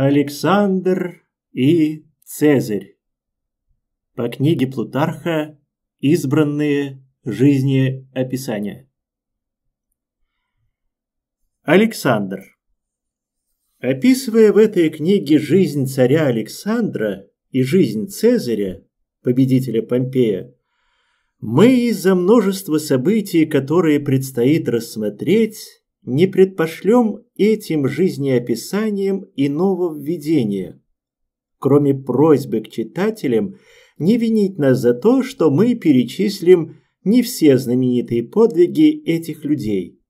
Александр и Цезарь. По книге Плутарха «Избранные жизни описания. Александр. Описывая в этой книге жизнь царя Александра и жизнь Цезаря, победителя Помпея, мы из-за множества событий, которые предстоит рассмотреть, не предпошлем этим жизнеописаниям иного введения, кроме просьбы к читателям не винить нас за то, что мы перечислим не все знаменитые подвиги этих людей.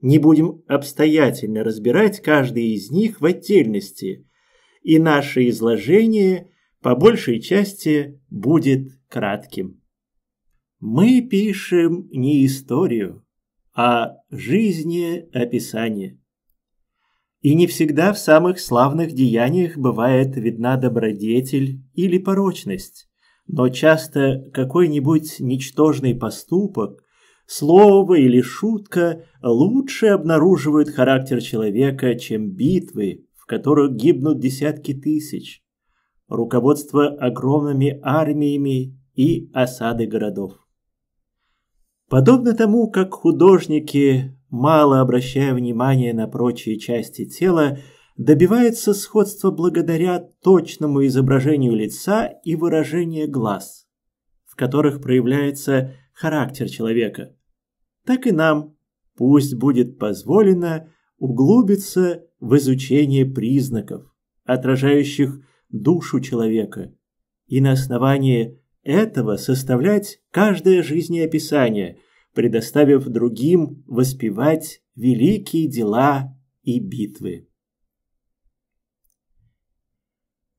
Не будем обстоятельно разбирать каждый из них в отдельности, и наше изложение по большей части будет кратким. Мы пишем не историю, а жизнеописание. И не всегда в самых славных деяниях бывает видна добродетель или порочность, но часто какой-нибудь ничтожный поступок, слово или шутка лучше обнаруживают характер человека, чем битвы, в которых гибнут десятки тысяч, руководство огромными армиями и осады городов. Подобно тому, как художники, мало обращая внимания на прочие части тела, добиваются сходства благодаря точному изображению лица и выражению глаз, в которых проявляется характер человека. Так и нам, пусть будет позволено углубиться в изучение признаков, отражающих душу человека, и на основании этого составлять каждое жизнеописание, предоставив другим воспевать великие дела и битвы.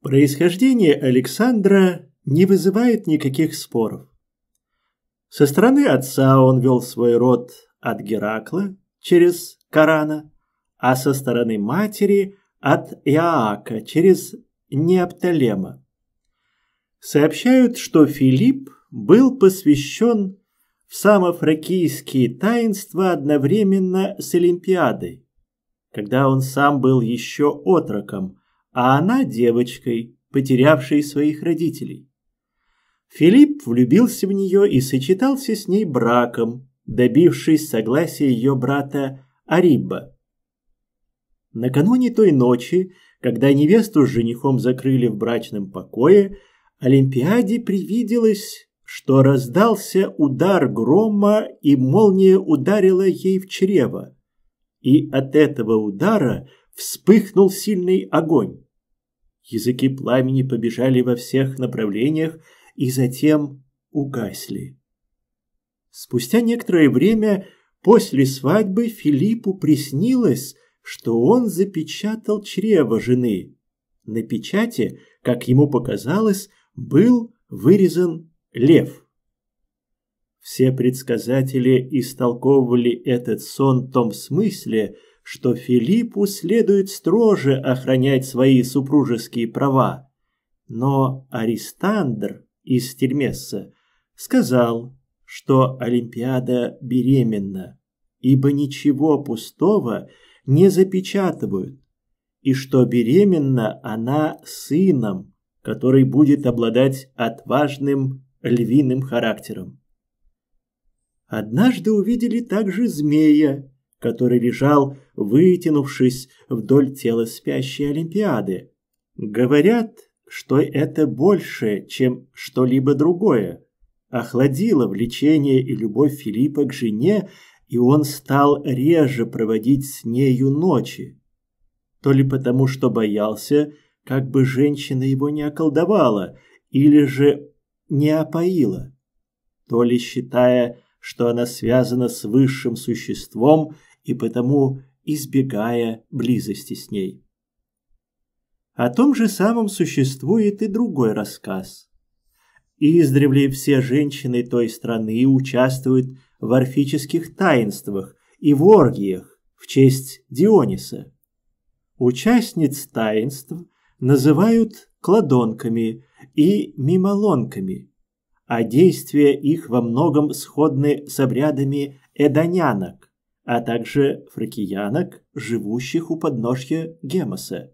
Происхождение Александра не вызывает никаких споров. Со стороны отца он вел свой род от Геракла через Корана, а со стороны матери от Иоака через Неоптолема сообщают, что Филипп был посвящен в самофракийские таинства одновременно с Олимпиадой, когда он сам был еще отроком, а она девочкой, потерявшей своих родителей. Филипп влюбился в нее и сочетался с ней браком, добившись согласия ее брата Ариба. Накануне той ночи, когда невесту с женихом закрыли в брачном покое, Олимпиаде привиделось, что раздался удар грома, и молния ударила ей в чрево. И от этого удара вспыхнул сильный огонь. Языки пламени побежали во всех направлениях и затем угасли. Спустя некоторое время после свадьбы Филиппу приснилось, что он запечатал чрево жены. На печати, как ему показалось, был вырезан лев. Все предсказатели истолковывали этот сон в том смысле, что Филиппу следует строже охранять свои супружеские права. Но Аристандр из Тельмесса сказал, что Олимпиада беременна, ибо ничего пустого не запечатывают, и что беременна она сыном, который будет обладать отважным львиным характером. Однажды увидели также змея, который лежал, вытянувшись вдоль тела спящей Олимпиады. Говорят, что это больше, чем что-либо другое. Охладило влечение и любовь Филиппа к жене, и он стал реже проводить с нею ночи. То ли потому, что боялся, как бы женщина его не околдовала или же не опоила, то ли считая, что она связана с высшим существом и потому избегая близости с ней. О том же самом существует и другой рассказ. Издревле все женщины той страны участвуют в орфических таинствах и в оргиях в честь Диониса. Участниц таинств – называют кладонками и мимолонками, а действия их во многом сходны с обрядами эдонянок, а также фракиянок, живущих у подножья Гемоса.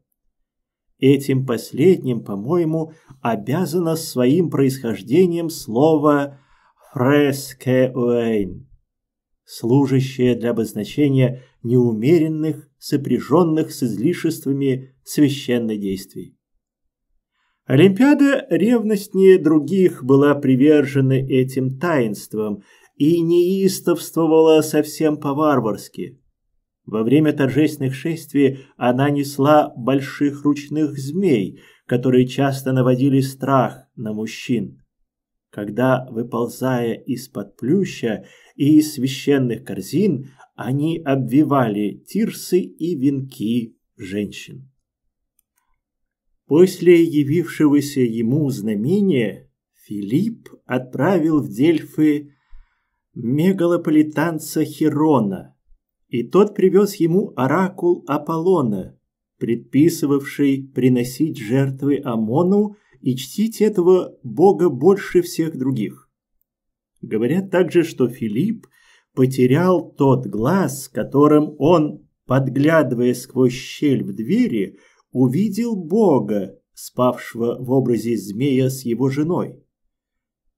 Этим последним, по-моему, обязано своим происхождением слово «фрескеуэйн», служащее для обозначения неумеренных, сопряженных с излишествами действий. Олимпиада ревностнее других была привержена этим таинствам и неистовствовала совсем по-варварски. Во время торжественных шествий она несла больших ручных змей, которые часто наводили страх на мужчин. Когда, выползая из-под плюща, и из священных корзин они обвивали тирсы и венки женщин. После явившегося ему знамения Филипп отправил в Дельфы мегалополитанца Хирона, и тот привез ему оракул Аполлона, предписывавший приносить жертвы Амону и чтить этого бога больше всех других. Говорят также, что Филипп потерял тот глаз, которым он, подглядывая сквозь щель в двери, увидел Бога, спавшего в образе змея с его женой.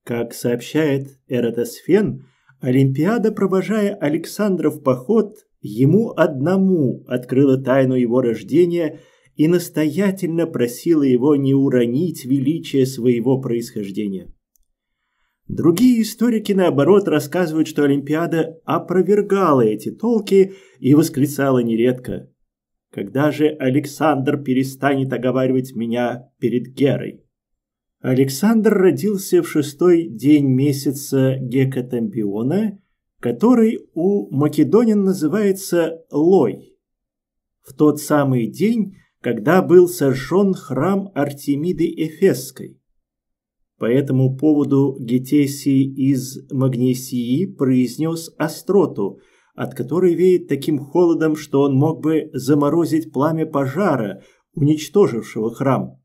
Как сообщает Эратосфен, Олимпиада, провожая Александра в поход, ему одному открыла тайну его рождения и настоятельно просила его не уронить величие своего происхождения. Другие историки, наоборот, рассказывают, что Олимпиада опровергала эти толки и восклицала нередко. «Когда же Александр перестанет оговаривать меня перед Герой?» Александр родился в шестой день месяца Гекатамбиона, который у македонин называется Лой. В тот самый день, когда был сожжен храм Артемиды Эфесской. По этому поводу Гетесий из Магнесии произнес остроту, от которой веет таким холодом, что он мог бы заморозить пламя пожара, уничтожившего храм.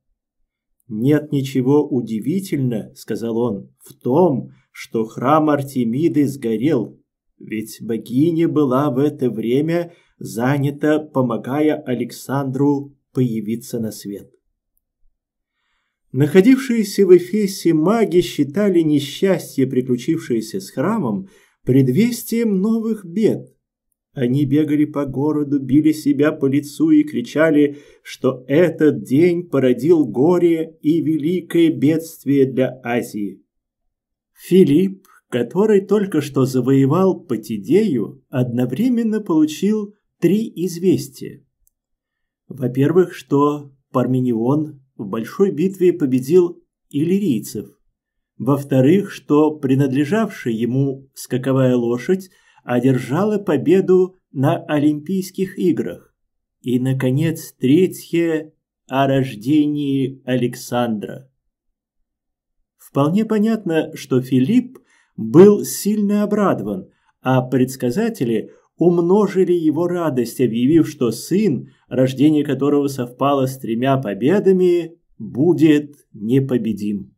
«Нет ничего удивительно, — сказал он, — в том, что храм Артемиды сгорел, ведь богиня была в это время занята, помогая Александру появиться на свет». Находившиеся в Эфесе маги считали несчастье, приключившееся с храмом, предвестием новых бед. Они бегали по городу, били себя по лицу и кричали, что этот день породил горе и великое бедствие для Азии. Филипп, который только что завоевал Патидею, одновременно получил три известия. Во-первых, что Парменион в большой битве победил иллирийцев. Во-вторых, что принадлежавшая ему скаковая лошадь одержала победу на Олимпийских играх. И, наконец, третье о рождении Александра. Вполне понятно, что Филипп был сильно обрадован, а предсказатели умножили его радость, объявив, что сын, рождение которого совпало с тремя победами, будет непобедим.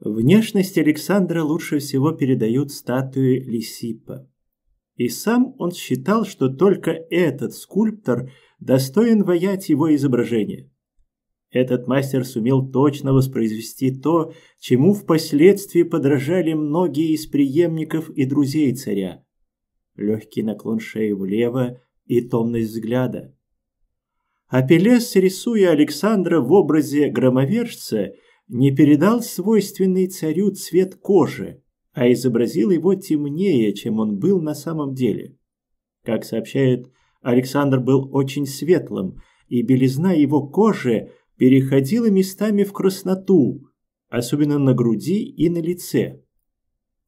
Внешность Александра лучше всего передают статуи Лисипа. И сам он считал, что только этот скульптор достоин воять его изображение. Этот мастер сумел точно воспроизвести то, чему впоследствии подражали многие из преемников и друзей царя – легкий наклон шеи влево и томность взгляда. Апеллес, рисуя Александра в образе громовержца, не передал свойственный царю цвет кожи, а изобразил его темнее, чем он был на самом деле. Как сообщает, Александр был очень светлым, и белизна его кожи переходила местами в красноту, особенно на груди и на лице.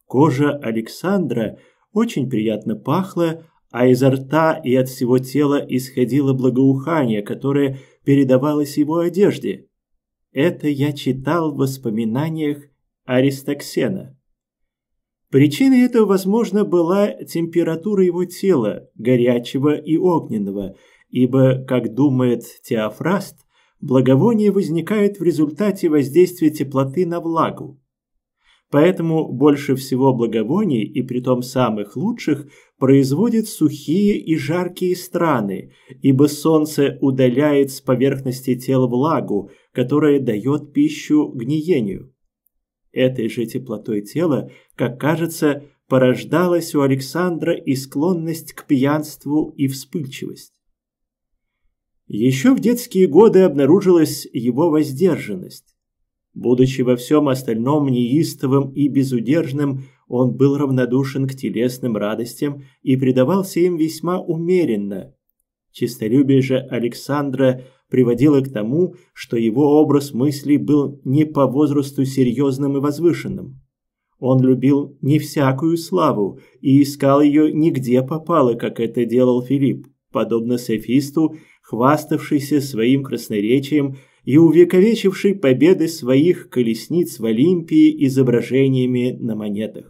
Кожа Александра очень приятно пахло, а изо рта и от всего тела исходило благоухание, которое передавалось его одежде. Это я читал в воспоминаниях Аристоксена. Причиной этого, возможно, была температура его тела, горячего и огненного, ибо, как думает Теофраст, благовония возникают в результате воздействия теплоты на влагу. Поэтому больше всего благовоний, и притом самых лучших, производят сухие и жаркие страны, ибо солнце удаляет с поверхности тела влагу, которая дает пищу гниению. Этой же теплотой тела, как кажется, порождалась у Александра и склонность к пьянству и вспыльчивость. Еще в детские годы обнаружилась его воздержанность. Будучи во всем остальном неистовым и безудержным, он был равнодушен к телесным радостям и предавался им весьма умеренно. Чистолюбие же Александра приводило к тому, что его образ мыслей был не по возрасту серьезным и возвышенным. Он любил не всякую славу и искал ее нигде попало, как это делал Филипп, подобно софисту, хваставшийся своим красноречием и увековечивший победы своих колесниц в Олимпии изображениями на монетах.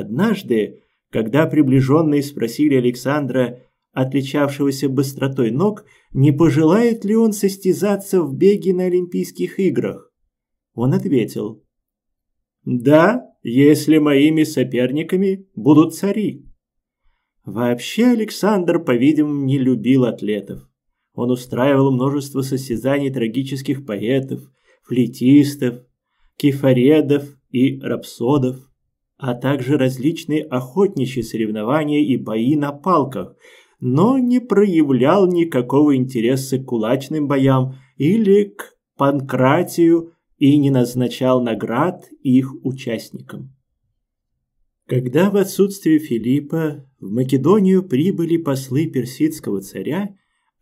Однажды, когда приближенные спросили Александра, отличавшегося быстротой ног, не пожелает ли он состязаться в беге на Олимпийских играх, он ответил «Да, если моими соперниками будут цари». Вообще Александр, по-видимому, не любил атлетов. Он устраивал множество состязаний трагических поэтов, флейтистов, кефаредов и рапсодов, а также различные охотничьи соревнования и бои на палках, но не проявлял никакого интереса к кулачным боям или к панкратию и не назначал наград их участникам. Когда в отсутствие Филиппа в Македонию прибыли послы персидского царя,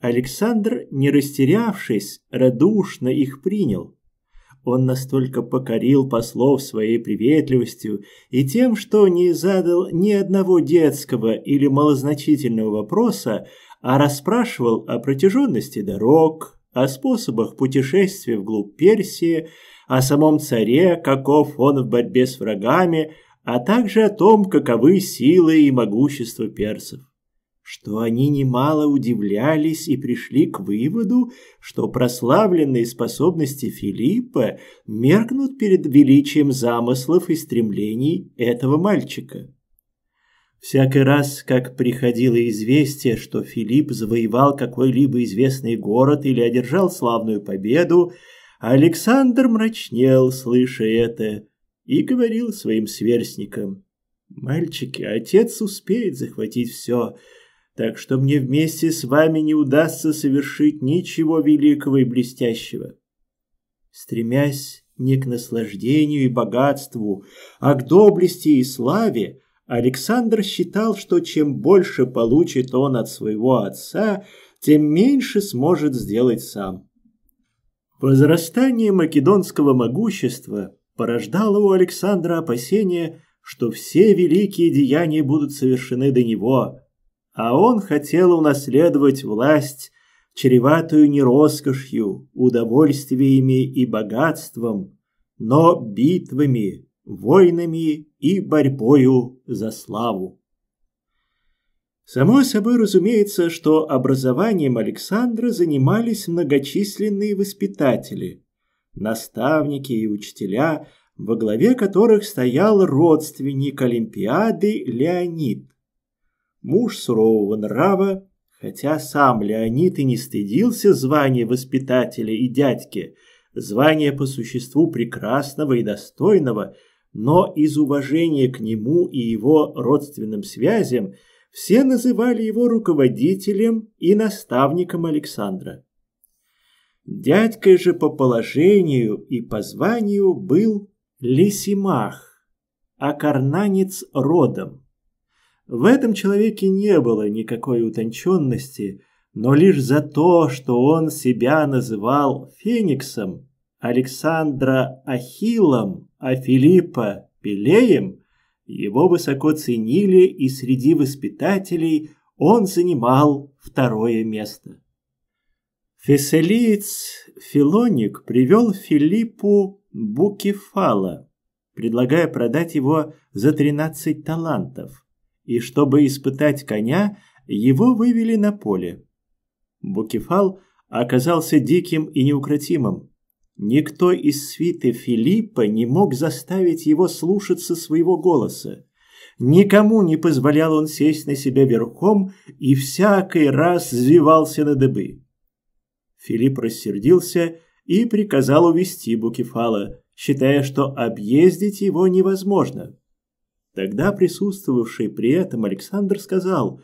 Александр, не растерявшись, радушно их принял. Он настолько покорил послов своей приветливостью и тем, что не задал ни одного детского или малозначительного вопроса, а расспрашивал о протяженности дорог, о способах путешествия вглубь Персии, о самом царе, каков он в борьбе с врагами, а также о том, каковы силы и могущество персов что они немало удивлялись и пришли к выводу, что прославленные способности Филиппа меркнут перед величием замыслов и стремлений этого мальчика. Всякий раз, как приходило известие, что Филипп завоевал какой-либо известный город или одержал славную победу, Александр мрачнел, слыша это, и говорил своим сверстникам, «Мальчики, отец успеет захватить все, так что мне вместе с вами не удастся совершить ничего великого и блестящего. Стремясь не к наслаждению и богатству, а к доблести и славе, Александр считал, что чем больше получит он от своего отца, тем меньше сможет сделать сам. Возрастание македонского могущества порождало у Александра опасения, что все великие деяния будут совершены до него, а он хотел унаследовать власть, чреватую не роскошью, удовольствиями и богатством, но битвами, войнами и борьбою за славу. Само собой разумеется, что образованием Александра занимались многочисленные воспитатели, наставники и учителя, во главе которых стоял родственник Олимпиады Леонид муж сурового нрава, хотя сам Леонид и не стыдился звания воспитателя и дядьки, звания по существу прекрасного и достойного, но из уважения к нему и его родственным связям все называли его руководителем и наставником Александра. Дядькой же по положению и по званию был Лисимах, а карнанец родом. В этом человеке не было никакой утонченности, но лишь за то, что он себя называл Фениксом, Александра Ахиллом, а Филиппа Пелеем, его высоко ценили и среди воспитателей он занимал второе место. Фессалиец Филоник привел Филиппу Букефала, предлагая продать его за 13 талантов – и чтобы испытать коня, его вывели на поле. Букефал оказался диким и неукротимым. Никто из свиты Филиппа не мог заставить его слушаться своего голоса. Никому не позволял он сесть на себя верхом и всякий раз взвивался на дыбы. Филипп рассердился и приказал увести Букефала, считая, что объездить его невозможно. Тогда присутствовавший при этом Александр сказал,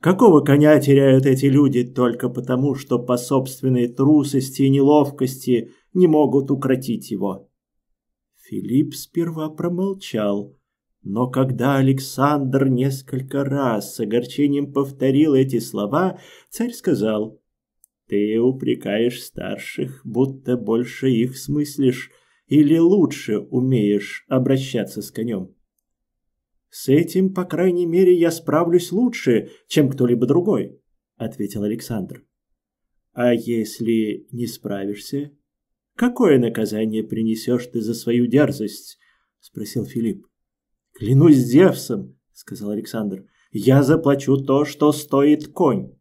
«Какого коня теряют эти люди только потому, что по собственной трусости и неловкости не могут укротить его?» Филипп сперва промолчал, но когда Александр несколько раз с огорчением повторил эти слова, царь сказал, «Ты упрекаешь старших, будто больше их смыслишь или лучше умеешь обращаться с конем». «С этим, по крайней мере, я справлюсь лучше, чем кто-либо другой», — ответил Александр. «А если не справишься? Какое наказание принесешь ты за свою дерзость?» — спросил Филипп. «Клянусь Зевсом», — сказал Александр, — «я заплачу то, что стоит конь».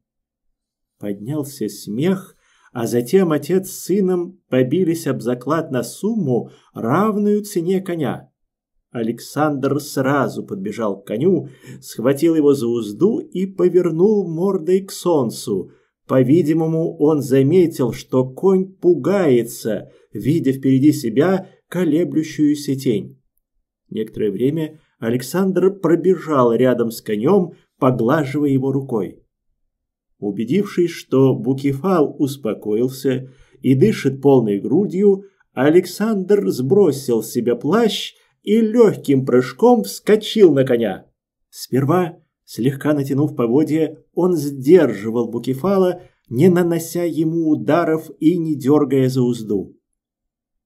Поднялся смех, а затем отец с сыном побились об заклад на сумму, равную цене коня. Александр сразу подбежал к коню, схватил его за узду и повернул мордой к солнцу. По-видимому, он заметил, что конь пугается, видя впереди себя колеблющуюся тень. Некоторое время Александр пробежал рядом с конем, поглаживая его рукой. Убедившись, что Букефал успокоился и дышит полной грудью, Александр сбросил с себя плащ – и легким прыжком вскочил на коня. Сперва, слегка натянув поводья, он сдерживал Букефала, не нанося ему ударов и не дергая за узду.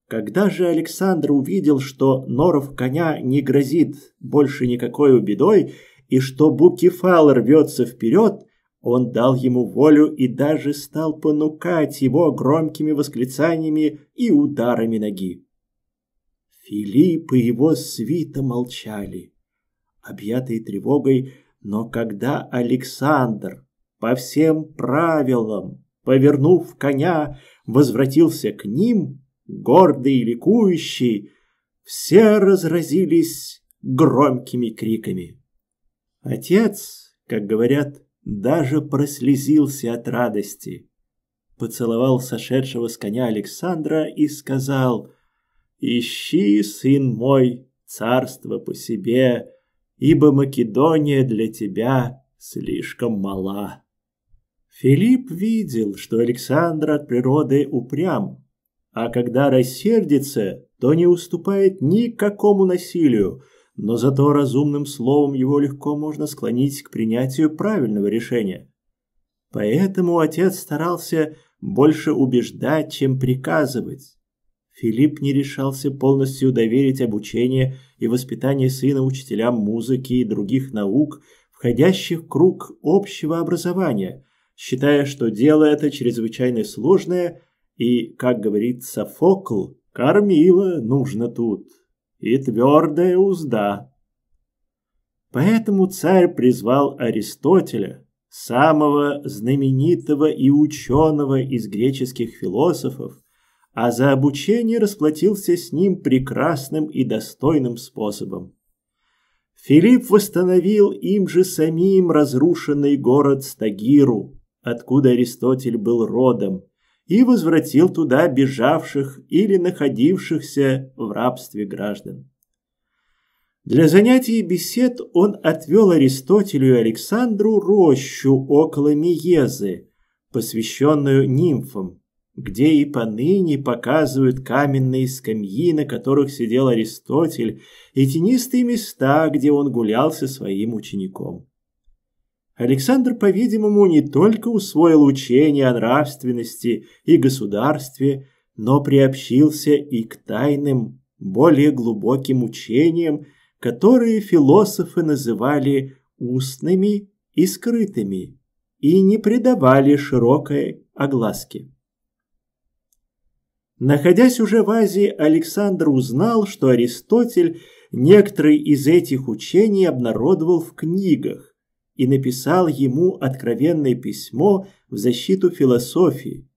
Когда же Александр увидел, что норов коня не грозит больше никакой бедой, и что Букефал рвется вперед, он дал ему волю и даже стал понукать его громкими восклицаниями и ударами ноги. Филипп и его свита молчали, объятые тревогой, но когда Александр по всем правилам, повернув коня, возвратился к ним, гордый и ликующий, все разразились громкими криками. Отец, как говорят, даже прослезился от радости. Поцеловал сошедшего с коня Александра и сказал — «Ищи, сын мой, царство по себе, ибо Македония для тебя слишком мала». Филипп видел, что Александр от природы упрям, а когда рассердится, то не уступает никакому насилию, но зато разумным словом его легко можно склонить к принятию правильного решения. Поэтому отец старался больше убеждать, чем приказывать, Филипп не решался полностью доверить обучение и воспитание сына учителям музыки и других наук, входящих в круг общего образования, считая, что дело это чрезвычайно сложное и, как говорит Софокл, кормила нужно тут и твердая узда. Поэтому царь призвал Аристотеля, самого знаменитого и ученого из греческих философов, а за обучение расплатился с ним прекрасным и достойным способом. Филипп восстановил им же самим разрушенный город Стагиру, откуда Аристотель был родом, и возвратил туда бежавших или находившихся в рабстве граждан. Для занятий и бесед он отвел Аристотелю и Александру рощу около Миезы, посвященную нимфам, где и поныне показывают каменные скамьи, на которых сидел Аристотель, и тенистые места, где он гулял со своим учеником. Александр, по-видимому, не только усвоил учение о нравственности и государстве, но приобщился и к тайным, более глубоким учениям, которые философы называли устными и скрытыми, и не придавали широкой огласке. Находясь уже в Азии, Александр узнал, что Аристотель некоторые из этих учений обнародовал в книгах и написал ему откровенное письмо в защиту философии,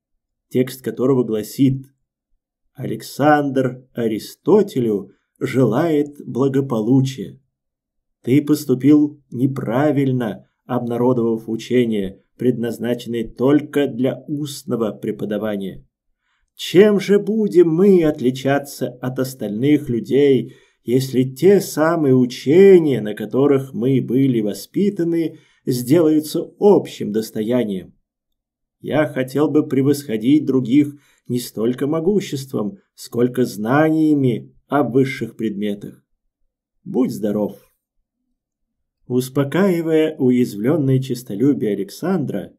текст которого гласит «Александр Аристотелю желает благополучия. Ты поступил неправильно, обнародовав учение, предназначенное только для устного преподавания». Чем же будем мы отличаться от остальных людей, если те самые учения, на которых мы были воспитаны, сделаются общим достоянием? Я хотел бы превосходить других не столько могуществом, сколько знаниями о высших предметах. Будь здоров! Успокаивая уязвленное честолюбие Александра,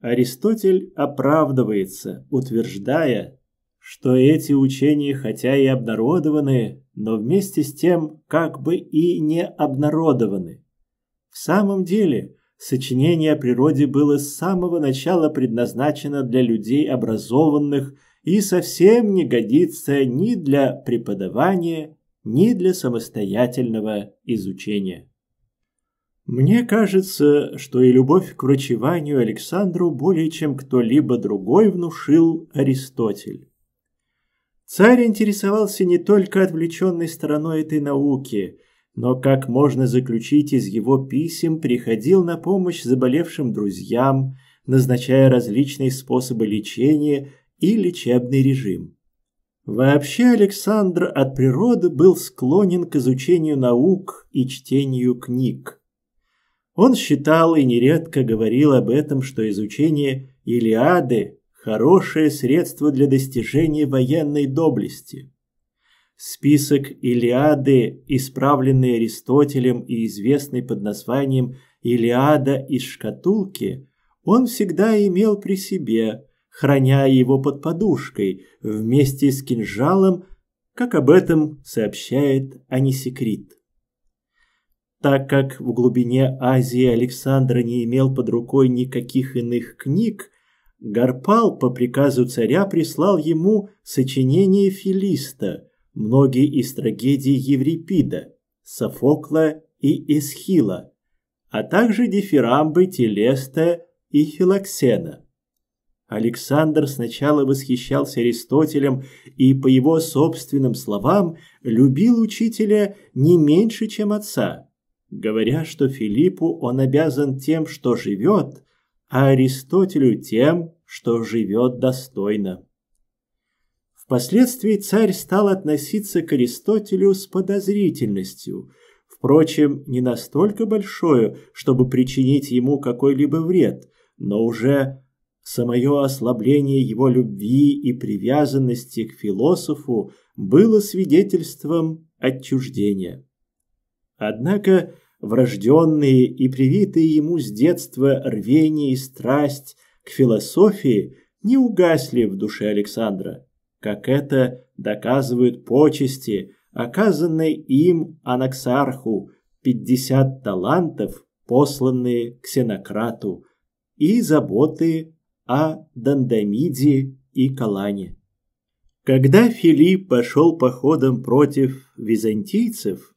Аристотель оправдывается, утверждая, что эти учения хотя и обнародованы, но вместе с тем как бы и не обнародованы. В самом деле, сочинение о природе было с самого начала предназначено для людей образованных и совсем не годится ни для преподавания, ни для самостоятельного изучения. Мне кажется, что и любовь к врачеванию Александру более чем кто-либо другой внушил Аристотель. Царь интересовался не только отвлеченной стороной этой науки, но, как можно заключить из его писем, приходил на помощь заболевшим друзьям, назначая различные способы лечения и лечебный режим. Вообще Александр от природы был склонен к изучению наук и чтению книг. Он считал и нередко говорил об этом, что изучение Илиады – хорошее средство для достижения военной доблести. Список Илиады, исправленный Аристотелем и известный под названием «Илиада из шкатулки», он всегда имел при себе, храня его под подушкой вместе с кинжалом, как об этом сообщает Анисекрит. Так как в глубине Азии Александр не имел под рукой никаких иных книг, Гарпал по приказу царя прислал ему сочинение Филиста, многие из трагедий Еврипида, Софокла и Эсхила, а также дифирамбы Телеста и Филоксена. Александр сначала восхищался Аристотелем и, по его собственным словам, любил учителя не меньше, чем отца – говоря, что Филиппу он обязан тем, что живет, а Аристотелю тем, что живет достойно. Впоследствии царь стал относиться к Аристотелю с подозрительностью, впрочем, не настолько большую, чтобы причинить ему какой-либо вред, но уже самое ослабление его любви и привязанности к философу было свидетельством отчуждения. Однако врожденные и привитые ему с детства рвение и страсть к философии не угасли в душе Александра, как это доказывают почести, оказанные им Анаксарху, 50 талантов, посланные ксенократу, и заботы о Дандамиде и Калане. Когда Филипп пошел походом против византийцев,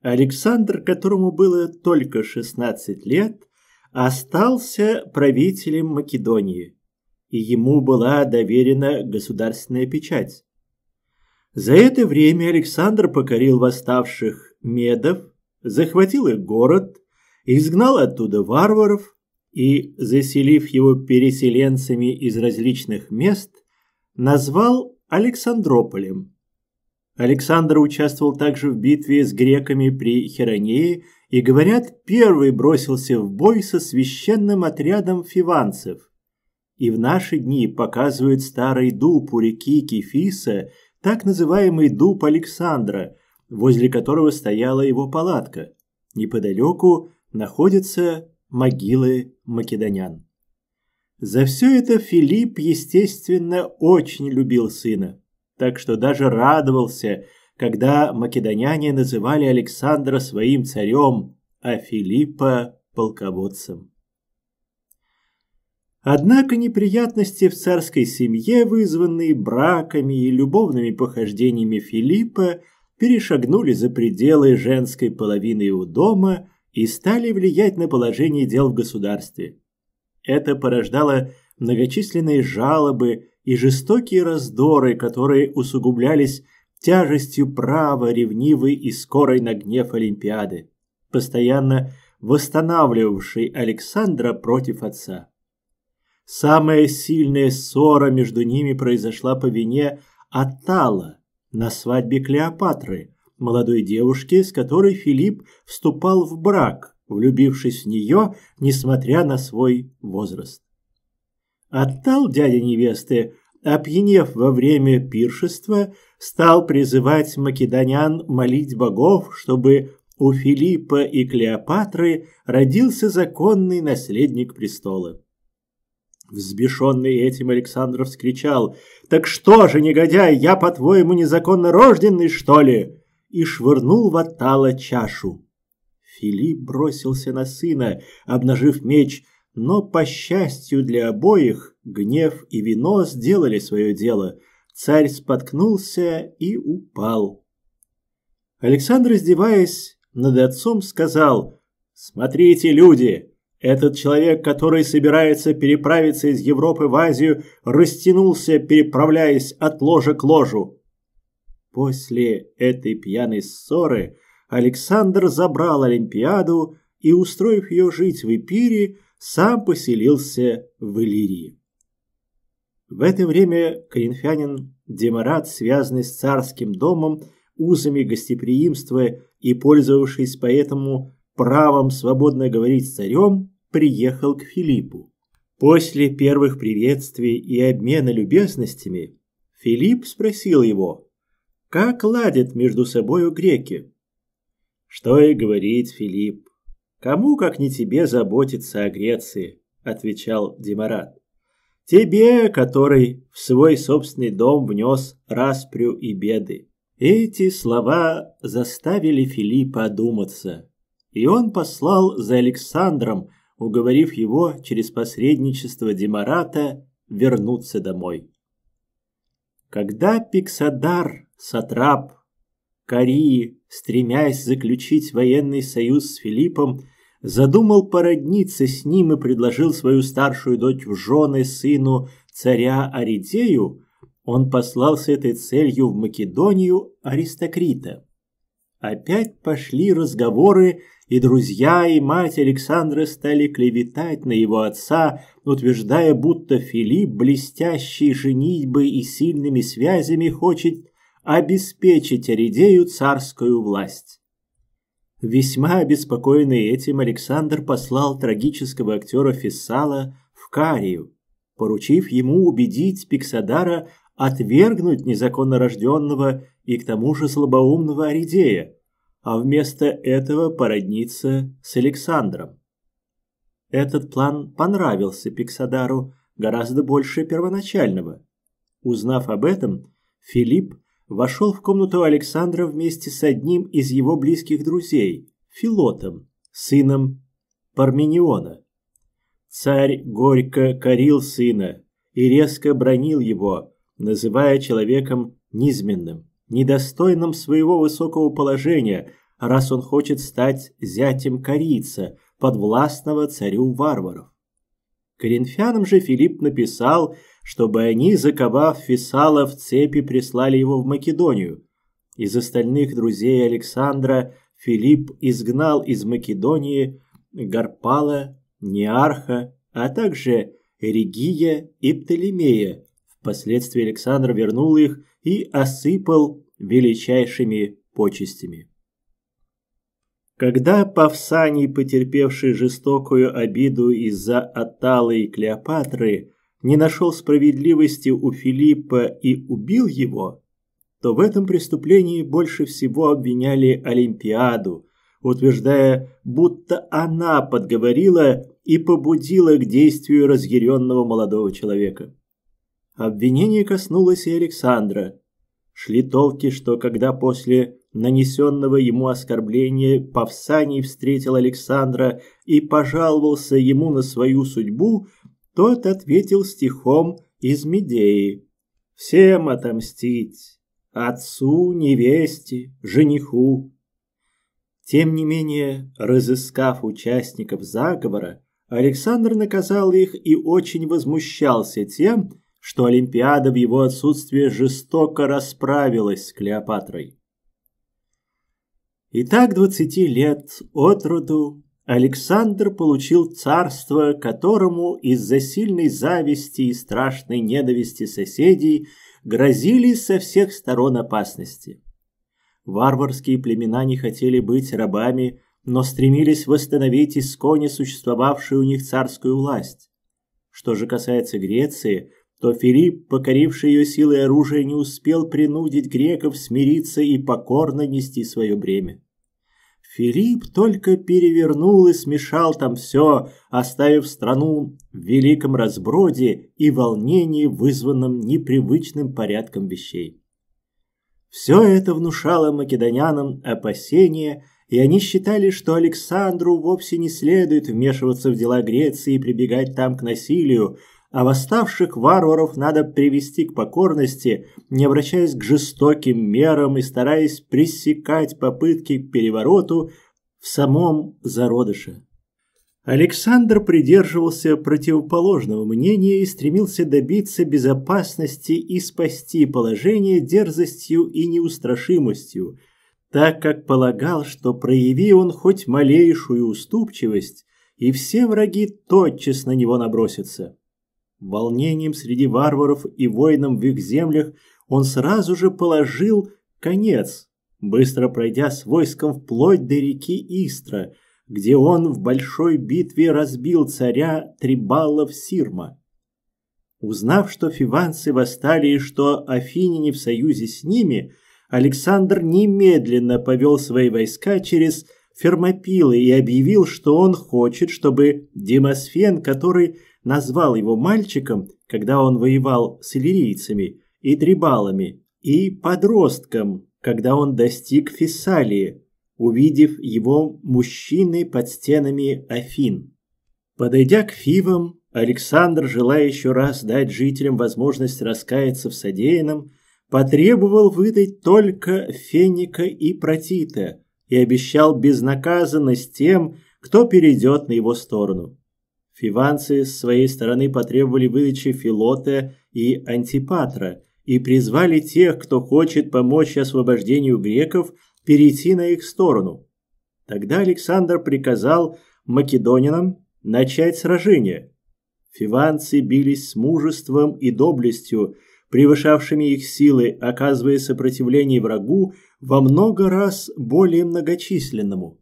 Александр, которому было только 16 лет, остался правителем Македонии, и ему была доверена государственная печать. За это время Александр покорил восставших медов, захватил их город, изгнал оттуда варваров и, заселив его переселенцами из различных мест, назвал Александрополем – Александр участвовал также в битве с греками при Херонее и, говорят, первый бросился в бой со священным отрядом фиванцев. И в наши дни показывают старый дуб у реки Кефиса, так называемый дуб Александра, возле которого стояла его палатка. Неподалеку находятся могилы македонян. За все это Филипп, естественно, очень любил сына так что даже радовался, когда македоняне называли Александра своим царем, а Филиппа – полководцем. Однако неприятности в царской семье, вызванные браками и любовными похождениями Филиппа, перешагнули за пределы женской половины у дома и стали влиять на положение дел в государстве. Это порождало многочисленные жалобы, и жестокие раздоры, которые усугублялись тяжестью права, ревнивой и скорой на гнев Олимпиады, постоянно восстанавливавшей Александра против отца. Самая сильная ссора между ними произошла по вине Атала на свадьбе Клеопатры, молодой девушки, с которой Филипп вступал в брак, влюбившись в нее, несмотря на свой возраст. Оттал дядя невесты, опьянев во время пиршества, стал призывать македонян молить богов, чтобы у Филиппа и Клеопатры родился законный наследник престола. Взбешенный этим Александр вскричал «Так что же, негодяй, я, по-твоему, незаконно рожденный, что ли?» и швырнул в Атала чашу. Филипп бросился на сына, обнажив меч, но, по счастью для обоих, гнев и вино сделали свое дело. Царь споткнулся и упал. Александр, издеваясь над отцом, сказал «Смотрите, люди, этот человек, который собирается переправиться из Европы в Азию, растянулся, переправляясь от ложа к ложу». После этой пьяной ссоры Александр забрал Олимпиаду и, устроив ее жить в Эпире, сам поселился в Иллирии. В это время коринфянин Демарат, связанный с царским домом, узами гостеприимства и пользовавшись поэтому правом свободно говорить с царем, приехал к Филиппу. После первых приветствий и обмена любезностями Филипп спросил его, как ладят между собою греки. Что и говорит Филипп, Кому, как не тебе, заботиться о Греции, отвечал Демарат. Тебе, который в свой собственный дом внес распрю и беды. Эти слова заставили Филиппа одуматься, и он послал за Александром, уговорив его через посредничество Демарата вернуться домой. Когда Пиксадар, сатрап Карии, стремясь заключить военный союз с Филиппом, задумал породниться с ним и предложил свою старшую дочь в жены сыну царя Аридею, он послал с этой целью в Македонию аристокрита. Опять пошли разговоры, и друзья и мать Александра стали клеветать на его отца, утверждая, будто Филипп, блестящий женитьбы и сильными связями, хочет обеспечить Аридею царскую власть. Весьма обеспокоенный этим Александр послал трагического актера Фессала в Карию, поручив ему убедить Пиксадара отвергнуть незаконно рожденного и к тому же слабоумного Аридея, а вместо этого породниться с Александром. Этот план понравился Пиксадару гораздо больше первоначального. Узнав об этом, Филипп вошел в комнату Александра вместе с одним из его близких друзей, Филотом, сыном Пармениона. Царь горько корил сына и резко бронил его, называя человеком низменным, недостойным своего высокого положения, раз он хочет стать зятем корица, подвластного царю варваров. Коринфянам же Филипп написал – чтобы они, заковав Фессала в цепи, прислали его в Македонию. Из остальных друзей Александра Филипп изгнал из Македонии Гарпала, Неарха, а также Регия и Птолемея. Впоследствии Александр вернул их и осыпал величайшими почестями. Когда Павсаний, потерпевший жестокую обиду из-за Аталы и Клеопатры, не нашел справедливости у Филиппа и убил его, то в этом преступлении больше всего обвиняли Олимпиаду, утверждая, будто она подговорила и побудила к действию разъяренного молодого человека. Обвинение коснулось и Александра. Шли толки, что когда после нанесенного ему оскорбления Павсаний встретил Александра и пожаловался ему на свою судьбу, тот ответил стихом из Медеи. «Всем отомстить! Отцу, невесте, жениху!» Тем не менее, разыскав участников заговора, Александр наказал их и очень возмущался тем, что Олимпиада в его отсутствие жестоко расправилась с Клеопатрой. И так двадцати лет от роду Александр получил царство, которому из-за сильной зависти и страшной ненависти соседей грозили со всех сторон опасности. Варварские племена не хотели быть рабами, но стремились восстановить исконе существовавшую у них царскую власть. Что же касается Греции, то Филипп, покоривший ее силой оружия, не успел принудить греков смириться и покорно нести свое бремя. Филипп только перевернул и смешал там все, оставив страну в великом разброде и волнении, вызванном непривычным порядком вещей. Все это внушало македонянам опасения, и они считали, что Александру вовсе не следует вмешиваться в дела Греции и прибегать там к насилию, а восставших варваров надо привести к покорности, не обращаясь к жестоким мерам и стараясь пресекать попытки к перевороту в самом зародыше. Александр придерживался противоположного мнения и стремился добиться безопасности и спасти положение дерзостью и неустрашимостью, так как полагал, что прояви он хоть малейшую уступчивость, и все враги тотчас на него набросятся. Волнением среди варваров и воинам в их землях он сразу же положил конец, быстро пройдя с войском вплоть до реки Истра, где он в большой битве разбил царя Трибалов Сирма. Узнав, что фиванцы восстали и что Афиняне в союзе с ними, Александр немедленно повел свои войска через Фермопилы и объявил, что он хочет, чтобы Демосфен, который назвал его мальчиком, когда он воевал с иллирийцами и трибалами, и подростком, когда он достиг Фессалии, увидев его мужчины под стенами Афин. Подойдя к Фивам, Александр, желая еще раз дать жителям возможность раскаяться в содеянном, потребовал выдать только Феника и Протита и обещал безнаказанность тем, кто перейдет на его сторону. Фиванцы с своей стороны потребовали выдачи Филота и Антипатра и призвали тех, кто хочет помочь освобождению греков, перейти на их сторону. Тогда Александр приказал македонинам начать сражение. Фиванцы бились с мужеством и доблестью, превышавшими их силы, оказывая сопротивление врагу во много раз более многочисленному.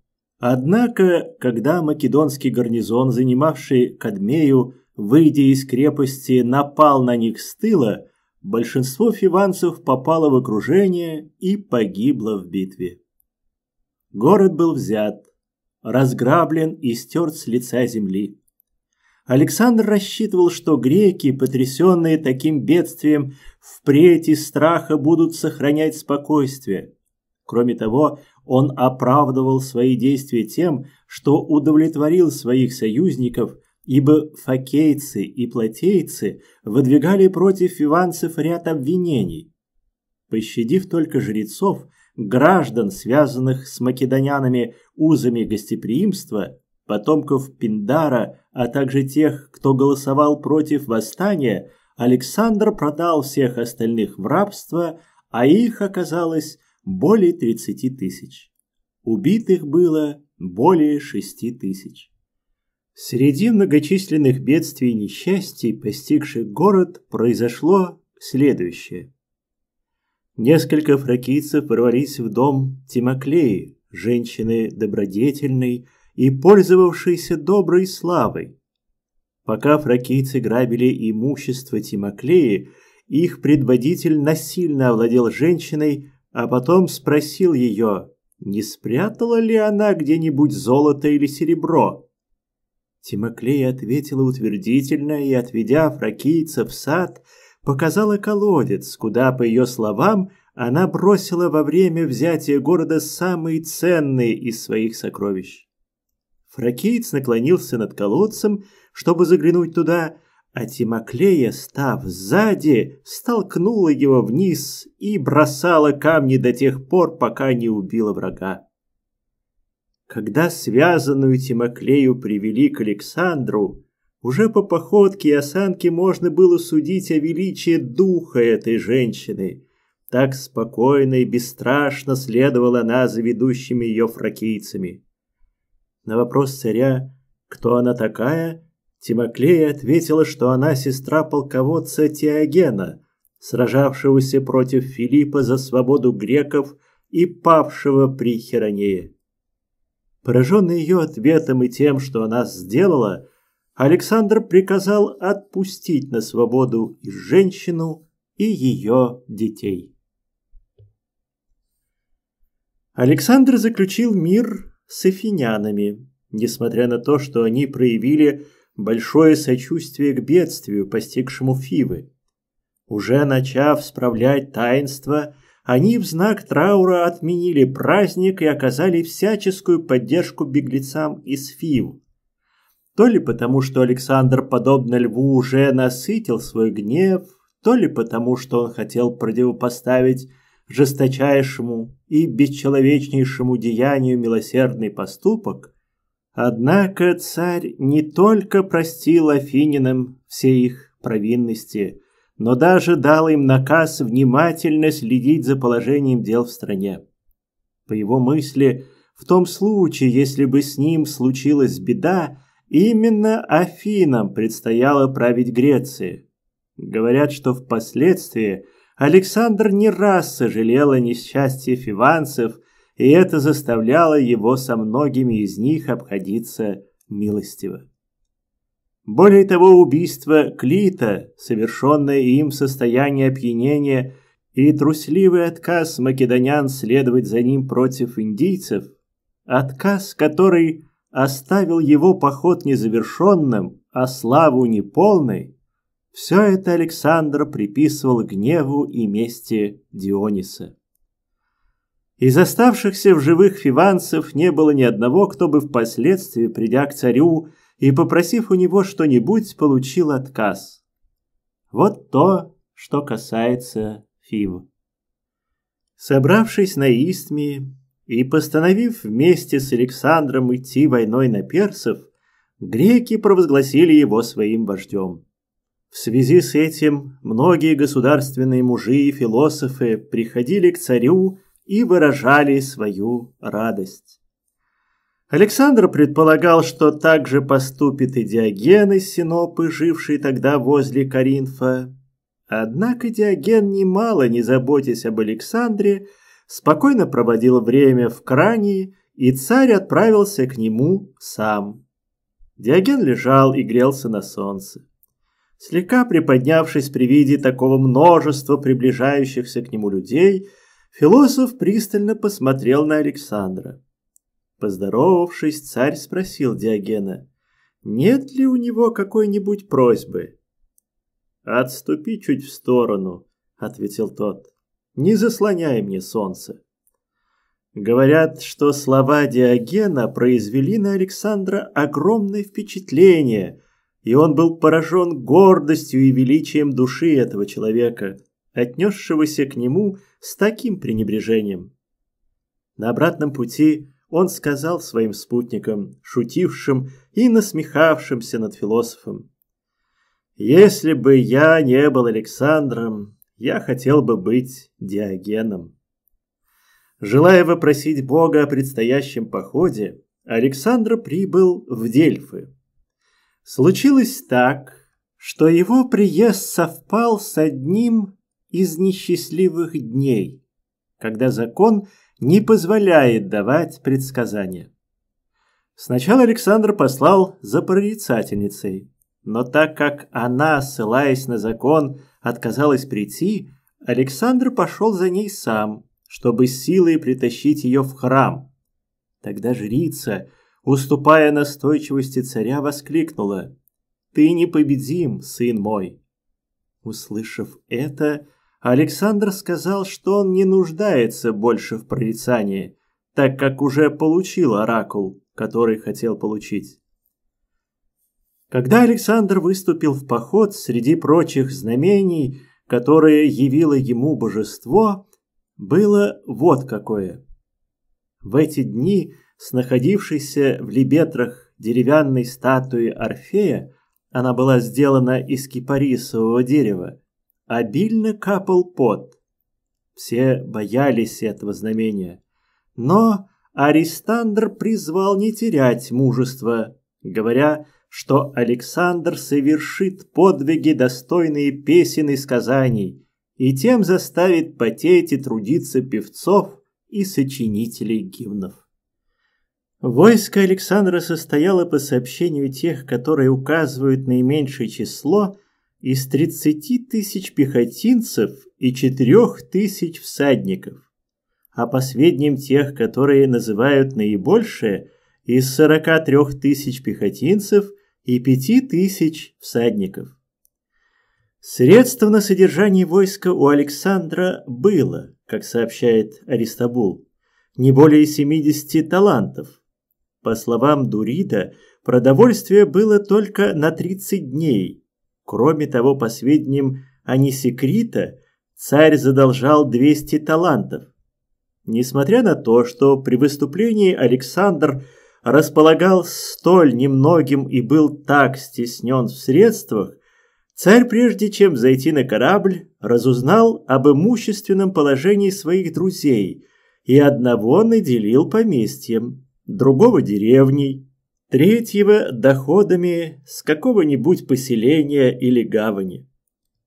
Однако, когда македонский гарнизон, занимавший Кадмею, выйдя из крепости, напал на них с тыла, большинство фиванцев попало в окружение и погибло в битве. Город был взят, разграблен и стерт с лица земли. Александр рассчитывал, что греки, потрясенные таким бедствием, впредь из страха будут сохранять спокойствие. Кроме того, он оправдывал свои действия тем, что удовлетворил своих союзников, ибо фокейцы и платейцы выдвигали против иванцев ряд обвинений. Пощадив только жрецов, граждан, связанных с македонянами узами гостеприимства, потомков Пиндара, а также тех, кто голосовал против восстания, Александр продал всех остальных в рабство, а их оказалось более 30 тысяч. Убитых было более 6 тысяч. Среди многочисленных бедствий и несчастий, постигших город, произошло следующее. Несколько фракийцев ворвались в дом Тимоклеи, женщины добродетельной и пользовавшейся доброй славой. Пока фракийцы грабили имущество Тимоклеи, их предводитель насильно овладел женщиной, а потом спросил ее, не спрятала ли она где-нибудь золото или серебро. Тимоклея ответила утвердительно и, отведя фракийца в сад, показала колодец, куда, по ее словам, она бросила во время взятия города самые ценные из своих сокровищ. Фракиец наклонился над колодцем, чтобы заглянуть туда, а Тимоклея, став сзади, столкнула его вниз и бросала камни до тех пор, пока не убила врага. Когда связанную Тимоклею привели к Александру, уже по походке и осанке можно было судить о величии духа этой женщины. Так спокойно и бесстрашно следовала она за ведущими ее фракийцами. На вопрос царя, кто она такая, Тимоклея ответила, что она сестра полководца Теогена, сражавшегося против Филиппа за свободу греков и павшего при Херонее. Пораженный ее ответом и тем, что она сделала, Александр приказал отпустить на свободу и женщину, и ее детей. Александр заключил мир с эфинянами, несмотря на то, что они проявили большое сочувствие к бедствию, постигшему Фивы. Уже начав справлять таинство, они в знак траура отменили праздник и оказали всяческую поддержку беглецам из Фив. То ли потому, что Александр, подобно льву, уже насытил свой гнев, то ли потому, что он хотел противопоставить жесточайшему и бесчеловечнейшему деянию милосердный поступок, Однако царь не только простил афининам все их провинности, но даже дал им наказ внимательно следить за положением дел в стране. По его мысли, в том случае, если бы с ним случилась беда, именно Афинам предстояло править Грецией. Говорят, что впоследствии Александр не раз сожалел о несчастье фиванцев – и это заставляло его со многими из них обходиться милостиво. Более того, убийство Клита, совершенное им в состоянии опьянения и трусливый отказ македонян следовать за ним против индийцев, отказ, который оставил его поход незавершенным, а славу неполной, все это Александр приписывал гневу и мести Диониса. Из оставшихся в живых фиванцев не было ни одного, кто бы впоследствии, придя к царю и попросив у него что-нибудь, получил отказ. Вот то, что касается Фив. Собравшись на Истмии и постановив вместе с Александром идти войной на персов, греки провозгласили его своим вождем. В связи с этим многие государственные мужи и философы приходили к царю и выражали свою радость. Александр предполагал, что так же поступит и Диоген из Синопы, живший тогда возле Каринфа. Однако Диоген, немало не заботясь об Александре, спокойно проводил время в Крании, и царь отправился к нему сам. Диоген лежал и грелся на солнце. Слегка приподнявшись при виде такого множества приближающихся к нему людей – Философ пристально посмотрел на Александра. Поздоровавшись, царь спросил Диогена, нет ли у него какой-нибудь просьбы. «Отступи чуть в сторону», — ответил тот. «Не заслоняй мне солнце». Говорят, что слова Диогена произвели на Александра огромное впечатление, и он был поражен гордостью и величием души этого человека, отнесшегося к нему с таким пренебрежением. На обратном пути он сказал своим спутникам, шутившим и насмехавшимся над философом. «Если бы я не был Александром, я хотел бы быть Диогеном». Желая вопросить Бога о предстоящем походе, Александр прибыл в Дельфы. Случилось так, что его приезд совпал с одним из несчастливых дней, когда закон не позволяет давать предсказания. Сначала Александр послал за прорицательницей, но так как она, ссылаясь на закон, отказалась прийти, Александр пошел за ней сам, чтобы силой притащить ее в храм. Тогда жрица, уступая настойчивости царя, воскликнула «Ты непобедим, сын мой!» Услышав это, Александр сказал, что он не нуждается больше в прорицании, так как уже получил оракул, который хотел получить. Когда Александр выступил в поход среди прочих знамений, которые явило ему божество, было вот какое. В эти дни с находившейся в Либетрах деревянной статуи Орфея, она была сделана из кипарисового дерева, Обильно капал пот. Все боялись этого знамения. Но Аристандр призвал не терять мужества, говоря, что Александр совершит подвиги, достойные песен и сказаний, и тем заставит потеть и трудиться певцов и сочинителей гимнов. Войско Александра состояло по сообщению тех, которые указывают наименьшее число, из 30 тысяч пехотинцев и 4 тысяч всадников, а по сведениям тех, которые называют наибольшее, из 43 тысяч пехотинцев и 5 тысяч всадников. средства на содержание войска у Александра было, как сообщает Аристабул, не более 70 талантов. По словам Дурида, продовольствие было только на 30 дней – Кроме того, по сведениям Анисекрита, царь задолжал 200 талантов. Несмотря на то, что при выступлении Александр располагал столь немногим и был так стеснен в средствах, царь, прежде чем зайти на корабль, разузнал об имущественном положении своих друзей, и одного наделил поместьем, другого – деревней, третьего – доходами с какого-нибудь поселения или гавани.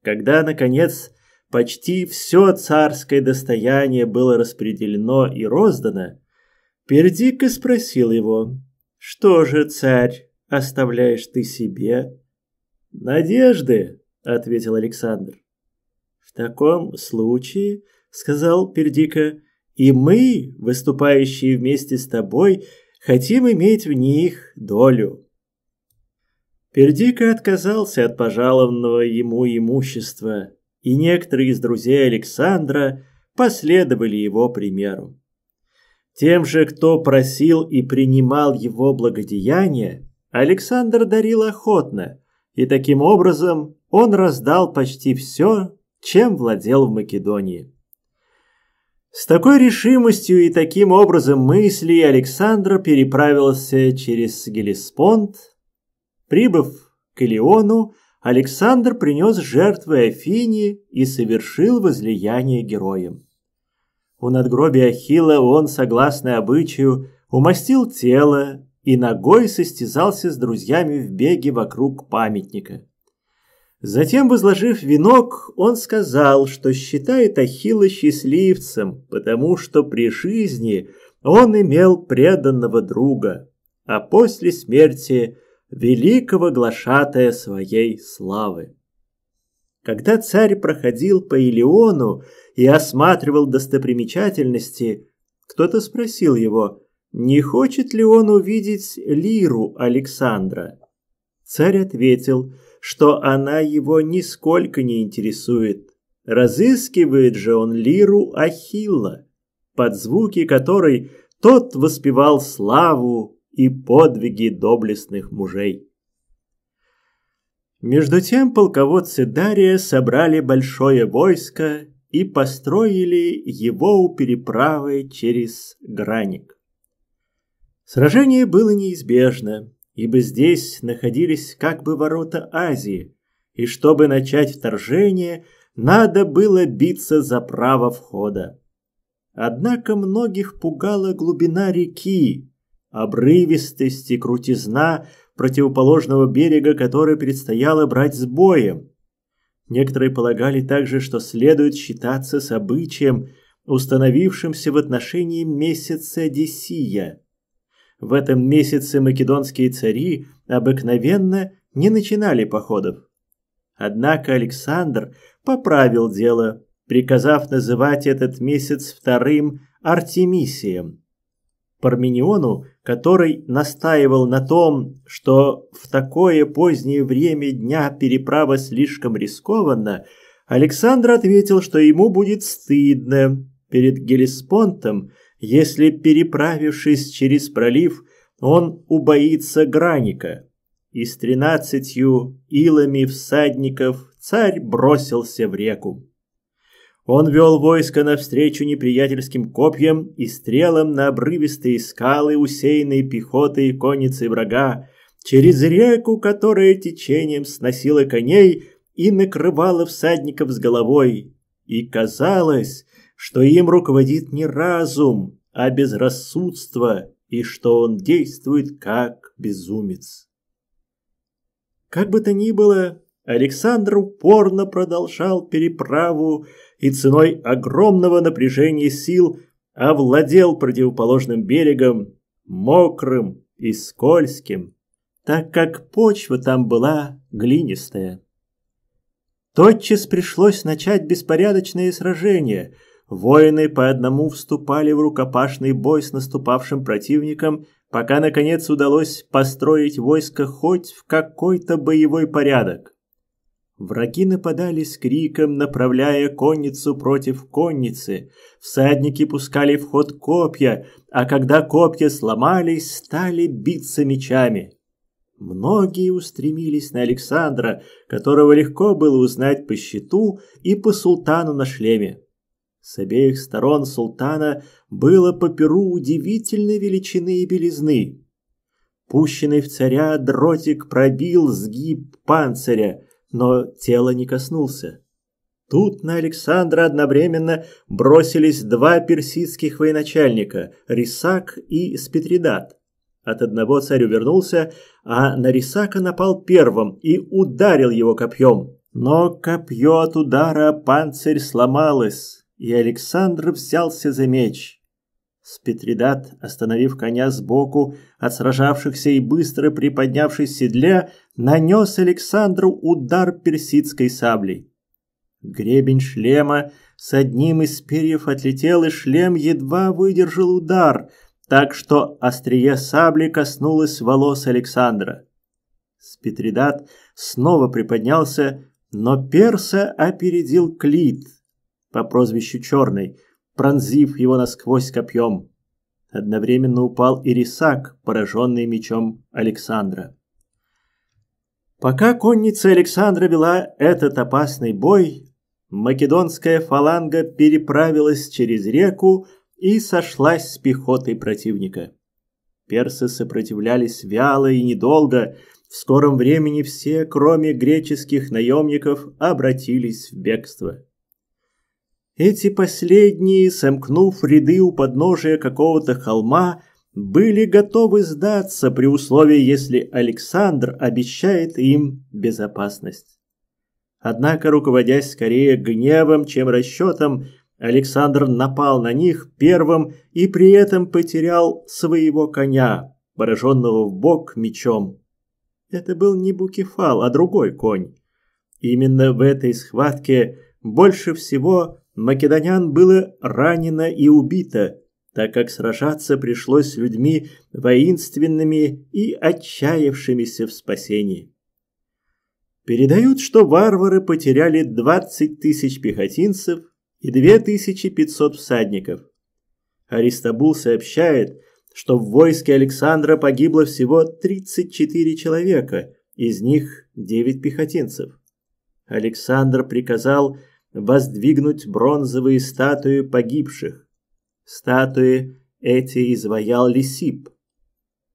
Когда, наконец, почти все царское достояние было распределено и роздано, Пердик и спросил его, «Что же, царь, оставляешь ты себе?» «Надежды», — ответил Александр. «В таком случае», — сказал Пердика, — «и мы, выступающие вместе с тобой, — Хотим иметь в них долю. Пердика отказался от пожалованного ему имущества, и некоторые из друзей Александра последовали его примеру. Тем же, кто просил и принимал его благодеяние, Александр дарил охотно, и таким образом он раздал почти все, чем владел в Македонии. С такой решимостью и таким образом мысли Александр переправился через Гелеспонд. Прибыв к Илиону, Александр принес жертвы Афине и совершил возлияние героям. У надгробия Ахилла он, согласно обычаю, умастил тело и ногой состязался с друзьями в беге вокруг памятника. Затем, возложив венок, он сказал, что считает Ахилла счастливцем, потому что при жизни он имел преданного друга, а после смерти великого глашатая своей славы. Когда царь проходил по Илиону и осматривал достопримечательности, кто-то спросил его, не хочет ли он увидеть лиру Александра. Царь ответил – что она его нисколько не интересует. Разыскивает же он лиру Ахилла, под звуки которой тот воспевал славу и подвиги доблестных мужей. Между тем полководцы Дария собрали большое войско и построили его у переправы через Граник. Сражение было неизбежно ибо здесь находились как бы ворота Азии, и чтобы начать вторжение, надо было биться за право входа. Однако многих пугала глубина реки, обрывистость и крутизна противоположного берега, который предстояло брать с боем. Некоторые полагали также, что следует считаться с обычаем, установившимся в отношении месяца Десия – в этом месяце македонские цари обыкновенно не начинали походов. Однако Александр поправил дело, приказав называть этот месяц вторым Артемисием. Пармениону, который настаивал на том, что в такое позднее время дня переправа слишком рискованна, Александр ответил, что ему будет стыдно перед Гелеспонтом если, переправившись через пролив, он убоится граника. И с тринадцатью илами всадников царь бросился в реку. Он вел войско навстречу неприятельским копьям и стрелам на обрывистые скалы, усеянные пехотой и конницей врага, через реку, которая течением сносила коней и накрывала всадников с головой. И казалось, что им руководит не разум, а безрассудство, и что он действует как безумец. Как бы то ни было, Александр упорно продолжал переправу и ценой огромного напряжения сил овладел противоположным берегом, мокрым и скользким, так как почва там была глинистая. Тотчас пришлось начать беспорядочные сражения – Воины по одному вступали в рукопашный бой с наступавшим противником, пока наконец удалось построить войско хоть в какой-то боевой порядок. Враги нападали с криком, направляя конницу против конницы. Всадники пускали в ход копья, а когда копья сломались, стали биться мечами. Многие устремились на Александра, которого легко было узнать по щиту и по султану на шлеме. С обеих сторон султана было по перу удивительной величины и белизны. Пущенный в царя дротик пробил сгиб панциря, но тело не коснулся. Тут на Александра одновременно бросились два персидских военачальника – Рисак и Спитридат. От одного царь увернулся, а на Рисака напал первым и ударил его копьем. Но копье от удара панцирь сломалось, и Александр взялся за меч. Спетридат, остановив коня сбоку от сражавшихся и быстро приподнявшись с нанес Александру удар персидской саблей. Гребень шлема с одним из перьев отлетел, и шлем едва выдержал удар, так что острие сабли коснулось волос Александра. Спитридат снова приподнялся, но перса опередил Клит – по прозвищу Черный, пронзив его насквозь копьем. Одновременно упал и Рисак, пораженный мечом Александра. Пока конница Александра вела этот опасный бой, македонская фаланга переправилась через реку и сошлась с пехотой противника. Персы сопротивлялись вяло и недолго, в скором времени все, кроме греческих наемников, обратились в бегство. Эти последние, сомкнув ряды у подножия какого-то холма, были готовы сдаться при условии, если Александр обещает им безопасность. Однако, руководясь скорее гневом, чем расчетом, Александр напал на них первым и при этом потерял своего коня, пораженного в бок мечом. Это был не Букефал, а другой конь. Именно в этой схватке больше всего македонян было ранено и убито, так как сражаться пришлось с людьми воинственными и отчаявшимися в спасении. Передают, что варвары потеряли 20 тысяч пехотинцев и 2500 всадников. Аристабул сообщает, что в войске Александра погибло всего 34 человека, из них 9 пехотинцев. Александр приказал воздвигнуть бронзовые статуи погибших. Статуи эти изваял Лисип.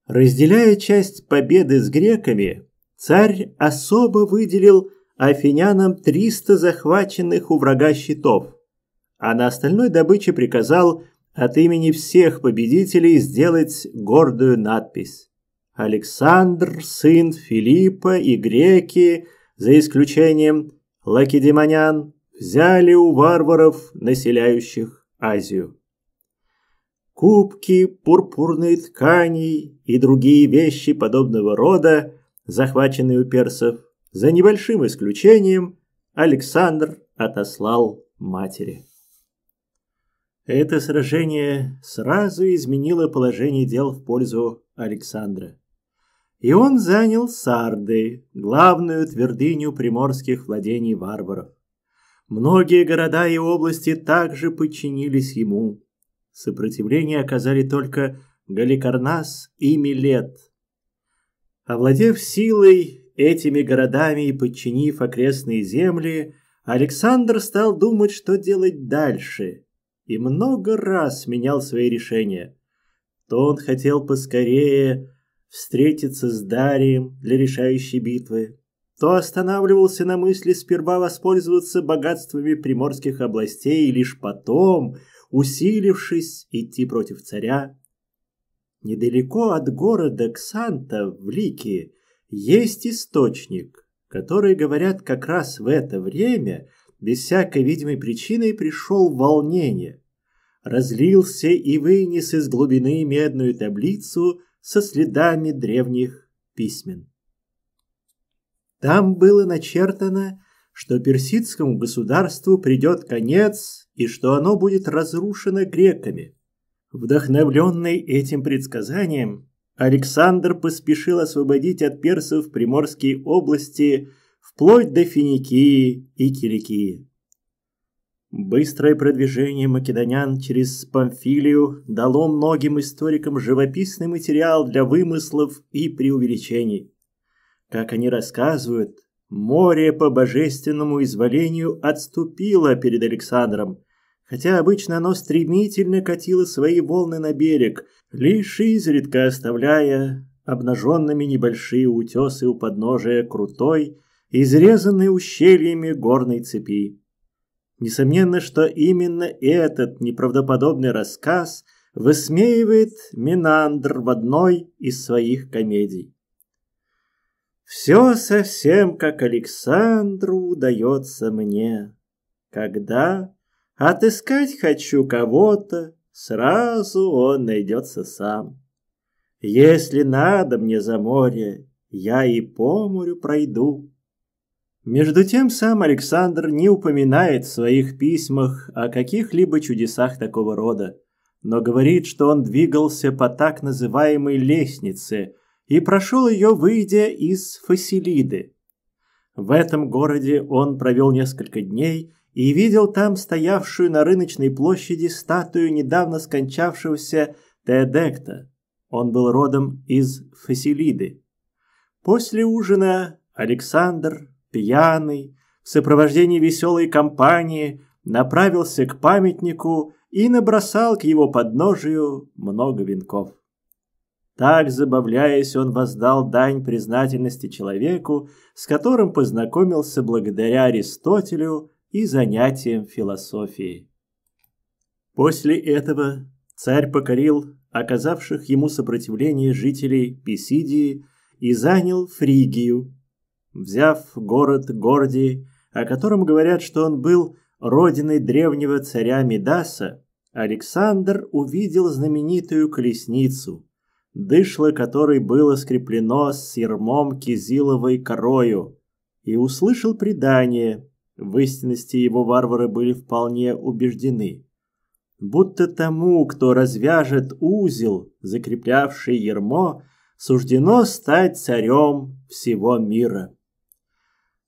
Разделяя часть победы с греками, царь особо выделил афинянам 300 захваченных у врага щитов, а на остальной добыче приказал от имени всех победителей сделать гордую надпись. Александр, сын Филиппа и греки, за исключением лакедемонян, взяли у варваров, населяющих Азию. Кубки, пурпурные ткани и другие вещи подобного рода, захваченные у персов, за небольшим исключением, Александр отослал матери. Это сражение сразу изменило положение дел в пользу Александра. И он занял Сарды, главную твердыню приморских владений варваров. Многие города и области также подчинились ему. Сопротивление оказали только Галикарнас и Милет. Овладев силой этими городами и подчинив окрестные земли, Александр стал думать, что делать дальше, и много раз менял свои решения. То он хотел поскорее встретиться с Дарием для решающей битвы, то останавливался на мысли сперва воспользоваться богатствами приморских областей и лишь потом, усилившись, идти против царя. Недалеко от города Ксанта в Лике есть источник, который, говорят, как раз в это время, без всякой видимой причины, пришел волнение, разлился и вынес из глубины медную таблицу со следами древних письмен. Там было начертано, что персидскому государству придет конец и что оно будет разрушено греками. Вдохновленный этим предсказанием, Александр поспешил освободить от персов приморские области вплоть до Финикии и Киликии. Быстрое продвижение македонян через Памфилию дало многим историкам живописный материал для вымыслов и преувеличений. Как они рассказывают, море по божественному изволению отступило перед Александром, хотя обычно оно стремительно катило свои волны на берег, лишь изредка оставляя обнаженными небольшие утесы у подножия крутой, изрезанной ущельями горной цепи. Несомненно, что именно этот неправдоподобный рассказ высмеивает Минандр в одной из своих комедий. Все совсем как Александру удается мне. Когда отыскать хочу кого-то, сразу он найдется сам. Если надо мне за море, я и по морю пройду. Между тем сам Александр не упоминает в своих письмах о каких-либо чудесах такого рода, но говорит, что он двигался по так называемой лестнице – и прошел ее, выйдя из Фасилиды. В этом городе он провел несколько дней и видел там стоявшую на рыночной площади статую недавно скончавшегося Теодекта. Он был родом из Фасилиды. После ужина Александр, пьяный, в сопровождении веселой компании, направился к памятнику и набросал к его подножию много венков. Так, забавляясь, он воздал дань признательности человеку, с которым познакомился благодаря Аристотелю и занятиям философией. После этого царь покорил оказавших ему сопротивление жителей Писидии и занял Фригию, взяв город Гордии, о котором говорят, что он был родиной древнего царя Медаса, Александр увидел знаменитую колесницу – дышло которой было скреплено с ермом кизиловой корою, и услышал предание, в истинности его варвары были вполне убеждены. Будто тому, кто развяжет узел, закреплявший ермо, суждено стать царем всего мира.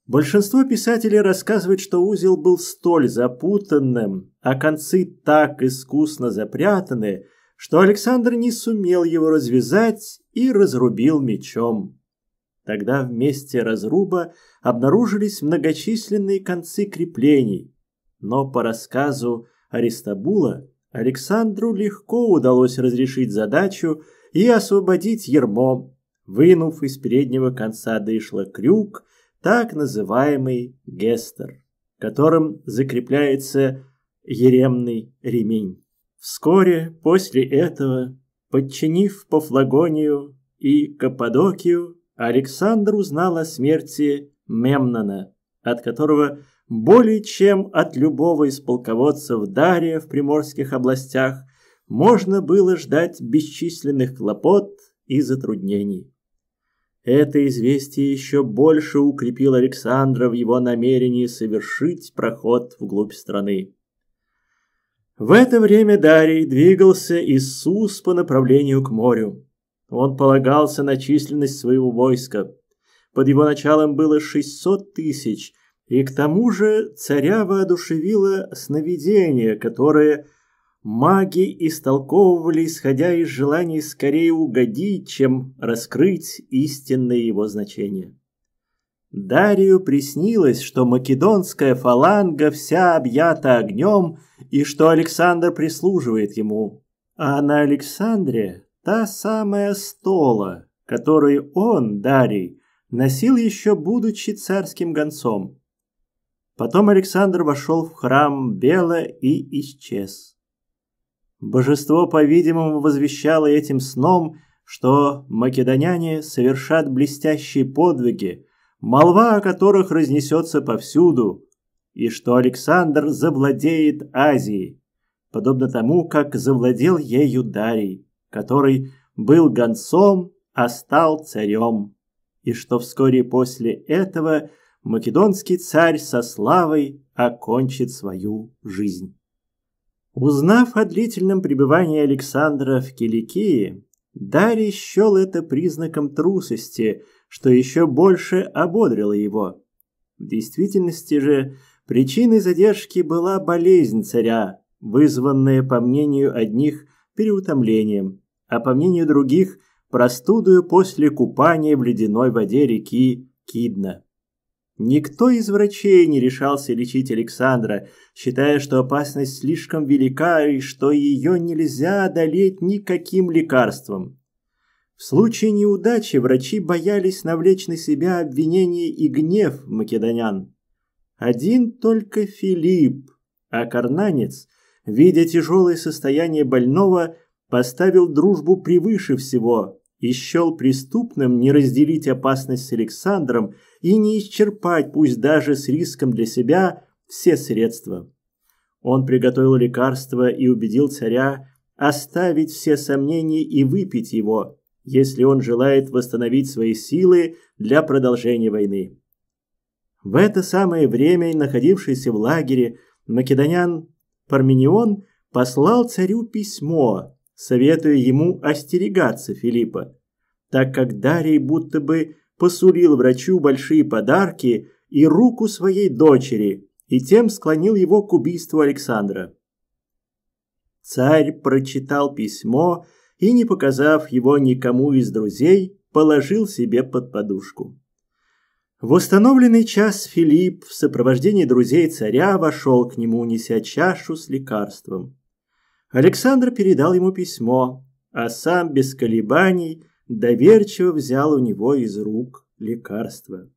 Большинство писателей рассказывает, что узел был столь запутанным, а концы так искусно запрятаны – что Александр не сумел его развязать и разрубил мечом. Тогда вместе разруба обнаружились многочисленные концы креплений, но по рассказу Аристабула Александру легко удалось разрешить задачу и освободить ермо, вынув из переднего конца дышла крюк, так называемый гестер, которым закрепляется еремный ремень. Вскоре после этого, подчинив Пафлагонию и Каппадокию, Александр узнал о смерти Мемнона, от которого более чем от любого из полководцев Дария в приморских областях можно было ждать бесчисленных хлопот и затруднений. Это известие еще больше укрепило Александра в его намерении совершить проход вглубь страны. В это время Дарий двигался Иисус по направлению к морю. Он полагался на численность своего войска. Под его началом было 600 тысяч, и к тому же царя воодушевило сновидение, которое маги истолковывали, исходя из желаний скорее угодить, чем раскрыть истинное его значение. Дарию приснилось, что македонская фаланга вся объята огнем и что Александр прислуживает ему. А на Александре та самая стола, которую он, Дарий, носил еще будучи царским гонцом. Потом Александр вошел в храм Бела и исчез. Божество, по-видимому, возвещало этим сном, что македоняне совершат блестящие подвиги – молва о которых разнесется повсюду, и что Александр завладеет Азией, подобно тому, как завладел ею Дарий, который был гонцом, а стал царем, и что вскоре после этого македонский царь со славой окончит свою жизнь. Узнав о длительном пребывании Александра в Киликии, Дарий счел это признаком трусости – что еще больше ободрило его. В действительности же причиной задержки была болезнь царя, вызванная, по мнению одних, переутомлением, а по мнению других – простудою после купания в ледяной воде реки Кидна. Никто из врачей не решался лечить Александра, считая, что опасность слишком велика и что ее нельзя одолеть никаким лекарством. В случае неудачи врачи боялись навлечь на себя обвинение и гнев македонян. Один только Филипп, а карнанец, видя тяжелое состояние больного, поставил дружбу превыше всего и счел преступным не разделить опасность с Александром и не исчерпать, пусть даже с риском для себя, все средства. Он приготовил лекарство и убедил царя оставить все сомнения и выпить его, если он желает восстановить свои силы для продолжения войны. В это самое время, находившийся в лагере, македонян Парменион послал царю письмо, советуя ему остерегаться Филиппа, так как Дарий будто бы посулил врачу большие подарки и руку своей дочери, и тем склонил его к убийству Александра. Царь прочитал письмо и, не показав его никому из друзей, положил себе под подушку. В установленный час Филипп в сопровождении друзей царя вошел к нему, неся чашу с лекарством. Александр передал ему письмо, а сам без колебаний доверчиво взял у него из рук лекарство.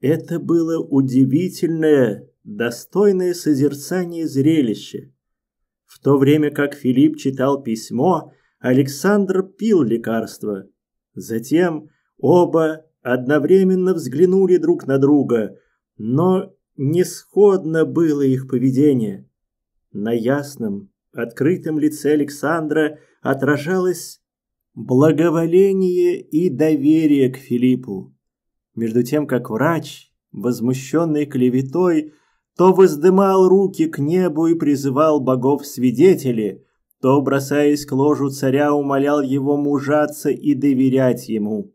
Это было удивительное, достойное созерцание зрелища то время как Филипп читал письмо, Александр пил лекарство. Затем оба одновременно взглянули друг на друга, но несходно было их поведение. На ясном, открытом лице Александра отражалось благоволение и доверие к Филиппу. Между тем, как врач, возмущенный клеветой, то воздымал руки к небу и призывал богов-свидетели, то, бросаясь к ложу царя, умолял его мужаться и доверять ему.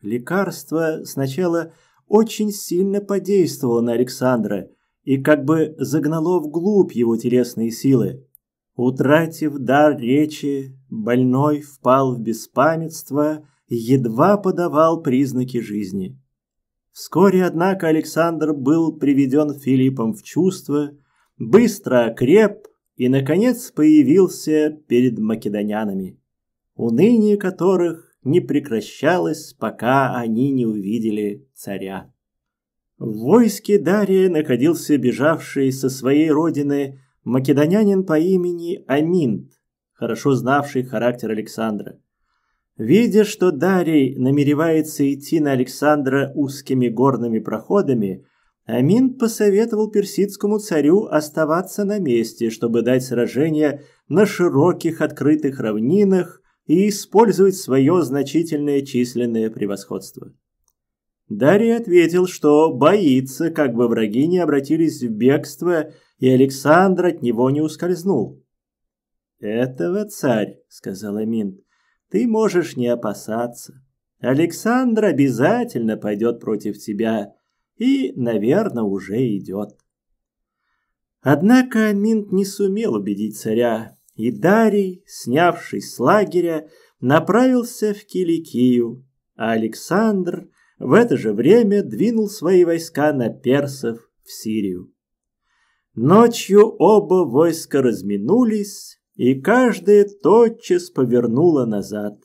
Лекарство сначала очень сильно подействовало на Александра и как бы загнало вглубь его телесные силы. Утратив дар речи, больной впал в беспамятство и едва подавал признаки жизни. Вскоре, однако, Александр был приведен Филиппом в чувство, быстро окреп и, наконец, появился перед македонянами, уныние которых не прекращалось, пока они не увидели царя. В войске Дария находился бежавший со своей родины македонянин по имени Аминт, хорошо знавший характер Александра. Видя, что Дарий намеревается идти на Александра узкими горными проходами, Амин посоветовал персидскому царю оставаться на месте, чтобы дать сражение на широких открытых равнинах и использовать свое значительное численное превосходство. Дарий ответил, что боится, как бы враги не обратились в бегство, и Александр от него не ускользнул. «Этого царь», — сказал Амин, ты можешь не опасаться. Александр обязательно пойдет против тебя и, наверное, уже идет. Однако Минт не сумел убедить царя, и Дарий, снявшись с лагеря, направился в Киликию, а Александр в это же время двинул свои войска на персов в Сирию. Ночью оба войска разминулись, и каждая тотчас повернула назад.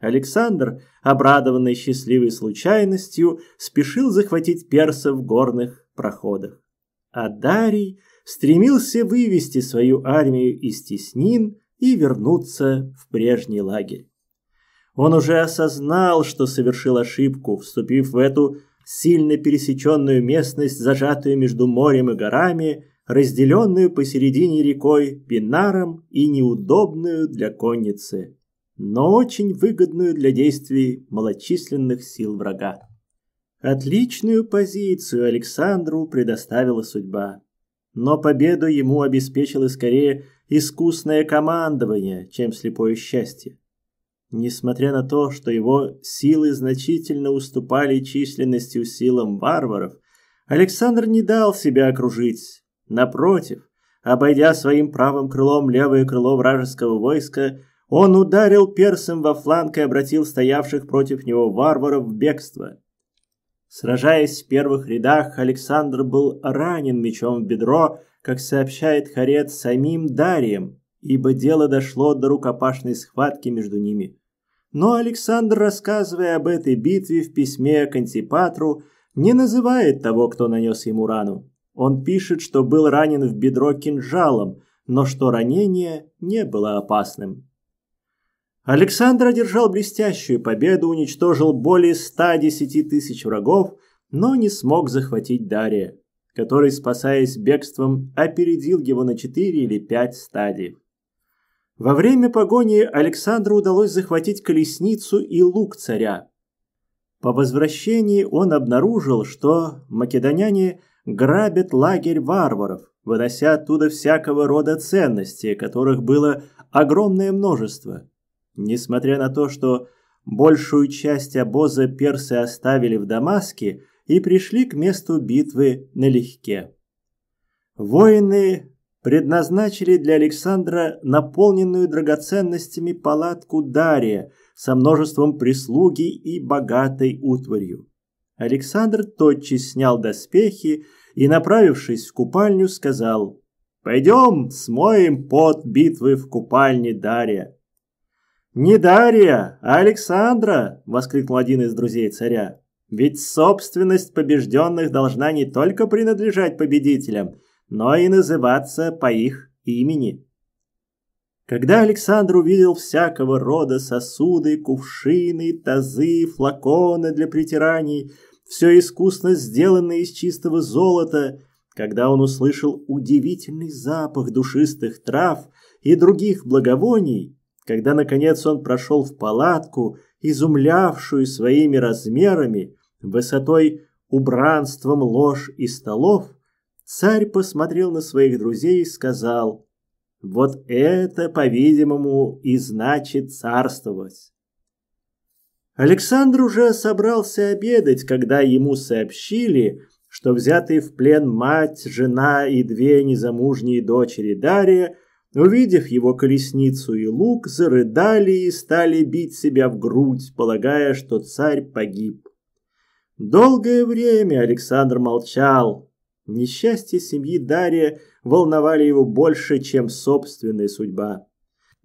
Александр, обрадованный счастливой случайностью, спешил захватить перса в горных проходах. А Дарий стремился вывести свою армию из теснин и вернуться в прежний лагерь. Он уже осознал, что совершил ошибку, вступив в эту сильно пересеченную местность, зажатую между морем и горами, разделенную посередине рекой Пинаром и неудобную для конницы, но очень выгодную для действий малочисленных сил врага. Отличную позицию Александру предоставила судьба. Но победу ему обеспечило скорее искусное командование, чем слепое счастье. Несмотря на то, что его силы значительно уступали численностью силам варваров, Александр не дал себя окружить, Напротив, обойдя своим правым крылом левое крыло вражеского войска, он ударил персом во фланг и обратил стоявших против него варваров в бегство. Сражаясь в первых рядах, Александр был ранен мечом в бедро, как сообщает Харет самим Дарием, ибо дело дошло до рукопашной схватки между ними. Но Александр, рассказывая об этой битве в письме к Антипатру, не называет того, кто нанес ему рану. Он пишет, что был ранен в бедро кинжалом, но что ранение не было опасным. Александр одержал блестящую победу, уничтожил более 110 тысяч врагов, но не смог захватить Дария, который, спасаясь бегством, опередил его на 4 или 5 стадий. Во время погони Александру удалось захватить колесницу и лук царя. По возвращении он обнаружил, что македоняне грабят лагерь варваров, вынося оттуда всякого рода ценности, которых было огромное множество. Несмотря на то, что большую часть обоза персы оставили в Дамаске и пришли к месту битвы налегке. Воины предназначили для Александра наполненную драгоценностями палатку Дария со множеством прислуги и богатой утварью. Александр тотчас снял доспехи и, направившись в купальню, сказал «Пойдем смоем пот битвы в купальне Дарья». «Не Дарья, а Александра!» – воскликнул один из друзей царя. «Ведь собственность побежденных должна не только принадлежать победителям, но и называться по их имени». Когда Александр увидел всякого рода сосуды, кувшины, тазы, флаконы для притираний – все искусно сделанное из чистого золота, когда он услышал удивительный запах душистых трав и других благовоний, когда, наконец, он прошел в палатку, изумлявшую своими размерами, высотой, убранством лож и столов, царь посмотрел на своих друзей и сказал, «Вот это, по-видимому, и значит царствовать». Александр уже собрался обедать, когда ему сообщили, что взятые в плен мать, жена и две незамужние дочери Дария, увидев его колесницу и лук, зарыдали и стали бить себя в грудь, полагая, что царь погиб. Долгое время Александр молчал. Несчастье семьи Дария волновали его больше, чем собственная судьба.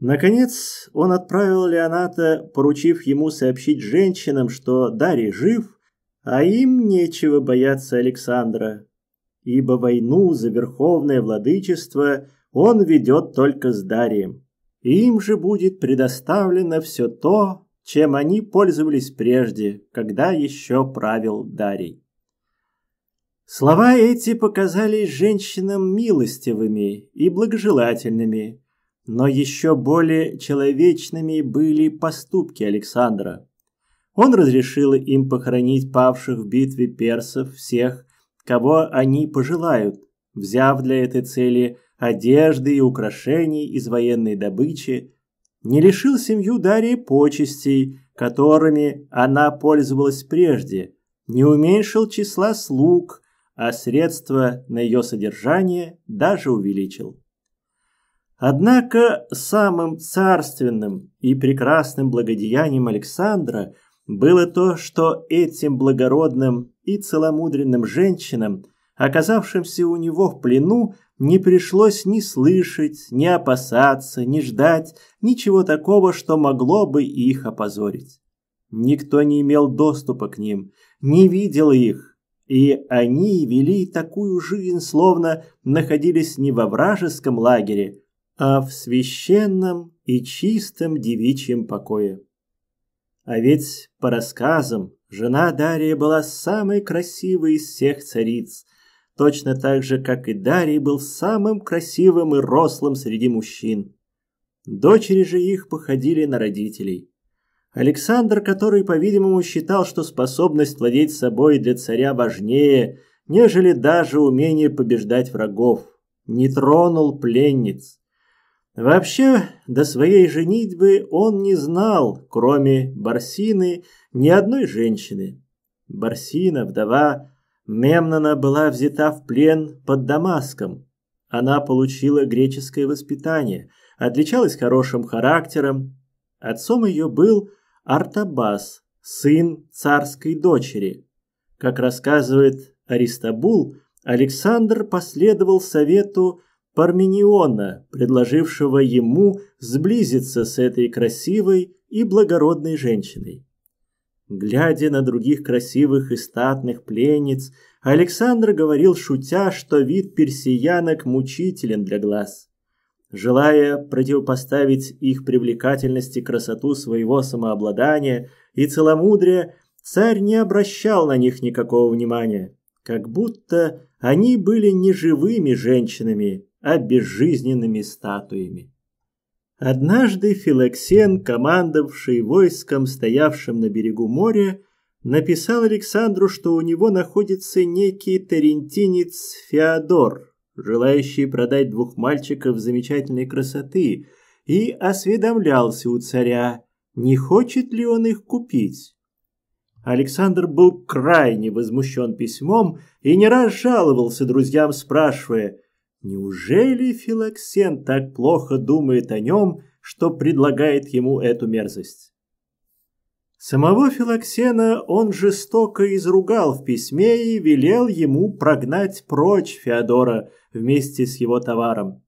Наконец, он отправил Леоната, поручив ему сообщить женщинам, что Дарий жив, а им нечего бояться Александра, ибо войну за верховное владычество он ведет только с Дарием. Им же будет предоставлено все то, чем они пользовались прежде, когда еще правил Дарий. Слова эти показались женщинам милостивыми и благожелательными – но еще более человечными были поступки Александра. Он разрешил им похоронить павших в битве персов всех, кого они пожелают, взяв для этой цели одежды и украшений из военной добычи, не лишил семью Дарии почестей, которыми она пользовалась прежде, не уменьшил числа слуг, а средства на ее содержание даже увеличил. Однако самым царственным и прекрасным благодеянием Александра было то, что этим благородным и целомудренным женщинам, оказавшимся у него в плену, не пришлось ни слышать, ни опасаться, ни ждать ничего такого, что могло бы их опозорить. Никто не имел доступа к ним, не видел их, и они вели такую жизнь, словно находились не во вражеском лагере, а в священном и чистом девичьем покое. А ведь, по рассказам, жена Дария была самой красивой из всех цариц, точно так же, как и Дарий был самым красивым и рослым среди мужчин. Дочери же их походили на родителей. Александр, который, по-видимому, считал, что способность владеть собой для царя важнее, нежели даже умение побеждать врагов, не тронул пленниц. Вообще, до своей женитьбы он не знал, кроме Барсины, ни одной женщины. Барсина, вдова Мемнона, была взята в плен под Дамаском. Она получила греческое воспитание, отличалась хорошим характером. Отцом ее был Артабас, сын царской дочери. Как рассказывает Аристабул, Александр последовал совету Пармениона, предложившего ему сблизиться с этой красивой и благородной женщиной. Глядя на других красивых и статных пленниц, Александр говорил, шутя, что вид персиянок мучителен для глаз. Желая противопоставить их привлекательности красоту своего самообладания и целомудрия, царь не обращал на них никакого внимания, как будто они были неживыми женщинами, а безжизненными статуями. Однажды Филексен, командовавший войском, стоявшим на берегу моря, написал Александру, что у него находится некий тарентинец Феодор, желающий продать двух мальчиков замечательной красоты, и осведомлялся у царя, не хочет ли он их купить. Александр был крайне возмущен письмом и не раз жаловался друзьям, спрашивая, Неужели Филоксен так плохо думает о нем, что предлагает ему эту мерзость? Самого Филоксена он жестоко изругал в письме и велел ему прогнать прочь Феодора вместе с его товаром.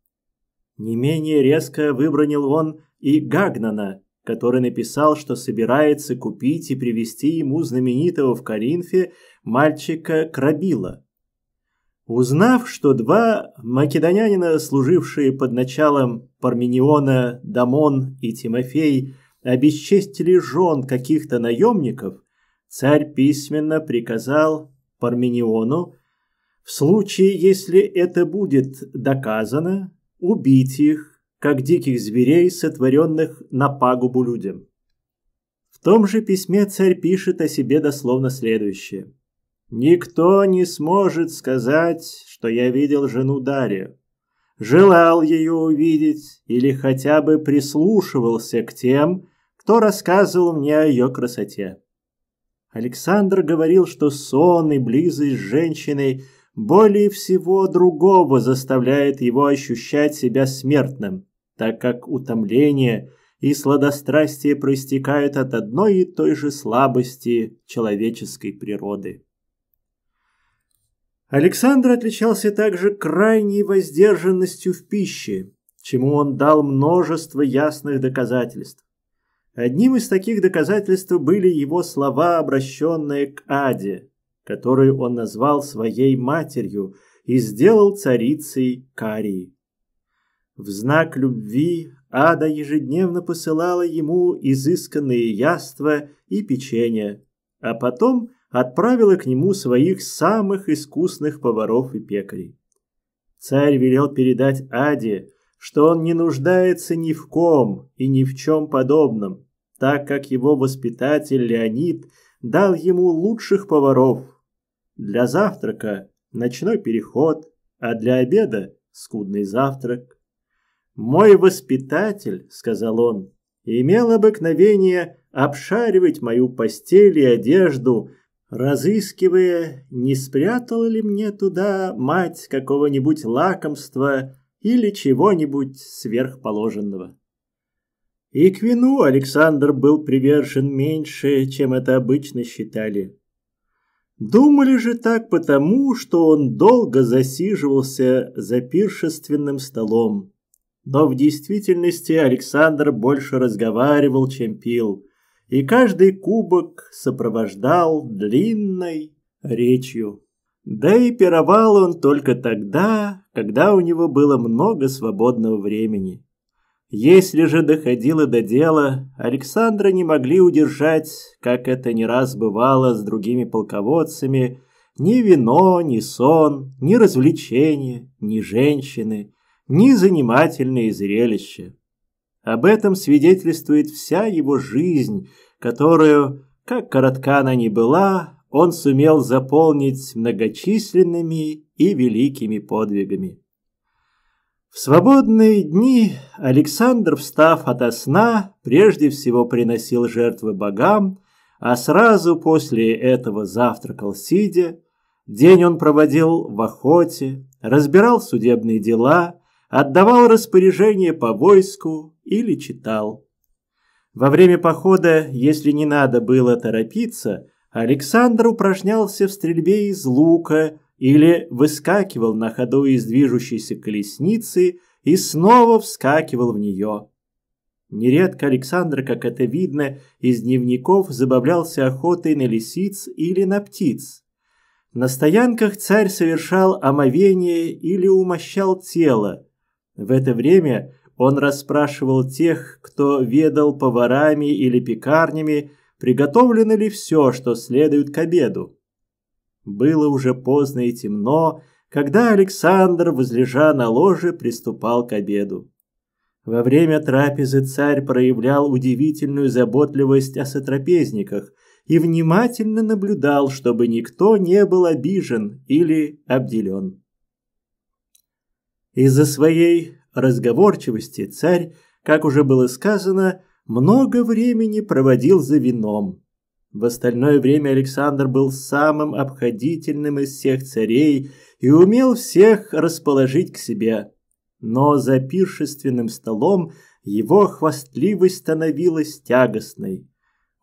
Не менее резко выбронил он и Гагнана, который написал, что собирается купить и привести ему знаменитого в Коринфе мальчика Крабила – Узнав, что два македонянина, служившие под началом Пармениона, Дамон и Тимофей, обесчестили жен каких-то наемников, царь письменно приказал Пармениону, в случае, если это будет доказано, убить их, как диких зверей, сотворенных на пагубу людям. В том же письме царь пишет о себе дословно следующее. Никто не сможет сказать, что я видел жену Дарию. Желал ее увидеть или хотя бы прислушивался к тем, кто рассказывал мне о ее красоте. Александр говорил, что сон и близость с женщиной более всего другого заставляет его ощущать себя смертным, так как утомление и сладострастие проистекают от одной и той же слабости человеческой природы. Александр отличался также крайней воздержанностью в пище, чему он дал множество ясных доказательств. Одним из таких доказательств были его слова, обращенные к Аде, которую он назвал своей матерью и сделал царицей Карии. В знак любви Ада ежедневно посылала ему изысканные яства и печенья, а потом отправила к нему своих самых искусных поваров и пекарей. Царь велел передать Аде, что он не нуждается ни в ком и ни в чем подобном, так как его воспитатель Леонид дал ему лучших поваров. Для завтрака – ночной переход, а для обеда – скудный завтрак. «Мой воспитатель», – сказал он, – «имел обыкновение обшаривать мою постель и одежду, разыскивая, не спрятала ли мне туда мать какого-нибудь лакомства или чего-нибудь сверхположенного. И к вину Александр был привержен меньше, чем это обычно считали. Думали же так потому, что он долго засиживался за пиршественным столом. Но в действительности Александр больше разговаривал, чем пил – и каждый кубок сопровождал длинной речью. Да и пировал он только тогда, когда у него было много свободного времени. Если же доходило до дела, Александра не могли удержать, как это не раз бывало с другими полководцами, ни вино, ни сон, ни развлечения, ни женщины, ни занимательные зрелища. Об этом свидетельствует вся его жизнь, которую, как коротка она ни была, он сумел заполнить многочисленными и великими подвигами. В свободные дни Александр, встав ото сна, прежде всего приносил жертвы богам, а сразу после этого завтракал сидя. День он проводил в охоте, разбирал судебные дела, отдавал распоряжение по войску, или читал. Во время похода, если не надо было торопиться, Александр упражнялся в стрельбе из лука или выскакивал на ходу из движущейся колесницы и снова вскакивал в нее. Нередко Александр, как это видно, из дневников забавлялся охотой на лисиц или на птиц. На стоянках царь совершал омовение или умощал тело. В это время он расспрашивал тех, кто ведал поварами или пекарнями, приготовлено ли все, что следует к обеду. Было уже поздно и темно, когда Александр, возлежа на ложе, приступал к обеду. Во время трапезы царь проявлял удивительную заботливость о сотрапезниках и внимательно наблюдал, чтобы никто не был обижен или обделен. Из-за своей разговорчивости царь, как уже было сказано, много времени проводил за вином. В остальное время Александр был самым обходительным из всех царей и умел всех расположить к себе. Но за пиршественным столом его хвастливость становилась тягостной.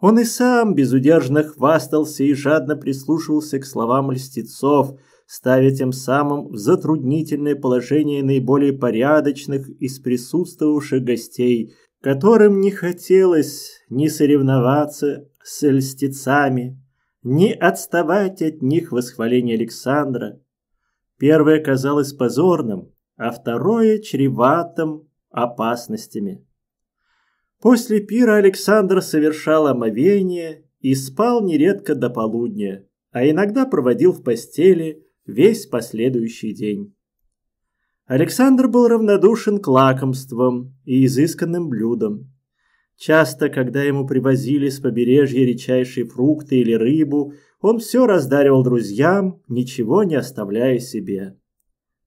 Он и сам безудержно хвастался и жадно прислушивался к словам льстецов – ставя тем самым в затруднительное положение наиболее порядочных из присутствовавших гостей, которым не хотелось ни соревноваться с льстецами, ни отставать от них восхваление Александра. Первое казалось позорным, а второе – чреватым опасностями. После пира Александр совершал омовение и спал нередко до полудня, а иногда проводил в постели, весь последующий день. Александр был равнодушен к лакомствам и изысканным блюдам. Часто, когда ему привозили с побережья редчайшие фрукты или рыбу, он все раздаривал друзьям, ничего не оставляя себе.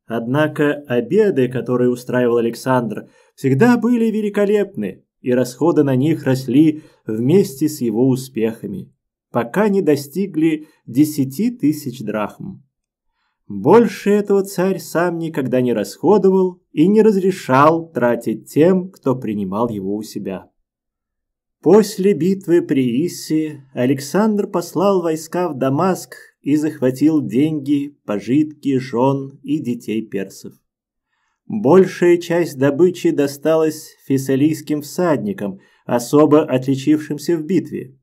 Однако обеды, которые устраивал Александр, всегда были великолепны, и расходы на них росли вместе с его успехами, пока не достигли десяти тысяч драхм. Больше этого царь сам никогда не расходовал и не разрешал тратить тем, кто принимал его у себя. После битвы при Иссе Александр послал войска в Дамаск и захватил деньги, пожитки, жен и детей персов. Большая часть добычи досталась фессалийским всадникам, особо отличившимся в битве.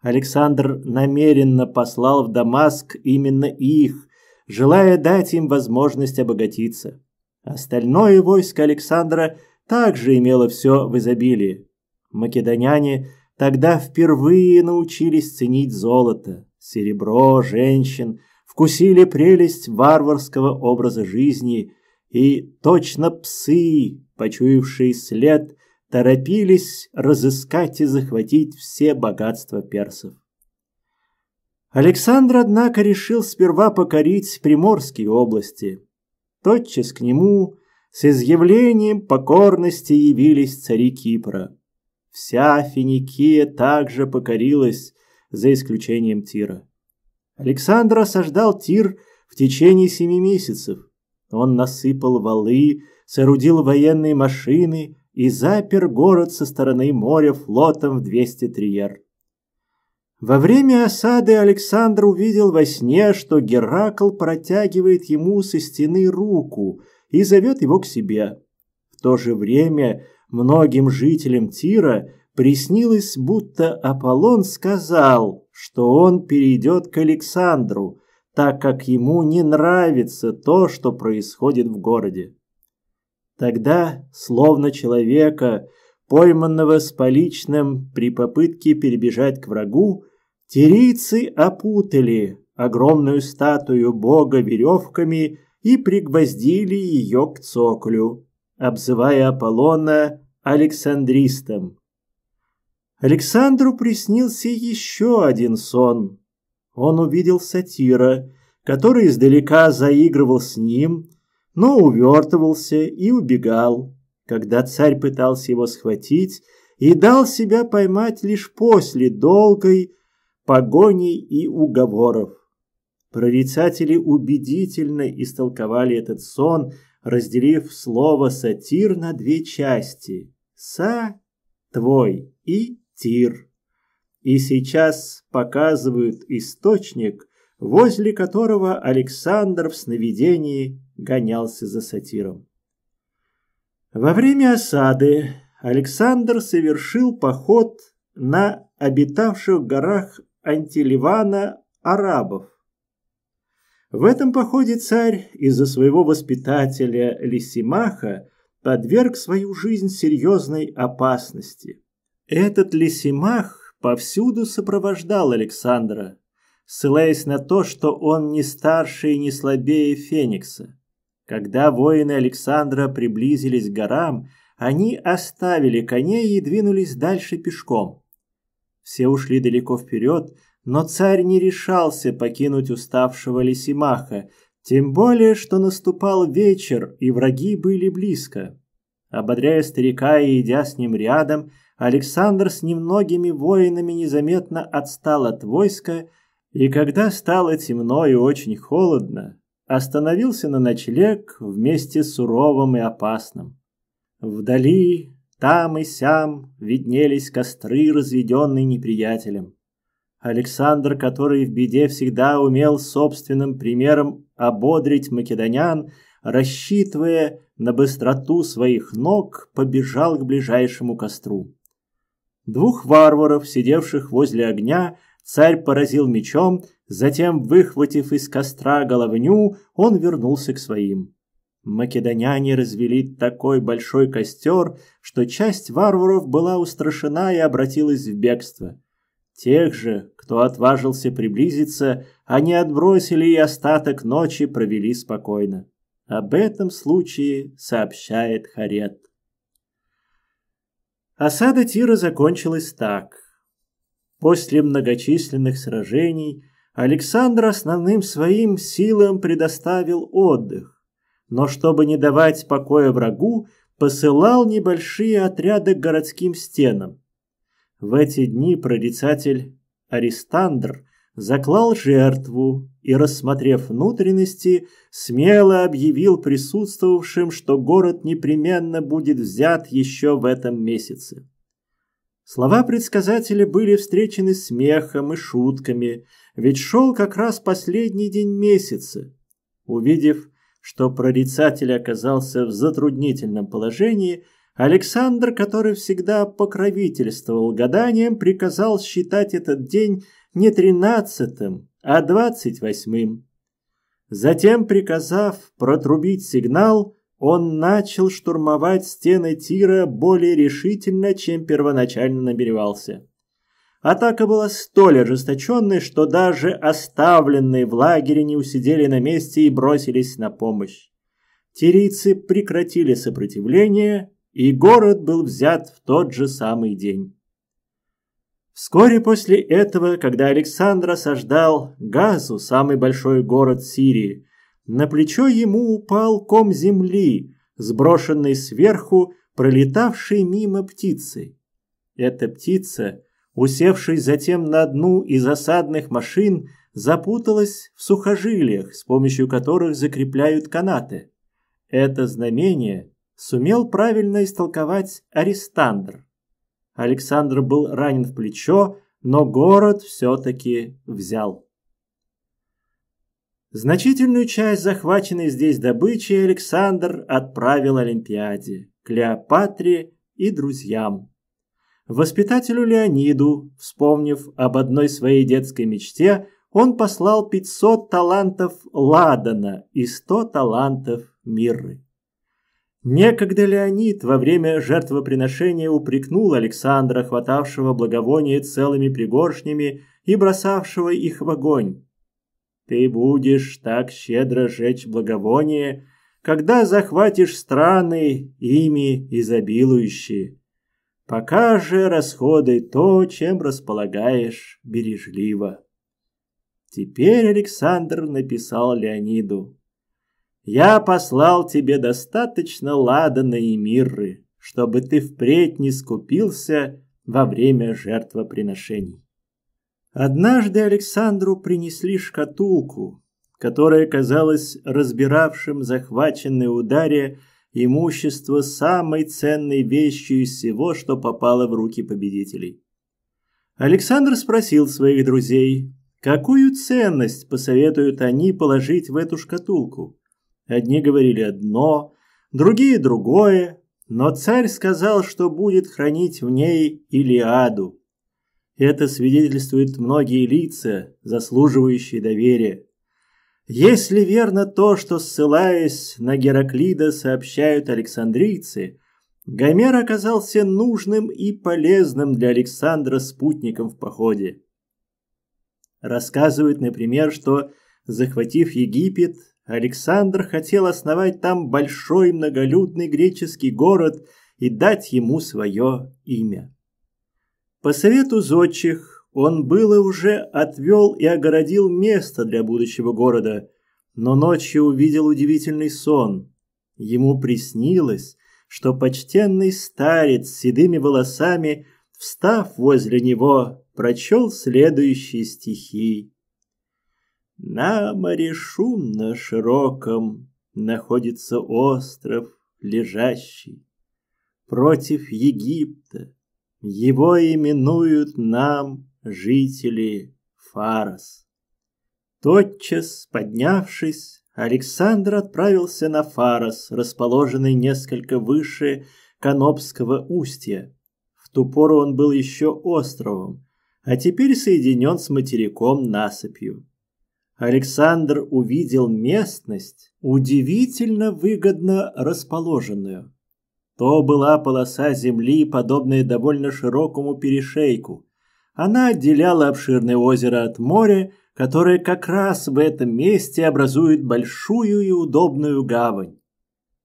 Александр намеренно послал в Дамаск именно их, желая дать им возможность обогатиться. Остальное войско Александра также имело все в изобилии. Македоняне тогда впервые научились ценить золото, серебро, женщин, вкусили прелесть варварского образа жизни, и точно псы, почуявшие след, торопились разыскать и захватить все богатства персов. Александр, однако, решил сперва покорить Приморские области. Тотчас к нему с изъявлением покорности явились цари Кипра. Вся Финикия также покорилась, за исключением Тира. Александр осаждал Тир в течение семи месяцев. Он насыпал валы, соорудил военные машины и запер город со стороны моря флотом в 200 триер. Во время осады Александр увидел во сне, что Геракл протягивает ему со стены руку и зовет его к себе. В то же время многим жителям Тира приснилось, будто Аполлон сказал, что он перейдет к Александру, так как ему не нравится то, что происходит в городе. Тогда, словно человека, пойманного с поличным при попытке перебежать к врагу, Тирийцы опутали огромную статую бога веревками и пригвоздили ее к цоклю, обзывая Аполлона Александристом. Александру приснился еще один сон. Он увидел сатира, который издалека заигрывал с ним, но увертывался и убегал, когда царь пытался его схватить и дал себя поймать лишь после долгой, погоней и уговоров. Прорицатели убедительно истолковали этот сон, разделив слово «сатир» на две части – «са» – «твой» и «тир». И сейчас показывают источник, возле которого Александр в сновидении гонялся за сатиром. Во время осады Александр совершил поход на обитавших в горах антиливана арабов. В этом походе царь из-за своего воспитателя Лисимаха подверг свою жизнь серьезной опасности. Этот Лисимах повсюду сопровождал Александра, ссылаясь на то, что он не старше и не слабее Феникса. Когда воины Александра приблизились к горам, они оставили коней и двинулись дальше пешком. Все ушли далеко вперед, но царь не решался покинуть уставшего Лисимаха, тем более, что наступал вечер, и враги были близко. Ободряя старика и идя с ним рядом, Александр с немногими воинами незаметно отстал от войска, и когда стало темно и очень холодно, остановился на ночлег вместе с суровым и опасным. Вдали там и сям виднелись костры, разведенные неприятелем. Александр, который в беде всегда умел собственным примером ободрить македонян, рассчитывая на быстроту своих ног, побежал к ближайшему костру. Двух варваров, сидевших возле огня, царь поразил мечом, затем, выхватив из костра головню, он вернулся к своим. Македоняне развели такой большой костер, что часть варваров была устрашена и обратилась в бегство. Тех же, кто отважился приблизиться, они отбросили и остаток ночи провели спокойно. Об этом случае сообщает Харет. Осада Тира закончилась так. После многочисленных сражений Александр основным своим силам предоставил отдых но чтобы не давать покоя врагу, посылал небольшие отряды к городским стенам. В эти дни прорицатель Аристандр заклал жертву и, рассмотрев внутренности, смело объявил присутствовавшим, что город непременно будет взят еще в этом месяце. Слова предсказателя были встречены смехом и шутками, ведь шел как раз последний день месяца. Увидев что прорицатель оказался в затруднительном положении, Александр, который всегда покровительствовал гаданиям, приказал считать этот день не тринадцатым, а двадцать восьмым. Затем, приказав протрубить сигнал, он начал штурмовать стены тира более решительно, чем первоначально намеревался. Атака была столь ожесточенной, что даже оставленные в лагере не усидели на месте и бросились на помощь. Тирийцы прекратили сопротивление, и город был взят в тот же самый день. Вскоре после этого, когда Александр осаждал Газу, самый большой город Сирии, на плечо ему упал ком земли, сброшенный сверху пролетавшей мимо птицы. Эта птица усевшись затем на одну из осадных машин, запуталась в сухожилиях, с помощью которых закрепляют канаты. Это знамение сумел правильно истолковать Аристандр. Александр был ранен в плечо, но город все-таки взял. Значительную часть захваченной здесь добычи Александр отправил Олимпиаде, Клеопатре и друзьям. Воспитателю Леониду, вспомнив об одной своей детской мечте, он послал 500 талантов Ладана и 100 талантов Мирры. Некогда Леонид во время жертвоприношения упрекнул Александра, хватавшего благовоние целыми пригоршнями и бросавшего их в огонь. «Ты будешь так щедро жечь благовоние, когда захватишь страны, ими изобилующие». Пока же расходуй то, чем располагаешь бережливо. Теперь Александр написал Леониду. «Я послал тебе достаточно ладана и мирры, чтобы ты впредь не скупился во время жертвоприношений». Однажды Александру принесли шкатулку, которая казалась разбиравшим захваченной ударе имущество самой ценной вещью из всего, что попало в руки победителей. Александр спросил своих друзей, какую ценность посоветуют они положить в эту шкатулку. Одни говорили одно, другие другое, но царь сказал, что будет хранить в ней Илиаду. Это свидетельствует многие лица, заслуживающие доверия. Если верно то, что, ссылаясь на Гераклида, сообщают александрийцы, Гомер оказался нужным и полезным для Александра спутником в походе. Рассказывают, например, что, захватив Египет, Александр хотел основать там большой многолюдный греческий город и дать ему свое имя. По совету зодчих он было уже отвел и огородил место для будущего города, но ночью увидел удивительный сон. Ему приснилось, что почтенный старец с седыми волосами, встав возле него, прочел следующие стихи. «На море шумно широком находится остров лежащий против Египта. Его именуют нам жители Фарос. Тотчас, поднявшись, Александр отправился на Фарос, расположенный несколько выше Канопского устья. В ту пору он был еще островом, а теперь соединен с материком насыпью. Александр увидел местность, удивительно выгодно расположенную. То была полоса земли, подобная довольно широкому перешейку – она отделяла обширное озеро от моря, которое как раз в этом месте образует большую и удобную гавань.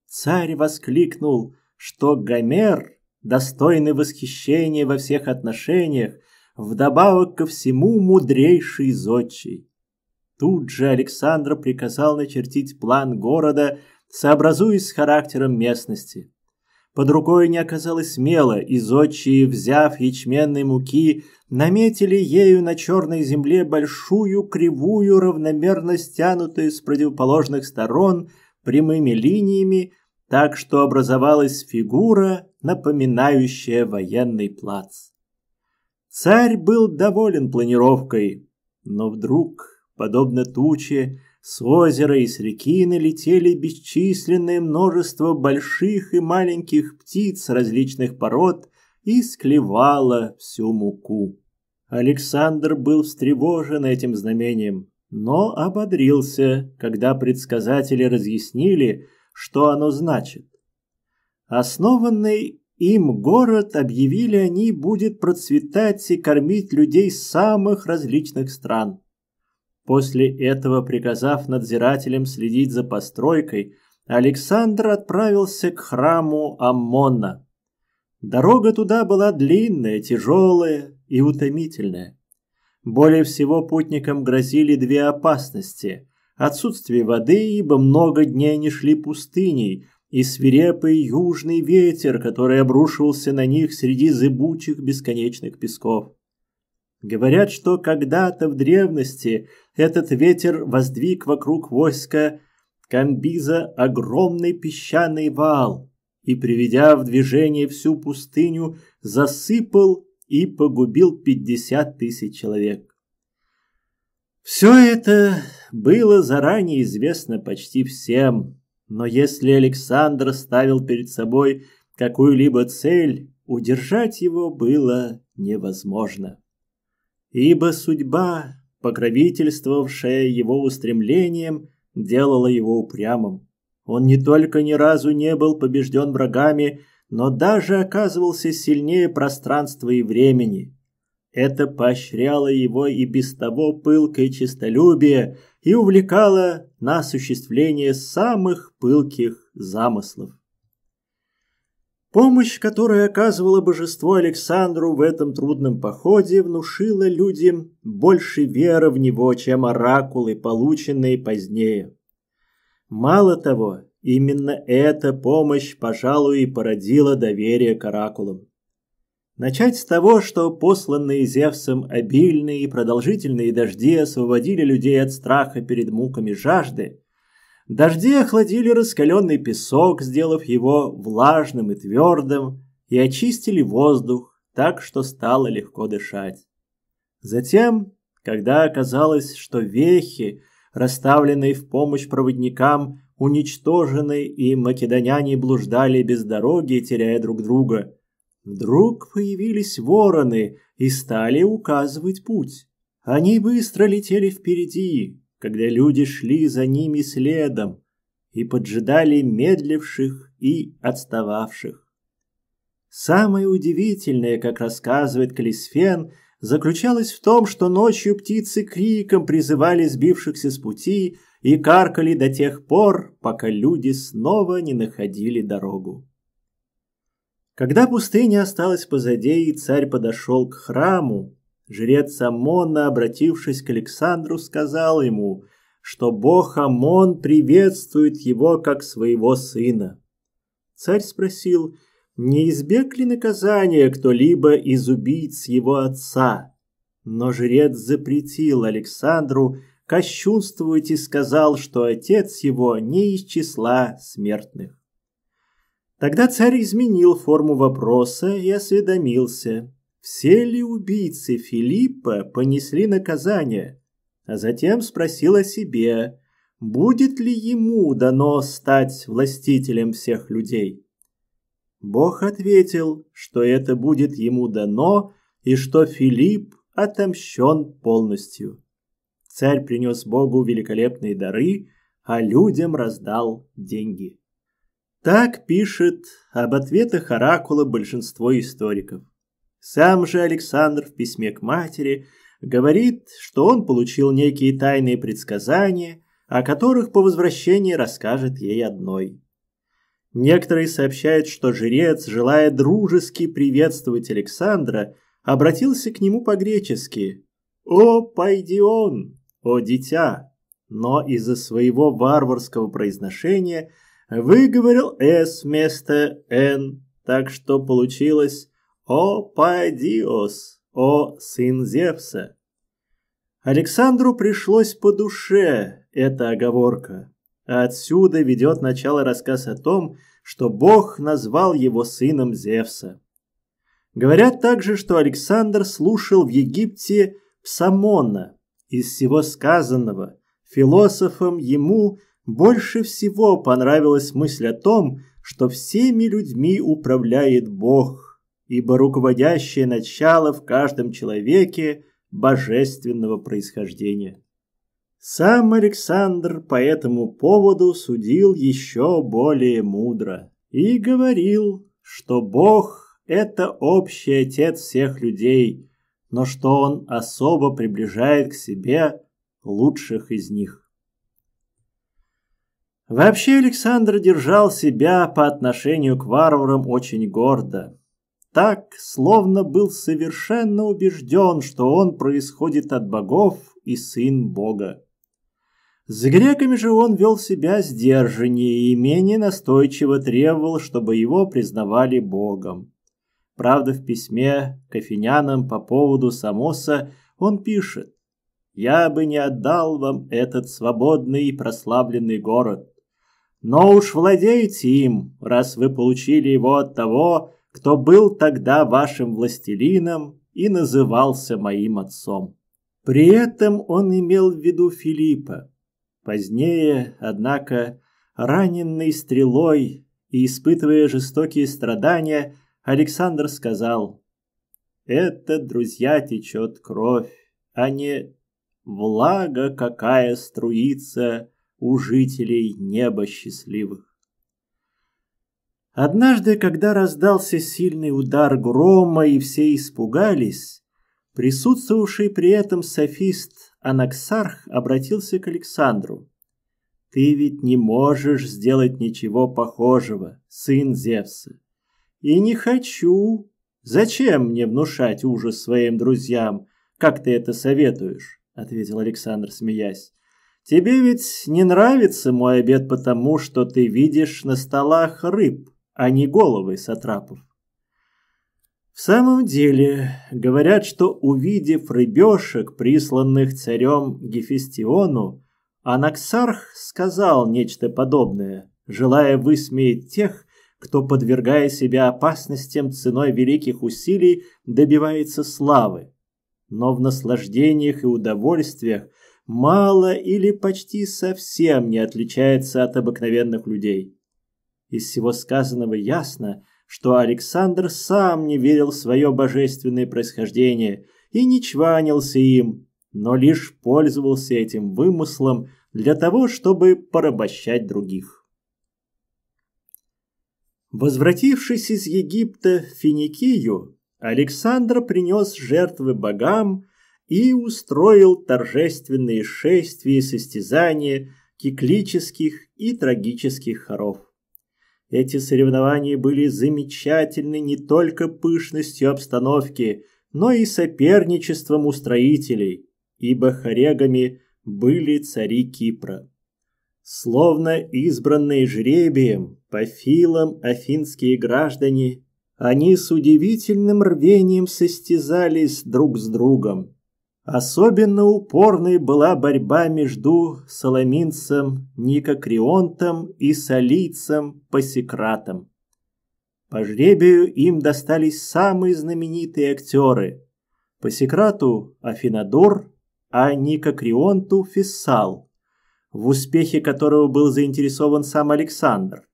Царь воскликнул, что Гомер, достойный восхищения во всех отношениях, вдобавок ко всему мудрейший зодчий. Тут же Александр приказал начертить план города, сообразуясь с характером местности. Под рукой не оказалось смело, и зодчие, взяв ячменной муки, наметили ею на черной земле большую кривую, равномерно стянутую с противоположных сторон прямыми линиями, так что образовалась фигура, напоминающая военный плац. Царь был доволен планировкой, но вдруг, подобно туче, с озера и с реки налетели бесчисленное множество больших и маленьких птиц различных пород и склевало всю муку. Александр был встревожен этим знамением, но ободрился, когда предсказатели разъяснили, что оно значит. Основанный им город, объявили они, будет процветать и кормить людей самых различных стран. После этого, приказав надзирателям следить за постройкой, Александр отправился к храму Аммона. Дорога туда была длинная, тяжелая и утомительная. Более всего путникам грозили две опасности – отсутствие воды, ибо много дней они шли пустыней, и свирепый южный ветер, который обрушивался на них среди зыбучих бесконечных песков. Говорят, что когда-то в древности – этот ветер воздвиг вокруг войска Камбиза огромный песчаный вал и, приведя в движение всю пустыню, засыпал и погубил пятьдесят тысяч человек. Все это было заранее известно почти всем, но если Александр ставил перед собой какую-либо цель, удержать его было невозможно. Ибо судьба покровительствовавшая его устремлением, делало его упрямым. Он не только ни разу не был побежден врагами, но даже оказывался сильнее пространства и времени. Это поощряло его и без того пылкое честолюбие и увлекало на осуществление самых пылких замыслов. Помощь, которую оказывало божество Александру в этом трудном походе, внушила людям больше веры в него, чем оракулы, полученные позднее. Мало того, именно эта помощь, пожалуй, и породила доверие к оракулам. Начать с того, что посланные Зевсом обильные и продолжительные дожди освободили людей от страха перед муками жажды – Дожди охладили раскаленный песок, сделав его влажным и твердым, и очистили воздух так, что стало легко дышать. Затем, когда оказалось, что вехи, расставленные в помощь проводникам, уничтожены и македоняне блуждали без дороги, теряя друг друга, вдруг появились вороны и стали указывать путь. Они быстро летели впереди, когда люди шли за ними следом и поджидали медливших и отстававших. Самое удивительное, как рассказывает Калисфен, заключалось в том, что ночью птицы криком призывали сбившихся с пути и каркали до тех пор, пока люди снова не находили дорогу. Когда пустыня осталась позади и царь подошел к храму, Жрец Амона, обратившись к Александру, сказал ему, что бог Амон приветствует его как своего сына. Царь спросил, не избег ли наказания кто-либо из убийц его отца? Но жрец запретил Александру кощунствовать и сказал, что отец его не из числа смертных. Тогда царь изменил форму вопроса и осведомился, все ли убийцы Филиппа понесли наказание, а затем спросил о себе, будет ли ему дано стать властителем всех людей. Бог ответил, что это будет ему дано и что Филипп отомщен полностью. Царь принес Богу великолепные дары, а людям раздал деньги. Так пишет об ответах оракула большинство историков. Сам же Александр в письме к матери говорит, что он получил некие тайные предсказания, о которых по возвращении расскажет ей одной. Некоторые сообщают, что жрец, желая дружески приветствовать Александра, обратился к нему по-гречески «О, Пайдион! О, дитя!» Но из-за своего варварского произношения выговорил «С» вместо «Н», так что получилось «О Падиос! О сын Зевса!» Александру пришлось по душе эта оговорка. А отсюда ведет начало рассказ о том, что Бог назвал его сыном Зевса. Говорят также, что Александр слушал в Египте Псамона. Из всего сказанного философом ему больше всего понравилась мысль о том, что всеми людьми управляет Бог – ибо руководящее начало в каждом человеке божественного происхождения. Сам Александр по этому поводу судил еще более мудро и говорил, что Бог – это общий отец всех людей, но что он особо приближает к себе лучших из них. Вообще Александр держал себя по отношению к варварам очень гордо, так, словно был совершенно убежден, что он происходит от богов и сын бога. С греками же он вел себя сдержаннее и менее настойчиво требовал, чтобы его признавали богом. Правда, в письме к афинянам по поводу Самоса он пишет «Я бы не отдал вам этот свободный и прославленный город, но уж владейте им, раз вы получили его от того, кто был тогда вашим властелином и назывался моим отцом. При этом он имел в виду Филиппа. Позднее, однако, раненный стрелой и испытывая жестокие страдания, Александр сказал, «Это, друзья, течет кровь, а не влага, какая струится у жителей неба счастливых». Однажды, когда раздался сильный удар грома и все испугались, присутствовавший при этом софист Анаксарх обратился к Александру. «Ты ведь не можешь сделать ничего похожего, сын Зевса». «И не хочу. Зачем мне внушать ужас своим друзьям, как ты это советуешь?» — ответил Александр, смеясь. «Тебе ведь не нравится мой обед потому, что ты видишь на столах рыб» а не головы сатрапов. В самом деле, говорят, что увидев рыбешек, присланных царем Гефестиону, Анаксарх сказал нечто подобное, желая высмеять тех, кто, подвергая себя опасностям ценой великих усилий, добивается славы. Но в наслаждениях и удовольствиях мало или почти совсем не отличается от обыкновенных людей. Из всего сказанного ясно, что Александр сам не верил в свое божественное происхождение и не чванился им, но лишь пользовался этим вымыслом для того, чтобы порабощать других. Возвратившись из Египта в Финикию, Александр принес жертвы богам и устроил торжественные шествия и состязания киклических и трагических хоров. Эти соревнования были замечательны не только пышностью обстановки, но и соперничеством у строителей, ибо хорегами были цари Кипра. Словно избранные жребием, по филам афинские граждане, они с удивительным рвением состязались друг с другом, Особенно упорной была борьба между соломинцем Никокрионтом и солийцем Пасекратом. По жребию им достались самые знаменитые актеры. Пасекрату – Афинадор, а Никокрионту – Фессал, в успехе которого был заинтересован сам Александр.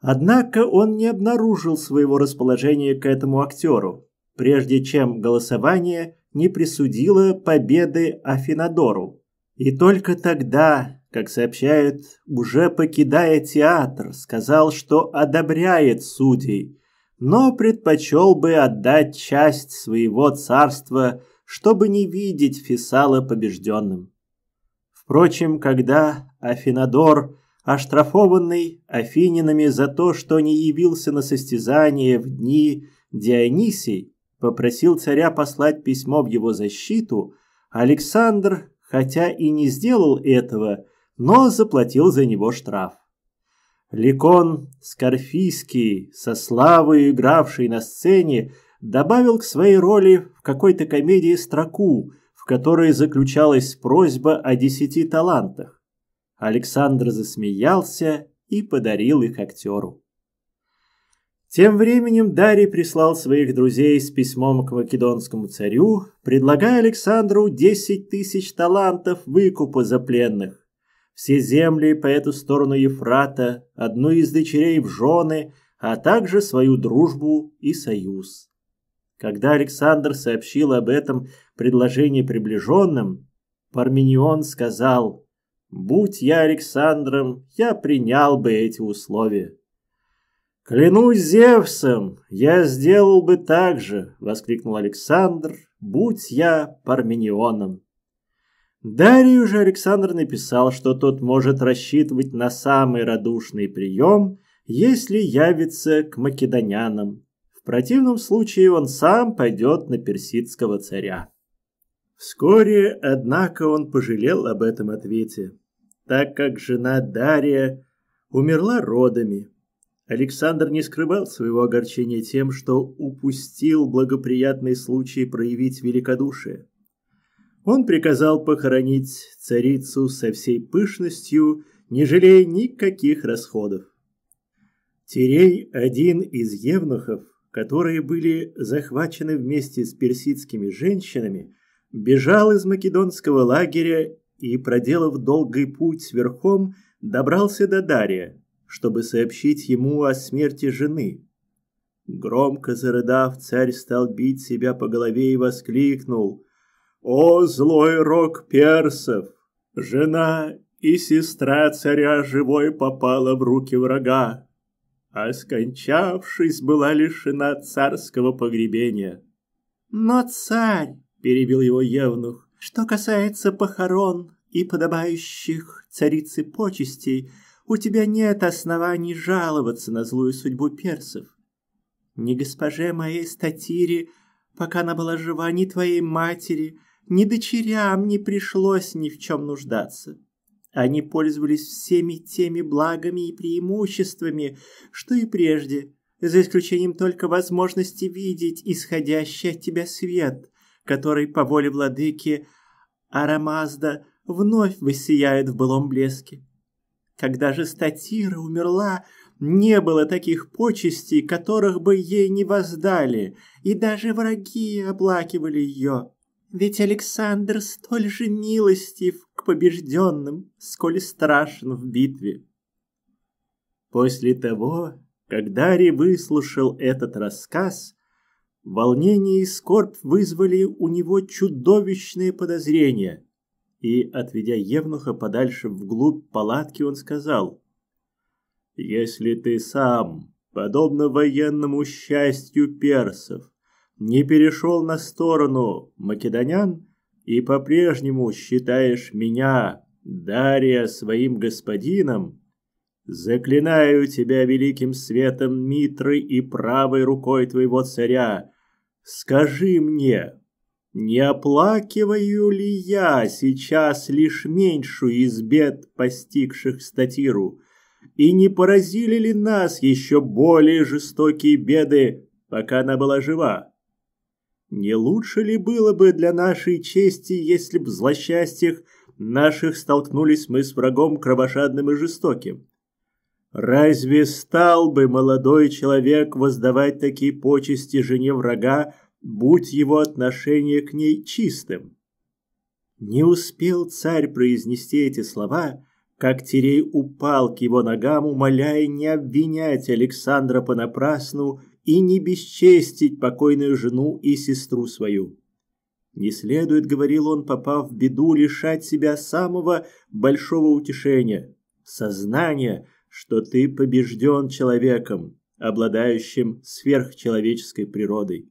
Однако он не обнаружил своего расположения к этому актеру, прежде чем голосование – не присудила победы Афинадору. И только тогда, как сообщают, уже покидая театр, сказал, что одобряет судей, но предпочел бы отдать часть своего царства, чтобы не видеть Фессала побежденным. Впрочем, когда Афинадор, оштрафованный афининами за то, что не явился на состязание в дни Дионисий, попросил царя послать письмо в его защиту, Александр, хотя и не сделал этого, но заплатил за него штраф. Ликон Скорфийский, со славой игравший на сцене, добавил к своей роли в какой-то комедии строку, в которой заключалась просьба о десяти талантах. Александр засмеялся и подарил их актеру. Тем временем Дарий прислал своих друзей с письмом к македонскому царю, предлагая Александру 10 тысяч талантов выкупа за пленных. Все земли по эту сторону Ефрата, одну из дочерей в жены, а также свою дружбу и союз. Когда Александр сообщил об этом предложении приближенным, Парменион сказал «Будь я Александром, я принял бы эти условия». «Клянусь Зевсом, я сделал бы так же!» — воскликнул Александр. «Будь я Парменионом!» Дарию уже Александр написал, что тот может рассчитывать на самый радушный прием, если явится к македонянам. В противном случае он сам пойдет на персидского царя. Вскоре, однако, он пожалел об этом ответе, так как жена Дария умерла родами – Александр не скрывал своего огорчения тем, что упустил благоприятный случай проявить великодушие. Он приказал похоронить царицу со всей пышностью, не жалея никаких расходов. Терей, один из евнухов, которые были захвачены вместе с персидскими женщинами, бежал из македонского лагеря и, проделав долгий путь верхом, добрался до Дария, чтобы сообщить ему о смерти жены. Громко зарыдав, царь стал бить себя по голове и воскликнул «О, злой рок персов! Жена и сестра царя живой попала в руки врага, а скончавшись была лишена царского погребения». «Но царь!» — перебил его Евнух. «Что касается похорон и подобающих царицы почестей — у тебя нет оснований жаловаться на злую судьбу персов. Ни госпоже моей статире, пока она была жива, ни твоей матери, ни дочерям не пришлось ни в чем нуждаться. Они пользовались всеми теми благами и преимуществами, что и прежде, за исключением только возможности видеть исходящий от тебя свет, который по воле владыки Арамазда вновь высияет в былом блеске. Когда же Статира умерла, не было таких почестей, которых бы ей не воздали, и даже враги оплакивали ее. Ведь Александр столь же милостив к побежденным, сколь страшен в битве. После того, как Дарий выслушал этот рассказ, волнение и скорбь вызвали у него чудовищные подозрения и, отведя Евнуха подальше вглубь палатки, он сказал, «Если ты сам, подобно военному счастью персов, не перешел на сторону македонян и по-прежнему считаешь меня, Дария, своим господином, заклинаю тебя великим светом Митры и правой рукой твоего царя, скажи мне, не оплакиваю ли я сейчас лишь меньшую из бед, постигших статиру? И не поразили ли нас еще более жестокие беды, пока она была жива? Не лучше ли было бы для нашей чести, если б в злосчастьях наших столкнулись мы с врагом кровожадным и жестоким? Разве стал бы молодой человек воздавать такие почести жене врага, будь его отношение к ней чистым. Не успел царь произнести эти слова, как Терей упал к его ногам, умоляя не обвинять Александра понапрасну и не бесчестить покойную жену и сестру свою. Не следует, говорил он, попав в беду, лишать себя самого большого утешения – сознания, что ты побежден человеком, обладающим сверхчеловеческой природой.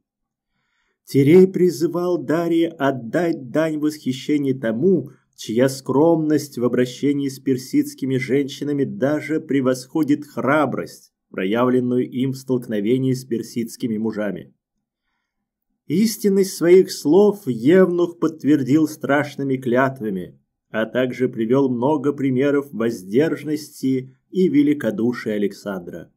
Терей призывал Дарья отдать дань восхищения тому, чья скромность в обращении с персидскими женщинами даже превосходит храбрость, проявленную им в столкновении с персидскими мужами. Истинность своих слов Евнух подтвердил страшными клятвами, а также привел много примеров воздержности и великодушия Александра.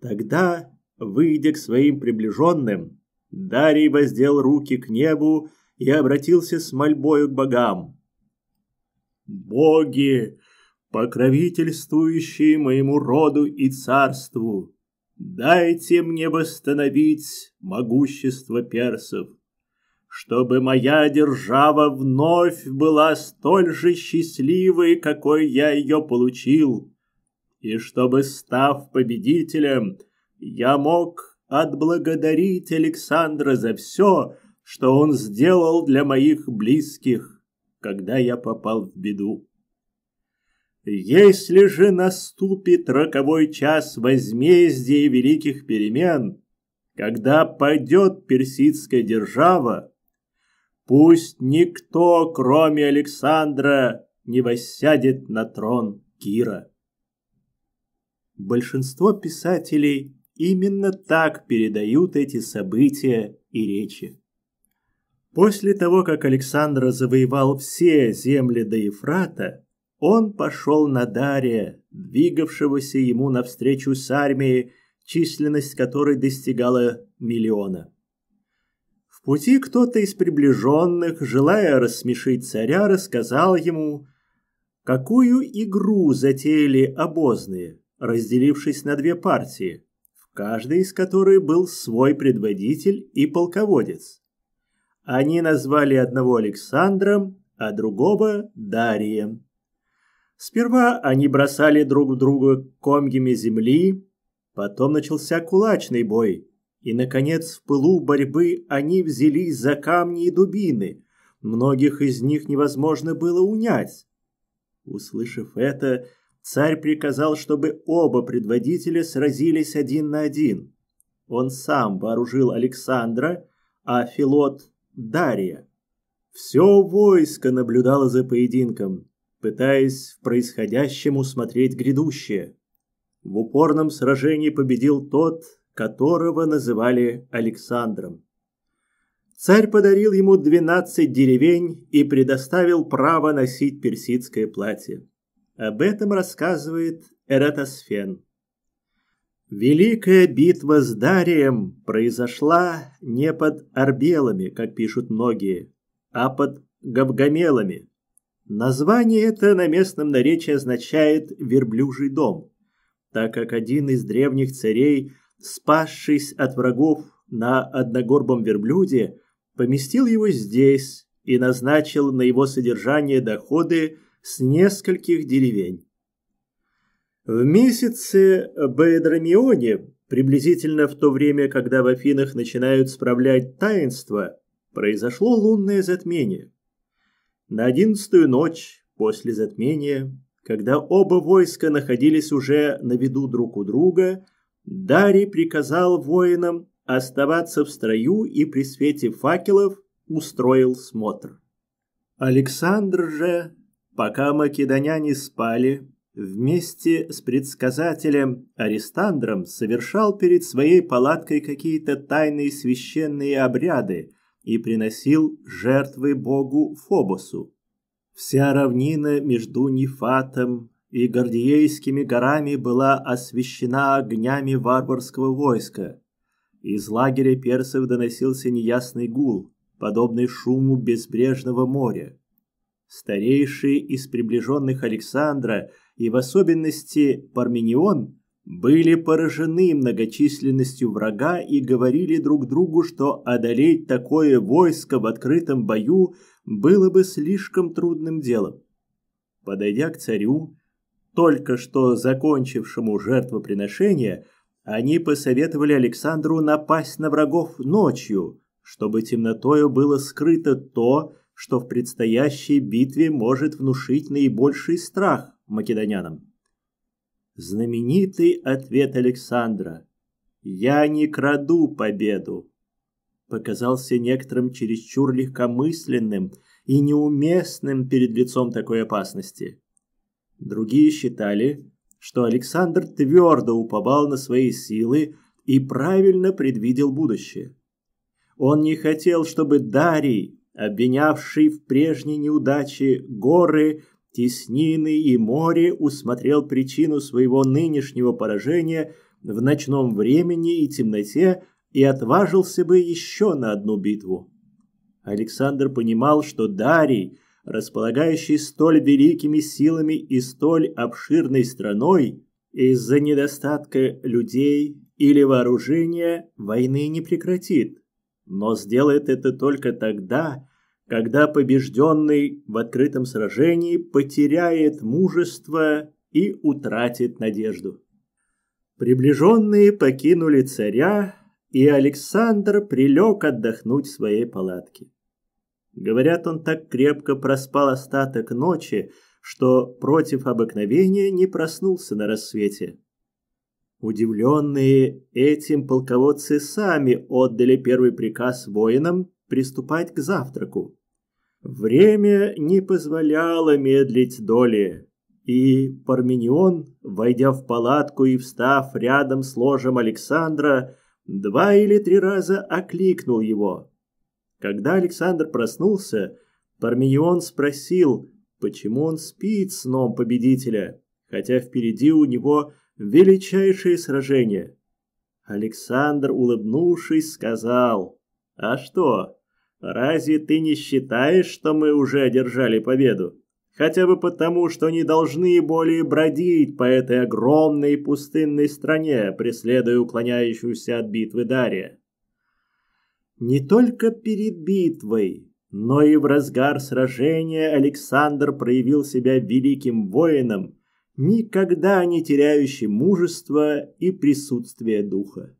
Тогда, выйдя к своим приближенным, Дарий воздел руки к небу и обратился с мольбою к богам. «Боги, покровительствующие моему роду и царству, дайте мне восстановить могущество персов, чтобы моя держава вновь была столь же счастливой, какой я ее получил, и чтобы, став победителем, я мог отблагодарить Александра за все, что он сделал для моих близких, когда я попал в беду. Если же наступит роковой час возмездия великих перемен, когда падет персидская держава, пусть никто, кроме Александра, не воссядет на трон Кира. Большинство писателей Именно так передают эти события и речи. После того, как Александр завоевал все земли до Ефрата, он пошел на Дария, двигавшегося ему навстречу с армией, численность которой достигала миллиона. В пути кто-то из приближенных, желая рассмешить царя, рассказал ему, какую игру затеяли обозные, разделившись на две партии каждый из которых был свой предводитель и полководец. Они назвали одного Александром, а другого Дарием. Сперва они бросали друг в друга комьями земли, потом начался кулачный бой, и, наконец, в пылу борьбы они взялись за камни и дубины. Многих из них невозможно было унять. Услышав это, Царь приказал, чтобы оба предводителя сразились один на один. Он сам вооружил Александра, а Филот – Дария. Все войско наблюдало за поединком, пытаясь в происходящем усмотреть грядущее. В упорном сражении победил тот, которого называли Александром. Царь подарил ему 12 деревень и предоставил право носить персидское платье. Об этом рассказывает Эратосфен. Великая битва с Дарием произошла не под Арбелами, как пишут многие, а под Габгамелами. Название это на местном наречии означает «верблюжий дом», так как один из древних царей, спасшись от врагов на одногорбом верблюде, поместил его здесь и назначил на его содержание доходы с нескольких деревень. В месяце Бедромионе, приблизительно в то время, когда в Афинах начинают справлять таинство, произошло лунное затмение. На одиннадцатую ночь после затмения, когда оба войска находились уже на виду друг у друга, Дарий приказал воинам оставаться в строю и при свете факелов устроил смотр. Александр же Пока македоняне спали, вместе с предсказателем Аристандром совершал перед своей палаткой какие-то тайные священные обряды и приносил жертвы богу Фобосу. Вся равнина между Нефатом и Гордиейскими горами была освещена огнями варварского войска. Из лагеря персов доносился неясный гул, подобный шуму безбрежного моря. Старейшие из приближенных Александра и в особенности Парменион были поражены многочисленностью врага и говорили друг другу, что одолеть такое войско в открытом бою было бы слишком трудным делом. Подойдя к царю, только что закончившему жертвоприношение, они посоветовали Александру напасть на врагов ночью, чтобы темнотою было скрыто то, что в предстоящей битве может внушить наибольший страх македонянам. Знаменитый ответ Александра «Я не краду победу» показался некоторым чересчур легкомысленным и неуместным перед лицом такой опасности. Другие считали, что Александр твердо уповал на свои силы и правильно предвидел будущее. Он не хотел, чтобы Дарий обвинявший в прежней неудаче горы, теснины и море, усмотрел причину своего нынешнего поражения в ночном времени и темноте и отважился бы еще на одну битву. Александр понимал, что Дарий, располагающий столь великими силами и столь обширной страной, из-за недостатка людей или вооружения войны не прекратит – но сделает это только тогда, когда побежденный в открытом сражении потеряет мужество и утратит надежду. Приближенные покинули царя, и Александр прилег отдохнуть в своей палатке. Говорят, он так крепко проспал остаток ночи, что против обыкновения не проснулся на рассвете. Удивленные этим полководцы сами отдали первый приказ воинам приступать к завтраку. Время не позволяло медлить доли, и Парменион, войдя в палатку и встав рядом с ложем Александра, два или три раза окликнул его. Когда Александр проснулся, Парменион спросил, почему он спит сном победителя, хотя впереди у него величайшее сражение. Александр, улыбнувшись, сказал, «А что, разве ты не считаешь, что мы уже одержали победу? Хотя бы потому, что не должны более бродить по этой огромной пустынной стране, преследуя уклоняющуюся от битвы Дария». Не только перед битвой, но и в разгар сражения Александр проявил себя великим воином, никогда не теряющий мужества и присутствия духа.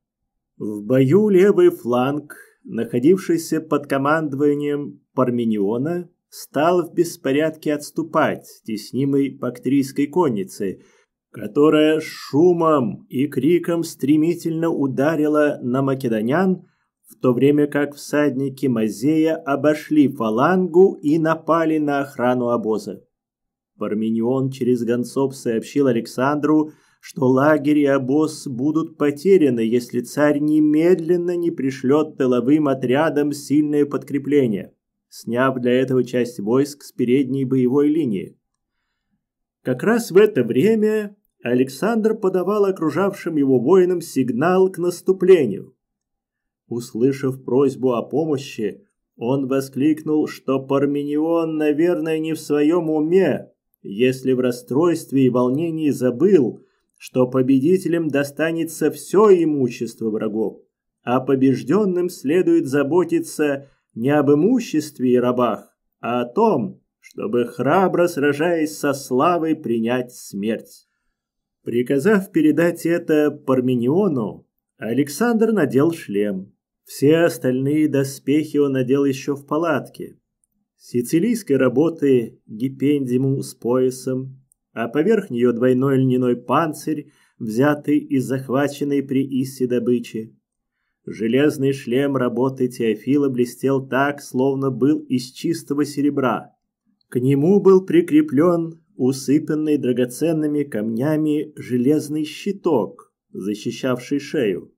В бою левый фланг, находившийся под командованием Пармениона, стал в беспорядке отступать, теснимой бактрийской конницей, которая шумом и криком стремительно ударила на македонян, в то время как всадники Мазея обошли фалангу и напали на охрану обоза. Парменион через гонцов сообщил Александру, что лагерь и обоз будут потеряны, если царь немедленно не пришлет тыловым отрядам сильное подкрепление, сняв для этого часть войск с передней боевой линии. Как раз в это время Александр подавал окружавшим его воинам сигнал к наступлению. Услышав просьбу о помощи, он воскликнул, что Парменион, наверное, не в своем уме, если в расстройстве и волнении забыл, что победителям достанется все имущество врагов, а побежденным следует заботиться не об имуществе и рабах, а о том, чтобы храбро сражаясь со славой принять смерть. Приказав передать это Пармениону, Александр надел шлем. Все остальные доспехи он надел еще в палатке, сицилийской работы гипендиму с поясом, а поверх нее двойной льняной панцирь, взятый и захваченный при Иссе добычи. Железный шлем работы Теофила блестел так, словно был из чистого серебра. К нему был прикреплен усыпанный драгоценными камнями железный щиток, защищавший шею.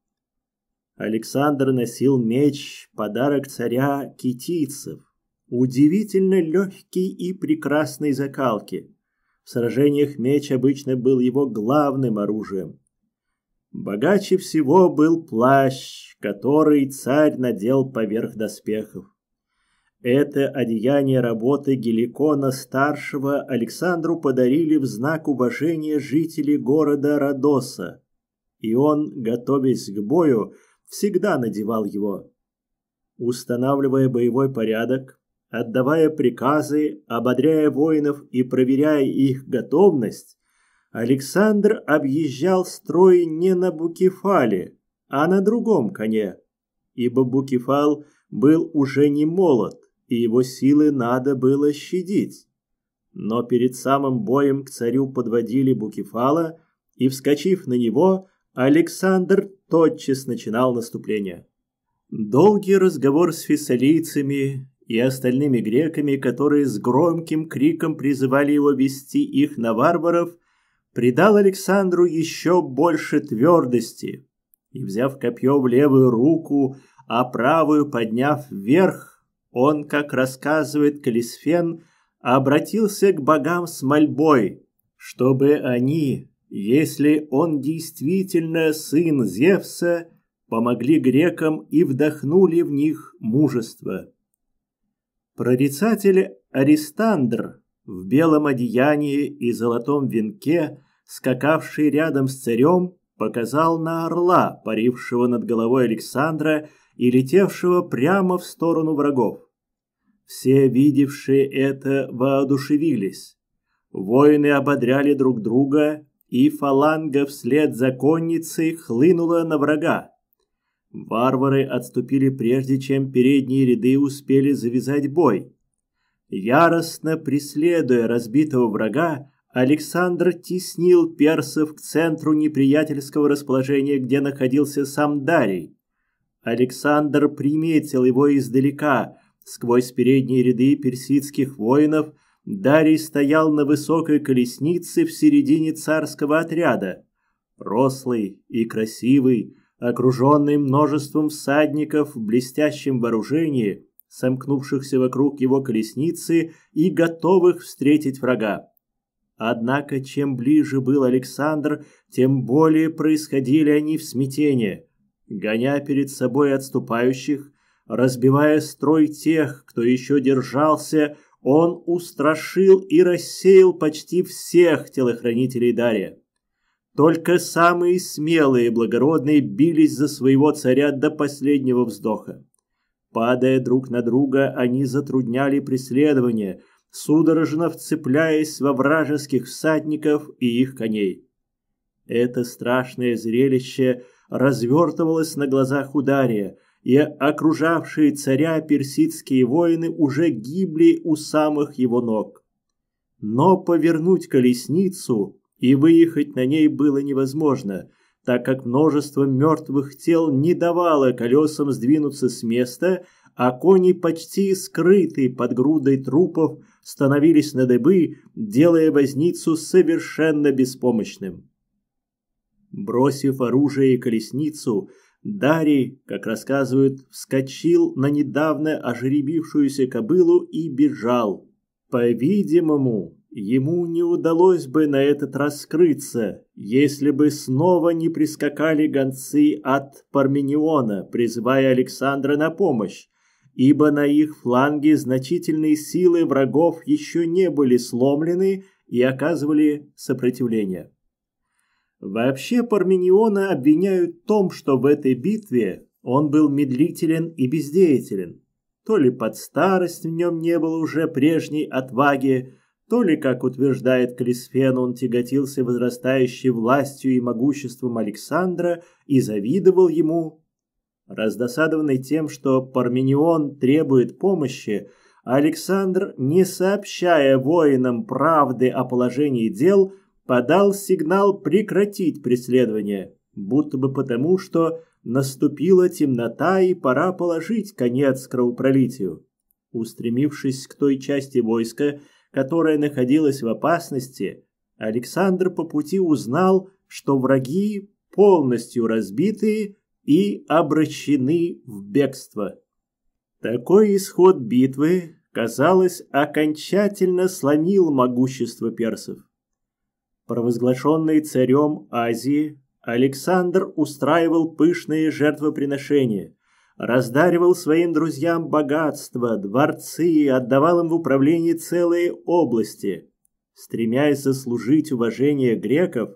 Александр носил меч, подарок царя китийцев удивительно легкий и прекрасной закалки. В сражениях меч обычно был его главным оружием. Богаче всего был плащ, который царь надел поверх доспехов. Это одеяние работы Геликона-старшего Александру подарили в знак уважения жители города Родоса, и он, готовясь к бою, всегда надевал его. Устанавливая боевой порядок, отдавая приказы, ободряя воинов и проверяя их готовность, Александр объезжал строй не на Букефале, а на другом коне, ибо Букефал был уже не молод, и его силы надо было щадить. Но перед самым боем к царю подводили Букефала, и, вскочив на него, Александр тотчас начинал наступление. Долгий разговор с фессалийцами и остальными греками, которые с громким криком призывали его вести их на варваров, придал Александру еще больше твердости. И, взяв копье в левую руку, а правую подняв вверх, он, как рассказывает Калисфен, обратился к богам с мольбой, чтобы они, если он действительно сын Зевса, помогли грекам и вдохнули в них мужество. Прорицатель Аристандр в белом одеянии и золотом венке, скакавший рядом с царем, показал на орла, парившего над головой Александра и летевшего прямо в сторону врагов. Все видевшие это воодушевились. Воины ободряли друг друга, и фаланга вслед за конницей хлынула на врага. Варвары отступили прежде, чем передние ряды успели завязать бой. Яростно преследуя разбитого врага, Александр теснил персов к центру неприятельского расположения, где находился сам Дарий. Александр приметил его издалека. Сквозь передние ряды персидских воинов Дарий стоял на высокой колеснице в середине царского отряда. Рослый и красивый, окруженный множеством всадников в блестящем вооружении, сомкнувшихся вокруг его колесницы и готовых встретить врага. Однако, чем ближе был Александр, тем более происходили они в смятении, гоня перед собой отступающих, разбивая строй тех, кто еще держался, он устрашил и рассеял почти всех телохранителей Дария. Только самые смелые и благородные бились за своего царя до последнего вздоха. Падая друг на друга, они затрудняли преследование, судорожно вцепляясь во вражеских всадников и их коней. Это страшное зрелище развертывалось на глазах удария, и окружавшие царя персидские воины уже гибли у самых его ног. Но повернуть колесницу и выехать на ней было невозможно, так как множество мертвых тел не давало колесам сдвинуться с места, а кони, почти скрытые под грудой трупов, становились на дыбы, делая возницу совершенно беспомощным. Бросив оружие и колесницу, Дарий, как рассказывают, вскочил на недавно ожеребившуюся кобылу и бежал. По-видимому, Ему не удалось бы на этот раз скрыться, если бы снова не прискакали гонцы от Пармениона, призывая Александра на помощь, ибо на их фланге значительные силы врагов еще не были сломлены и оказывали сопротивление. Вообще Пармениона обвиняют в том, что в этой битве он был медлителен и бездеятелен. То ли под старость в нем не было уже прежней отваги, то ли, как утверждает Крисфен он тяготился возрастающей властью и могуществом Александра и завидовал ему. Раздосадованный тем, что Парменион требует помощи, Александр, не сообщая воинам правды о положении дел, подал сигнал прекратить преследование, будто бы потому, что наступила темнота и пора положить конец кровопролитию. Устремившись к той части войска, которая находилась в опасности, Александр по пути узнал, что враги полностью разбиты и обращены в бегство. Такой исход битвы, казалось, окончательно сломил могущество персов. Провозглашенный царем Азии, Александр устраивал пышные жертвоприношения раздаривал своим друзьям богатства, дворцы, и отдавал им в управление целые области. Стремясь заслужить уважение греков,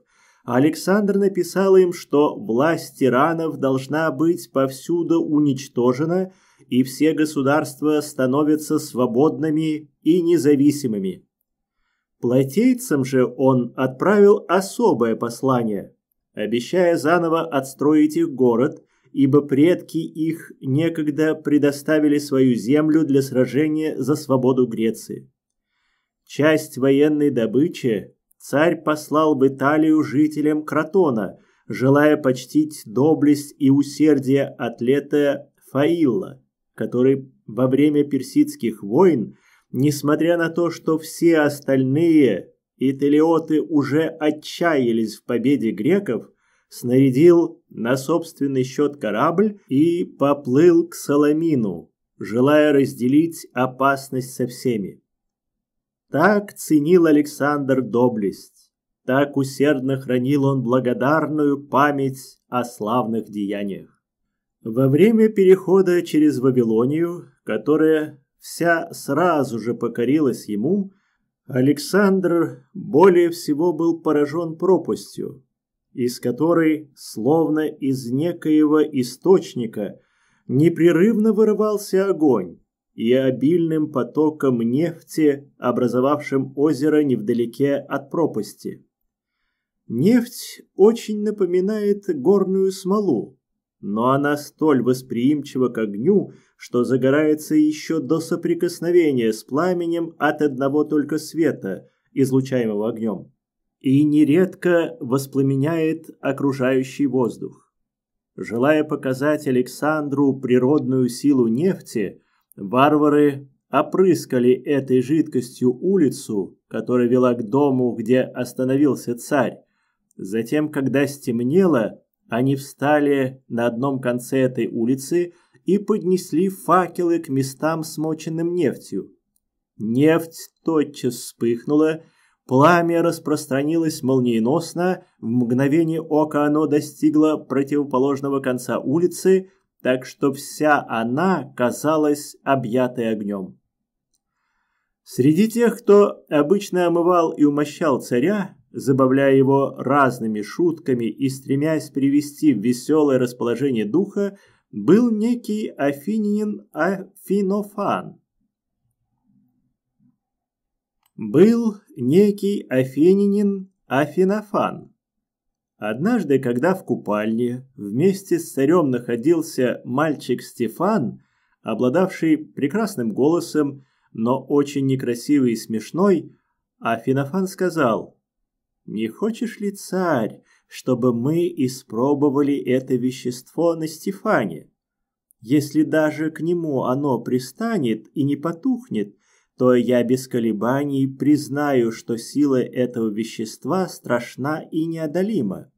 Александр написал им, что власть тиранов должна быть повсюду уничтожена, и все государства становятся свободными и независимыми. Платейцам же он отправил особое послание, обещая заново отстроить их город – ибо предки их некогда предоставили свою землю для сражения за свободу Греции. Часть военной добычи царь послал в Италию жителям Кротона, желая почтить доблесть и усердие атлета Фаилла, который во время персидских войн, несмотря на то, что все остальные италиоты уже отчаялись в победе греков, снарядил на собственный счет корабль и поплыл к Соломину, желая разделить опасность со всеми. Так ценил Александр доблесть, так усердно хранил он благодарную память о славных деяниях. Во время перехода через Вавилонию, которая вся сразу же покорилась ему, Александр более всего был поражен пропастью, из которой, словно из некоего источника, непрерывно вырывался огонь, и обильным потоком нефти, образовавшим озеро невдалеке от пропасти. Нефть очень напоминает горную смолу, но она столь восприимчива к огню, что загорается еще до соприкосновения с пламенем от одного только света, излучаемого огнем и нередко воспламеняет окружающий воздух. Желая показать Александру природную силу нефти, варвары опрыскали этой жидкостью улицу, которая вела к дому, где остановился царь. Затем, когда стемнело, они встали на одном конце этой улицы и поднесли факелы к местам, смоченным нефтью. Нефть тотчас вспыхнула, Пламя распространилось молниеносно, в мгновение ока оно достигло противоположного конца улицы, так что вся она казалась объятой огнем. Среди тех, кто обычно омывал и умощал царя, забавляя его разными шутками и стремясь привести в веселое расположение духа, был некий афинин Афинофан. Был некий афининин Афинофан. Однажды, когда в купальне вместе с царем находился мальчик Стефан, обладавший прекрасным голосом, но очень некрасивый и смешной, Афинофан сказал, «Не хочешь ли, царь, чтобы мы испробовали это вещество на Стефане? Если даже к нему оно пристанет и не потухнет, то я без колебаний признаю, что сила этого вещества страшна и неодолима.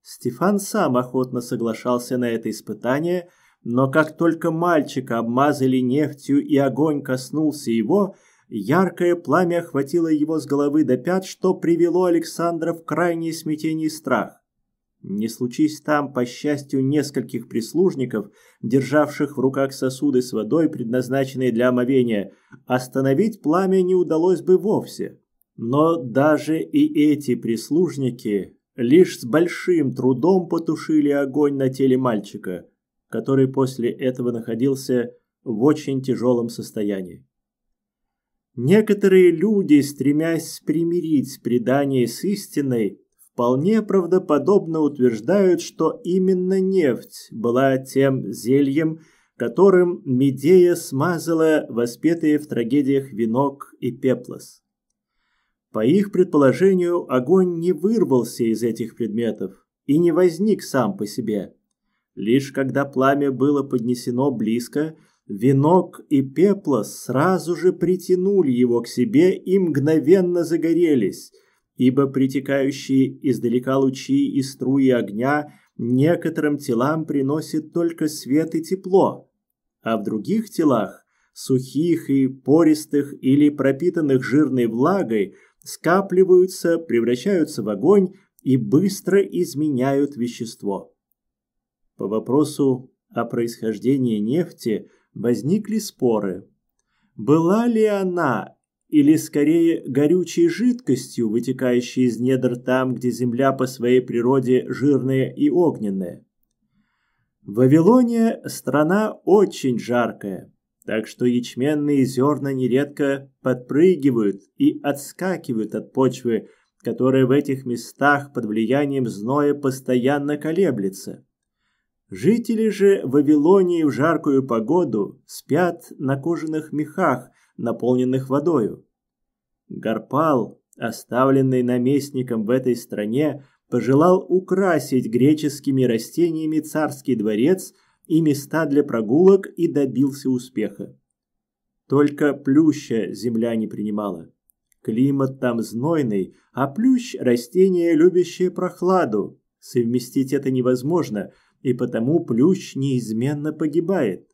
Стефан сам охотно соглашался на это испытание, но как только мальчика обмазали нефтью и огонь коснулся его, яркое пламя охватило его с головы до пят, что привело Александра в крайнее смятение и страх. Не случись там, по счастью, нескольких прислужников, державших в руках сосуды с водой, предназначенные для омовения, остановить пламя не удалось бы вовсе. Но даже и эти прислужники лишь с большим трудом потушили огонь на теле мальчика, который после этого находился в очень тяжелом состоянии. Некоторые люди, стремясь примирить предание с истиной, вполне правдоподобно утверждают, что именно нефть была тем зельем, которым Медея смазала воспетые в трагедиях венок и пеплос. По их предположению, огонь не вырвался из этих предметов и не возник сам по себе. Лишь когда пламя было поднесено близко, венок и пеплос сразу же притянули его к себе и мгновенно загорелись – ибо притекающие издалека лучи и струи огня некоторым телам приносят только свет и тепло, а в других телах, сухих и пористых или пропитанных жирной влагой, скапливаются, превращаются в огонь и быстро изменяют вещество. По вопросу о происхождении нефти возникли споры. Была ли она или скорее горючей жидкостью, вытекающей из недр там, где земля по своей природе жирная и огненная. Вавилония – страна очень жаркая, так что ячменные зерна нередко подпрыгивают и отскакивают от почвы, которая в этих местах под влиянием зноя постоянно колеблется. Жители же Вавилонии в жаркую погоду спят на кожаных мехах – наполненных водою. Гарпал, оставленный наместником в этой стране, пожелал украсить греческими растениями царский дворец и места для прогулок и добился успеха. Только плюща земля не принимала. Климат там знойный, а плющ – растение, любящее прохладу. Совместить это невозможно, и потому плющ неизменно погибает.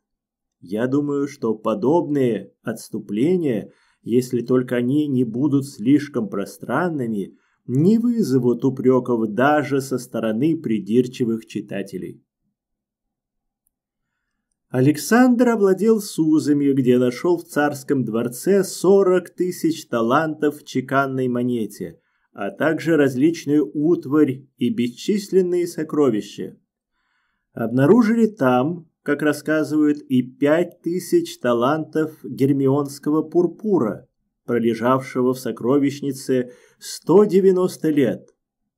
Я думаю, что подобные отступления, если только они не будут слишком пространными, не вызовут упреков даже со стороны придирчивых читателей. Александр овладел Сузами, где нашел в царском дворце 40 тысяч талантов в чеканной монете, а также различную утварь и бесчисленные сокровища. Обнаружили там, как рассказывают, и пять тысяч талантов гермионского пурпура, пролежавшего в сокровищнице 190 лет,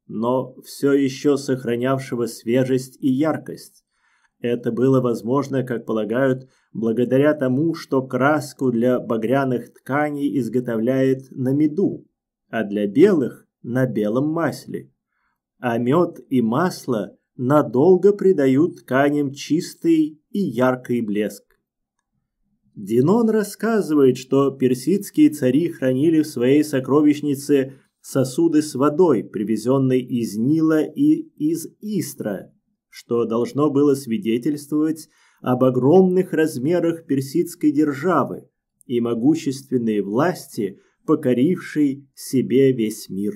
но все еще сохранявшего свежесть и яркость. Это было возможно, как полагают, благодаря тому, что краску для багряных тканей изготовляет на меду, а для белых – на белом масле. А мед и масло надолго придают тканям чистый и яркий блеск. Динон рассказывает, что персидские цари хранили в своей сокровищнице сосуды с водой, привезенной из Нила и из Истра, что должно было свидетельствовать об огромных размерах персидской державы и могущественной власти, покорившей себе весь мир.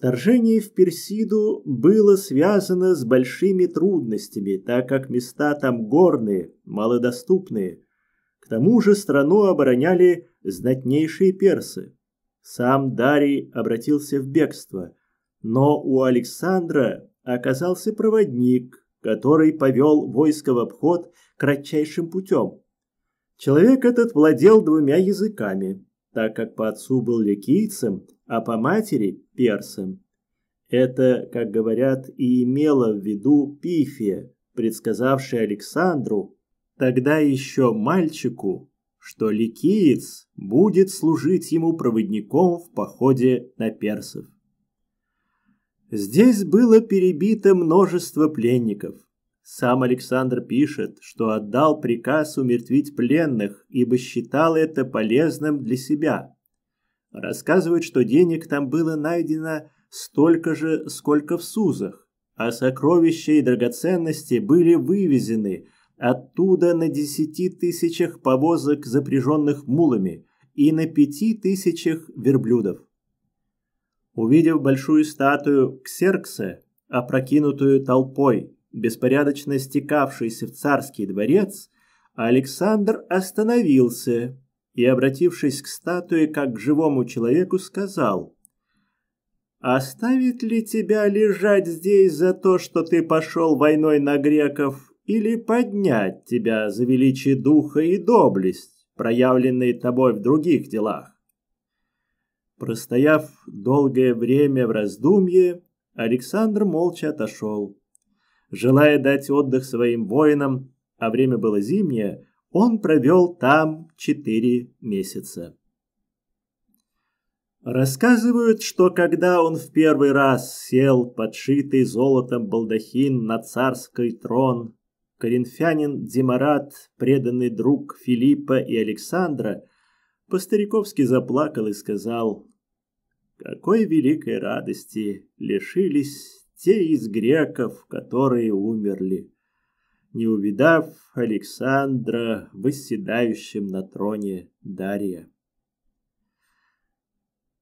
Вторжение в Персиду было связано с большими трудностями, так как места там горные, малодоступные. К тому же страну обороняли знатнейшие персы. Сам Дарий обратился в бегство, но у Александра оказался проводник, который повел войско в обход кратчайшим путем. Человек этот владел двумя языками, так как по отцу был ликийцем, а по матери – персам. Это, как говорят, и имело в виду Пифия, предсказавшая Александру, тогда еще мальчику, что ликиец будет служить ему проводником в походе на персов. Здесь было перебито множество пленников. Сам Александр пишет, что отдал приказ умертвить пленных, ибо считал это полезным для себя – Рассказывают, что денег там было найдено столько же, сколько в Сузах, а сокровища и драгоценности были вывезены оттуда на десяти тысячах повозок, запряженных мулами, и на пяти тысячах верблюдов. Увидев большую статую Ксеркса, опрокинутую толпой, беспорядочно стекавшейся в царский дворец, Александр остановился и, обратившись к статуе, как к живому человеку, сказал «Оставит ли тебя лежать здесь за то, что ты пошел войной на греков, или поднять тебя за величие духа и доблесть, проявленные тобой в других делах?» Простояв долгое время в раздумье, Александр молча отошел. Желая дать отдых своим воинам, а время было зимнее, он провел там четыре месяца. Рассказывают, что когда он в первый раз сел подшитый золотом балдахин на царский трон, коринфянин Демарат, преданный друг Филиппа и Александра, по-стариковски заплакал и сказал «Какой великой радости лишились те из греков, которые умерли!» не увидав Александра, восседающим на троне Дария.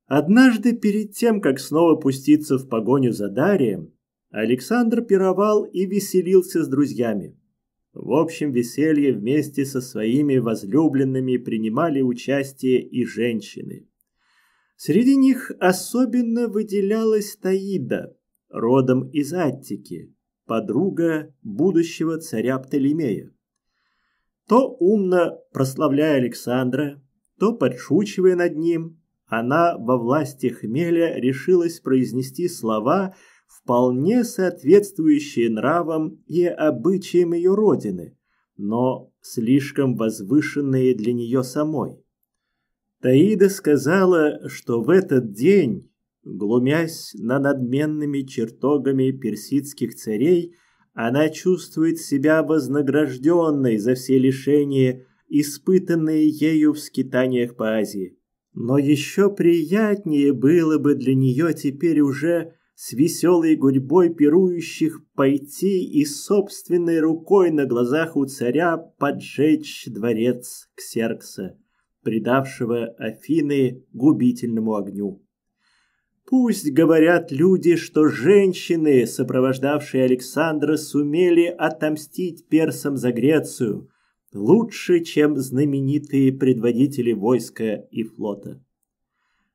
Однажды перед тем, как снова пуститься в погоню за Дарием, Александр пировал и веселился с друзьями. В общем веселье вместе со своими возлюбленными принимали участие и женщины. Среди них особенно выделялась Таида, родом из Аттики, подруга будущего царя Птолемея. То умно прославляя Александра, то подшучивая над ним, она во власти хмеля решилась произнести слова, вполне соответствующие нравам и обычаям ее родины, но слишком возвышенные для нее самой. Таида сказала, что в этот день Глумясь над надменными чертогами персидских царей, она чувствует себя вознагражденной за все лишения, испытанные ею в скитаниях по Азии. Но еще приятнее было бы для нее теперь уже с веселой гурьбой пирующих пойти и собственной рукой на глазах у царя поджечь дворец Ксеркса, предавшего Афины губительному огню. Пусть говорят люди, что женщины, сопровождавшие Александра, сумели отомстить персам за Грецию лучше, чем знаменитые предводители войска и флота.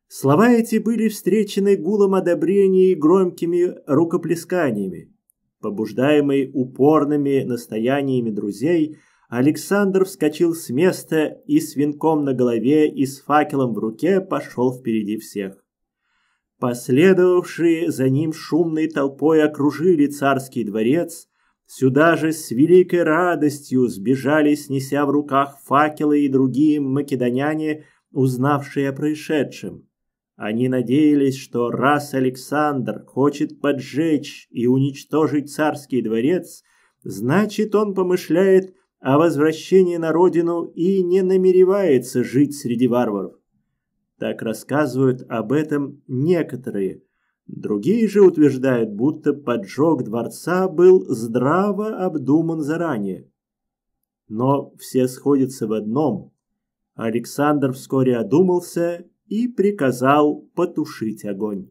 Слова эти были встречены гулом одобрения и громкими рукоплесканиями. Побуждаемый упорными настояниями друзей, Александр вскочил с места и с венком на голове и с факелом в руке пошел впереди всех. Последовавшие за ним шумной толпой окружили царский дворец. Сюда же с великой радостью сбежались, неся в руках факелы и другие македоняне, узнавшие о происшедшем. Они надеялись, что раз Александр хочет поджечь и уничтожить царский дворец, значит он помышляет о возвращении на родину и не намеревается жить среди варваров. Так рассказывают об этом некоторые. Другие же утверждают, будто поджог дворца был здраво обдуман заранее. Но все сходятся в одном. Александр вскоре одумался и приказал потушить огонь.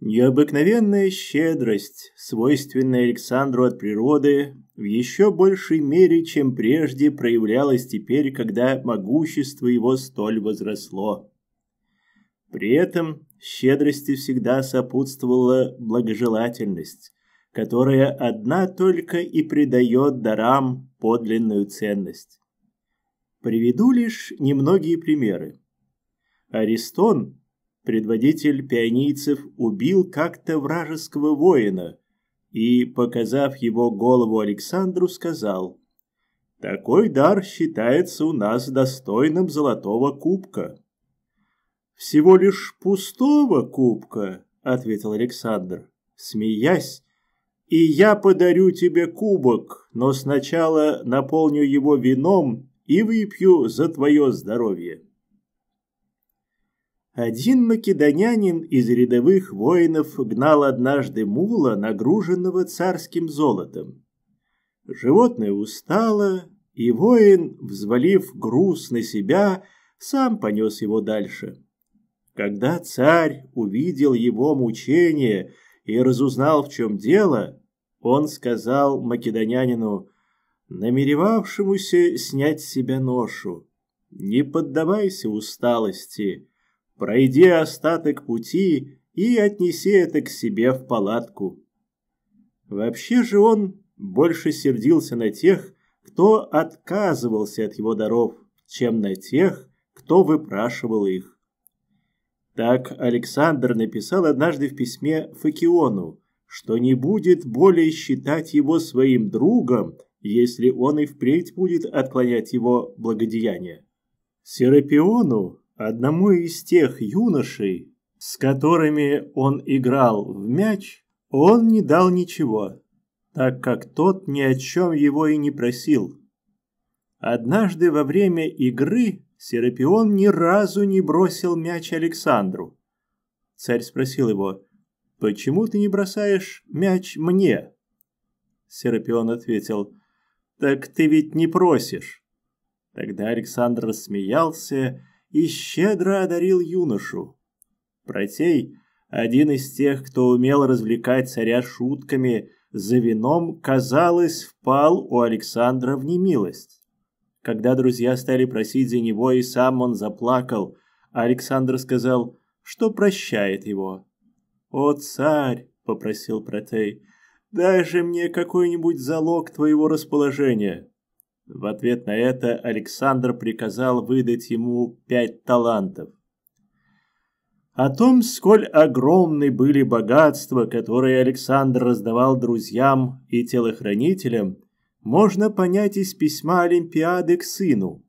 Необыкновенная щедрость, свойственная Александру от природы, в еще большей мере, чем прежде, проявлялась теперь, когда могущество его столь возросло. При этом щедрости всегда сопутствовала благожелательность, которая одна только и придает дарам подлинную ценность. Приведу лишь немногие примеры. Аристон, предводитель пионийцев, убил как-то вражеского воина и, показав его голову Александру, сказал – такой дар считается у нас достойным золотого кубка. «Всего лишь пустого кубка», — ответил Александр, смеясь. «И я подарю тебе кубок, но сначала наполню его вином и выпью за твое здоровье». Один македонянин из рядовых воинов гнал однажды мула, нагруженного царским золотом. Животное устало, и воин, взвалив груз на себя, сам понес его дальше. Когда царь увидел его мучение и разузнал, в чем дело, он сказал македонянину, намеревавшемуся снять с себя ношу, «Не поддавайся усталости, пройди остаток пути и отнеси это к себе в палатку». Вообще же он больше сердился на тех, кто отказывался от его даров, чем на тех, кто выпрашивал их. Так Александр написал однажды в письме Факиону, что не будет более считать его своим другом, если он и впредь будет отклонять его благодеяние. Серапиону, одному из тех юношей, с которыми он играл в мяч, он не дал ничего, так как тот ни о чем его и не просил. Однажды во время игры Серапион ни разу не бросил мяч Александру. Царь спросил его, «Почему ты не бросаешь мяч мне?» Серапион ответил, «Так ты ведь не просишь». Тогда Александр рассмеялся и щедро одарил юношу. Протей, один из тех, кто умел развлекать царя шутками, за вином, казалось, впал у Александра в немилость. Когда друзья стали просить за него, и сам он заплакал, Александр сказал, что прощает его. «О, царь!» — попросил Протей. «Дай же мне какой-нибудь залог твоего расположения!» В ответ на это Александр приказал выдать ему пять талантов. О том, сколь огромны были богатства, которые Александр раздавал друзьям и телохранителям, можно понять из письма Олимпиады к сыну.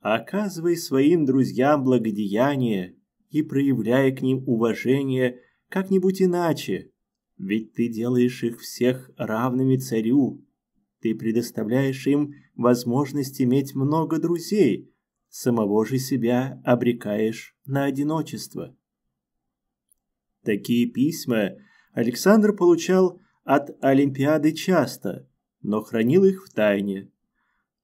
Оказывай своим друзьям благодеяние и проявляй к ним уважение как-нибудь иначе, ведь ты делаешь их всех равными царю. Ты предоставляешь им возможность иметь много друзей, самого же себя обрекаешь на одиночество. Такие письма Александр получал от Олимпиады часто, но хранил их в тайне.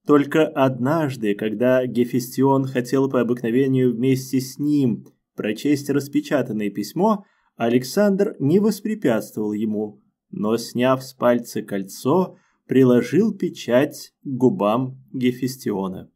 Только однажды, когда Гефестион хотел по обыкновению вместе с ним прочесть распечатанное письмо, Александр не воспрепятствовал ему, но, сняв с пальца кольцо, приложил печать к губам Гефестиона.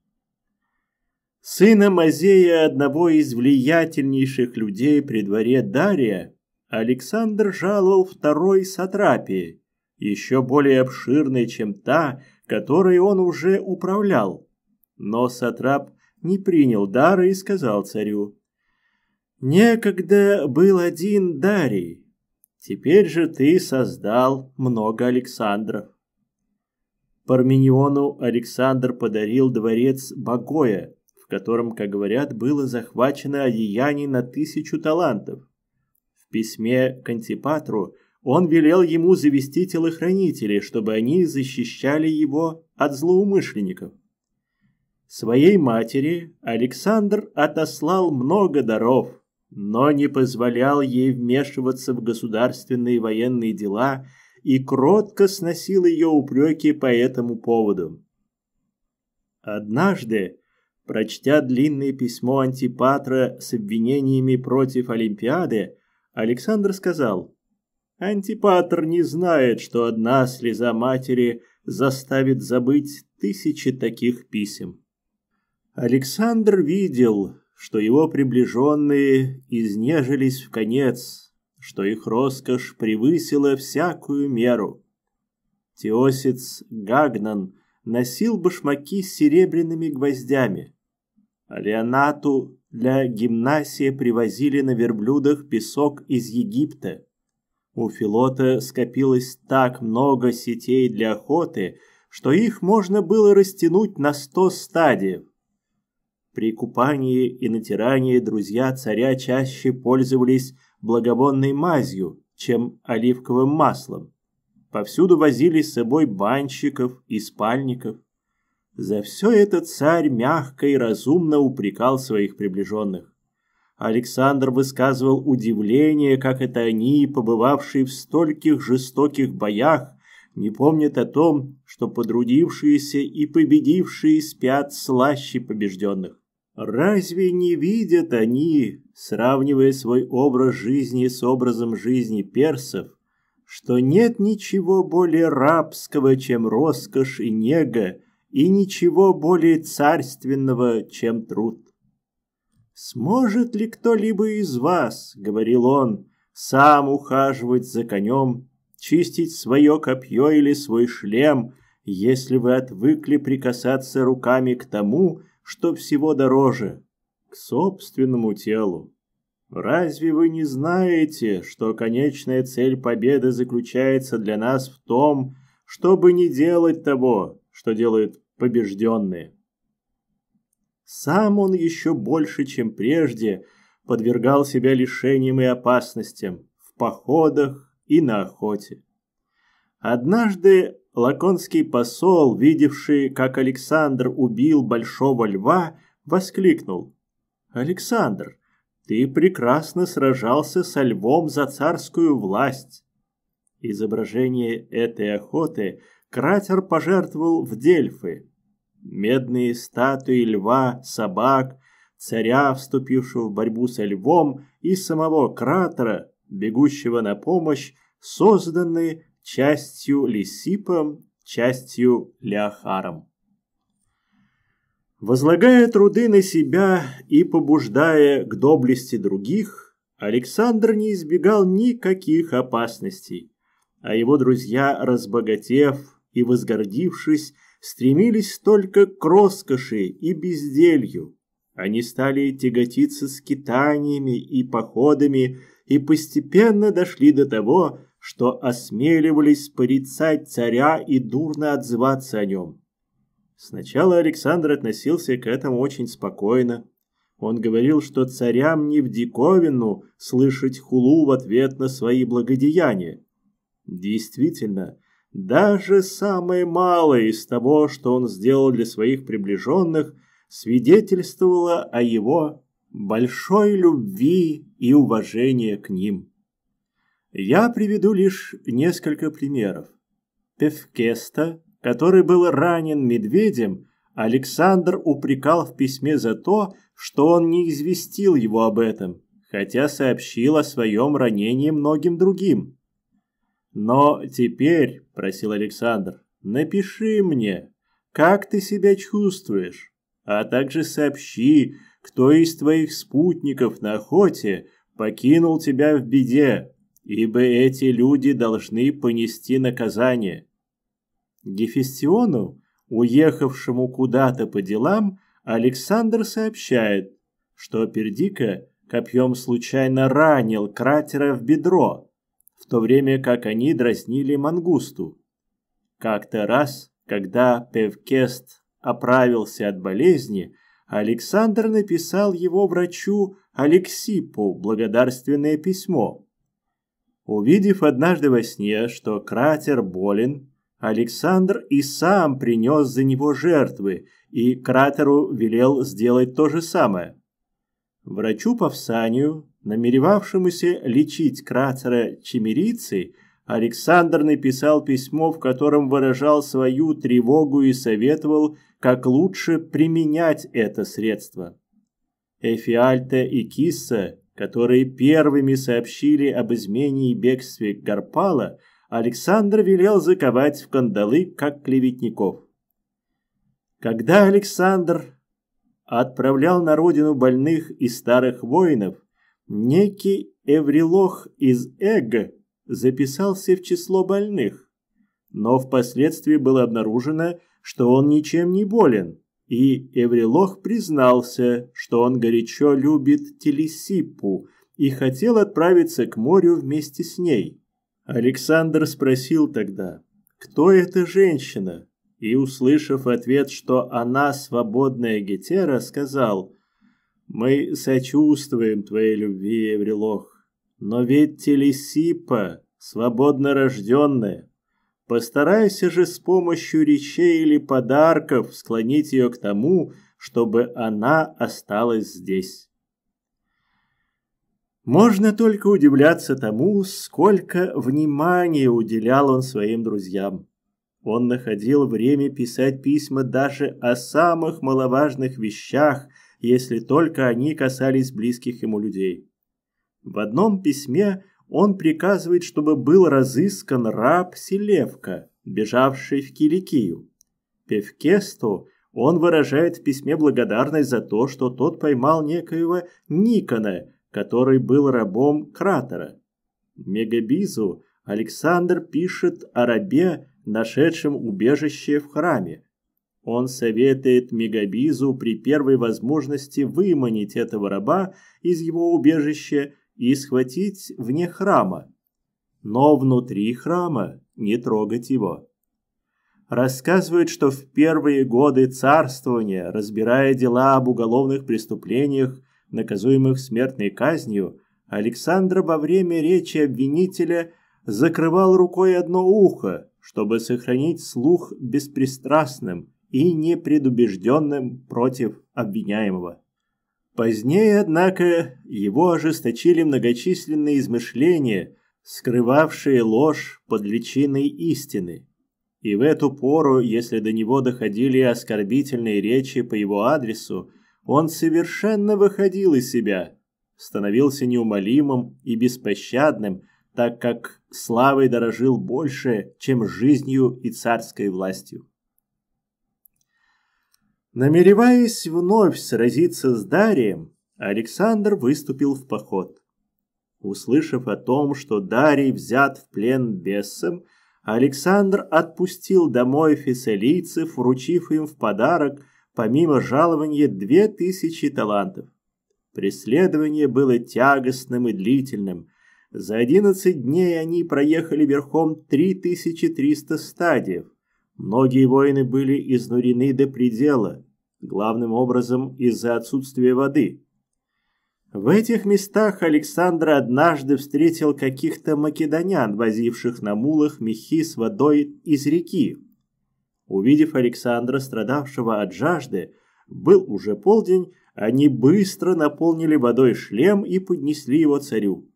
Сына Мазея, одного из влиятельнейших людей при дворе Дария, Александр жаловал второй сатрапии, еще более обширной, чем та, которой он уже управлял. Но Сатрап не принял дары и сказал царю, «Некогда был один Дарий, теперь же ты создал много Александров». Пармениону Александр подарил дворец Богоя, в котором, как говорят, было захвачено одеяние на тысячу талантов. В письме к Антипатру – он велел ему завести телохранителей, чтобы они защищали его от злоумышленников. Своей матери Александр отослал много даров, но не позволял ей вмешиваться в государственные военные дела и кротко сносил ее упреки по этому поводу. Однажды, прочтя длинное письмо Антипатра с обвинениями против Олимпиады, Александр сказал – Антипатр не знает, что одна слеза матери заставит забыть тысячи таких писем. Александр видел, что его приближенные изнежились в конец, что их роскошь превысила всякую меру. Теосец Гагнан носил башмаки с серебряными гвоздями. Леонату для гимнасия привозили на верблюдах песок из Египта. У Филота скопилось так много сетей для охоты, что их можно было растянуть на сто стадий. При купании и натирании друзья царя чаще пользовались благовонной мазью, чем оливковым маслом. Повсюду возили с собой банщиков и спальников. За все это царь мягко и разумно упрекал своих приближенных. Александр высказывал удивление, как это они, побывавшие в стольких жестоких боях, не помнят о том, что подрудившиеся и победившие спят слаще побежденных. Разве не видят они, сравнивая свой образ жизни с образом жизни персов, что нет ничего более рабского, чем роскошь и нега, и ничего более царственного, чем труд? «Сможет ли кто-либо из вас, — говорил он, — сам ухаживать за конем, чистить свое копье или свой шлем, если вы отвыкли прикасаться руками к тому, что всего дороже, к собственному телу? Разве вы не знаете, что конечная цель победы заключается для нас в том, чтобы не делать того, что делают побежденные?» Сам он еще больше, чем прежде, подвергал себя лишениям и опасностям в походах и на охоте. Однажды лаконский посол, видевший, как Александр убил большого льва, воскликнул. «Александр, ты прекрасно сражался со львом за царскую власть!» Изображение этой охоты Кратер пожертвовал в Дельфы, Медные статуи льва, собак, царя, вступившего в борьбу со львом, и самого кратера, бегущего на помощь, созданы частью Лисипом, частью Леохаром. Возлагая труды на себя и побуждая к доблести других, Александр не избегал никаких опасностей, а его друзья, разбогатев и возгордившись, стремились только к роскоши и безделью. Они стали тяготиться скитаниями и походами и постепенно дошли до того, что осмеливались порицать царя и дурно отзываться о нем. Сначала Александр относился к этому очень спокойно. Он говорил, что царям не в диковину слышать хулу в ответ на свои благодеяния. Действительно, даже самое малое из того, что он сделал для своих приближенных, свидетельствовало о его большой любви и уважении к ним. Я приведу лишь несколько примеров. Певкеста, который был ранен медведем, Александр упрекал в письме за то, что он не известил его об этом, хотя сообщил о своем ранении многим другим. «Но теперь», – просил Александр, – «напиши мне, как ты себя чувствуешь, а также сообщи, кто из твоих спутников на охоте покинул тебя в беде, ибо эти люди должны понести наказание». Гефестиону, уехавшему куда-то по делам, Александр сообщает, что Пердика копьем случайно ранил кратера в бедро – в то время как они дразнили мангусту. Как-то раз, когда Певкест оправился от болезни, Александр написал его врачу Алексипу благодарственное письмо. Увидев однажды во сне, что кратер болен, Александр и сам принес за него жертвы, и кратеру велел сделать то же самое. Врачу Павсанию Намеревавшемуся лечить кратера Чемерицы Александр написал письмо, в котором выражал свою тревогу и советовал, как лучше применять это средство. Эфиальта и Кисса, которые первыми сообщили об измене и бегстве Гарпала, Александр велел заковать в кандалы, как клеветников. Когда Александр отправлял на родину больных и старых воинов, Некий Эврилох из Эгг записался в число больных, но впоследствии было обнаружено, что он ничем не болен, и Эврилох признался, что он горячо любит Телесипу и хотел отправиться к морю вместе с ней. Александр спросил тогда, кто эта женщина, и, услышав ответ, что она свободная Гетера, сказал – мы сочувствуем твоей любви, Еврилох, но ведь Телесипа свободно рожденная. Постарайся же с помощью речей или подарков склонить ее к тому, чтобы она осталась здесь. Можно только удивляться тому, сколько внимания уделял он своим друзьям. Он находил время писать письма даже о самых маловажных вещах – если только они касались близких ему людей. В одном письме он приказывает, чтобы был разыскан раб Селевка, бежавший в Киликию. Певкесту он выражает в письме благодарность за то, что тот поймал некоего Никона, который был рабом кратера. Мегабизу Александр пишет о рабе, нашедшем убежище в храме. Он советует Мегабизу при первой возможности выманить этого раба из его убежища и схватить вне храма, но внутри храма не трогать его. Рассказывают, что в первые годы царствования, разбирая дела об уголовных преступлениях, наказуемых смертной казнью, Александр во время речи обвинителя закрывал рукой одно ухо, чтобы сохранить слух беспристрастным – и непредубежденным против обвиняемого. Позднее, однако, его ожесточили многочисленные измышления, скрывавшие ложь под личиной истины. И в эту пору, если до него доходили оскорбительные речи по его адресу, он совершенно выходил из себя, становился неумолимым и беспощадным, так как славой дорожил больше, чем жизнью и царской властью. Намереваясь вновь сразиться с Дарием, Александр выступил в поход. Услышав о том, что Дарий взят в плен бессом, Александр отпустил домой фессалийцев, вручив им в подарок, помимо жалования, две тысячи талантов. Преследование было тягостным и длительным. За одиннадцать дней они проехали верхом три тысячи триста стадиев. Многие воины были изнурены до предела – главным образом из-за отсутствия воды. В этих местах Александр однажды встретил каких-то македонян, возивших на мулах мехи с водой из реки. Увидев Александра, страдавшего от жажды, был уже полдень, они быстро наполнили водой шлем и поднесли его царю.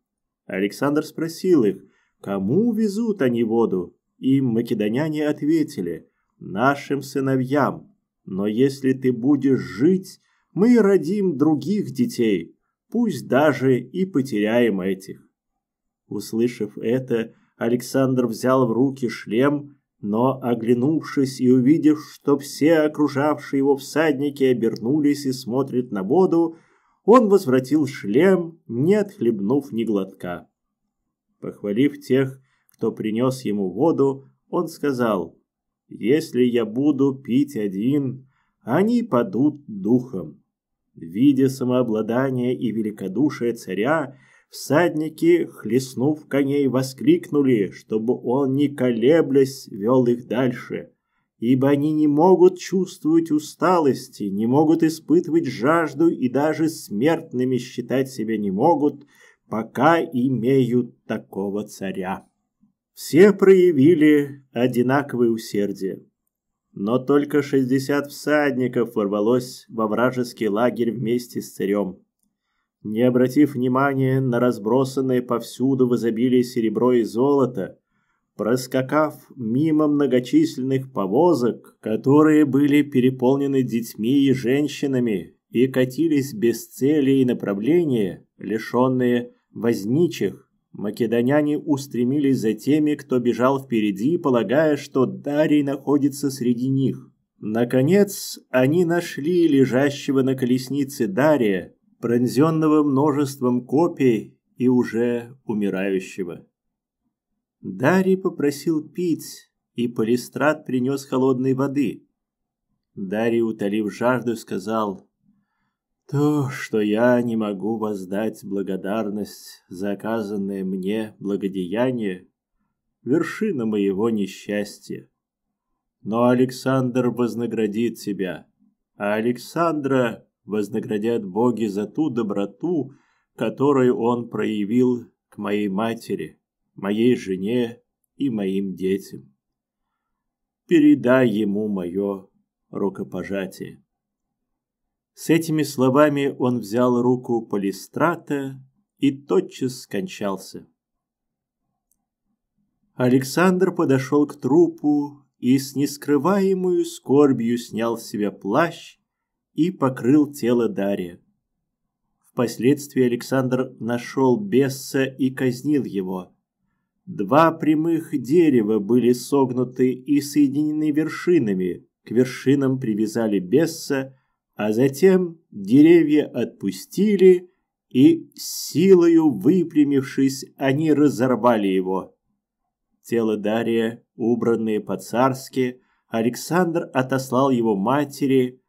Александр спросил их, кому везут они воду? И македоняне ответили, нашим сыновьям. Но если ты будешь жить, мы родим других детей, пусть даже и потеряем этих. Услышав это, Александр взял в руки шлем, но, оглянувшись и увидев, что все окружавшие его всадники обернулись и смотрят на воду, он возвратил шлем, не отхлебнув ни глотка. Похвалив тех, кто принес ему воду, он сказал если я буду пить один, они падут духом. Видя самообладание и великодушие царя, всадники, хлестнув коней, воскликнули, чтобы он, не колеблясь, вел их дальше, ибо они не могут чувствовать усталости, не могут испытывать жажду и даже смертными считать себя не могут, пока имеют такого царя. Все проявили одинаковое усердие. Но только 60 всадников ворвалось во вражеский лагерь вместе с царем. Не обратив внимания на разбросанное повсюду в изобилии серебро и золото, проскакав мимо многочисленных повозок, которые были переполнены детьми и женщинами и катились без цели и направления, лишенные возничих, Македоняне устремились за теми, кто бежал впереди, полагая, что Дарий находится среди них. Наконец, они нашли лежащего на колеснице Дария, пронзенного множеством копий и уже умирающего. Дарий попросил пить, и Полистрат принес холодной воды. Дарий, утолив жажду, сказал, то, что я не могу воздать благодарность за оказанное мне благодеяние, вершина моего несчастья. Но Александр вознаградит тебя, а Александра вознаградят боги за ту доброту, которую он проявил к моей матери, моей жене и моим детям. Передай ему мое рукопожатие. С этими словами он взял руку Полистрата и тотчас скончался. Александр подошел к трупу и с нескрываемую скорбью снял с себя плащ и покрыл тело Дария. Впоследствии Александр нашел бесса и казнил его. Два прямых дерева были согнуты и соединены вершинами, к вершинам привязали бесса, а затем деревья отпустили, и, силою выпрямившись, они разорвали его. Тело Дария, убранное по-царски, Александр отослал его матери,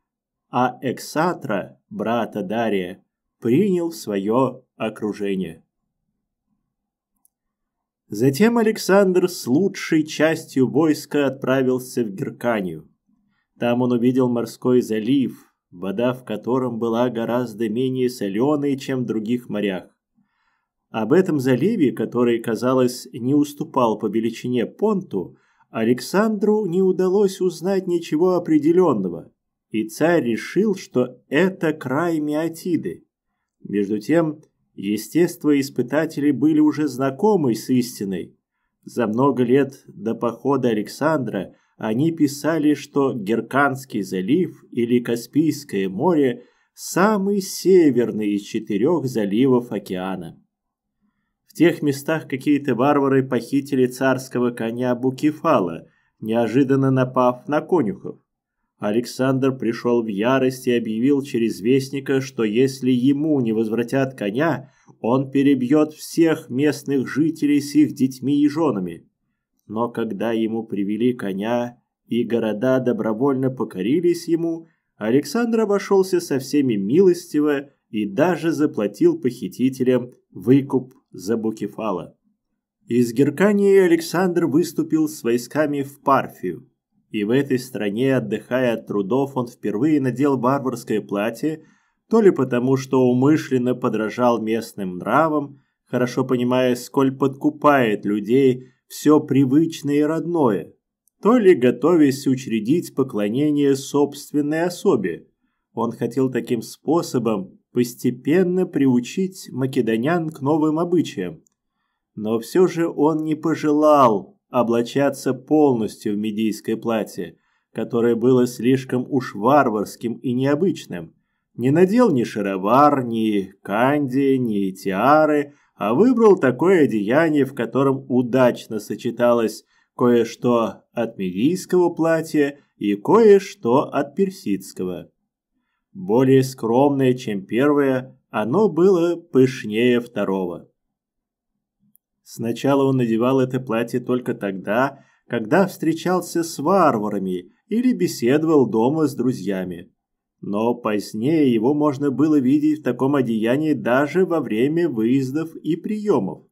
а Эксатра, брата Дария, принял в свое окружение. Затем Александр с лучшей частью войска отправился в Герканию. Там он увидел морской залив, вода в котором была гораздо менее соленой, чем в других морях. Об этом заливе, который, казалось, не уступал по величине понту, Александру не удалось узнать ничего определенного, и царь решил, что это край Миотиды. Между тем, естествоиспытатели были уже знакомы с истиной. За много лет до похода Александра – они писали, что Герканский залив или Каспийское море – самый северный из четырех заливов океана. В тех местах какие-то варвары похитили царского коня Букефала, неожиданно напав на конюхов. Александр пришел в ярость и объявил через вестника, что если ему не возвратят коня, он перебьет всех местных жителей с их детьми и женами но когда ему привели коня, и города добровольно покорились ему, Александр обошелся со всеми милостиво и даже заплатил похитителям выкуп за Букефала. Из Геркании Александр выступил с войсками в Парфию, и в этой стране, отдыхая от трудов, он впервые надел варварское платье, то ли потому, что умышленно подражал местным нравам, хорошо понимая, сколь подкупает людей все привычное и родное, то ли готовясь учредить поклонение собственной особе. Он хотел таким способом постепенно приучить македонян к новым обычаям. Но все же он не пожелал облачаться полностью в медийское платье, которое было слишком уж варварским и необычным. Не надел ни шаровар, ни канди, ни тиары, а выбрал такое одеяние, в котором удачно сочеталось кое-что от медийского платья и кое-что от персидского. Более скромное, чем первое, оно было пышнее второго. Сначала он надевал это платье только тогда, когда встречался с варварами или беседовал дома с друзьями но позднее его можно было видеть в таком одеянии даже во время выездов и приемов.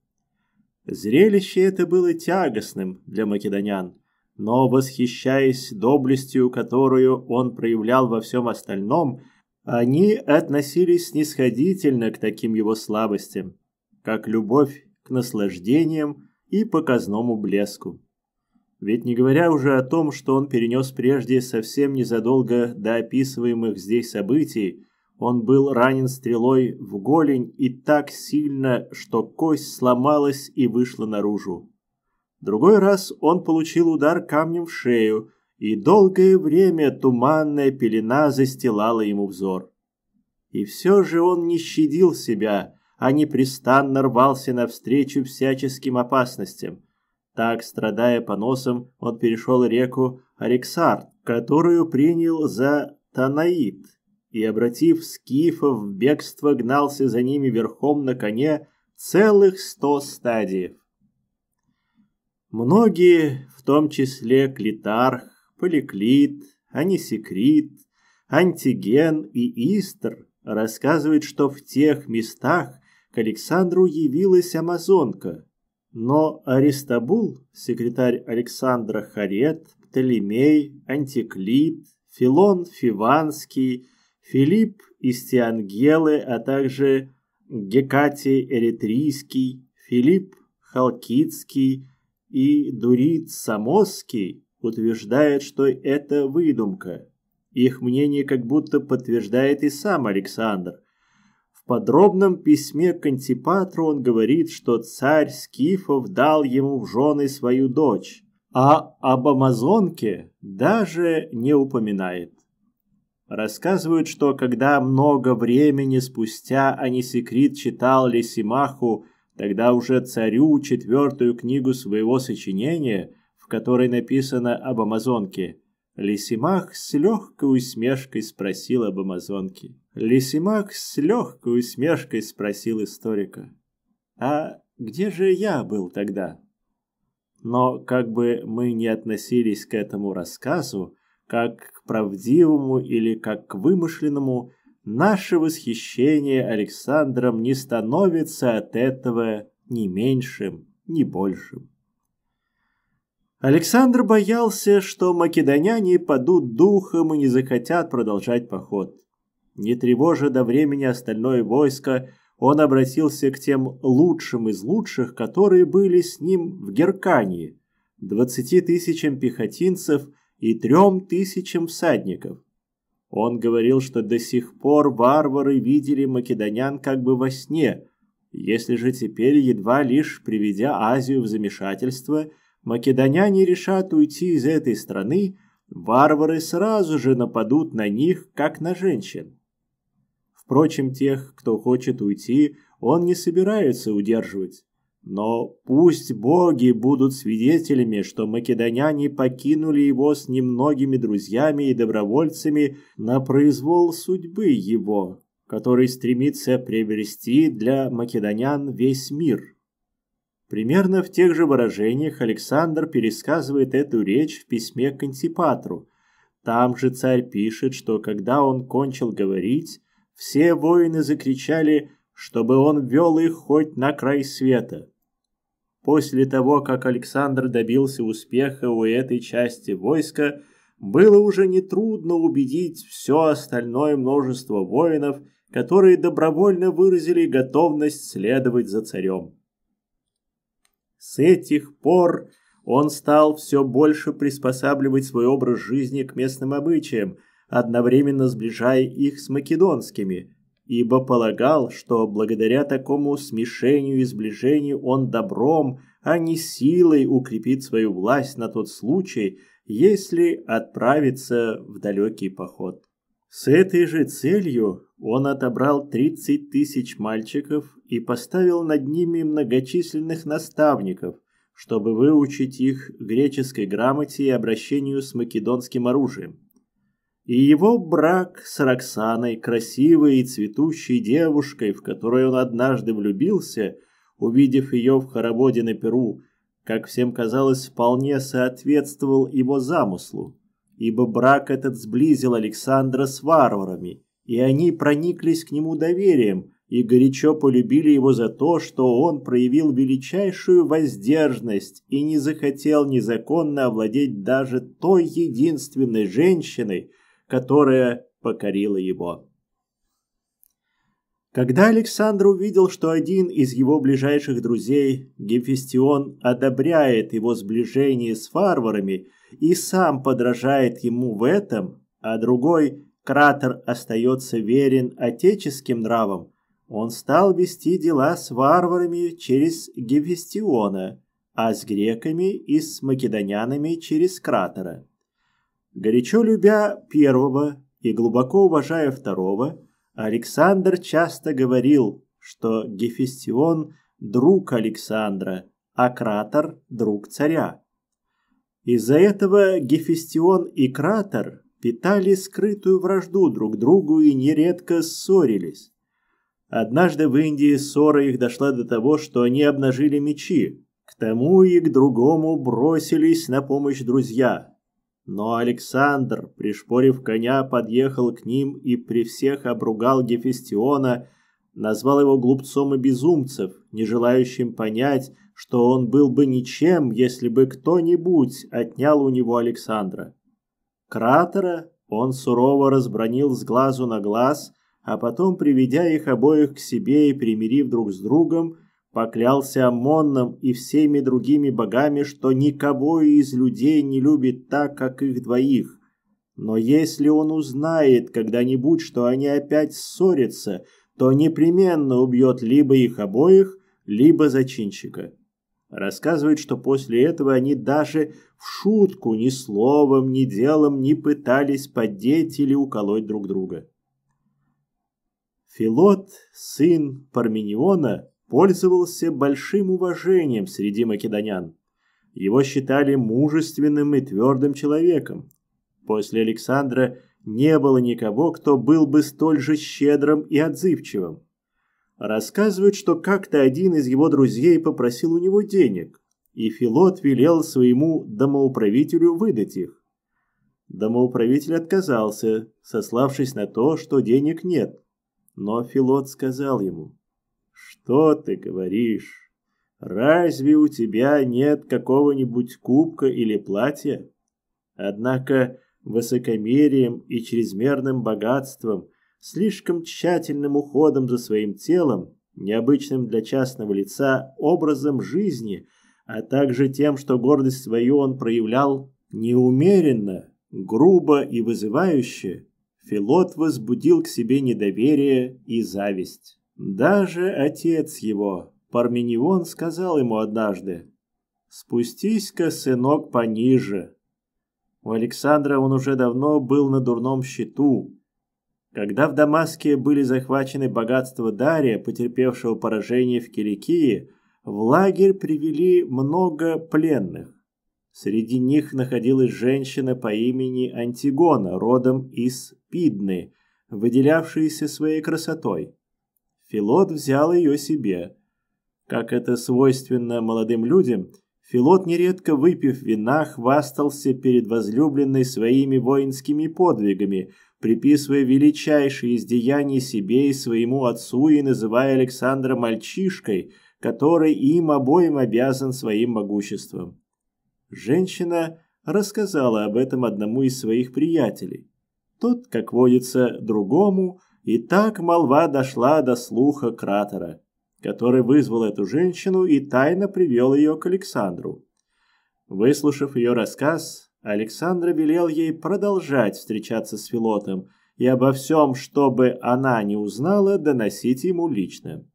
Зрелище это было тягостным для македонян, но, восхищаясь доблестью, которую он проявлял во всем остальном, они относились снисходительно к таким его слабостям, как любовь к наслаждениям и показному блеску. Ведь не говоря уже о том, что он перенес прежде совсем незадолго до описываемых здесь событий, он был ранен стрелой в голень и так сильно, что кость сломалась и вышла наружу. Другой раз он получил удар камнем в шею, и долгое время туманная пелена застилала ему взор. И все же он не щадил себя, а непрестанно рвался навстречу всяческим опасностям – так, страдая поносом, он перешел реку Ариксар, которую принял за Танаид, и, обратив скифов в бегство, гнался за ними верхом на коне целых сто стадиев. Многие, в том числе Клитарх, Поликлит, Анисекрит, Антиген и Истр, рассказывают, что в тех местах к Александру явилась амазонка – но Аристабул, секретарь Александра Харет, Птолемей, Антиклит, Филон Фиванский, Филипп Истиангелы, а также Гекатий Эритрийский, Филипп Халкидский и Дурит Самосский утверждают, что это выдумка. Их мнение как будто подтверждает и сам Александр. В подробном письме к Антипатру он говорит, что царь Скифов дал ему в жены свою дочь, а об амазонке даже не упоминает. Рассказывают, что когда много времени спустя Анисекрит читал Лисимаху, тогда уже царю четвертую книгу своего сочинения, в которой написано об амазонке – Лисимах с легкой усмешкой спросил об амазонке. Лисимах с легкой усмешкой спросил историка. «А где же я был тогда?» Но как бы мы ни относились к этому рассказу, как к правдивому или как к вымышленному, наше восхищение Александром не становится от этого ни меньшим, ни большим. Александр боялся, что македоняне падут духом и не захотят продолжать поход. Не тревожа до времени остальное войско, он обратился к тем лучшим из лучших, которые были с ним в Геркании, двадцати тысячам пехотинцев и трем тысячам всадников. Он говорил, что до сих пор варвары видели македонян как бы во сне, если же теперь, едва лишь приведя Азию в замешательство – македоняне решат уйти из этой страны, варвары сразу же нападут на них, как на женщин. Впрочем, тех, кто хочет уйти, он не собирается удерживать. Но пусть боги будут свидетелями, что македоняне покинули его с немногими друзьями и добровольцами на произвол судьбы его, который стремится приобрести для македонян весь мир. Примерно в тех же выражениях Александр пересказывает эту речь в письме к Антипатру. Там же царь пишет, что когда он кончил говорить, все воины закричали, чтобы он вел их хоть на край света. После того, как Александр добился успеха у этой части войска, было уже нетрудно убедить все остальное множество воинов, которые добровольно выразили готовность следовать за царем. С этих пор он стал все больше приспосабливать свой образ жизни к местным обычаям, одновременно сближая их с македонскими, ибо полагал, что благодаря такому смешению и сближению он добром, а не силой укрепит свою власть на тот случай, если отправится в далекий поход. С этой же целью он отобрал 30 тысяч мальчиков и поставил над ними многочисленных наставников, чтобы выучить их греческой грамоте и обращению с македонским оружием. И его брак с Роксаной, красивой и цветущей девушкой, в которую он однажды влюбился, увидев ее в хороводе на Перу, как всем казалось, вполне соответствовал его замыслу, ибо брак этот сблизил Александра с варварами – и они прониклись к нему доверием и горячо полюбили его за то, что он проявил величайшую воздержность и не захотел незаконно овладеть даже той единственной женщиной, которая покорила его. Когда Александр увидел, что один из его ближайших друзей, Гефестион, одобряет его сближение с фарварами и сам подражает ему в этом, а другой Кратер остается верен отеческим нравам. Он стал вести дела с варварами через Гефестиона, а с греками и с македонянами через Кратера. Горячо любя первого и глубоко уважая второго, Александр часто говорил, что Гефестион – друг Александра, а Кратер – друг царя. Из-за этого Гефестион и Кратер питали скрытую вражду друг другу и нередко ссорились. Однажды в Индии ссора их дошла до того, что они обнажили мечи. К тому и к другому бросились на помощь друзья. Но Александр, пришпорив коня, подъехал к ним и при всех обругал Гефестиона, назвал его глупцом и безумцев, не желающим понять, что он был бы ничем, если бы кто-нибудь отнял у него Александра. Кратера он сурово разбронил с глазу на глаз, а потом, приведя их обоих к себе и примирив друг с другом, поклялся Аммоном и всеми другими богами, что никого из людей не любит так, как их двоих. Но если он узнает когда-нибудь, что они опять ссорятся, то непременно убьет либо их обоих, либо зачинщика. Рассказывает, что после этого они даже в шутку ни словом, ни делом не пытались поддеть или уколоть друг друга. Филот, сын Пармениона, пользовался большим уважением среди македонян. Его считали мужественным и твердым человеком. После Александра не было никого, кто был бы столь же щедрым и отзывчивым. Рассказывают, что как-то один из его друзей попросил у него денег, и Филот велел своему домоуправителю выдать их. Домоуправитель отказался, сославшись на то, что денег нет. Но Филот сказал ему, «Что ты говоришь? Разве у тебя нет какого-нибудь кубка или платья?» Однако высокомерием и чрезмерным богатством слишком тщательным уходом за своим телом, необычным для частного лица образом жизни, а также тем, что гордость свою он проявлял неумеренно, грубо и вызывающе, Филот возбудил к себе недоверие и зависть. Даже отец его, Парменион, сказал ему однажды, «Спустись-ка, сынок, пониже». У Александра он уже давно был на дурном счету, когда в Дамаске были захвачены богатства Дария, потерпевшего поражение в Киликии, в лагерь привели много пленных. Среди них находилась женщина по имени Антигона, родом из Пидны, выделявшаяся своей красотой. Филот взял ее себе. Как это свойственно молодым людям, Филот, нередко выпив вина, хвастался перед возлюбленной своими воинскими подвигами – приписывая величайшие из деяний себе и своему отцу и называя Александра мальчишкой, который им обоим обязан своим могуществом. Женщина рассказала об этом одному из своих приятелей. Тот, как водится, другому, и так молва дошла до слуха кратера, который вызвал эту женщину и тайно привел ее к Александру. Выслушав ее рассказ, Александр велел ей продолжать встречаться с Филотом и обо всем, что бы она не узнала, доносить ему лично.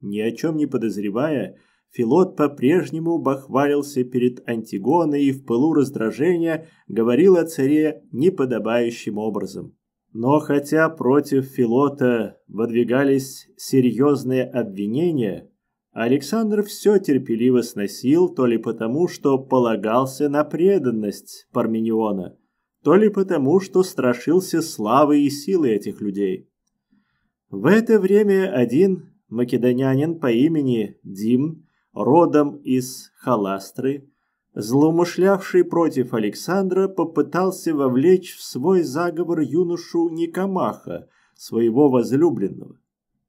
Ни о чем не подозревая, Филот по-прежнему бахвалился перед Антигоной и в пылу раздражения говорил о царе неподобающим образом. Но хотя против Филота выдвигались серьезные обвинения, Александр все терпеливо сносил, то ли потому, что полагался на преданность Пармениона, то ли потому, что страшился славы и силы этих людей. В это время один македонянин по имени Дим, родом из Халастры, злоумышлявший против Александра, попытался вовлечь в свой заговор юношу Никомаха, своего возлюбленного.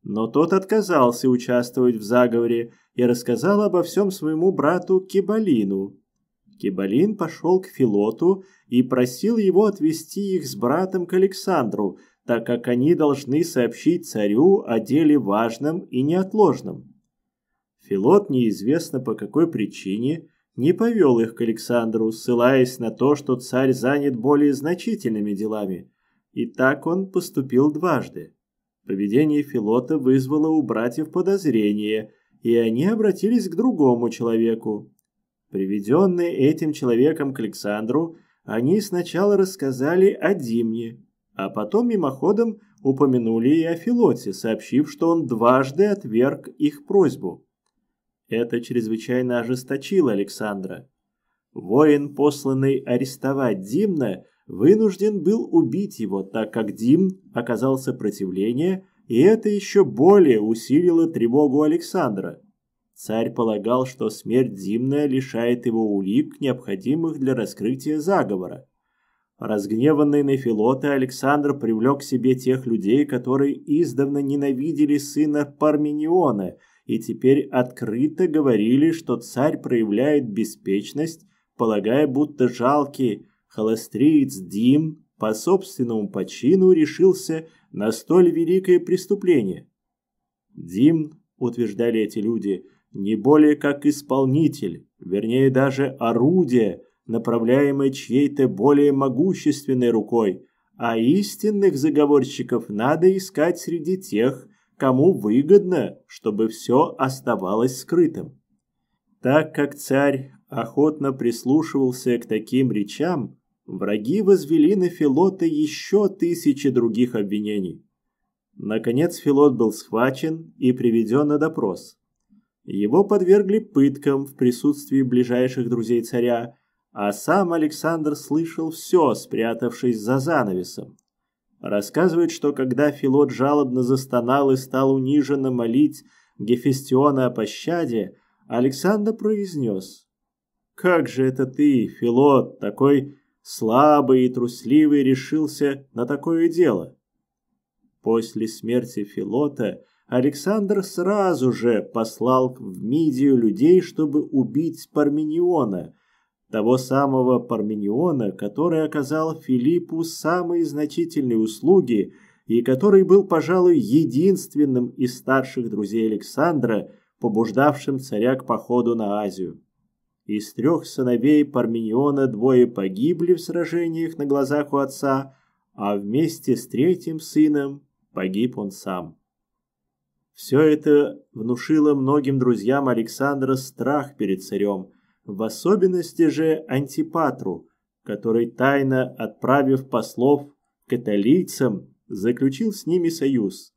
Но тот отказался участвовать в заговоре и рассказал обо всем своему брату Кибалину. Кибалин пошел к Филоту и просил его отвести их с братом к Александру, так как они должны сообщить царю о деле важном и неотложном. Филот неизвестно по какой причине не повел их к Александру, ссылаясь на то, что царь занят более значительными делами. И так он поступил дважды. Поведение Филота вызвало у братьев подозрение, и они обратились к другому человеку. Приведенные этим человеком к Александру, они сначала рассказали о Димне, а потом мимоходом упомянули и о Филоте, сообщив, что он дважды отверг их просьбу. Это чрезвычайно ожесточило Александра. Воин, посланный арестовать Димна, вынужден был убить его, так как Дим оказал сопротивление, и это еще более усилило тревогу Александра. Царь полагал, что смерть Димная лишает его улик, необходимых для раскрытия заговора. Разгневанный на Филота, Александр привлек к себе тех людей, которые издавна ненавидели сына Пармениона и теперь открыто говорили, что царь проявляет беспечность, полагая, будто жалкие, холостриец Дим по собственному почину решился на столь великое преступление. Дим, утверждали эти люди, не более как исполнитель, вернее даже орудие, направляемое чьей-то более могущественной рукой, а истинных заговорщиков надо искать среди тех, кому выгодно, чтобы все оставалось скрытым. Так как царь охотно прислушивался к таким речам, Враги возвели на Филота еще тысячи других обвинений. Наконец Филот был схвачен и приведен на допрос. Его подвергли пыткам в присутствии ближайших друзей царя, а сам Александр слышал все, спрятавшись за занавесом. Рассказывает, что когда Филот жалобно застонал и стал униженно молить Гефестиона о пощаде, Александр произнес «Как же это ты, Филот, такой слабый и трусливый, решился на такое дело. После смерти Филота Александр сразу же послал в Мидию людей, чтобы убить Пармениона, того самого Пармениона, который оказал Филиппу самые значительные услуги и который был, пожалуй, единственным из старших друзей Александра, побуждавшим царя к походу на Азию. Из трех сыновей Пармениона двое погибли в сражениях на глазах у отца, а вместе с третьим сыном погиб он сам. Все это внушило многим друзьям Александра страх перед царем, в особенности же Антипатру, который, тайно отправив послов к италийцам, заключил с ними союз.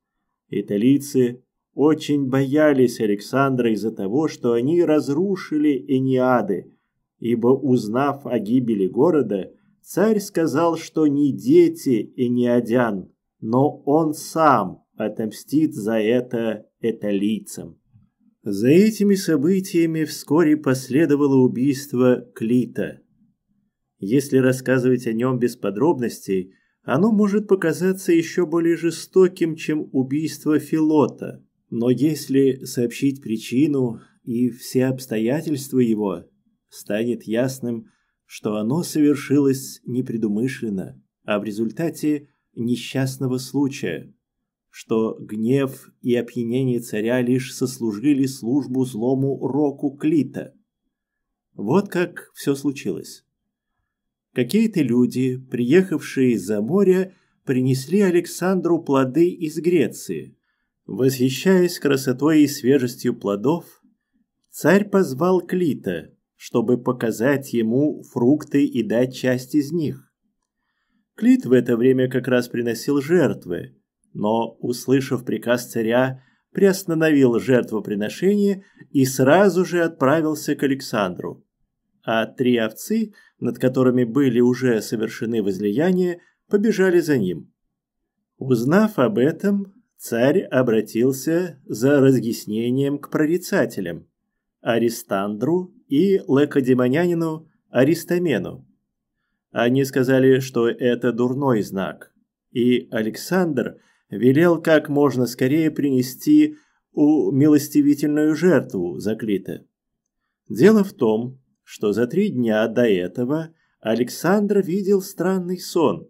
Италийцы очень боялись Александра из-за того, что они разрушили Эниады, ибо, узнав о гибели города, царь сказал, что не дети Эниадян, но он сам отомстит за это эталийцам. За этими событиями вскоре последовало убийство Клита. Если рассказывать о нем без подробностей, оно может показаться еще более жестоким, чем убийство Филота – но если сообщить причину и все обстоятельства его, станет ясным, что оно совершилось непредумышленно, а в результате несчастного случая, что гнев и опьянение царя лишь сослужили службу злому року Клита. Вот как все случилось. Какие-то люди, приехавшие из-за моря, принесли Александру плоды из Греции, Восхищаясь красотой и свежестью плодов, царь позвал Клита, чтобы показать ему фрукты и дать часть из них. Клит в это время как раз приносил жертвы, но, услышав приказ царя, приостановил жертвоприношение и сразу же отправился к Александру. А три овцы, над которыми были уже совершены возлияния, побежали за ним. Узнав об этом, Царь обратился за разъяснением к прорицателям Аристандру и лакодемонянину Аристомену. Они сказали, что это дурной знак, и Александр велел как можно скорее принести умилостивительную жертву заклиты. Дело в том, что за три дня до этого Александр видел странный сон,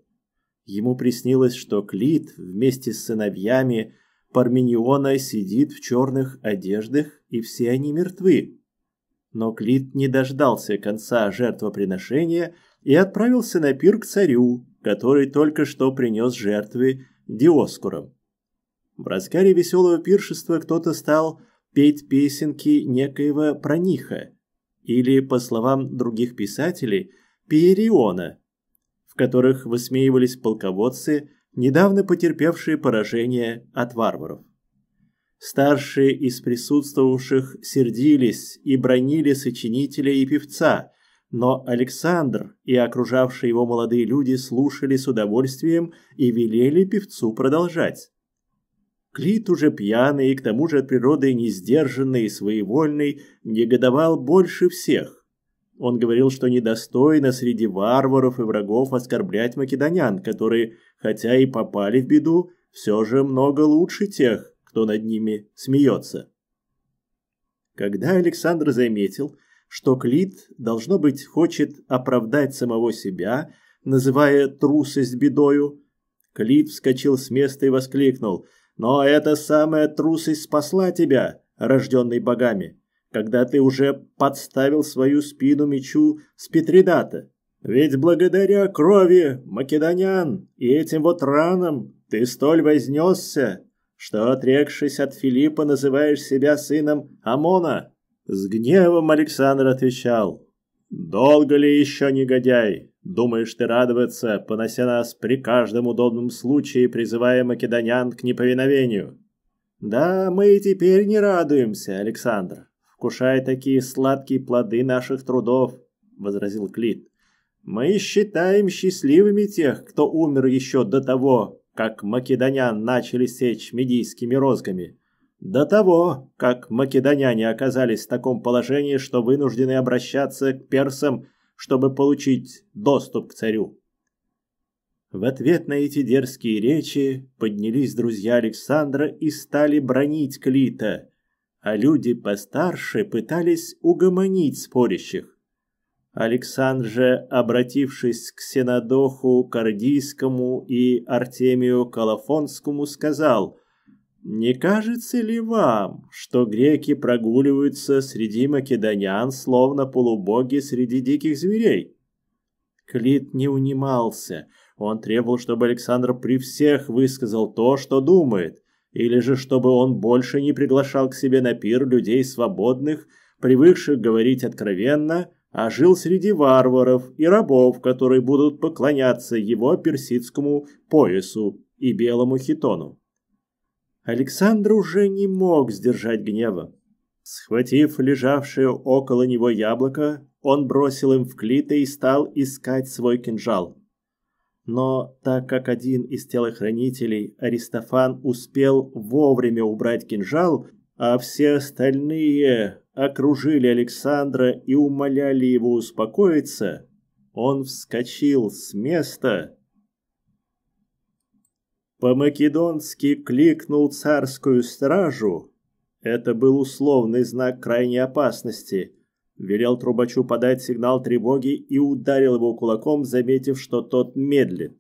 Ему приснилось, что Клит вместе с сыновьями Пармениона сидит в черных одеждах, и все они мертвы. Но Клит не дождался конца жертвоприношения и отправился на пир к царю, который только что принес жертвы Диоскурам. В разгаре веселого пиршества кто-то стал петь песенки некоего Прониха, или, по словам других писателей, Пиериона – в которых высмеивались полководцы, недавно потерпевшие поражение от варваров. Старшие из присутствовавших сердились и бронили сочинителя и певца, но Александр и окружавшие его молодые люди слушали с удовольствием и велели певцу продолжать. Клит уже пьяный и к тому же от природы несдержанный и своевольный негодовал больше всех. Он говорил, что недостойно среди варваров и врагов оскорблять македонян, которые, хотя и попали в беду, все же много лучше тех, кто над ними смеется. Когда Александр заметил, что Клит, должно быть, хочет оправдать самого себя, называя трусость бедою, Клит вскочил с места и воскликнул «Но эта самая трусость спасла тебя, рожденный богами!» когда ты уже подставил свою спину мечу Спитридата. Ведь благодаря крови македонян и этим вот ранам ты столь вознесся, что, отрекшись от Филиппа, называешь себя сыном Амона. С гневом Александр отвечал. «Долго ли еще, негодяй? Думаешь ты радоваться, понося нас при каждом удобном случае, призывая македонян к неповиновению?» «Да, мы и теперь не радуемся, Александр», вкушая такие сладкие плоды наших трудов», — возразил Клит. «Мы считаем счастливыми тех, кто умер еще до того, как македонян начали сечь медийскими розгами, до того, как македоняне оказались в таком положении, что вынуждены обращаться к персам, чтобы получить доступ к царю». В ответ на эти дерзкие речи поднялись друзья Александра и стали бронить Клита — а люди постарше пытались угомонить спорящих. Александр же, обратившись к Сенадоху Кардийскому и Артемию Калафонскому, сказал «Не кажется ли вам, что греки прогуливаются среди македонян, словно полубоги среди диких зверей?» Клит не унимался. Он требовал, чтобы Александр при всех высказал то, что думает или же чтобы он больше не приглашал к себе на пир людей свободных, привыкших говорить откровенно, а жил среди варваров и рабов, которые будут поклоняться его персидскому поясу и белому хитону. Александр уже не мог сдержать гнева. Схватив лежавшее около него яблоко, он бросил им в клиты и стал искать свой кинжал. Но так как один из телохранителей, Аристофан, успел вовремя убрать кинжал, а все остальные окружили Александра и умоляли его успокоиться, он вскочил с места. По-македонски кликнул царскую стражу. Это был условный знак крайней опасности – Велел трубачу подать сигнал тревоги и ударил его кулаком, заметив, что тот медлит.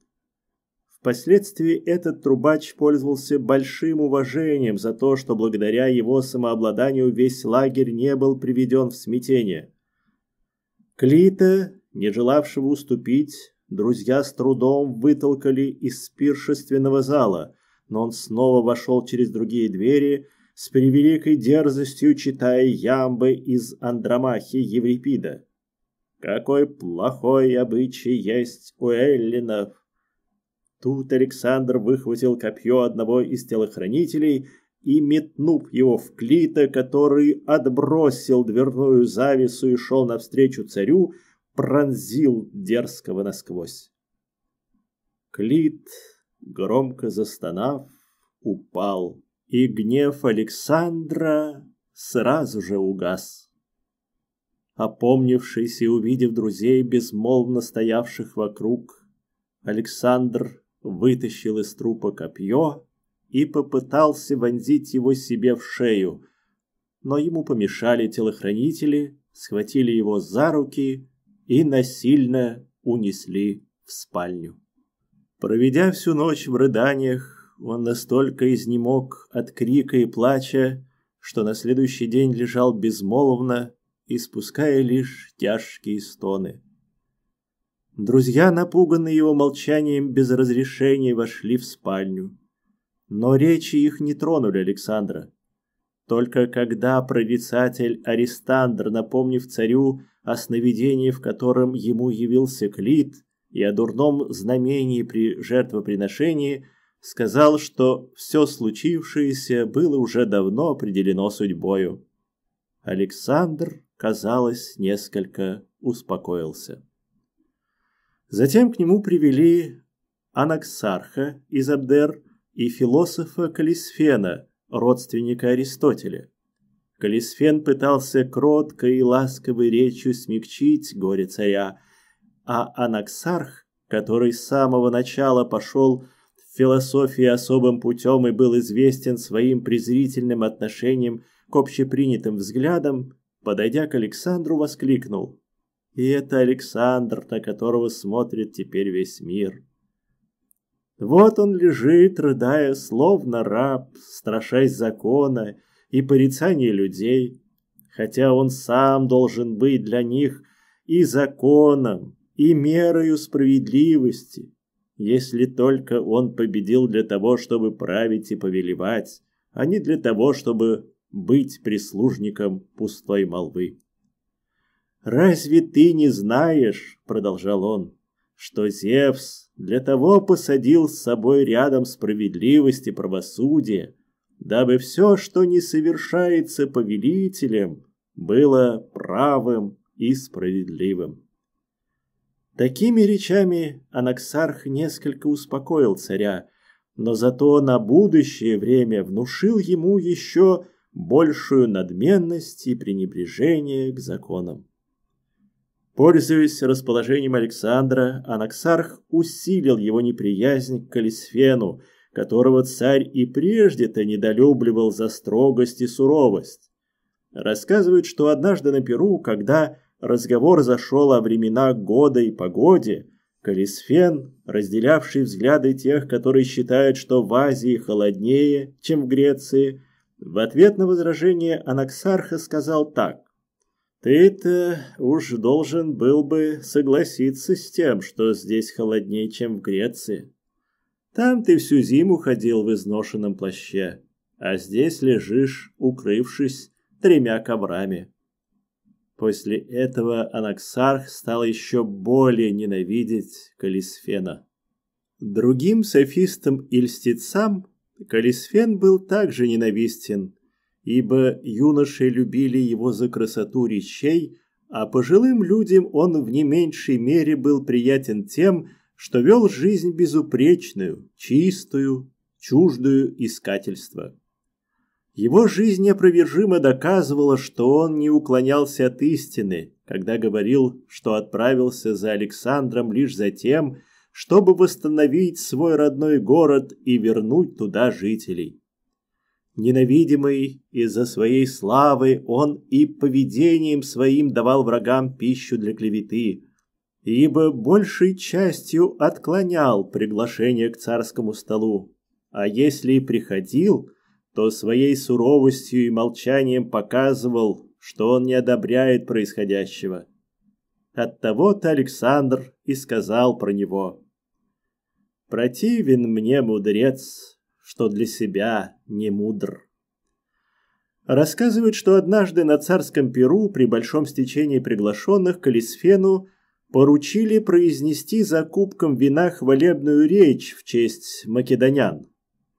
Впоследствии этот трубач пользовался большим уважением за то, что благодаря его самообладанию весь лагерь не был приведен в смятение. Клита, не желавшего уступить, друзья с трудом вытолкали из спиршественного зала, но он снова вошел через другие двери с превеликой дерзостью читая ямбы из Андромахи Еврипида. «Какой плохой обычай есть у эллинов!» Тут Александр выхватил копье одного из телохранителей и, метнув его в Клита, который отбросил дверную завесу и шел навстречу царю, пронзил дерзкого насквозь. Клит, громко застонав, упал и гнев Александра сразу же угас. Опомнившись и увидев друзей, безмолвно стоявших вокруг, Александр вытащил из трупа копье и попытался вонзить его себе в шею, но ему помешали телохранители, схватили его за руки и насильно унесли в спальню. Проведя всю ночь в рыданиях, он настолько изнемог от крика и плача, что на следующий день лежал безмолвно, испуская лишь тяжкие стоны. Друзья, напуганные его молчанием без разрешения, вошли в спальню. Но речи их не тронули Александра. Только когда прорицатель Аристандр, напомнив царю о сновидении, в котором ему явился Клит, и о дурном знамении при жертвоприношении, сказал, что все случившееся было уже давно определено судьбою. Александр, казалось, несколько успокоился. Затем к нему привели анаксарха из Абдер и философа Калисфена, родственника Аристотеля. Калисфен пытался кроткой и ласковой речью смягчить горе царя, а анаксарх, который с самого начала пошел философии особым путем и был известен своим презрительным отношением к общепринятым взглядам, подойдя к Александру, воскликнул. «И это Александр, на которого смотрит теперь весь мир». Вот он лежит, рыдая, словно раб, страшась закона и порицания людей, хотя он сам должен быть для них и законом, и мерою справедливости, если только он победил для того, чтобы править и повелевать, а не для того, чтобы быть прислужником пустой молвы. «Разве ты не знаешь, — продолжал он, — что Зевс для того посадил с собой рядом справедливость и правосудие, дабы все, что не совершается повелителем, было правым и справедливым?» Такими речами Анаксарх несколько успокоил царя, но зато на будущее время внушил ему еще большую надменность и пренебрежение к законам. Пользуясь расположением Александра, Анаксарх усилил его неприязнь к Калисфену, которого царь и прежде-то недолюбливал за строгость и суровость. Рассказывают, что однажды на Перу, когда разговор зашел о временах года и погоде, Калисфен, разделявший взгляды тех, которые считают, что в Азии холоднее, чем в Греции, в ответ на возражение Анаксарха сказал так. «Ты-то уж должен был бы согласиться с тем, что здесь холоднее, чем в Греции. Там ты всю зиму ходил в изношенном плаще, а здесь лежишь, укрывшись тремя коврами». После этого Анаксарх стал еще более ненавидеть Калисфена. Другим софистам и льстецам Калисфен был также ненавистен, ибо юноши любили его за красоту речей, а пожилым людям он в не меньшей мере был приятен тем, что вел жизнь безупречную, чистую, чуждую искательства. Его жизнь неопровержимо доказывала, что он не уклонялся от истины, когда говорил, что отправился за Александром лишь за тем, чтобы восстановить свой родной город и вернуть туда жителей. Ненавидимый из-за своей славы, он и поведением своим давал врагам пищу для клеветы, ибо большей частью отклонял приглашение к царскому столу, а если и приходил, то своей суровостью и молчанием показывал, что он не одобряет происходящего. Оттого-то Александр и сказал про него. «Противен мне мудрец, что для себя не мудр». Рассказывают, что однажды на царском Перу при большом стечении приглашенных к Элисфену поручили произнести за кубком вина хвалебную речь в честь македонян.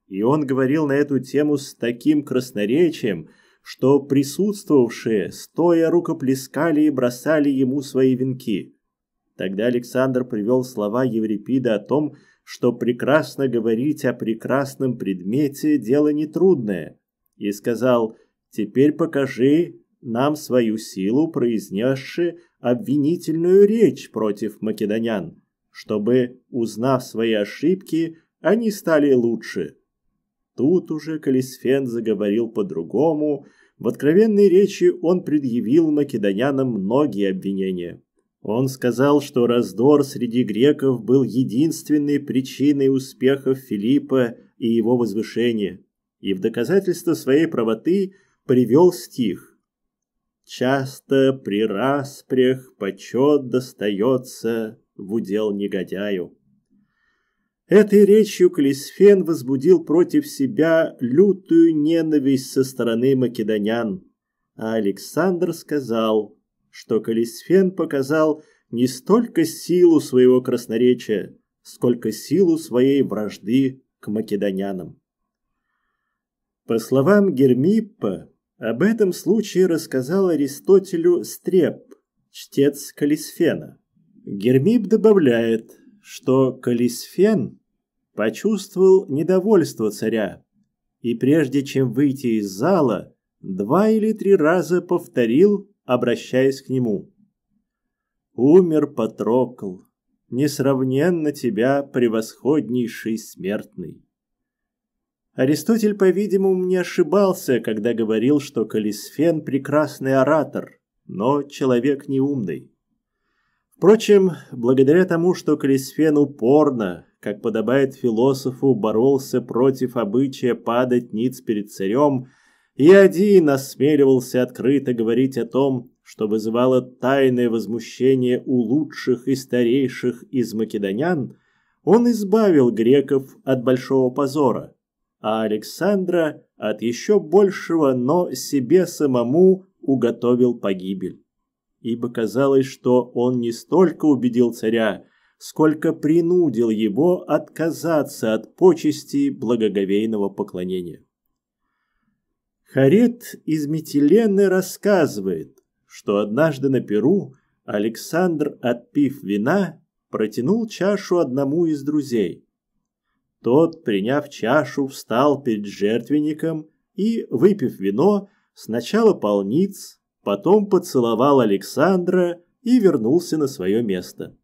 И он говорил на эту тему с таким красноречием, что присутствовавшие, стоя рукоплескали и бросали ему свои венки. Тогда Александр привел слова Еврипида о том, что прекрасно говорить о прекрасном предмете – дело нетрудное, и сказал «Теперь покажи нам свою силу, произнесши обвинительную речь против македонян, чтобы, узнав свои ошибки, они стали лучше». Тут уже Калисфен заговорил по-другому. В откровенной речи он предъявил македонянам многие обвинения. Он сказал, что раздор среди греков был единственной причиной успехов Филиппа и его возвышения. И в доказательство своей правоты привел стих. «Часто при распрях почет достается в удел негодяю». Этой речью Клисфен возбудил против себя лютую ненависть со стороны македонян, а Александр сказал, что Клисфен показал не столько силу своего красноречия, сколько силу своей вражды к македонянам. По словам Гермиппа, об этом случае рассказал Аристотелю Стреп, чтец Калисфена. Гермип добавляет – что Калисфен почувствовал недовольство царя, и прежде чем выйти из зала, два или три раза повторил, обращаясь к нему. «Умер Патрокл, несравненно тебя превосходнейший смертный». Аристотель, по-видимому, не ошибался, когда говорил, что Калисфен – прекрасный оратор, но человек неумный. Впрочем, благодаря тому, что Клисфен упорно, как подобает философу, боролся против обычая падать ниц перед царем, и один осмеливался открыто говорить о том, что вызывало тайное возмущение у лучших и старейших из македонян, он избавил греков от большого позора, а Александра от еще большего, но себе самому уготовил погибель ибо казалось, что он не столько убедил царя, сколько принудил его отказаться от почести благоговейного поклонения. Харет из Метилены рассказывает, что однажды на Перу Александр, отпив вина, протянул чашу одному из друзей. Тот, приняв чашу, встал перед жертвенником и, выпив вино, сначала полниц, потом поцеловал Александра и вернулся на свое место.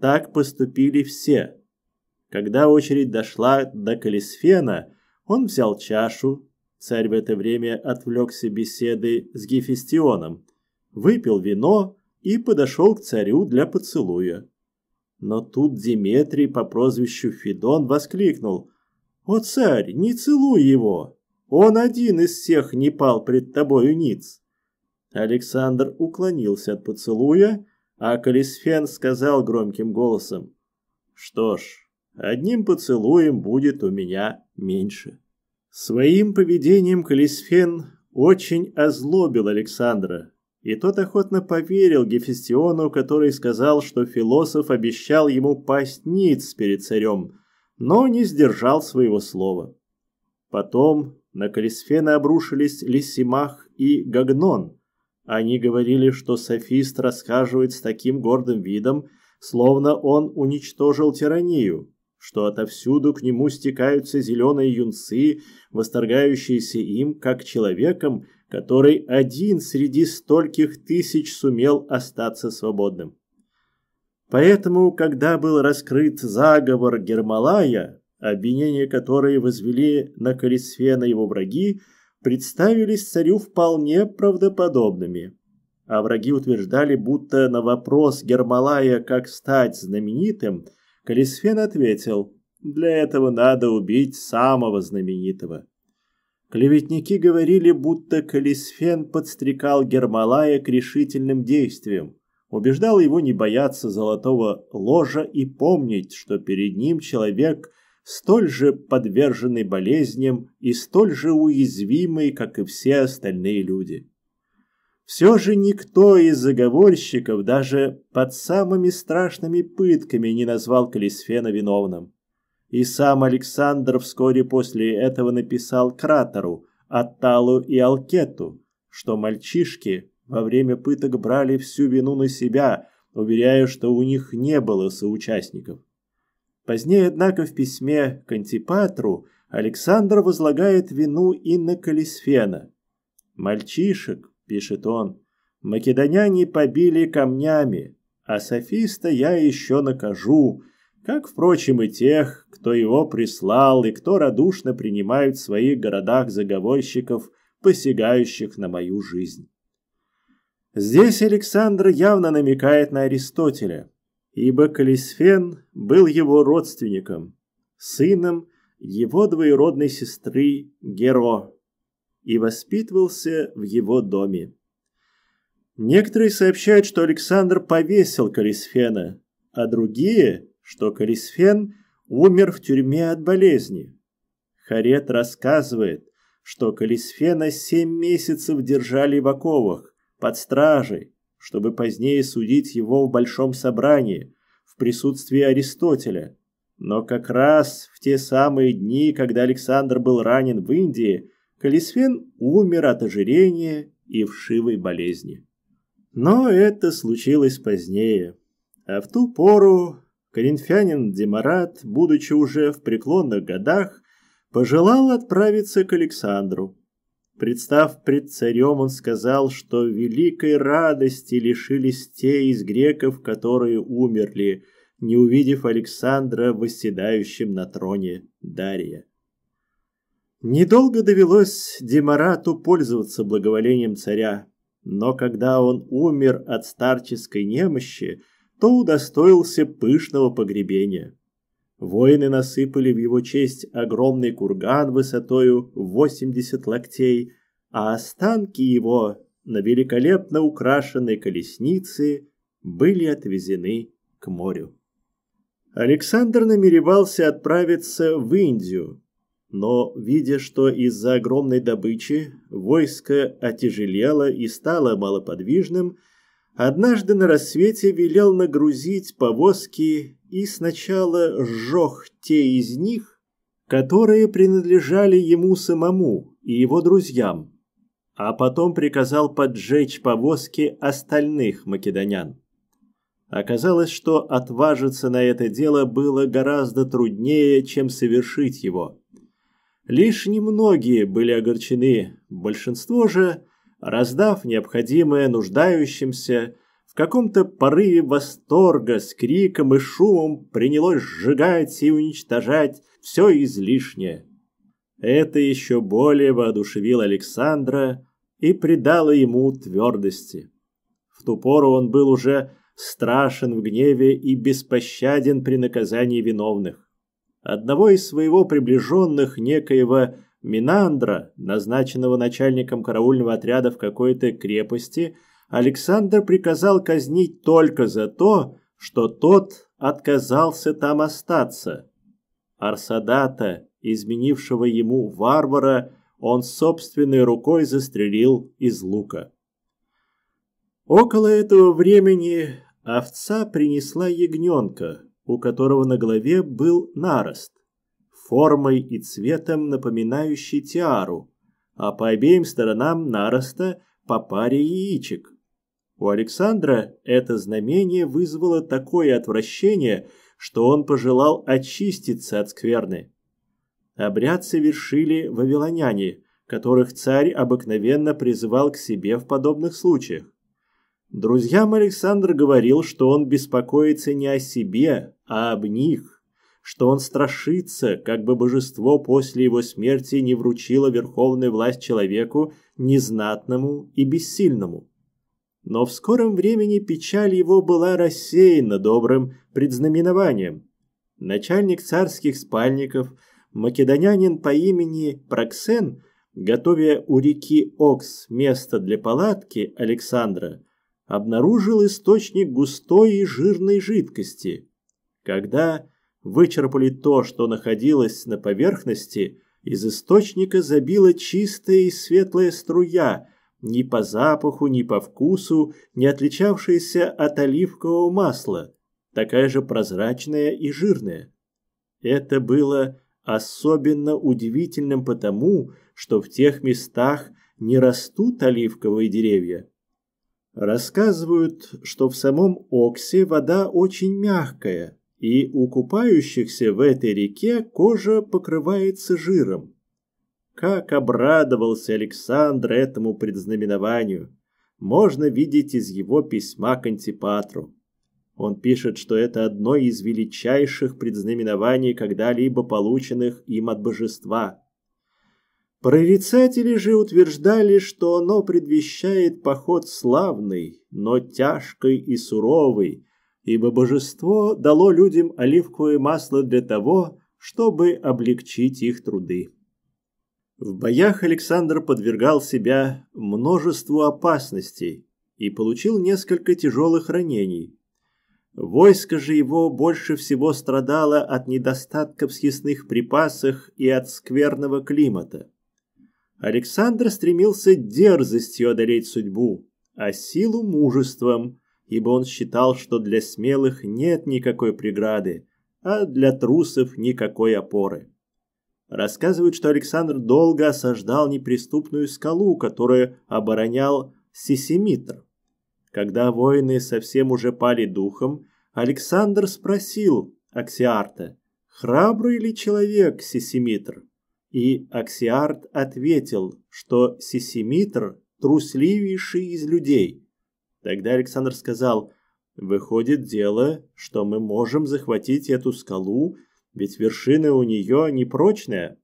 Так поступили все. Когда очередь дошла до Калисфена, он взял чашу, царь в это время отвлекся беседы с Гефестионом, выпил вино и подошел к царю для поцелуя. Но тут Диметрий по прозвищу Федон воскликнул «О, царь, не целуй его! Он один из всех не пал пред тобою ниц!» Александр уклонился от поцелуя, а Калисфен сказал громким голосом. «Что ж, одним поцелуем будет у меня меньше». Своим поведением Калисфен очень озлобил Александра, и тот охотно поверил Гефестиону, который сказал, что философ обещал ему пасть ниц перед царем, но не сдержал своего слова. Потом на Калисфена обрушились Лисимах и Гагнон, они говорили, что софист рассказывает с таким гордым видом, словно он уничтожил тиранию, что отовсюду к нему стекаются зеленые юнцы, восторгающиеся им как человеком, который один среди стольких тысяч сумел остаться свободным. Поэтому, когда был раскрыт заговор Гермалая, обвинения которые возвели на колесфе на его враги, представились царю вполне правдоподобными. А враги утверждали, будто на вопрос Гермалая, как стать знаменитым, Калисфен ответил, для этого надо убить самого знаменитого. Клеветники говорили, будто Калисфен подстрекал Гермалая к решительным действиям, убеждал его не бояться золотого ложа и помнить, что перед ним человек – столь же подверженный болезням и столь же уязвимый, как и все остальные люди. Все же никто из заговорщиков даже под самыми страшными пытками не назвал Калисфена виновным. И сам Александр вскоре после этого написал Кратеру, Атталу и Алкету, что мальчишки во время пыток брали всю вину на себя, уверяя, что у них не было соучастников. Позднее, однако, в письме к Антипатру Александр возлагает вину и на Калисфена. «Мальчишек», — пишет он, — «македоняне побили камнями, а софиста я еще накажу, как, впрочем, и тех, кто его прислал и кто радушно принимает в своих городах заговорщиков, посягающих на мою жизнь». Здесь Александр явно намекает на Аристотеля ибо Калисфен был его родственником, сыном его двоюродной сестры Геро, и воспитывался в его доме. Некоторые сообщают, что Александр повесил Калисфена, а другие, что Калисфен умер в тюрьме от болезни. Харет рассказывает, что Калисфена семь месяцев держали в оковах, под стражей, чтобы позднее судить его в Большом собрании, в присутствии Аристотеля. Но как раз в те самые дни, когда Александр был ранен в Индии, Калисфен умер от ожирения и вшивой болезни. Но это случилось позднее. А в ту пору коринфянин Демарат, будучи уже в преклонных годах, пожелал отправиться к Александру. Представ пред царем, он сказал, что великой радости лишились те из греков, которые умерли, не увидев Александра, восседающим на троне Дария. Недолго довелось Демарату пользоваться благоволением царя, но когда он умер от старческой немощи, то удостоился пышного погребения. Воины насыпали в его честь огромный курган высотою 80 локтей, а останки его на великолепно украшенной колеснице были отвезены к морю. Александр намеревался отправиться в Индию, но, видя, что из-за огромной добычи войско отяжелело и стало малоподвижным, однажды на рассвете велел нагрузить повозки и сначала сжег те из них, которые принадлежали ему самому и его друзьям, а потом приказал поджечь повозки остальных македонян. Оказалось, что отважиться на это дело было гораздо труднее, чем совершить его. Лишь немногие были огорчены, большинство же раздав необходимое нуждающимся, в каком-то порыве восторга с криком и шумом принялось сжигать и уничтожать все излишнее. Это еще более воодушевило Александра и придало ему твердости. В ту пору он был уже страшен в гневе и беспощаден при наказании виновных. Одного из своего приближенных, некоего Минандра, назначенного начальником караульного отряда в какой-то крепости, Александр приказал казнить только за то, что тот отказался там остаться. Арсадата, изменившего ему варвара, он собственной рукой застрелил из лука. Около этого времени овца принесла ягненка, у которого на голове был нарост формой и цветом напоминающий тиару, а по обеим сторонам нароста по паре яичек. У Александра это знамение вызвало такое отвращение, что он пожелал очиститься от скверны. Обряд совершили вавилоняне, которых царь обыкновенно призывал к себе в подобных случаях. Друзьям Александр говорил, что он беспокоится не о себе, а об них что он страшится, как бы божество после его смерти не вручило верховную власть человеку, незнатному и бессильному. Но в скором времени печаль его была рассеяна добрым предзнаменованием. Начальник царских спальников, македонянин по имени Проксен, готовя у реки Окс место для палатки Александра, обнаружил источник густой и жирной жидкости. Когда вычерпали то, что находилось на поверхности, из источника забила чистая и светлая струя, ни по запаху, ни по вкусу, не отличавшаяся от оливкового масла, такая же прозрачная и жирная. Это было особенно удивительным потому, что в тех местах не растут оливковые деревья. Рассказывают, что в самом Оксе вода очень мягкая, и у купающихся в этой реке кожа покрывается жиром. Как обрадовался Александр этому предзнаменованию, можно видеть из его письма к Антипатру. Он пишет, что это одно из величайших предзнаменований, когда-либо полученных им от божества. Прорицатели же утверждали, что оно предвещает поход славный, но тяжкий и суровый, ибо божество дало людям оливковое масло для того, чтобы облегчить их труды. В боях Александр подвергал себя множеству опасностей и получил несколько тяжелых ранений. Войско же его больше всего страдало от недостатка в съестных припасах и от скверного климата. Александр стремился дерзостью одолеть судьбу, а силу мужеством – ибо он считал, что для смелых нет никакой преграды, а для трусов никакой опоры. Рассказывают, что Александр долго осаждал неприступную скалу, которую оборонял Сисимитр. Когда воины совсем уже пали духом, Александр спросил Аксиарта, «Храбрый ли человек Сисимитр?» И Аксиарт ответил, что Сисимитр – трусливейший из людей – Тогда Александр сказал, «Выходит дело, что мы можем захватить эту скалу, ведь вершина у нее непрочная».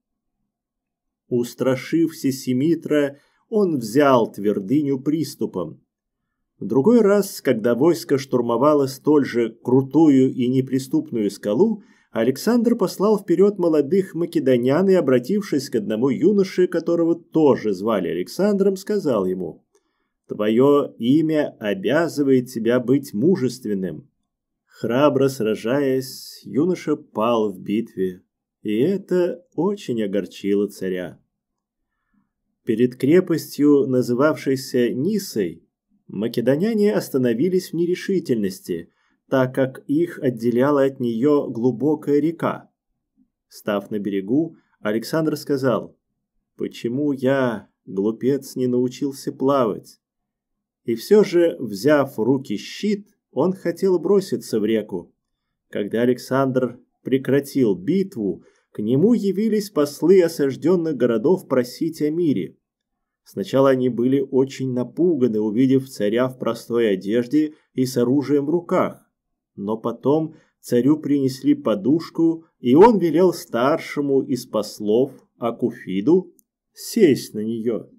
Устрашив Сесимитра, он взял твердыню приступом. В другой раз, когда войско штурмовало столь же крутую и неприступную скалу, Александр послал вперед молодых македонян и, обратившись к одному юноше, которого тоже звали Александром, сказал ему Твое имя обязывает тебя быть мужественным. Храбро сражаясь, юноша пал в битве, и это очень огорчило царя. Перед крепостью, называвшейся Нисой, македоняне остановились в нерешительности, так как их отделяла от нее глубокая река. Став на берегу, Александр сказал, «Почему я, глупец, не научился плавать? И все же, взяв в руки щит, он хотел броситься в реку. Когда Александр прекратил битву, к нему явились послы осажденных городов просить о мире. Сначала они были очень напуганы, увидев царя в простой одежде и с оружием в руках. Но потом царю принесли подушку, и он велел старшему из послов, Акуфиду, сесть на нее.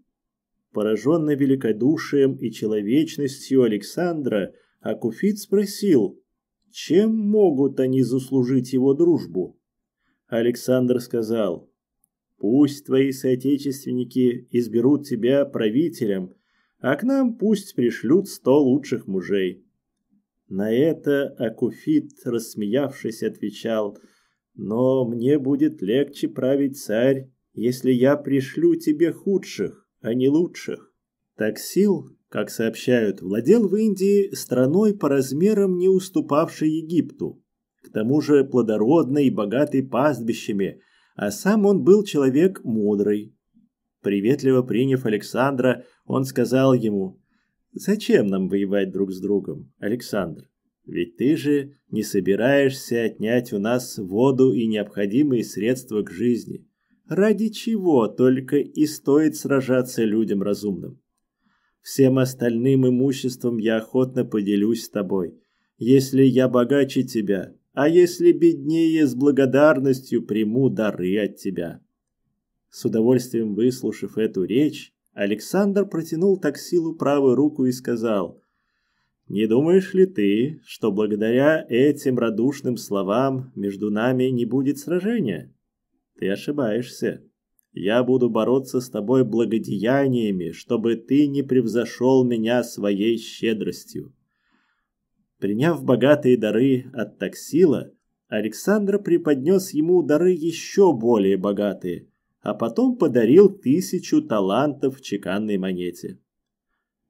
Пораженный великодушием и человечностью Александра, Акуфит спросил, чем могут они заслужить его дружбу? Александр сказал, «Пусть твои соотечественники изберут тебя правителем, а к нам пусть пришлют сто лучших мужей». На это Акуфит, рассмеявшись, отвечал, «Но мне будет легче править царь, если я пришлю тебе худших» а не лучших. Таксил, как сообщают, владел в Индии страной по размерам не уступавшей Египту, к тому же плодородной и богатой пастбищами, а сам он был человек мудрый. Приветливо приняв Александра, он сказал ему, «Зачем нам воевать друг с другом, Александр? Ведь ты же не собираешься отнять у нас воду и необходимые средства к жизни ради чего только и стоит сражаться людям разумным. Всем остальным имуществом я охотно поделюсь с тобой, если я богаче тебя, а если беднее, с благодарностью приму дары от тебя». С удовольствием выслушав эту речь, Александр протянул таксилу правую руку и сказал, «Не думаешь ли ты, что благодаря этим радушным словам между нами не будет сражения?» Ты ошибаешься. Я буду бороться с тобой благодеяниями, чтобы ты не превзошел меня своей щедростью. Приняв богатые дары от таксила, Александр преподнес ему дары еще более богатые, а потом подарил тысячу талантов в чеканной монете.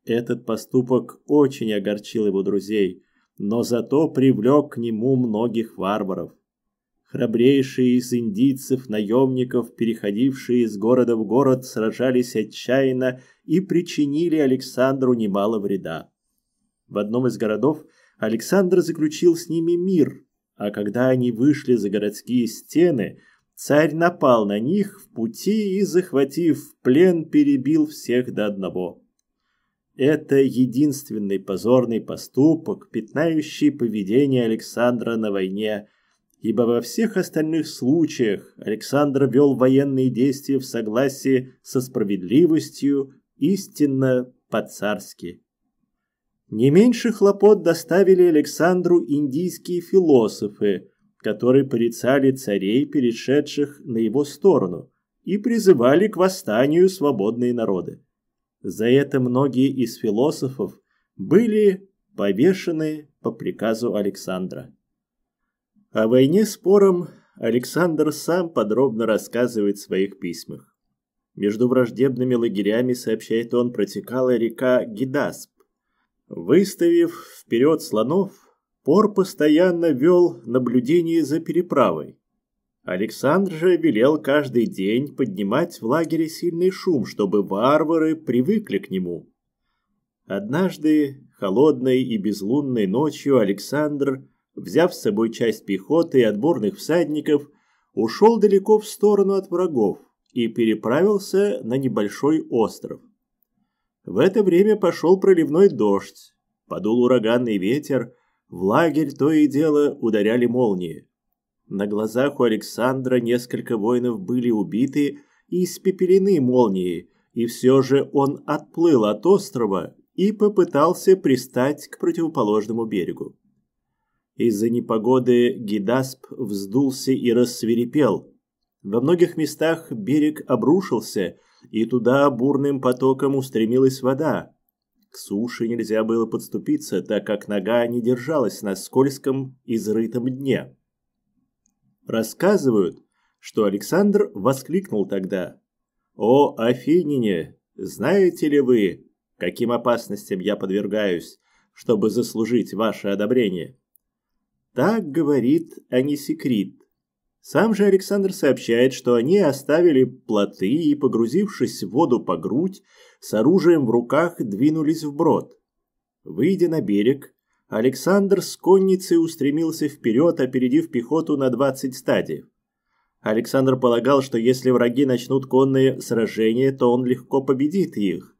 Этот поступок очень огорчил его друзей, но зато привлек к нему многих варваров – Храбрейшие из индийцев наемников, переходившие из города в город, сражались отчаянно и причинили Александру немало вреда. В одном из городов Александр заключил с ними мир, а когда они вышли за городские стены, царь напал на них в пути и, захватив в плен, перебил всех до одного. Это единственный позорный поступок, пятнающий поведение Александра на войне ибо во всех остальных случаях Александр вел военные действия в согласии со справедливостью, истинно по-царски. Не меньше хлопот доставили Александру индийские философы, которые порицали царей, перешедших на его сторону, и призывали к восстанию свободные народы. За это многие из философов были повешены по приказу Александра. О войне с Пором Александр сам подробно рассказывает в своих письмах. Между враждебными лагерями, сообщает он, протекала река Гидасп. Выставив вперед слонов, Пор постоянно вел наблюдение за переправой. Александр же велел каждый день поднимать в лагере сильный шум, чтобы варвары привыкли к нему. Однажды, холодной и безлунной ночью, Александр – взяв с собой часть пехоты и отборных всадников, ушел далеко в сторону от врагов и переправился на небольшой остров. В это время пошел проливной дождь, подул ураганный ветер, в лагерь то и дело ударяли молнии. На глазах у Александра несколько воинов были убиты и испепелены молнией, и все же он отплыл от острова и попытался пристать к противоположному берегу. Из-за непогоды Гидасп вздулся и рассверепел. Во многих местах берег обрушился, и туда бурным потоком устремилась вода. К суше нельзя было подступиться, так как нога не держалась на скользком, изрытом дне. Рассказывают, что Александр воскликнул тогда. «О, Афинине, знаете ли вы, каким опасностям я подвергаюсь, чтобы заслужить ваше одобрение?» Так говорит, а не секрет. Сам же Александр сообщает, что они оставили плоты и, погрузившись в воду по грудь, с оружием в руках двинулись вброд. Выйдя на берег, Александр с конницей устремился вперед, опередив пехоту на 20 стадий. Александр полагал, что если враги начнут конные сражения, то он легко победит их.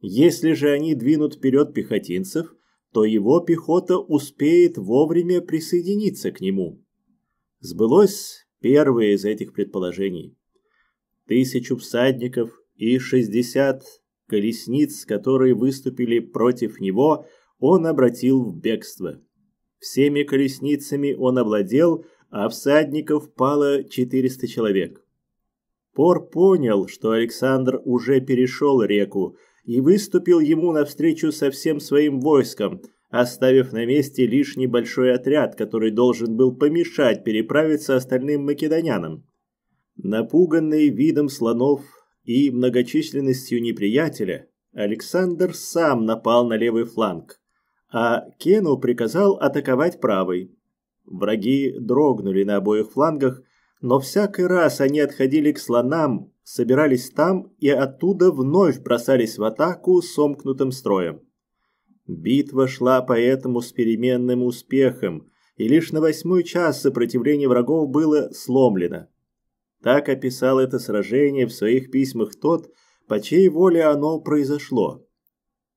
Если же они двинут вперед пехотинцев, то его пехота успеет вовремя присоединиться к нему. Сбылось первое из этих предположений. Тысячу всадников и 60 колесниц, которые выступили против него, он обратил в бегство. Всеми колесницами он овладел, а всадников пало 400 человек. Пор понял, что Александр уже перешел реку, и выступил ему навстречу со всем своим войском, оставив на месте лишь небольшой отряд, который должен был помешать переправиться остальным македонянам. Напуганный видом слонов и многочисленностью неприятеля, Александр сам напал на левый фланг, а Кену приказал атаковать правый. Враги дрогнули на обоих флангах, но всякий раз они отходили к слонам, собирались там и оттуда вновь бросались в атаку сомкнутым строем. Битва шла поэтому с переменным успехом, и лишь на восьмой час сопротивление врагов было сломлено. Так описал это сражение в своих письмах тот, по чьей воле оно произошло.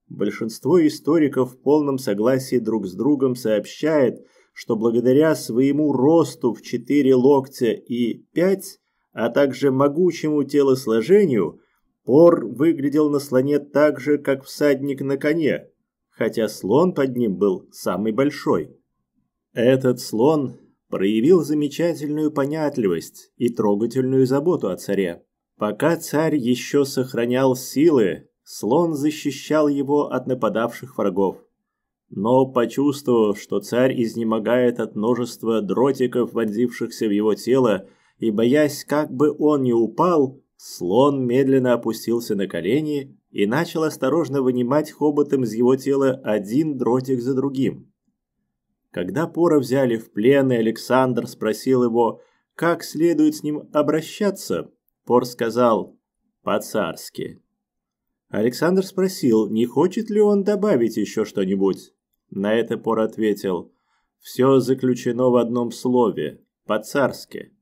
Большинство историков в полном согласии друг с другом сообщает, что благодаря своему росту в четыре локтя и пять а также могучему телосложению, Пор выглядел на слоне так же, как всадник на коне, хотя слон под ним был самый большой. Этот слон проявил замечательную понятливость и трогательную заботу о царе. Пока царь еще сохранял силы, слон защищал его от нападавших врагов. Но, почувствовав, что царь изнемогает от множества дротиков, вонзившихся в его тело, и, боясь, как бы он не упал, слон медленно опустился на колени и начал осторожно вынимать хоботом из его тела один дротик за другим. Когда Пора взяли в плен, и Александр спросил его, как следует с ним обращаться, Пор сказал «по-царски». Александр спросил, не хочет ли он добавить еще что-нибудь. На это Пор ответил «все заключено в одном слове, по-царски».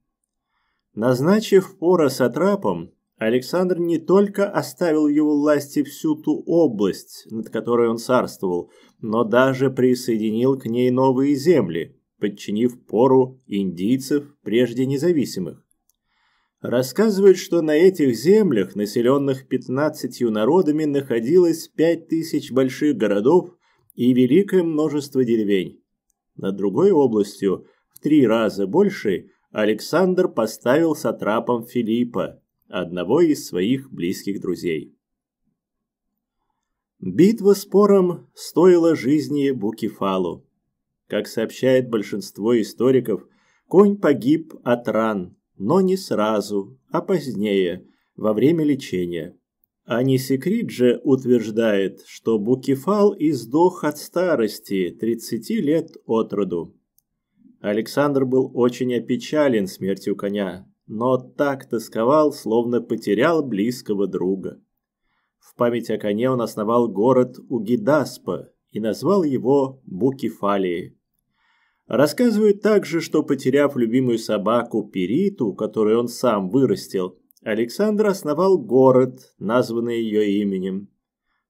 Назначив Пора сатрапом, Александр не только оставил в его власти всю ту область, над которой он царствовал, но даже присоединил к ней новые земли, подчинив Пору индийцев, прежде независимых. Рассказывают, что на этих землях, населенных 15 народами, находилось 5000 больших городов и великое множество деревень. Над другой областью, в три раза большей, Александр поставил сатрапом Филиппа, одного из своих близких друзей. Битва с Пором стоила жизни Букефалу. Как сообщает большинство историков, конь погиб от ран, но не сразу, а позднее, во время лечения. Анисекрит же утверждает, что Букефал издох от старости 30 лет от роду. Александр был очень опечален смертью коня, но так тосковал, словно потерял близкого друга. В память о коне он основал город Угидаспа и назвал его Букефалией. Рассказывают также, что потеряв любимую собаку Периту, которую он сам вырастил, Александр основал город, названный ее именем.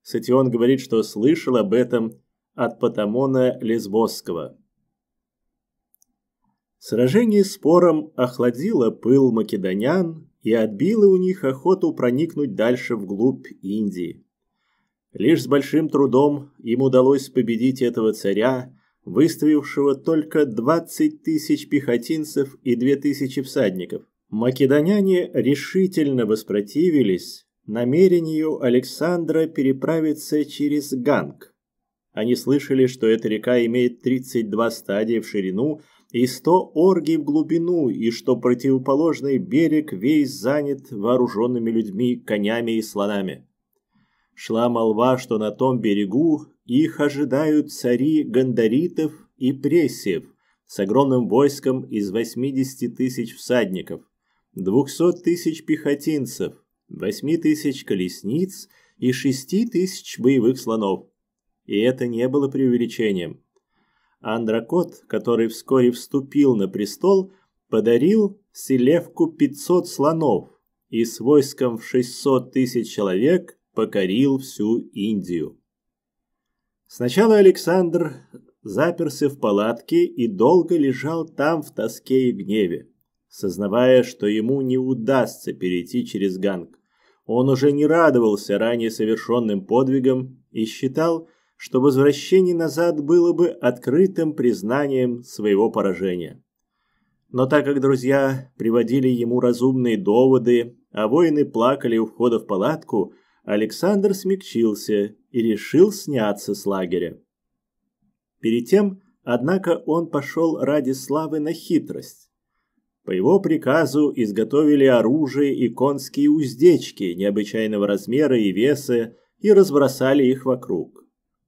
Сатион говорит, что слышал об этом от Патамона Лесбосского. Сражение с Пором охладило пыл македонян и отбило у них охоту проникнуть дальше вглубь Индии. Лишь с большим трудом им удалось победить этого царя, выставившего только 20 тысяч пехотинцев и 2 тысячи всадников. Македоняне решительно воспротивились намерению Александра переправиться через Ганг. Они слышали, что эта река имеет 32 стадия в ширину – и сто оргий в глубину, и что противоположный берег весь занят вооруженными людьми, конями и слонами. Шла молва, что на том берегу их ожидают цари гандаритов и прессиев с огромным войском из 80 тысяч всадников, 200 тысяч пехотинцев, 8 тысяч колесниц и 6 тысяч боевых слонов. И это не было преувеличением – Андракот, который вскоре вступил на престол, подарил Селевку 500 слонов и с войском в 600 тысяч человек покорил всю Индию. Сначала Александр заперся в палатке и долго лежал там в тоске и гневе, сознавая, что ему не удастся перейти через Ганг. Он уже не радовался ранее совершенным подвигам и считал, что возвращение назад было бы открытым признанием своего поражения. Но так как друзья приводили ему разумные доводы, а воины плакали у входа в палатку, Александр смягчился и решил сняться с лагеря. Перед тем, однако, он пошел ради славы на хитрость. По его приказу изготовили оружие и конские уздечки необычайного размера и веса и разбросали их вокруг.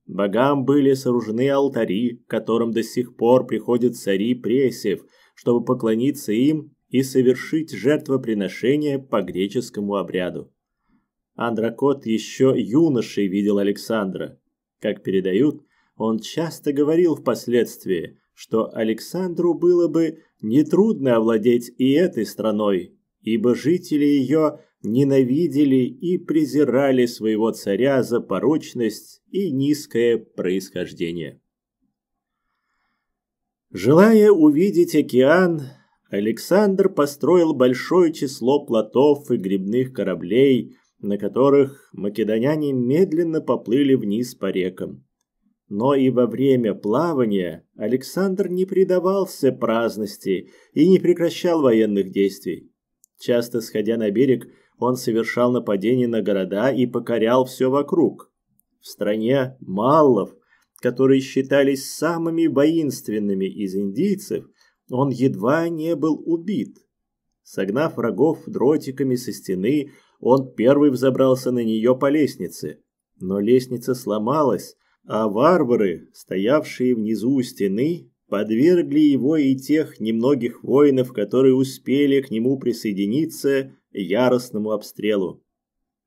Богам были сооружены алтари, которым до сих пор приходят цари Пресев, чтобы поклониться им и совершить жертвоприношение по греческому обряду. Андрокот еще юношей видел Александра. Как передают, он часто говорил впоследствии, что Александру было бы нетрудно овладеть и этой страной, ибо жители ее ненавидели и презирали своего царя за порочность и низкое происхождение. Желая увидеть океан, Александр построил большое число плотов и грибных кораблей, на которых македоняне медленно поплыли вниз по рекам. Но и во время плавания Александр не предавался праздности и не прекращал военных действий. Часто сходя на берег, он совершал нападения на города и покорял все вокруг. В стране маллов, которые считались самыми воинственными из индийцев, он едва не был убит. Согнав врагов дротиками со стены, он первый взобрался на нее по лестнице. Но лестница сломалась, а варвары, стоявшие внизу у стены, подвергли его и тех немногих воинов, которые успели к нему присоединиться, яростному обстрелу.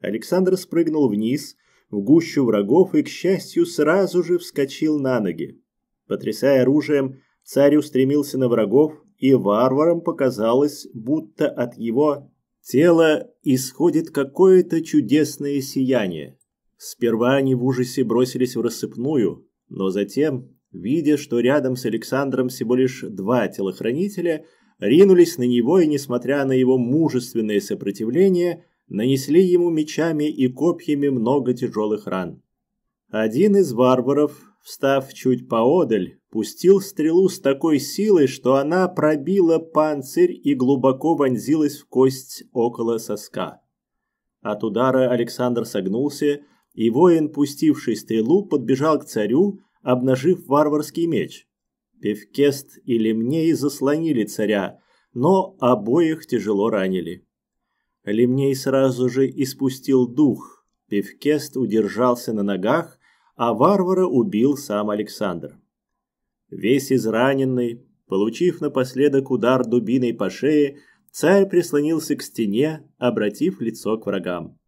Александр спрыгнул вниз, в гущу врагов и, к счастью, сразу же вскочил на ноги. Потрясая оружием, царь устремился на врагов, и варварам показалось, будто от его тела исходит какое-то чудесное сияние. Сперва они в ужасе бросились в рассыпную, но затем, видя, что рядом с Александром всего лишь два телохранителя – ринулись на него и, несмотря на его мужественное сопротивление, нанесли ему мечами и копьями много тяжелых ран. Один из варваров, встав чуть поодаль, пустил стрелу с такой силой, что она пробила панцирь и глубоко вонзилась в кость около соска. От удара Александр согнулся, и воин, пустивший стрелу, подбежал к царю, обнажив варварский меч. Певкест и Лемней заслонили царя, но обоих тяжело ранили. Лемней сразу же испустил дух, Певкест удержался на ногах, а варвара убил сам Александр. Весь израненный, получив напоследок удар дубиной по шее, царь прислонился к стене, обратив лицо к врагам.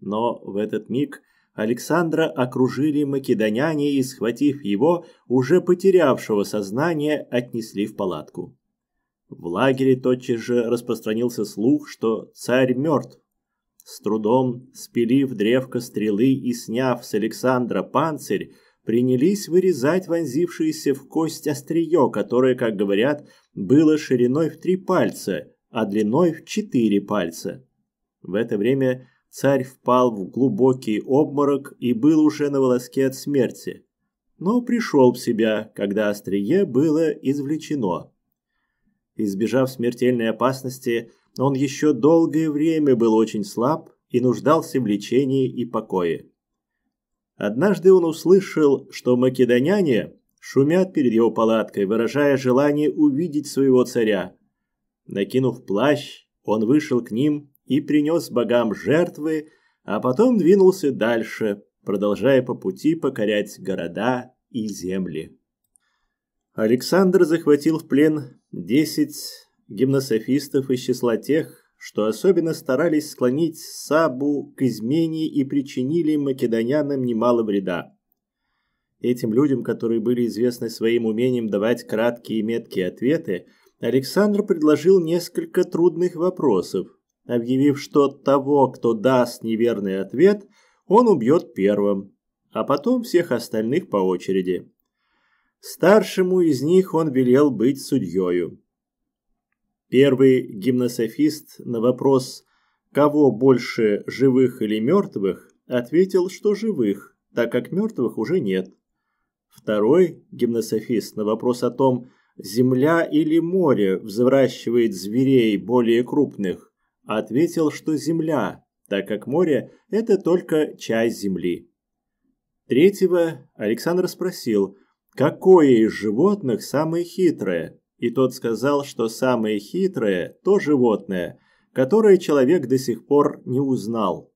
Но в этот миг Александра окружили македоняне и, схватив его, уже потерявшего сознание, отнесли в палатку. В лагере тотчас же распространился слух, что царь мертв. С трудом, спилив древко стрелы и сняв с Александра панцирь, принялись вырезать вонзившееся в кость острие, которое, как говорят, было шириной в три пальца, а длиной в четыре пальца. В это время Царь впал в глубокий обморок и был уже на волоске от смерти, но пришел в себя, когда острие было извлечено. Избежав смертельной опасности, он еще долгое время был очень слаб и нуждался в лечении и покое. Однажды он услышал, что македоняне шумят перед его палаткой, выражая желание увидеть своего царя. Накинув плащ, он вышел к ним и принес богам жертвы, а потом двинулся дальше, продолжая по пути покорять города и земли. Александр захватил в плен десять гимнософистов из числа тех, что особенно старались склонить Сабу к измене и причинили македонянам немало вреда. Этим людям, которые были известны своим умением давать краткие и меткие ответы, Александр предложил несколько трудных вопросов, объявив, что того, кто даст неверный ответ, он убьет первым, а потом всех остальных по очереди. Старшему из них он велел быть судьею. Первый гимнософист на вопрос «Кого больше, живых или мертвых?» ответил, что живых, так как мертвых уже нет. Второй гимнософист на вопрос о том, земля или море взращивает зверей более крупных, Ответил, что земля, так как море – это только часть земли. Третьего Александр спросил, какое из животных самое хитрое, и тот сказал, что самое хитрое – то животное, которое человек до сих пор не узнал.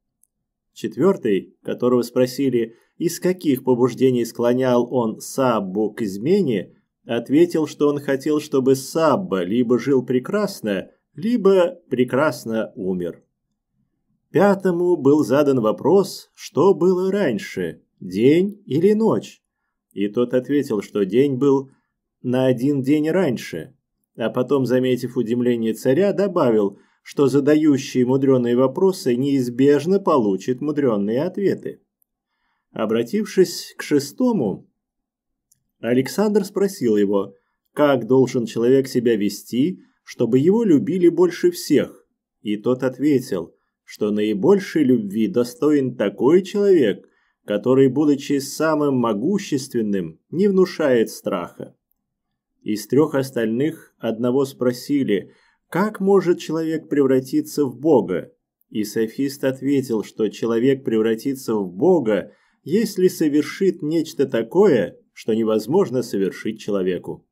Четвертый, которого спросили, из каких побуждений склонял он Саббу к измене, ответил, что он хотел, чтобы Сабба либо жил прекрасно, либо прекрасно умер. Пятому был задан вопрос, что было раньше, день или ночь. И тот ответил, что день был на один день раньше. А потом, заметив удивление царя, добавил, что задающие мудреные вопросы неизбежно получат мудреные ответы. Обратившись к шестому, Александр спросил его, как должен человек себя вести, чтобы его любили больше всех, и тот ответил, что наибольшей любви достоин такой человек, который, будучи самым могущественным, не внушает страха. Из трех остальных одного спросили, как может человек превратиться в Бога? И софист ответил, что человек превратится в Бога, если совершит нечто такое, что невозможно совершить человеку.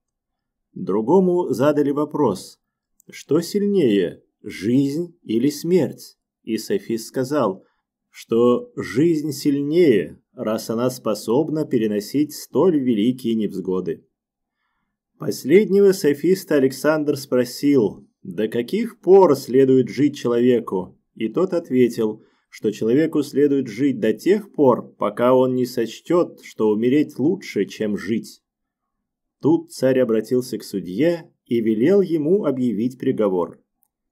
Другому задали вопрос, что сильнее, жизнь или смерть? И Софист сказал, что жизнь сильнее, раз она способна переносить столь великие невзгоды. Последнего софиста Александр спросил, до каких пор следует жить человеку, и тот ответил, что человеку следует жить до тех пор, пока он не сочтет, что умереть лучше, чем жить. Тут царь обратился к судье и велел ему объявить приговор.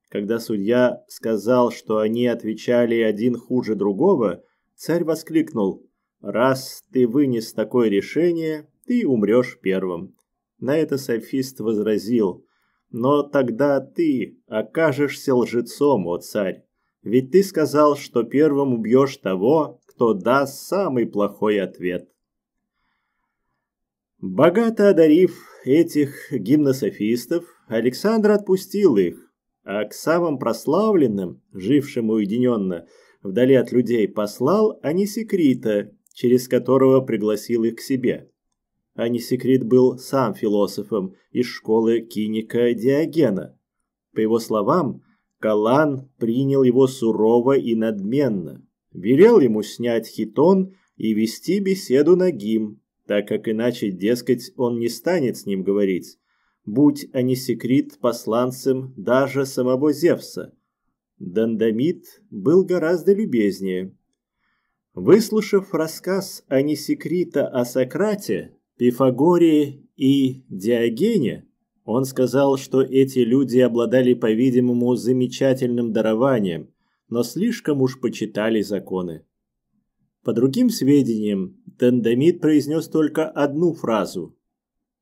Когда судья сказал, что они отвечали один хуже другого, царь воскликнул «Раз ты вынес такое решение, ты умрешь первым». На это софист возразил «Но тогда ты окажешься лжецом, о царь, ведь ты сказал, что первым убьешь того, кто даст самый плохой ответ». Богато одарив этих гимнософистов, Александр отпустил их, а к самым прославленным, жившим уединенно, вдали от людей, послал Анисекрита, через которого пригласил их к себе. Анисекрит был сам философом из школы киника Диогена. По его словам, Калан принял его сурово и надменно, велел ему снять хитон и вести беседу на гимн, так как иначе, дескать, он не станет с ним говорить, будь Анисекрит посланцем даже самого Зевса. Дандамит был гораздо любезнее. Выслушав рассказ Анисекрита о Сократе, Пифагории и Диогене, он сказал, что эти люди обладали, по-видимому, замечательным дарованием, но слишком уж почитали законы. По другим сведениям, Тендамид произнес только одну фразу.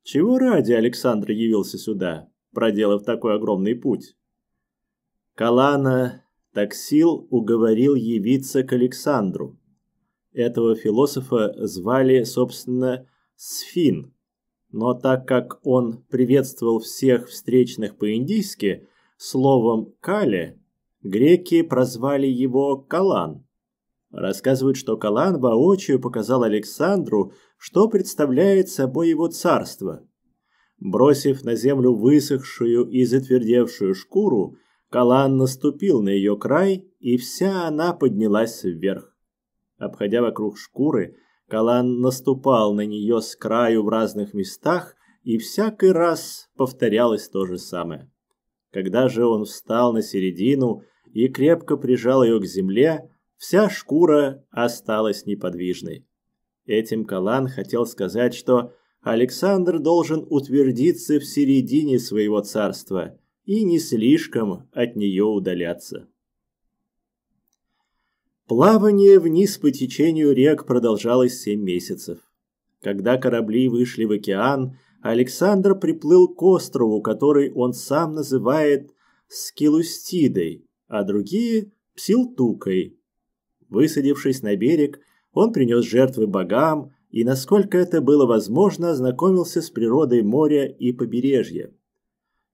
«Чего ради Александр явился сюда, проделав такой огромный путь?» Калана Таксил уговорил явиться к Александру. Этого философа звали, собственно, Сфин. Но так как он приветствовал всех встречных по-индийски словом «кале», греки прозвали его «калан». Рассказывают, что Калан воочию показал Александру, что представляет собой его царство. Бросив на землю высохшую и затвердевшую шкуру, Калан наступил на ее край, и вся она поднялась вверх. Обходя вокруг шкуры, Калан наступал на нее с краю в разных местах, и всякий раз повторялось то же самое. Когда же он встал на середину и крепко прижал ее к земле, Вся шкура осталась неподвижной. Этим Калан хотел сказать, что Александр должен утвердиться в середине своего царства и не слишком от нее удаляться. Плавание вниз по течению рек продолжалось семь месяцев. Когда корабли вышли в океан, Александр приплыл к острову, который он сам называет Скилустидой, а другие – Псилтукой. Высадившись на берег, он принес жертвы богам и, насколько это было возможно, ознакомился с природой моря и побережья.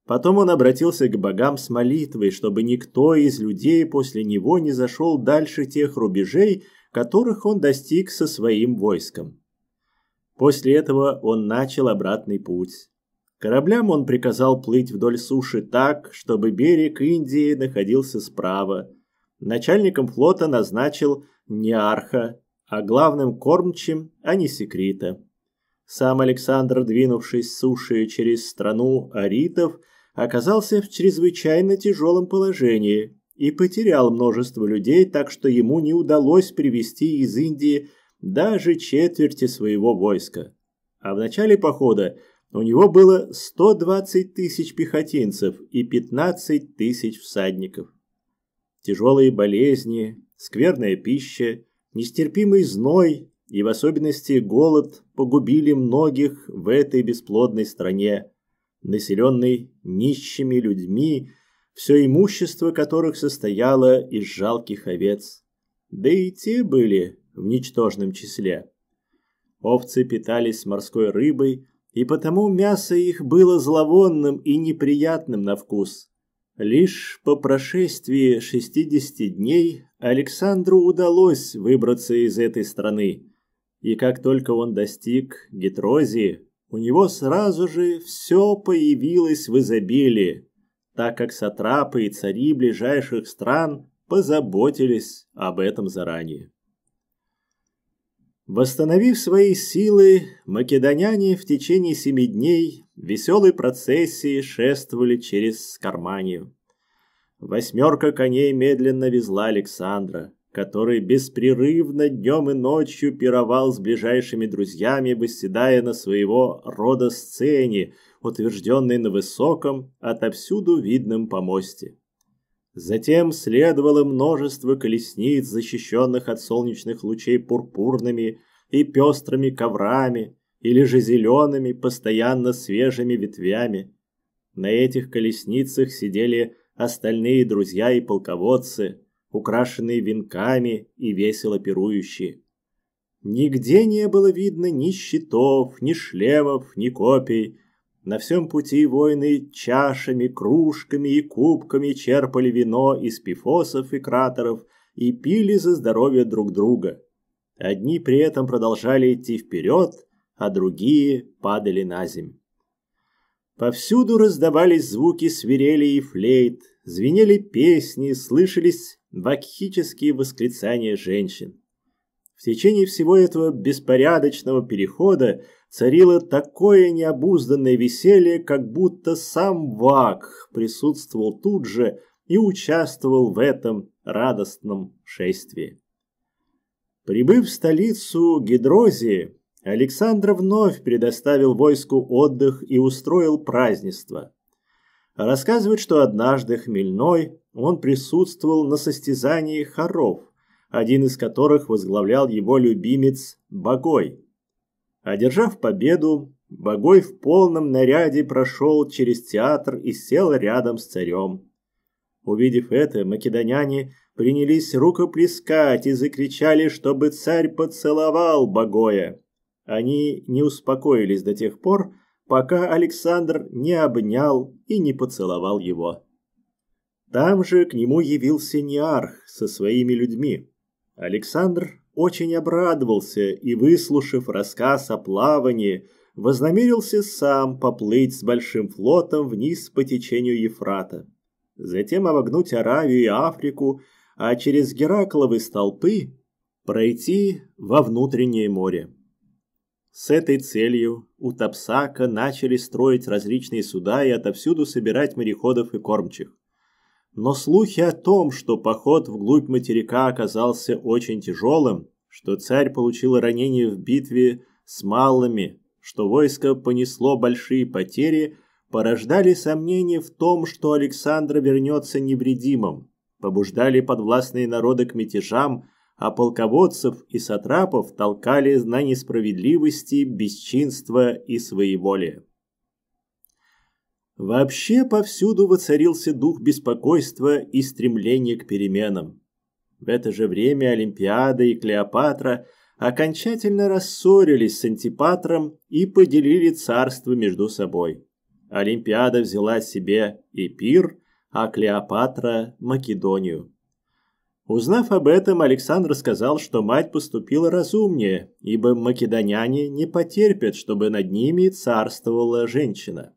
Потом он обратился к богам с молитвой, чтобы никто из людей после него не зашел дальше тех рубежей, которых он достиг со своим войском. После этого он начал обратный путь. Кораблям он приказал плыть вдоль суши так, чтобы берег Индии находился справа, Начальником флота назначил не арха, а главным кормчим Анисекрита. Сам Александр, двинувшись с суши через страну аритов, оказался в чрезвычайно тяжелом положении и потерял множество людей, так что ему не удалось привести из Индии даже четверти своего войска. А в начале похода у него было 120 тысяч пехотинцев и 15 тысяч всадников. Тяжелые болезни, скверная пища, нестерпимый зной и в особенности голод погубили многих в этой бесплодной стране, населенной нищими людьми, все имущество которых состояло из жалких овец. Да и те были в ничтожном числе. Овцы питались морской рыбой, и потому мясо их было зловонным и неприятным на вкус. Лишь по прошествии 60 дней Александру удалось выбраться из этой страны, и как только он достиг Гетрозии, у него сразу же все появилось в изобилии, так как сатрапы и цари ближайших стран позаботились об этом заранее. Восстановив свои силы, македоняне в течение семи дней веселой процессии шествовали через Карманию. Восьмерка коней медленно везла Александра, который беспрерывно днем и ночью пировал с ближайшими друзьями, восседая на своего рода сцене, утвержденной на высоком, отовсюду видном помосте. Затем следовало множество колесниц, защищенных от солнечных лучей пурпурными и пестрыми коврами, или же зелеными, постоянно свежими ветвями. На этих колесницах сидели остальные друзья и полководцы, украшенные венками и весело пирующие. Нигде не было видно ни щитов, ни шлемов, ни копий. На всем пути воины чашами, кружками и кубками черпали вино из пифосов и кратеров и пили за здоровье друг друга. Одни при этом продолжали идти вперед, а другие падали на земь. Повсюду раздавались звуки свирели и флейт, звенели песни, слышались вакхические восклицания женщин. В течение всего этого беспорядочного перехода царило такое необузданное веселье, как будто сам Вак присутствовал тут же и участвовал в этом радостном шествии. Прибыв в столицу Гидрозии, Александр вновь предоставил войску отдых и устроил празднество. Рассказывают, что однажды хмельной он присутствовал на состязании хоров, один из которых возглавлял его любимец Богой. Одержав победу, Богой в полном наряде прошел через театр и сел рядом с царем. Увидев это, македоняне принялись рукоплескать и закричали, чтобы царь поцеловал Богоя. Они не успокоились до тех пор, пока Александр не обнял и не поцеловал его. Там же к нему явился Неарх со своими людьми. Александр очень обрадовался и, выслушав рассказ о плавании, вознамерился сам поплыть с большим флотом вниз по течению Ефрата. Затем обогнуть Аравию и Африку, а через Геракловы столпы пройти во внутреннее море. С этой целью у Тапсака начали строить различные суда и отовсюду собирать мореходов и кормчих. Но слухи о том, что поход вглубь материка оказался очень тяжелым, что царь получил ранение в битве с малыми, что войско понесло большие потери, порождали сомнения в том, что Александр вернется невредимым, побуждали подвластные народы к мятежам – а полководцев и сатрапов толкали на несправедливости, бесчинство и своеволие. Вообще повсюду воцарился дух беспокойства и стремления к переменам. В это же время Олимпиада и Клеопатра окончательно рассорились с Антипатром и поделили царство между собой. Олимпиада взяла себе Эпир, а Клеопатра – Македонию. Узнав об этом, Александр сказал, что мать поступила разумнее, ибо македоняне не потерпят, чтобы над ними царствовала женщина.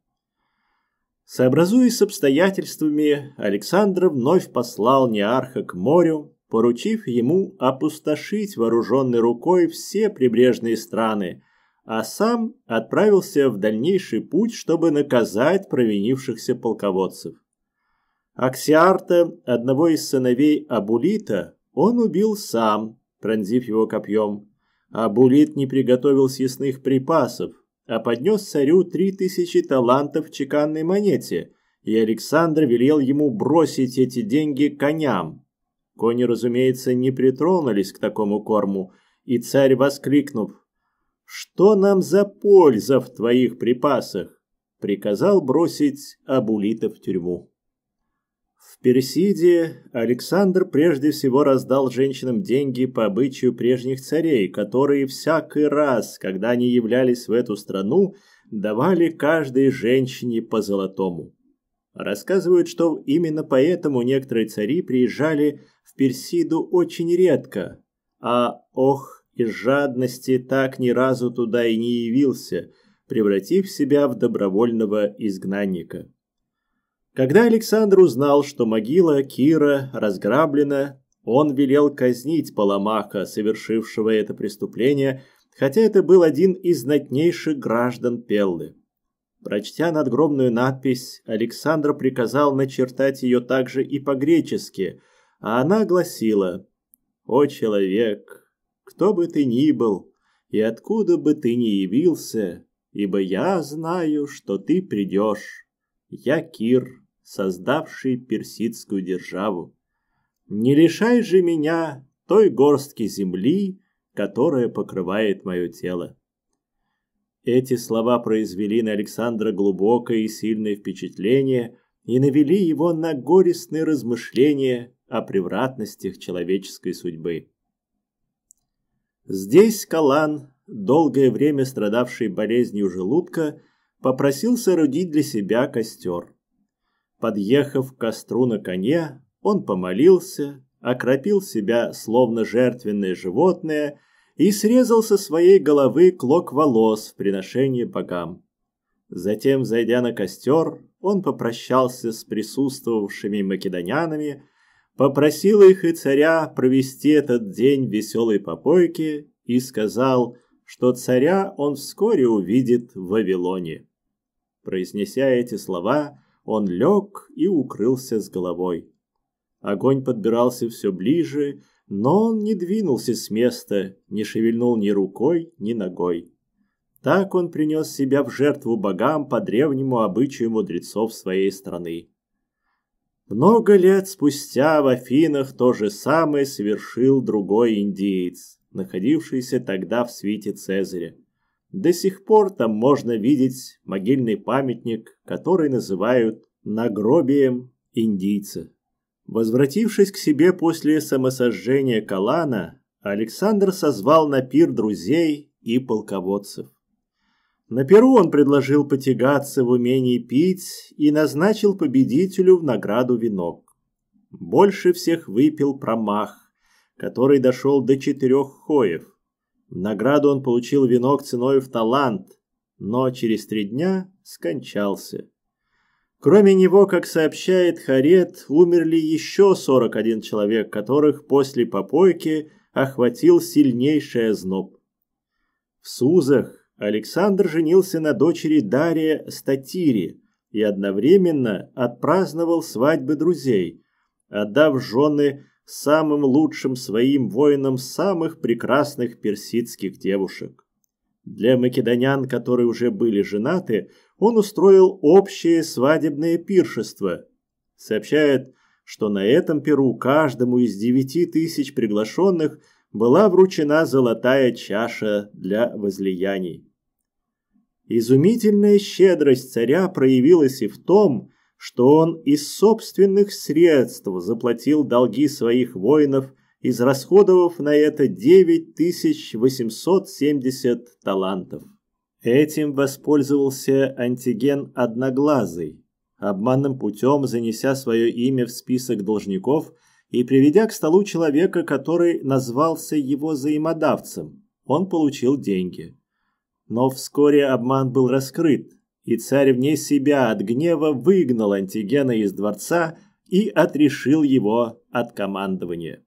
Сообразуясь с обстоятельствами, Александр вновь послал Неарха к морю, поручив ему опустошить вооруженной рукой все прибрежные страны, а сам отправился в дальнейший путь, чтобы наказать провинившихся полководцев. Аксиарта, одного из сыновей Абулита, он убил сам, пронзив его копьем. Абулит не приготовил съестных припасов, а поднес царю три тысячи талантов в чеканной монете, и Александр велел ему бросить эти деньги коням. Кони, разумеется, не притронулись к такому корму, и царь, воскликнув «Что нам за польза в твоих припасах?» приказал бросить Абулита в тюрьму. Персидии Александр прежде всего раздал женщинам деньги по обычаю прежних царей, которые всякий раз, когда они являлись в эту страну, давали каждой женщине по золотому. Рассказывают, что именно поэтому некоторые цари приезжали в Персиду очень редко, а ох из жадности так ни разу туда и не явился, превратив себя в добровольного изгнанника. Когда Александр узнал, что могила Кира разграблена, он велел казнить Паламаха, совершившего это преступление, хотя это был один из знатнейших граждан Пеллы. Прочтя надгробную надпись, Александр приказал начертать ее также и по-гречески, а она гласила «О человек, кто бы ты ни был, и откуда бы ты ни явился, ибо я знаю, что ты придешь. Я Кир, создавший персидскую державу. Не лишай же меня той горстки земли, которая покрывает мое тело. Эти слова произвели на Александра глубокое и сильное впечатление и навели его на горестные размышления о превратностях человеческой судьбы. Здесь Калан, долгое время страдавший болезнью желудка, попросил рудить для себя костер. Подъехав к костру на коне, он помолился, окропил себя словно жертвенное животное и срезал со своей головы клок волос в приношении богам. Затем, зайдя на костер, он попрощался с присутствовавшими македонянами, попросил их и царя провести этот день веселой попойки и сказал, что царя он вскоре увидит в Вавилоне. Произнеся эти слова, он лег и укрылся с головой. Огонь подбирался все ближе, но он не двинулся с места, не шевельнул ни рукой, ни ногой. Так он принес себя в жертву богам по древнему обычаю мудрецов своей страны. Много лет спустя в Афинах то же самое совершил другой индиец, находившийся тогда в свите Цезаря. До сих пор там можно видеть могильный памятник, который называют нагробием индийца. Возвратившись к себе после самосожжения Калана, Александр созвал на пир друзей и полководцев. На перу он предложил потягаться в умении пить и назначил победителю в награду венок. Больше всех выпил промах, который дошел до четырех хоев. В награду он получил венок ценой в талант, но через три дня скончался. Кроме него, как сообщает Харет, умерли еще 41 человек, которых после попойки охватил сильнейший озноб. В Сузах Александр женился на дочери Дария Статири и одновременно отпраздновал свадьбы друзей, отдав жены самым лучшим своим воинам самых прекрасных персидских девушек. Для македонян, которые уже были женаты, он устроил общее свадебное пиршество. Сообщает, что на этом перу каждому из девяти тысяч приглашенных была вручена золотая чаша для возлияний. Изумительная щедрость царя проявилась и в том, что он из собственных средств заплатил долги своих воинов, израсходовав на это 9870 талантов. Этим воспользовался Антиген Одноглазый, обманным путем занеся свое имя в список должников и приведя к столу человека, который назвался его заимодавцем, Он получил деньги. Но вскоре обман был раскрыт, и царь вне себя от гнева выгнал Антигена из дворца и отрешил его от командования.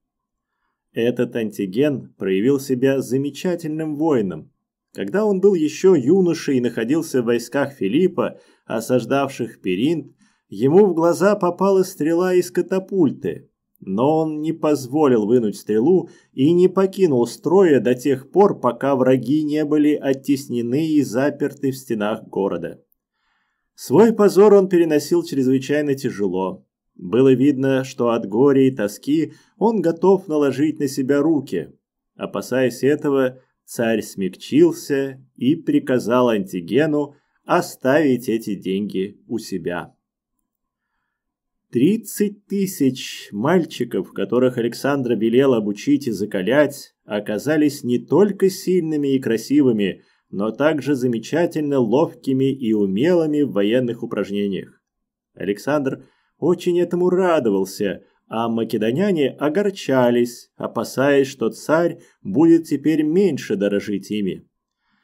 Этот Антиген проявил себя замечательным воином. Когда он был еще юношей и находился в войсках Филиппа, осаждавших Перинт, ему в глаза попала стрела из катапульты, но он не позволил вынуть стрелу и не покинул строя до тех пор, пока враги не были оттеснены и заперты в стенах города. Свой позор он переносил чрезвычайно тяжело. Было видно, что от горя и тоски он готов наложить на себя руки. Опасаясь этого, царь смягчился и приказал Антигену оставить эти деньги у себя. Тридцать тысяч мальчиков, которых Александра велела обучить и закалять, оказались не только сильными и красивыми – но также замечательно ловкими и умелыми в военных упражнениях. Александр очень этому радовался, а македоняне огорчались, опасаясь, что царь будет теперь меньше дорожить ими.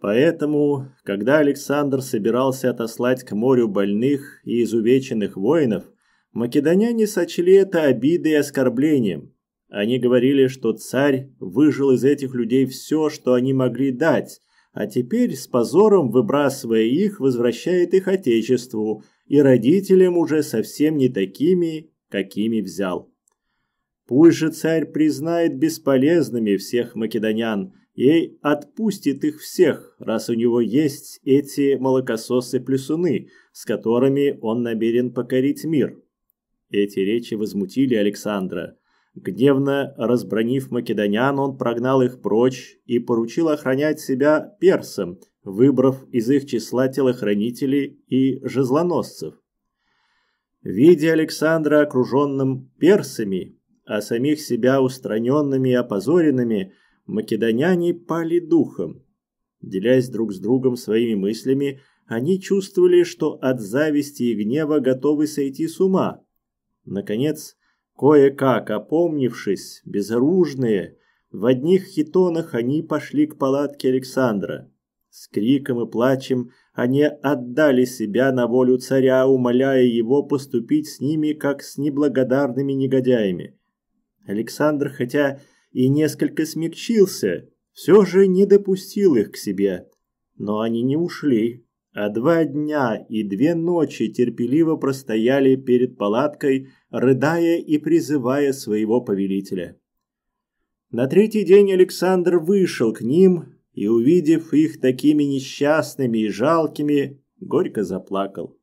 Поэтому, когда Александр собирался отослать к морю больных и изувеченных воинов, македоняне сочли это обидой и оскорблением. Они говорили, что царь выжил из этих людей все, что они могли дать, а теперь с позором, выбрасывая их, возвращает их отечеству и родителям уже совсем не такими, какими взял. Пусть же царь признает бесполезными всех македонян и отпустит их всех, раз у него есть эти молокососы-плюсуны, с которыми он намерен покорить мир. Эти речи возмутили Александра – Гневно разбронив македонян, он прогнал их прочь и поручил охранять себя персам, выбрав из их числа телохранителей и жезлоносцев. Видя Александра окруженным персами, а самих себя устраненными и опозоренными, македоняне пали духом. Делясь друг с другом своими мыслями, они чувствовали, что от зависти и гнева готовы сойти с ума. Наконец, Кое-как опомнившись, безоружные, в одних хитонах они пошли к палатке Александра. С криком и плачем они отдали себя на волю царя, умоляя его поступить с ними, как с неблагодарными негодяями. Александр, хотя и несколько смягчился, все же не допустил их к себе. Но они не ушли, а два дня и две ночи терпеливо простояли перед палаткой, рыдая и призывая своего повелителя. На третий день Александр вышел к ним и, увидев их такими несчастными и жалкими, горько заплакал.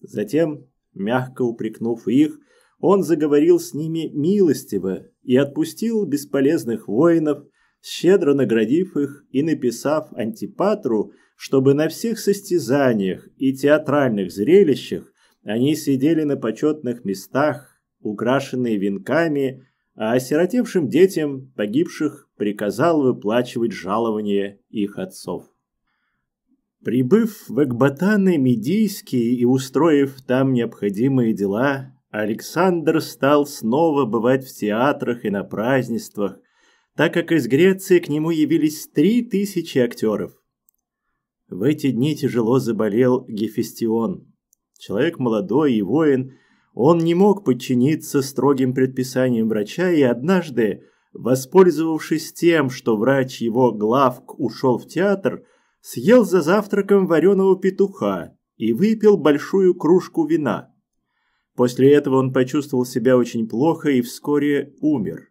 Затем, мягко упрекнув их, он заговорил с ними милостиво и отпустил бесполезных воинов, щедро наградив их и написав Антипатру, чтобы на всех состязаниях и театральных зрелищах они сидели на почетных местах, украшенные венками, а осиротевшим детям погибших приказал выплачивать жалования их отцов. Прибыв в Экбатаны Медийские и устроив там необходимые дела, Александр стал снова бывать в театрах и на празднествах, так как из Греции к нему явились три тысячи актеров. В эти дни тяжело заболел Гефестион. Человек молодой и воин, он не мог подчиниться строгим предписаниям врача и однажды, воспользовавшись тем, что врач его главк ушел в театр, съел за завтраком вареного петуха и выпил большую кружку вина. После этого он почувствовал себя очень плохо и вскоре умер.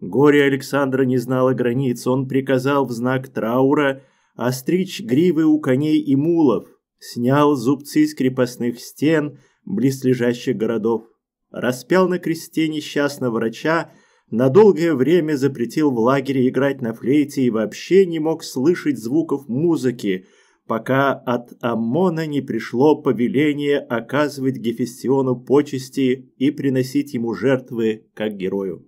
Горе Александра не знало границ, он приказал в знак траура – остричь гривы у коней и мулов, снял зубцы с крепостных стен близлежащих городов, распял на кресте несчастного врача, на долгое время запретил в лагере играть на флейте и вообще не мог слышать звуков музыки, пока от Амона не пришло повеление оказывать Гефестиону почести и приносить ему жертвы как герою.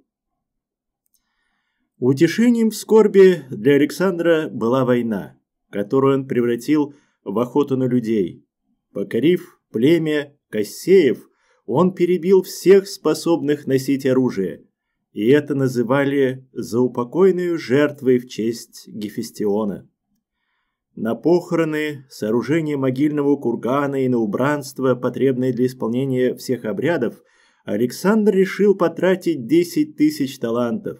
Утешением в скорби для Александра была война которую он превратил в охоту на людей. Покорив племя Кассеев, он перебил всех способных носить оружие, и это называли заупокойную жертвой в честь Гефестиона. На похороны, сооружение могильного кургана и на убранство, потребное для исполнения всех обрядов, Александр решил потратить 10 тысяч талантов.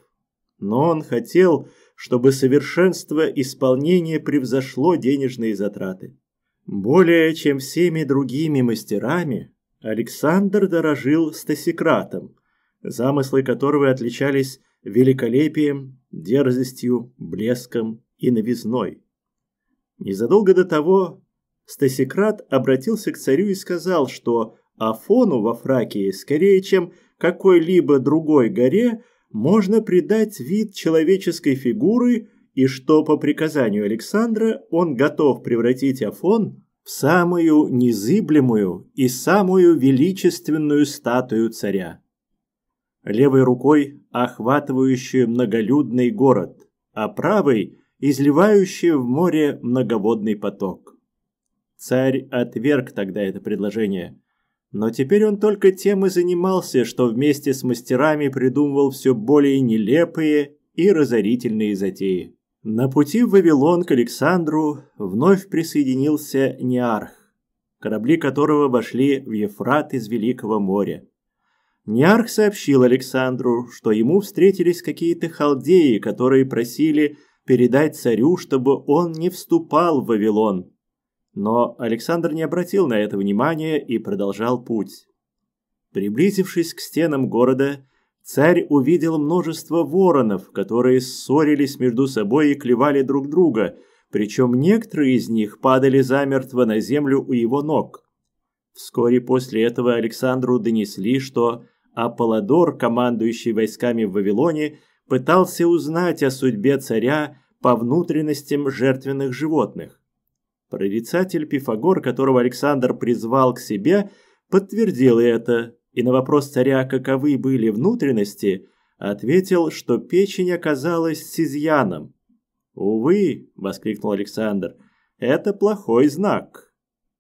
Но он хотел, чтобы совершенство исполнения превзошло денежные затраты. Более чем всеми другими мастерами Александр дорожил стасикратом, замыслы которого отличались великолепием, дерзостью, блеском и новизной. Незадолго до того Стасикрат обратился к царю и сказал, что Афону во Фракии скорее, чем какой-либо другой горе – можно придать вид человеческой фигуры и что по приказанию Александра он готов превратить Афон в самую незыблемую и самую величественную статую царя. Левой рукой охватывающую многолюдный город, а правой изливающую в море многоводный поток. Царь отверг тогда это предложение – но теперь он только тем и занимался, что вместе с мастерами придумывал все более нелепые и разорительные затеи. На пути в Вавилон к Александру вновь присоединился Неарх, корабли которого вошли в Ефрат из Великого моря. Неарх сообщил Александру, что ему встретились какие-то халдеи, которые просили передать царю, чтобы он не вступал в Вавилон, но Александр не обратил на это внимания и продолжал путь. Приблизившись к стенам города, царь увидел множество воронов, которые ссорились между собой и клевали друг друга, причем некоторые из них падали замертво на землю у его ног. Вскоре после этого Александру донесли, что Аполлодор, командующий войсками в Вавилоне, пытался узнать о судьбе царя по внутренностям жертвенных животных. Прорицатель Пифагор, которого Александр призвал к себе, подтвердил это, и на вопрос царя, каковы были внутренности, ответил, что печень оказалась с изъяном. «Увы», — воскликнул Александр, — «это плохой знак».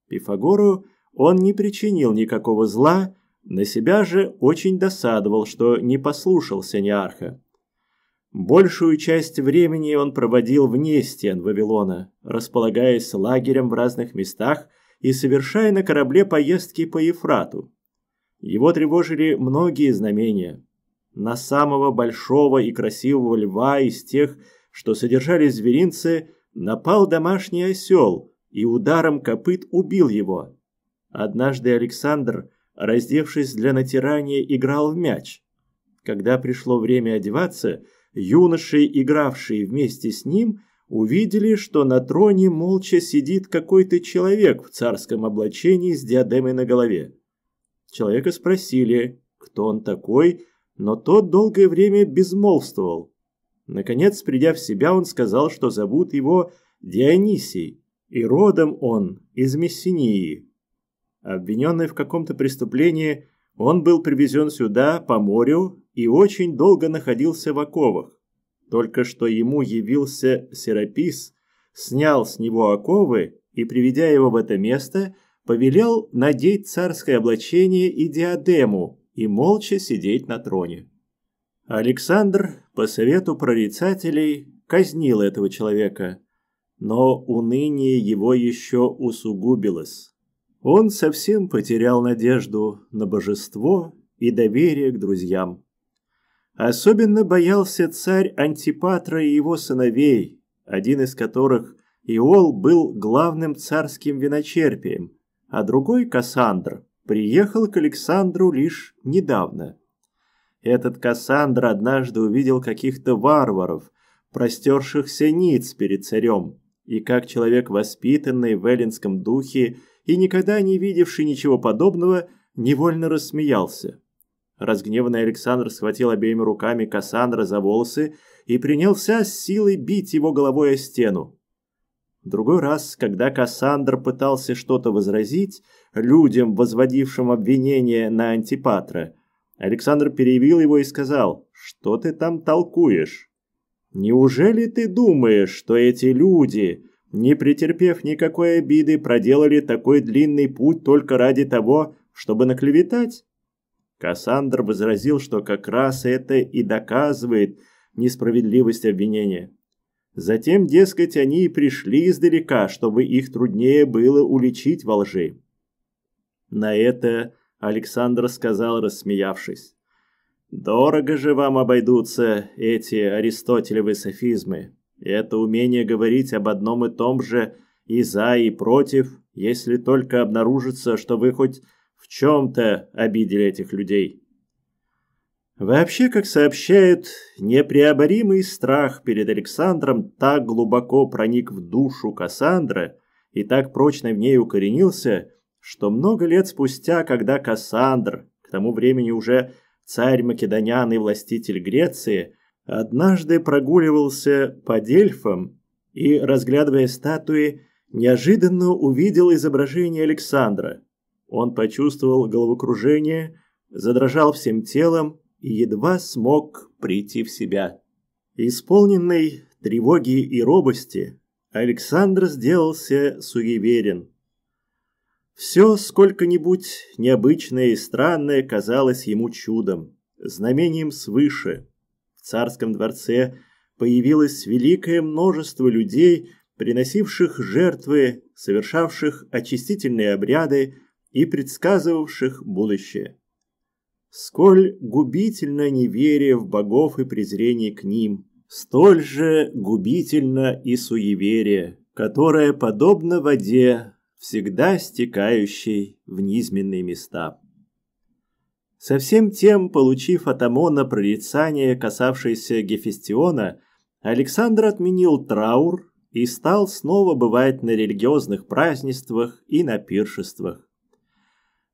Пифагору он не причинил никакого зла, на себя же очень досадовал, что не послушался Неарха. Большую часть времени он проводил вне стен Вавилона, располагаясь лагерем в разных местах и совершая на корабле поездки по Ефрату. Его тревожили многие знамения. На самого большого и красивого льва из тех, что содержали зверинцы, напал домашний осел и ударом копыт убил его. Однажды Александр, раздевшись для натирания, играл в мяч. Когда пришло время одеваться – Юноши, игравшие вместе с ним, увидели, что на троне молча сидит какой-то человек в царском облачении с диадемой на голове. Человека спросили, кто он такой, но тот долгое время безмолвствовал. Наконец, придя в себя, он сказал, что зовут его Дионисий, и родом он из Мессинии. Обвиненный в каком-то преступлении, он был привезен сюда по морю и очень долго находился в оковах. Только что ему явился Серапис, снял с него оковы и, приведя его в это место, повелел надеть царское облачение и диадему и молча сидеть на троне. Александр, по совету прорицателей, казнил этого человека, но уныние его еще усугубилось. Он совсем потерял надежду на божество и доверие к друзьям. Особенно боялся царь Антипатра и его сыновей, один из которых, Иол, был главным царским виночерпием, а другой, Кассандр, приехал к Александру лишь недавно. Этот Кассандр однажды увидел каких-то варваров, простершихся ниц перед царем, и как человек, воспитанный в эллинском духе, и, никогда не видевший ничего подобного, невольно рассмеялся. Разгневанный Александр схватил обеими руками Кассандра за волосы и принялся с силой бить его головой о стену. Другой раз, когда Кассандр пытался что-то возразить людям, возводившим обвинение на Антипатра, Александр перевел его и сказал, «Что ты там толкуешь? Неужели ты думаешь, что эти люди, не претерпев никакой обиды, проделали такой длинный путь только ради того, чтобы наклеветать? Кассандр возразил, что как раз это и доказывает несправедливость обвинения. Затем, дескать, они и пришли издалека, чтобы их труднее было уличить во лжи. На это Александр сказал, рассмеявшись. «Дорого же вам обойдутся эти аристотелевы софизмы». Это умение говорить об одном и том же и за, и против, если только обнаружится, что вы хоть в чем-то обидели этих людей. Вообще, как сообщают, непреоборимый страх перед Александром так глубоко проник в душу Кассандры и так прочно в ней укоренился, что много лет спустя, когда Кассандр, к тому времени уже царь Македонян и властитель Греции, однажды прогуливался по Дельфам и, разглядывая статуи, неожиданно увидел изображение Александра. Он почувствовал головокружение, задрожал всем телом и едва смог прийти в себя. Исполненный тревоги и робости, Александр сделался суеверен. Все сколько-нибудь необычное и странное казалось ему чудом, знамением свыше – царском дворце появилось великое множество людей, приносивших жертвы, совершавших очистительные обряды и предсказывавших будущее. Сколь губительно неверие в богов и презрение к ним, столь же губительно и суеверие, которое подобно воде, всегда стекающей в низменные места. Со всем тем, получив от Амона прорицание, касавшееся Гефестиона, Александр отменил траур и стал снова бывать на религиозных празднествах и на пиршествах.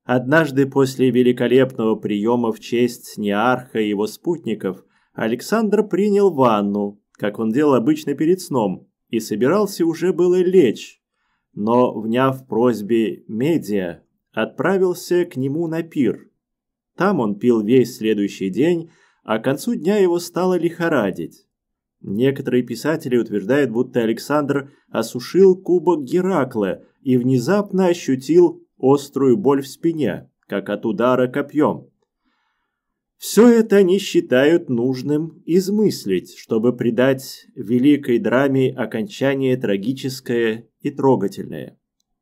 Однажды после великолепного приема в честь Неарха и его спутников Александр принял ванну, как он делал обычно перед сном, и собирался уже было лечь, но, вняв просьбе Медиа, отправился к нему на пир – там он пил весь следующий день, а к концу дня его стало лихорадить. Некоторые писатели утверждают, будто Александр осушил кубок Геракла и внезапно ощутил острую боль в спине, как от удара копьем. Все это они считают нужным измыслить, чтобы придать великой драме окончание трагическое и трогательное.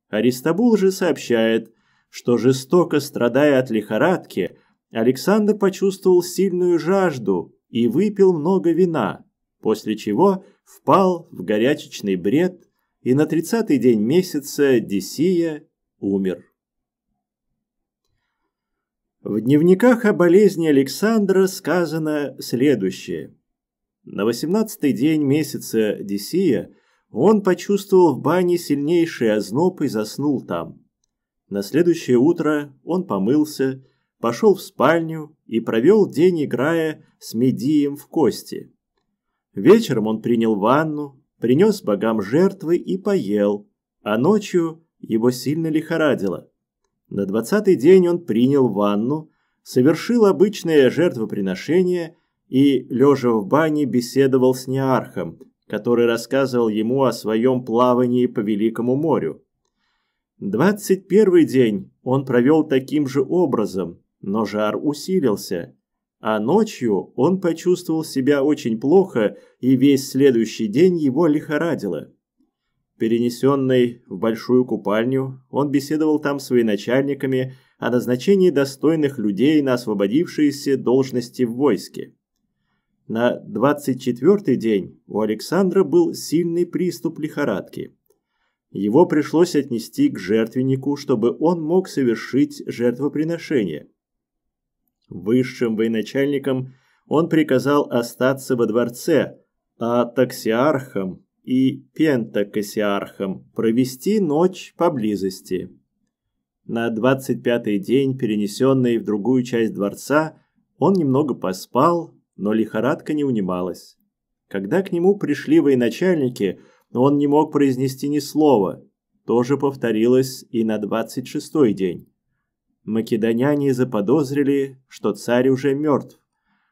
Аристобул же сообщает, что жестоко страдая от лихорадки, Александр почувствовал сильную жажду и выпил много вина, после чего впал в горячечный бред, и на тридцатый день месяца Десия умер. В дневниках о болезни Александра сказано следующее. На восемнадцатый день месяца Десия он почувствовал в бане сильнейший озноб и заснул там. На следующее утро он помылся пошел в спальню и провел день, играя с Медием в кости. Вечером он принял ванну, принес богам жертвы и поел, а ночью его сильно лихорадило. На двадцатый день он принял ванну, совершил обычное жертвоприношение и, лежа в бане, беседовал с Неархом, который рассказывал ему о своем плавании по Великому морю. Двадцать первый день он провел таким же образом, но жар усилился, а ночью он почувствовал себя очень плохо, и весь следующий день его лихорадило. Перенесенный в большую купальню, он беседовал там с военачальниками о назначении достойных людей на освободившиеся должности в войске. На 24-й день у Александра был сильный приступ лихорадки. Его пришлось отнести к жертвеннику, чтобы он мог совершить жертвоприношение – высшим военачальникам он приказал остаться во дворце, а таксиархам и пентакосиархам провести ночь поблизости. На двадцать пятый день, перенесенный в другую часть дворца, он немного поспал, но лихорадка не унималась. Когда к нему пришли военачальники, он не мог произнести ни слова. То же повторилось и на двадцать шестой день. Македоняне заподозрили, что царь уже мертв.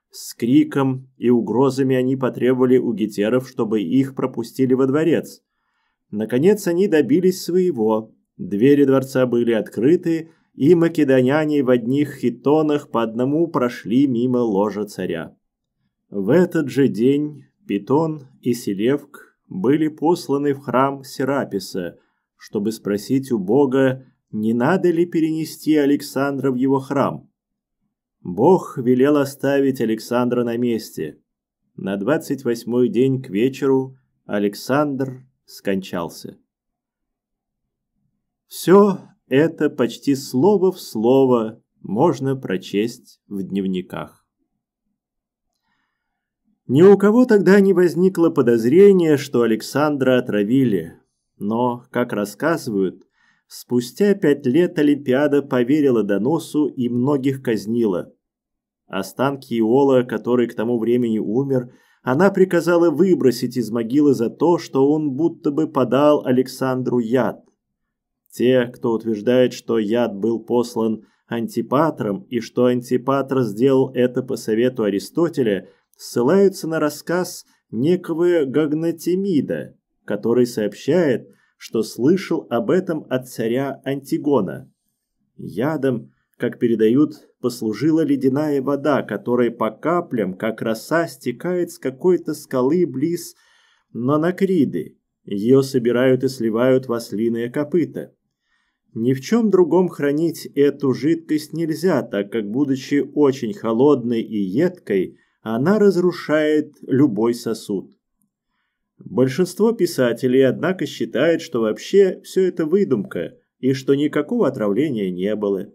С криком и угрозами они потребовали у гетеров, чтобы их пропустили во дворец. Наконец они добились своего. Двери дворца были открыты, и македоняне в одних хитонах по одному прошли мимо ложа царя. В этот же день Питон и Селевк были посланы в храм Сераписа, чтобы спросить у бога, не надо ли перенести Александра в его храм. Бог велел оставить Александра на месте. На двадцать восьмой день к вечеру Александр скончался. Все это почти слово в слово можно прочесть в дневниках. Ни у кого тогда не возникло подозрения, что Александра отравили, но, как рассказывают, Спустя пять лет Олимпиада поверила доносу и многих казнила. Останки Иола, который к тому времени умер, она приказала выбросить из могилы за то, что он будто бы подал Александру яд. Те, кто утверждает, что яд был послан Антипатром и что Антипатр сделал это по совету Аристотеля, ссылаются на рассказ некого Гагнатимида, который сообщает, что слышал об этом от царя Антигона. Ядом, как передают, послужила ледяная вода, которая по каплям, как роса, стекает с какой-то скалы близ Нонакриды. Ее собирают и сливают в ослиное копыта. Ни в чем другом хранить эту жидкость нельзя, так как, будучи очень холодной и едкой, она разрушает любой сосуд. Большинство писателей, однако, считает, что вообще все это выдумка и что никакого отравления не было.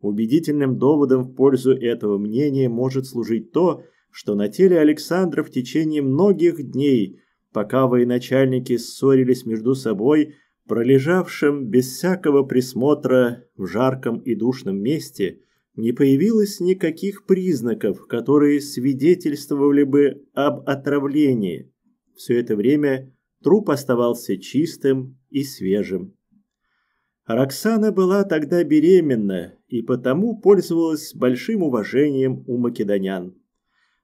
Убедительным доводом в пользу этого мнения может служить то, что на теле Александра в течение многих дней, пока военачальники ссорились между собой, пролежавшим без всякого присмотра в жарком и душном месте, не появилось никаких признаков, которые свидетельствовали бы об отравлении. Все это время труп оставался чистым и свежим. Роксана была тогда беременна и потому пользовалась большим уважением у македонян.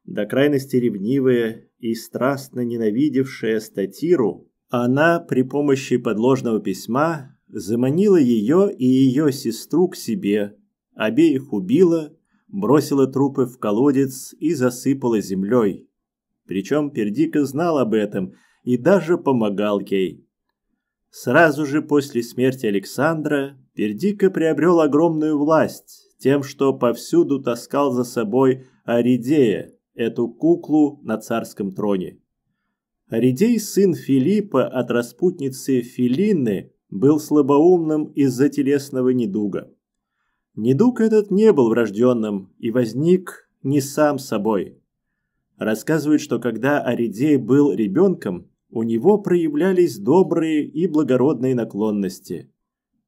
До крайности ревнивая и страстно ненавидевшая статиру, она при помощи подложного письма заманила ее и ее сестру к себе, обеих убила, бросила трупы в колодец и засыпала землей, причем Пердика знал об этом и даже помогал ей. Сразу же после смерти Александра Пердика приобрел огромную власть тем, что повсюду таскал за собой Аридея, эту куклу на царском троне. Аридей, сын Филиппа от распутницы Филины, был слабоумным из-за телесного недуга. Недуг этот не был врожденным и возник не сам собой. Рассказывают, что когда Аридей был ребенком, у него проявлялись добрые и благородные наклонности.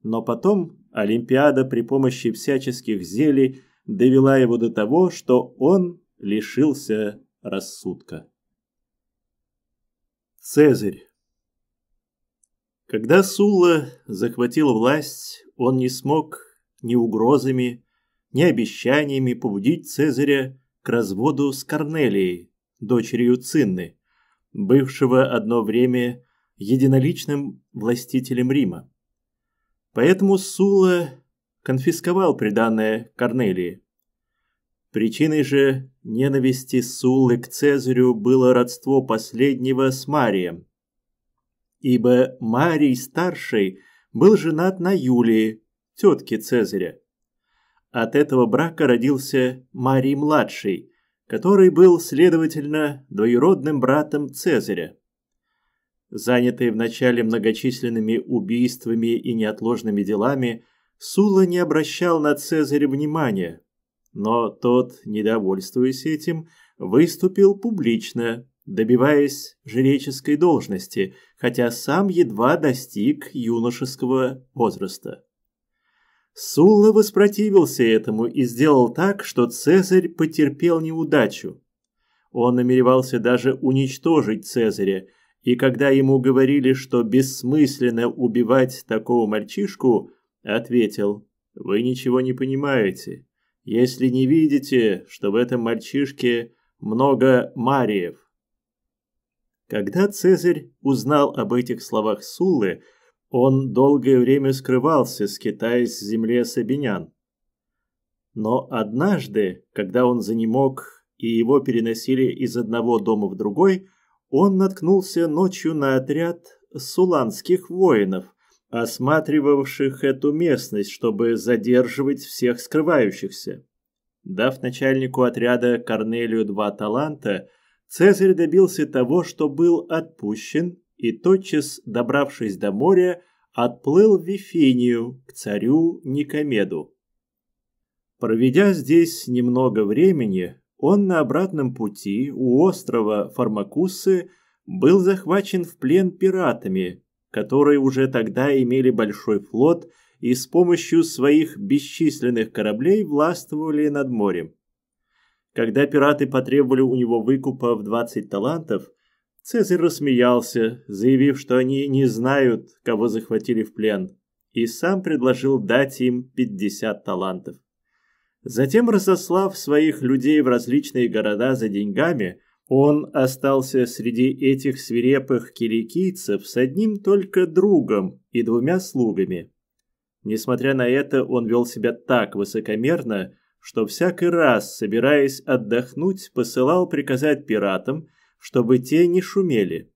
Но потом Олимпиада при помощи всяческих зелий довела его до того, что он лишился рассудка. Цезарь Когда Сулла захватил власть, он не смог ни угрозами, ни обещаниями побудить Цезаря к разводу с Корнелией, дочерью Цинны, бывшего одно время единоличным властителем Рима. Поэтому Сула конфисковал приданное Корнелии. Причиной же ненависти Суллы к Цезарю было родство последнего с Марием. Ибо Марий Старший был женат на Юлии, тетке Цезаря. От этого брака родился Марий-младший, который был, следовательно, двоюродным братом Цезаря. Занятый вначале многочисленными убийствами и неотложными делами, Сула не обращал на Цезаря внимания, но тот, недовольствуясь этим, выступил публично, добиваясь жреческой должности, хотя сам едва достиг юношеского возраста. Сулла воспротивился этому и сделал так, что Цезарь потерпел неудачу. Он намеревался даже уничтожить Цезаря, и когда ему говорили, что бессмысленно убивать такого мальчишку, ответил «Вы ничего не понимаете, если не видите, что в этом мальчишке много мариев». Когда Цезарь узнал об этих словах Суллы, он долгое время скрывался, скитаясь в земле Сабинян. Но однажды, когда он занемог и его переносили из одного дома в другой, он наткнулся ночью на отряд суланских воинов, осматривавших эту местность, чтобы задерживать всех скрывающихся. Дав начальнику отряда Корнелию два таланта, Цезарь добился того, что был отпущен и, тотчас добравшись до моря, отплыл в Вифинию к царю Никомеду. Проведя здесь немного времени, он на обратном пути у острова Фармакусы был захвачен в плен пиратами, которые уже тогда имели большой флот и с помощью своих бесчисленных кораблей властвовали над морем. Когда пираты потребовали у него выкупа в 20 талантов, Цезарь рассмеялся, заявив, что они не знают, кого захватили в плен, и сам предложил дать им 50 талантов. Затем, разослав своих людей в различные города за деньгами, он остался среди этих свирепых кирикийцев с одним только другом и двумя слугами. Несмотря на это, он вел себя так высокомерно, что всякий раз, собираясь отдохнуть, посылал приказать пиратам – чтобы те не шумели.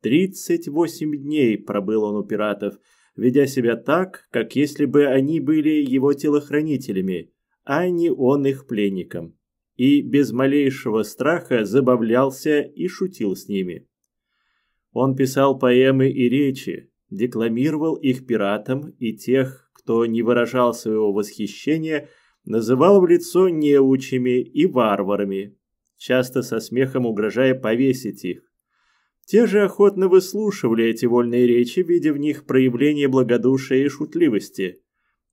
Тридцать восемь дней пробыл он у пиратов, ведя себя так, как если бы они были его телохранителями, а не он их пленником. И без малейшего страха забавлялся и шутил с ними. Он писал поэмы и речи, декламировал их пиратам и тех, кто не выражал своего восхищения, называл в лицо неучими и варварами, часто со смехом угрожая повесить их. Те же охотно выслушивали эти вольные речи, видя в них проявление благодушия и шутливости.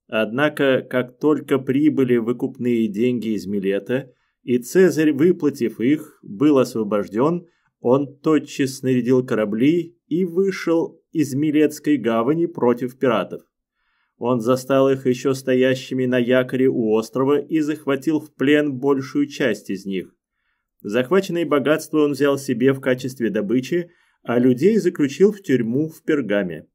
Однако, как только прибыли выкупные деньги из Милета, и Цезарь, выплатив их, был освобожден, он тотчас снарядил корабли и вышел из Милетской гавани против пиратов. Он застал их еще стоящими на якоре у острова и захватил в плен большую часть из них. Захваченные богатства он взял себе в качестве добычи, а людей заключил в тюрьму в Пергаме.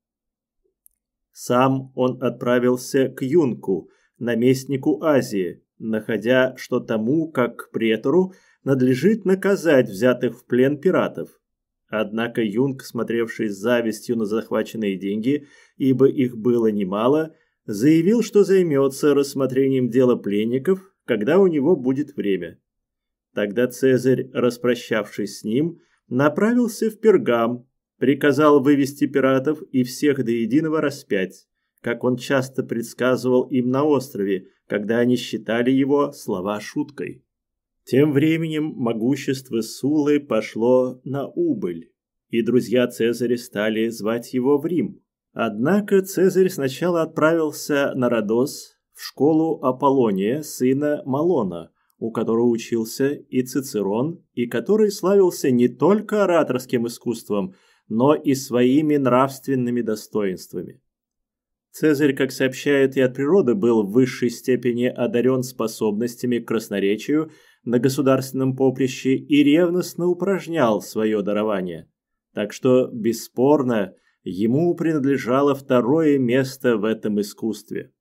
Сам он отправился к Юнку, наместнику Азии, находя, что тому, как претору, надлежит наказать взятых в плен пиратов. Однако Юнг, смотревший с завистью на захваченные деньги, ибо их было немало, заявил, что займется рассмотрением дела пленников, когда у него будет время. Тогда Цезарь, распрощавшись с ним, направился в Пергам, приказал вывести пиратов и всех до единого распять, как он часто предсказывал им на острове, когда они считали его слова шуткой. Тем временем могущество Сулы пошло на убыль, и друзья Цезаря стали звать его в Рим. Однако Цезарь сначала отправился на Родос в школу Аполлония, сына Малона – у которого учился и Цицерон, и который славился не только ораторским искусством, но и своими нравственными достоинствами. Цезарь, как сообщает и от природы, был в высшей степени одарен способностями к красноречию на государственном поприще и ревностно упражнял свое дарование. Так что, бесспорно, ему принадлежало второе место в этом искусстве.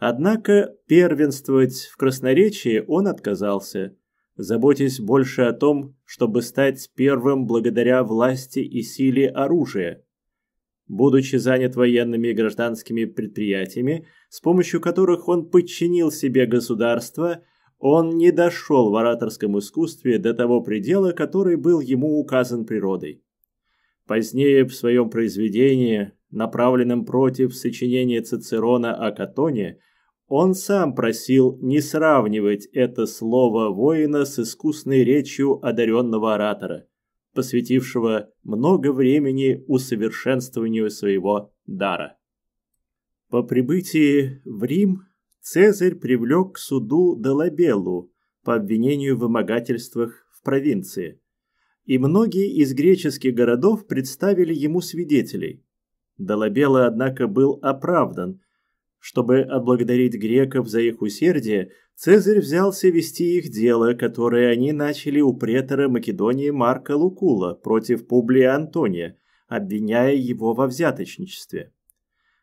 Однако первенствовать в красноречии он отказался, заботясь больше о том, чтобы стать первым благодаря власти и силе оружия. Будучи занят военными и гражданскими предприятиями, с помощью которых он подчинил себе государство, он не дошел в ораторском искусстве до того предела, который был ему указан природой. Позднее в своем произведении направленном против сочинения Цицерона о Катоне, он сам просил не сравнивать это слово воина с искусной речью одаренного оратора, посвятившего много времени усовершенствованию своего дара. По прибытии в Рим Цезарь привлек к суду Долабеллу по обвинению в вымогательствах в провинции, и многие из греческих городов представили ему свидетелей. Долабелла, однако, был оправдан – чтобы отблагодарить греков за их усердие, Цезарь взялся вести их дело, которое они начали у претора Македонии Марка Лукула против Публия Антония, обвиняя его во взяточничестве.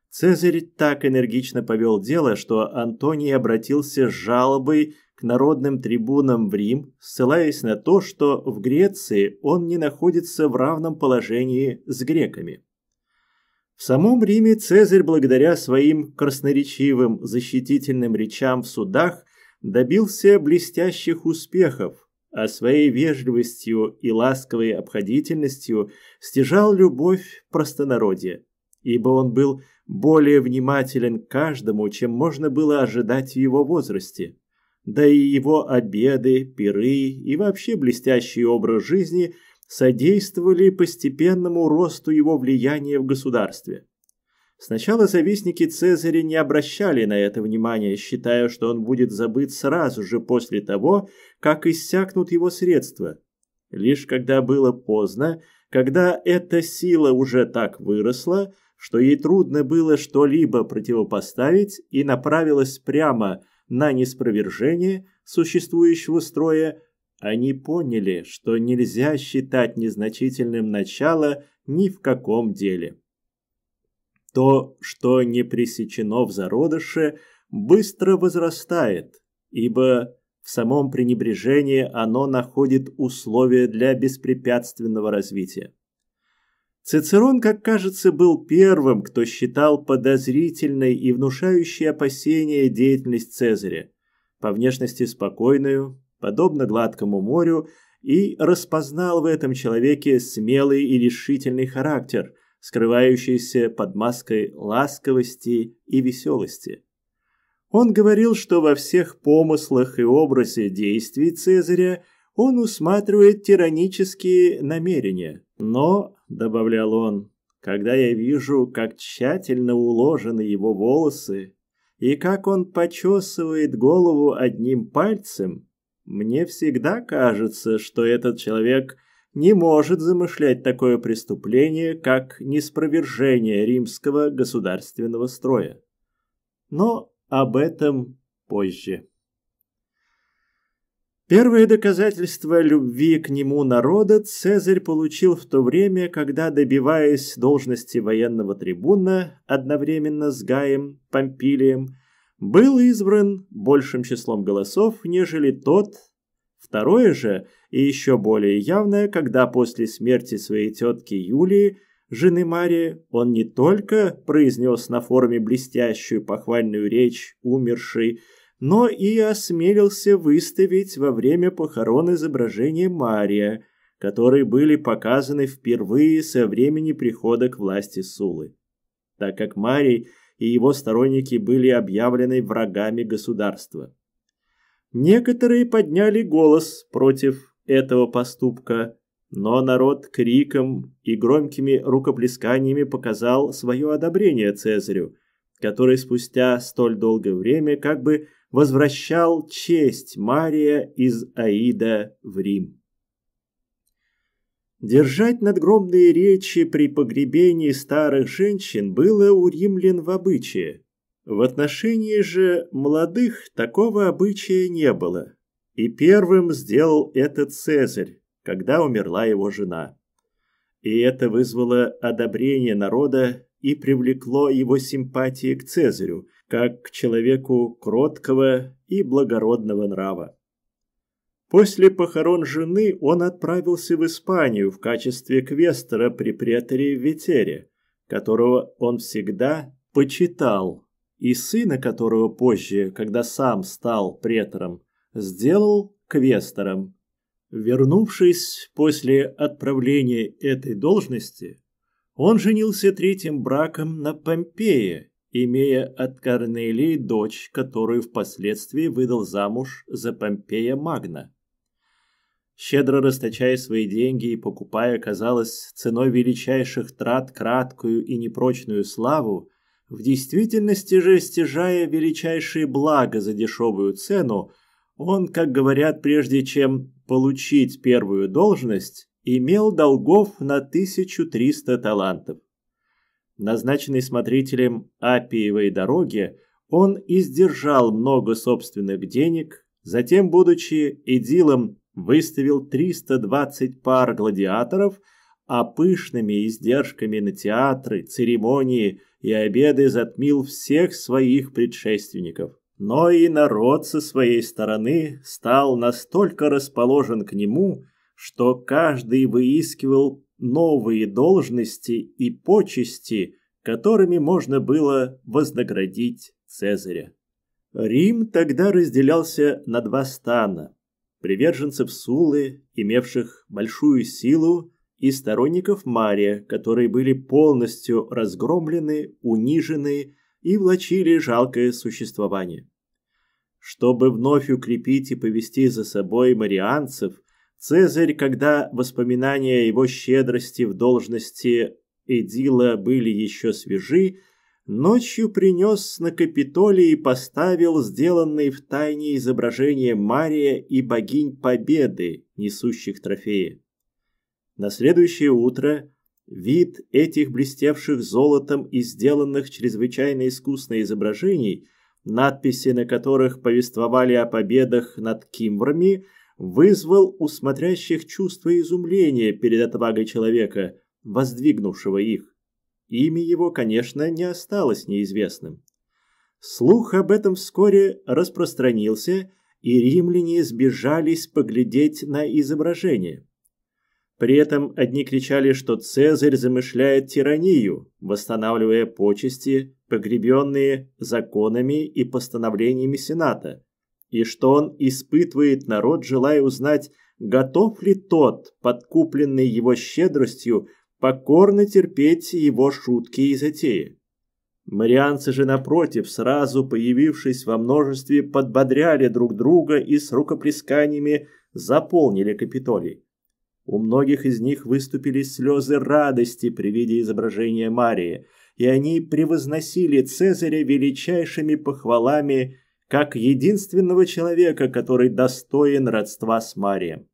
Цезарь так энергично повел дело, что Антоний обратился с жалобой к народным трибунам в Рим, ссылаясь на то, что в Греции он не находится в равном положении с греками. В самом Риме Цезарь, благодаря своим красноречивым защитительным речам в судах, добился блестящих успехов, а своей вежливостью и ласковой обходительностью стяжал любовь простонародья, ибо он был более внимателен к каждому, чем можно было ожидать в его возрасте. Да и его обеды, пиры и вообще блестящий образ жизни – содействовали постепенному росту его влияния в государстве. Сначала завистники Цезаря не обращали на это внимания, считая, что он будет забыт сразу же после того, как иссякнут его средства. Лишь когда было поздно, когда эта сила уже так выросла, что ей трудно было что-либо противопоставить и направилась прямо на неспровержение существующего строя, они поняли, что нельзя считать незначительным начало ни в каком деле. То, что не пресечено в зародыше, быстро возрастает, ибо в самом пренебрежении оно находит условия для беспрепятственного развития. Цицерон, как кажется, был первым, кто считал подозрительной и внушающей опасения деятельность Цезаря, по внешности спокойную, подобно гладкому морю, и распознал в этом человеке смелый и решительный характер, скрывающийся под маской ласковости и веселости. Он говорил, что во всех помыслах и образе действий Цезаря он усматривает тиранические намерения. Но, — добавлял он, — когда я вижу, как тщательно уложены его волосы и как он почесывает голову одним пальцем, мне всегда кажется, что этот человек не может замышлять такое преступление, как неспровержение римского государственного строя. Но об этом позже. Первые доказательства любви к нему народа Цезарь получил в то время, когда, добиваясь должности военного трибуна, одновременно с Гаем, Помпилием был избран большим числом голосов, нежели тот. Второе же, и еще более явное, когда после смерти своей тетки Юлии, жены Марии, он не только произнес на форуме блестящую похвальную речь умершей, но и осмелился выставить во время похорон изображение Мария, которые были показаны впервые со времени прихода к власти Сулы. Так как Марий – и его сторонники были объявлены врагами государства. Некоторые подняли голос против этого поступка, но народ криком и громкими рукоплесканиями показал свое одобрение Цезарю, который спустя столь долгое время как бы возвращал честь Мария из Аида в Рим. Держать надгробные речи при погребении старых женщин было у римлян в обычае. В отношении же молодых такого обычая не было. И первым сделал это Цезарь, когда умерла его жена. И это вызвало одобрение народа и привлекло его симпатии к Цезарю, как к человеку кроткого и благородного нрава. После похорон жены он отправился в Испанию в качестве квестера при преторе Ветере, которого он всегда почитал, и сына которого позже, когда сам стал претором, сделал квестером. Вернувшись после отправления этой должности, он женился третьим браком на Помпее, имея от Корнелии дочь, которую впоследствии выдал замуж за Помпея Магна щедро расточая свои деньги и покупая, казалось, ценой величайших трат краткую и непрочную славу, в действительности же стяжая величайшие блага за дешевую цену, он, как говорят, прежде чем получить первую должность, имел долгов на 1300 талантов. Назначенный смотрителем Апиевой дороги, он издержал много собственных денег, затем, будучи идилом выставил 320 пар гладиаторов, а пышными издержками на театры, церемонии и обеды затмил всех своих предшественников. Но и народ со своей стороны стал настолько расположен к нему, что каждый выискивал новые должности и почести, которыми можно было вознаградить Цезаря. Рим тогда разделялся на два стана – приверженцев Сулы, имевших большую силу, и сторонников Мария, которые были полностью разгромлены, унижены и влачили жалкое существование. Чтобы вновь укрепить и повести за собой марианцев, Цезарь, когда воспоминания о его щедрости в должности Эдила были еще свежи, ночью принес на Капитолий и поставил сделанные в тайне изображения Мария и богинь Победы, несущих трофеи. На следующее утро вид этих блестевших золотом и сделанных чрезвычайно искусно изображений, надписи на которых повествовали о победах над кимврами, вызвал у смотрящих чувство изумления перед отвагой человека, воздвигнувшего их. Имя его, конечно, не осталось неизвестным. Слух об этом вскоре распространился, и римляне сбежались поглядеть на изображение. При этом одни кричали, что Цезарь замышляет тиранию, восстанавливая почести, погребенные законами и постановлениями Сената, и что он испытывает народ, желая узнать, готов ли тот, подкупленный его щедростью, покорно терпеть его шутки и затеи. Марианцы же, напротив, сразу появившись во множестве, подбодряли друг друга и с рукоплесканиями заполнили Капитолий. У многих из них выступили слезы радости при виде изображения Марии, и они превозносили Цезаря величайшими похвалами как единственного человека, который достоин родства с Марием.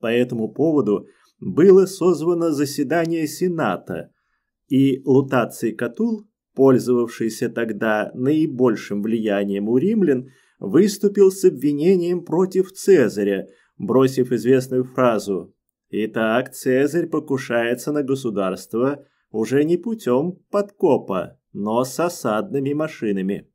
По этому поводу – было созвано заседание Сената, и Лутаций Катул, пользовавшийся тогда наибольшим влиянием у римлян, выступил с обвинением против Цезаря, бросив известную фразу «Итак, Цезарь покушается на государство уже не путем подкопа, но с осадными машинами».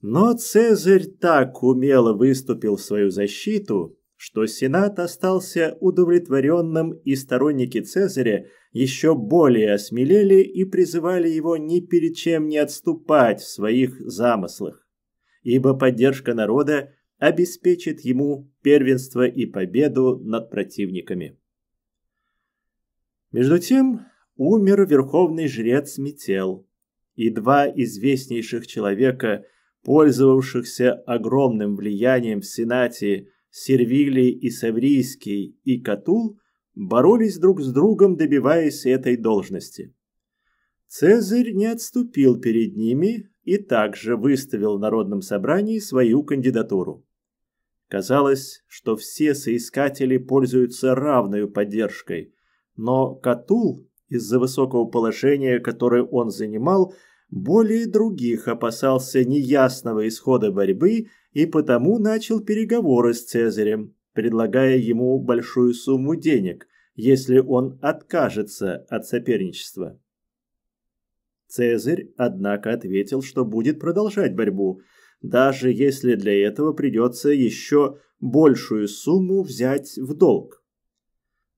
Но Цезарь так умело выступил в свою защиту, что Сенат остался удовлетворенным и сторонники Цезаря еще более осмелели и призывали его ни перед чем не отступать в своих замыслах, ибо поддержка народа обеспечит ему первенство и победу над противниками. Между тем умер верховный жрец Метел, и два известнейших человека, пользовавшихся огромным влиянием в Сенате, Сервилий и Саврийский и Катул боролись друг с другом, добиваясь этой должности. Цезарь не отступил перед ними и также выставил в Народном собрании свою кандидатуру. Казалось, что все соискатели пользуются равной поддержкой, но Катул, из-за высокого положения, которое он занимал, более других опасался неясного исхода борьбы и потому начал переговоры с Цезарем, предлагая ему большую сумму денег, если он откажется от соперничества. Цезарь, однако, ответил, что будет продолжать борьбу, даже если для этого придется еще большую сумму взять в долг.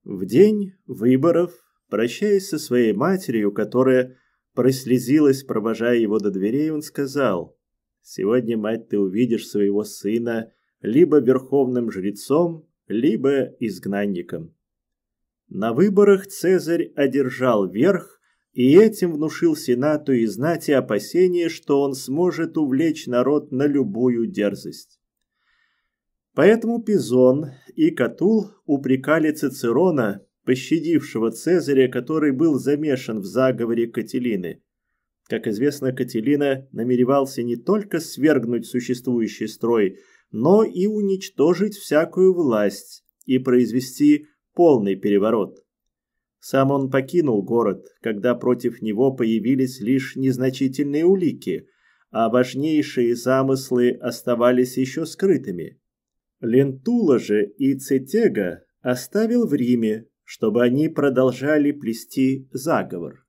В день выборов, прощаясь со своей матерью, которая прослезилась, провожая его до дверей, он сказал – Сегодня, мать, ты увидишь своего сына либо верховным жрецом, либо изгнанником. На выборах Цезарь одержал верх, и этим внушил Сенату и знати опасение, что он сможет увлечь народ на любую дерзость. Поэтому Пизон и Катул упрекали Цицерона, пощадившего Цезаря, который был замешан в заговоре Кателины. Как известно, Кателина намеревался не только свергнуть существующий строй, но и уничтожить всякую власть и произвести полный переворот. Сам он покинул город, когда против него появились лишь незначительные улики, а важнейшие замыслы оставались еще скрытыми. Лентула же и Цетега оставил в Риме, чтобы они продолжали плести заговор.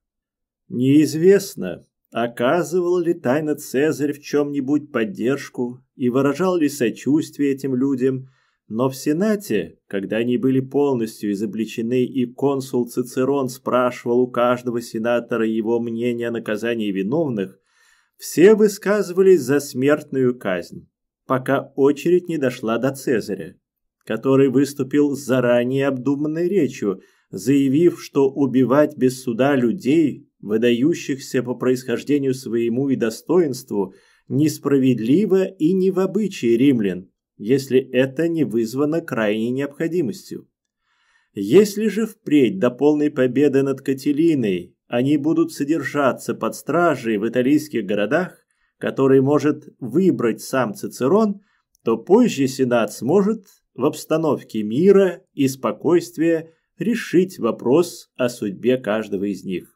Неизвестно, Оказывал ли тайно Цезарь в чем-нибудь поддержку и выражал ли сочувствие этим людям, но в Сенате, когда они были полностью изобличены и консул Цицерон спрашивал у каждого сенатора его мнение о наказании виновных, все высказывались за смертную казнь, пока очередь не дошла до Цезаря, который выступил с заранее обдуманной речью, заявив, что убивать без суда людей выдающихся по происхождению своему и достоинству, несправедливо и не в обычае римлян, если это не вызвано крайней необходимостью. Если же впредь до полной победы над Катилиной они будут содержаться под стражей в италийских городах, которые может выбрать сам Цицерон, то позже Сенат сможет в обстановке мира и спокойствия решить вопрос о судьбе каждого из них.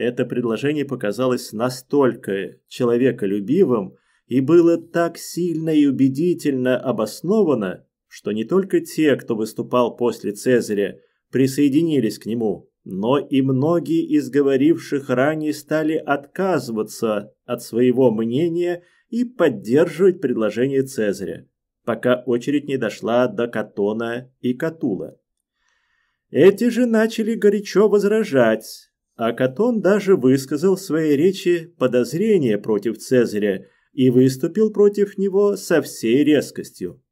Это предложение показалось настолько человеколюбивым и было так сильно и убедительно обосновано, что не только те, кто выступал после Цезаря, присоединились к нему, но и многие из говоривших ранее стали отказываться от своего мнения и поддерживать предложение Цезаря, пока очередь не дошла до Катона и Катула. Эти же начали горячо возражать, а Катон даже высказал в своей речи подозрения против Цезаря и выступил против него со всей резкостью.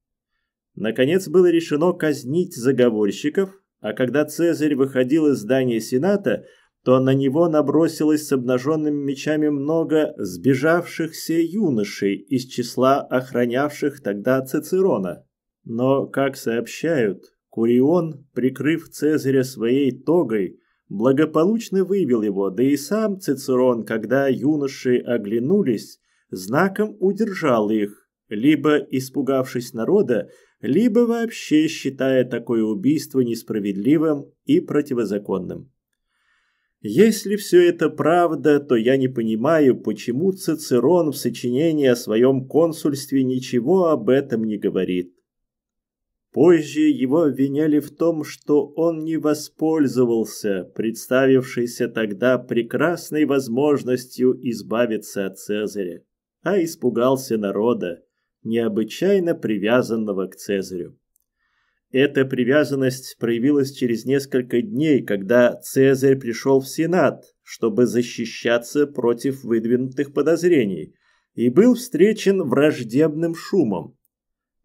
Наконец было решено казнить заговорщиков, а когда Цезарь выходил из здания Сената, то на него набросилось с обнаженными мечами много сбежавшихся юношей из числа охранявших тогда Цицерона. Но, как сообщают, Курион, прикрыв Цезаря своей тогой, благополучно вывел его, да и сам Цицерон, когда юноши оглянулись, знаком удержал их, либо испугавшись народа, либо вообще считая такое убийство несправедливым и противозаконным. Если все это правда, то я не понимаю, почему Цицерон в сочинении о своем консульстве ничего об этом не говорит. Позже его обвиняли в том, что он не воспользовался представившейся тогда прекрасной возможностью избавиться от Цезаря, а испугался народа, необычайно привязанного к Цезарю. Эта привязанность проявилась через несколько дней, когда Цезарь пришел в Сенат, чтобы защищаться против выдвинутых подозрений, и был встречен враждебным шумом.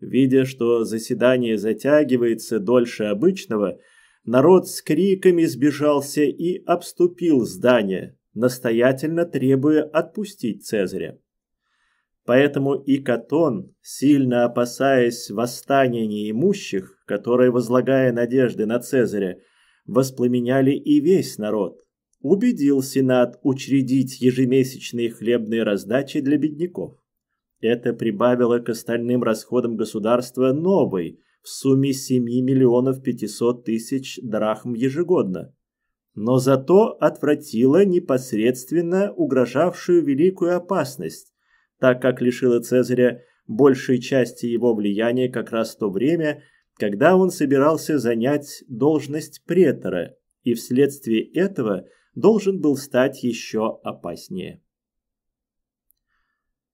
Видя, что заседание затягивается дольше обычного, народ с криками сбежался и обступил здание, настоятельно требуя отпустить Цезаря. Поэтому и Катон, сильно опасаясь восстания неимущих, которые, возлагая надежды на Цезаря, воспламеняли и весь народ, убедил Сенат учредить ежемесячные хлебные раздачи для бедняков. Это прибавило к остальным расходам государства новый в сумме 7 миллионов 500 тысяч драхм ежегодно. Но зато отвратило непосредственно угрожавшую великую опасность, так как лишило Цезаря большей части его влияния как раз в то время, когда он собирался занять должность претора и вследствие этого должен был стать еще опаснее.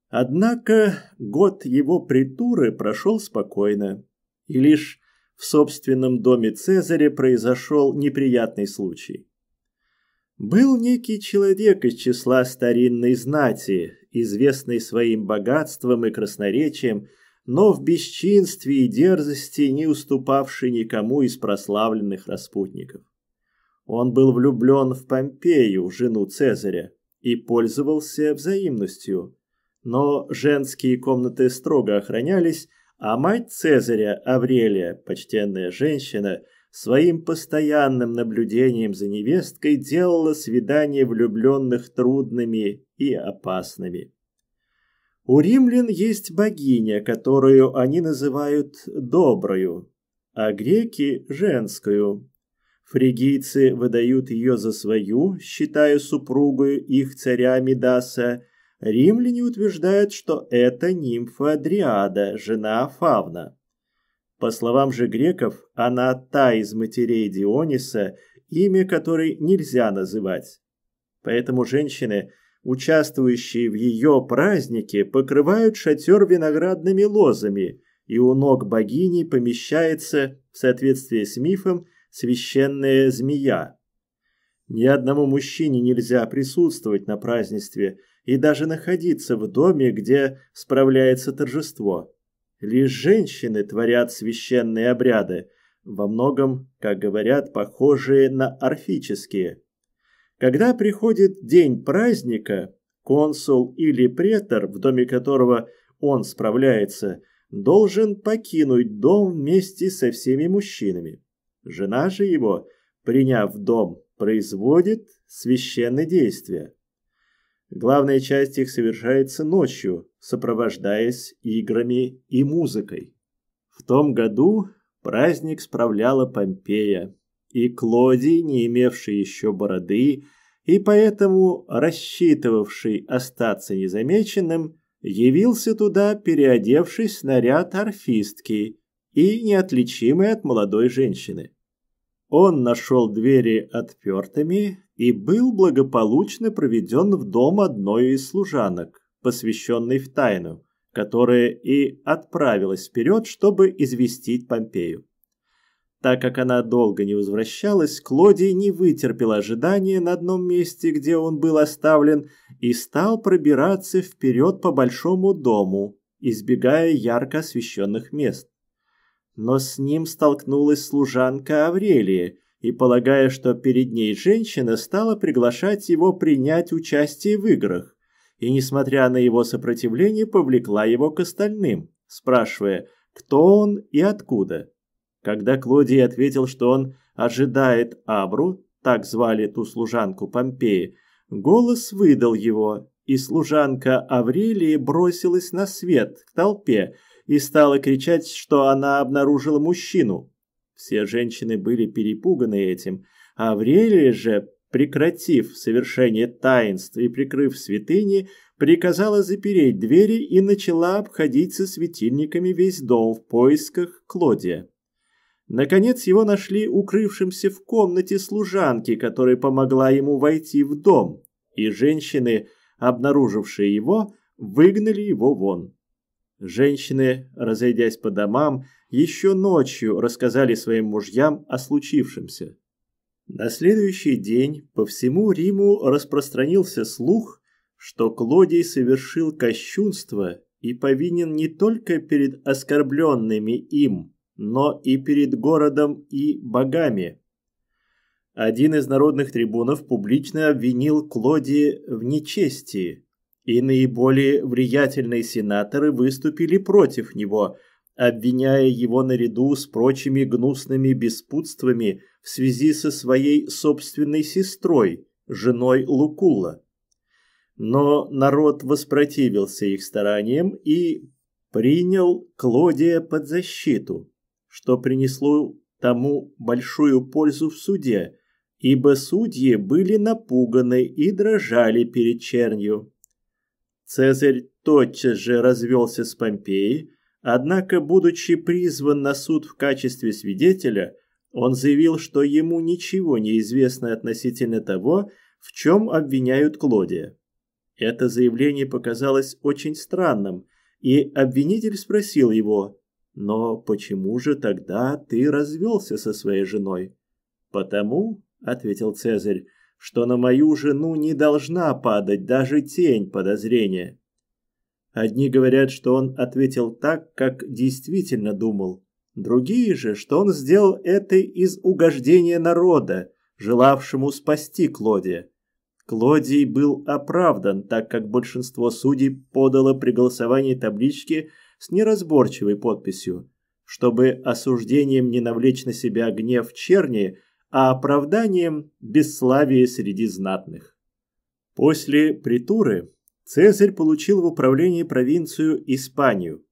Однако год его притуры прошел спокойно, и лишь в собственном доме Цезаря произошел неприятный случай. Был некий человек из числа старинной знати, известный своим богатством и красноречием, но в бесчинстве и дерзости не уступавший никому из прославленных распутников. Он был влюблен в Помпею, жену Цезаря, и пользовался взаимностью – но женские комнаты строго охранялись, а мать Цезаря, Аврелия, почтенная женщина, своим постоянным наблюдением за невесткой делала свидания влюбленных трудными и опасными. У римлян есть богиня, которую они называют «доброю», а греки – «женскую». Фригийцы выдают ее за свою, считая супругою их царя Медаса, Римляне утверждают, что это нимфа Адриада, жена Фавна. По словам же греков, она та из матерей Диониса, имя которой нельзя называть. Поэтому женщины, участвующие в ее празднике, покрывают шатер виноградными лозами, и у ног богини помещается, в соответствии с мифом, священная змея. Ни одному мужчине нельзя присутствовать на празднестве, и даже находиться в доме, где справляется торжество. Лишь женщины творят священные обряды, во многом, как говорят, похожие на орфические. Когда приходит день праздника, консул или претор, в доме которого он справляется, должен покинуть дом вместе со всеми мужчинами. Жена же его, приняв дом, производит священные действия. Главная часть их совершается ночью, сопровождаясь играми и музыкой. В том году праздник справляла Помпея, и Клодий, не имевший еще бороды, и поэтому рассчитывавший остаться незамеченным, явился туда, переодевшись в наряд орфистки и неотличимый от молодой женщины. Он нашел двери отпертыми, и был благополучно проведен в дом одной из служанок, посвященной в тайну, которая и отправилась вперед, чтобы известить Помпею. Так как она долго не возвращалась, Клодий не вытерпел ожидания на одном месте, где он был оставлен, и стал пробираться вперед по большому дому, избегая ярко освещенных мест. Но с ним столкнулась служанка Аврелия, и, полагая, что перед ней женщина, стала приглашать его принять участие в играх, и, несмотря на его сопротивление, повлекла его к остальным, спрашивая, кто он и откуда. Когда Клодий ответил, что он ожидает Абру, так звали ту служанку Помпеи, голос выдал его, и служанка Аврелии бросилась на свет, к толпе, и стала кричать, что она обнаружила мужчину, все женщины были перепуганы этим, а Аврелия же, прекратив совершение таинств и прикрыв святыни, приказала запереть двери и начала обходить со светильниками весь дом в поисках Клодия. Наконец его нашли укрывшимся в комнате служанки, которая помогла ему войти в дом, и женщины, обнаружившие его, выгнали его вон. Женщины, разойдясь по домам, еще ночью рассказали своим мужьям о случившемся. На следующий день по всему Риму распространился слух, что Клодий совершил кощунство и повинен не только перед оскорбленными им, но и перед городом и богами. Один из народных трибунов публично обвинил Клодия в нечестии, и наиболее влиятельные сенаторы выступили против него, обвиняя его наряду с прочими гнусными беспутствами в связи со своей собственной сестрой, женой Лукула. Но народ воспротивился их стараниям и принял Клодия под защиту, что принесло тому большую пользу в суде, ибо судьи были напуганы и дрожали перед чернью. Цезарь тотчас же развелся с Помпеей, однако, будучи призван на суд в качестве свидетеля, он заявил, что ему ничего не известно относительно того, в чем обвиняют Клодия. Это заявление показалось очень странным, и обвинитель спросил его, «Но почему же тогда ты развелся со своей женой?» «Потому», — ответил Цезарь, — что на мою жену не должна падать даже тень подозрения. Одни говорят, что он ответил так, как действительно думал. Другие же, что он сделал это из угождения народа, желавшему спасти Клодия. Клодий был оправдан, так как большинство судей подало при голосовании таблички с неразборчивой подписью. Чтобы осуждением не навлечь на себя гнев черни, а оправданием – бесславие среди знатных. После притуры Цезарь получил в управлении провинцию Испанию.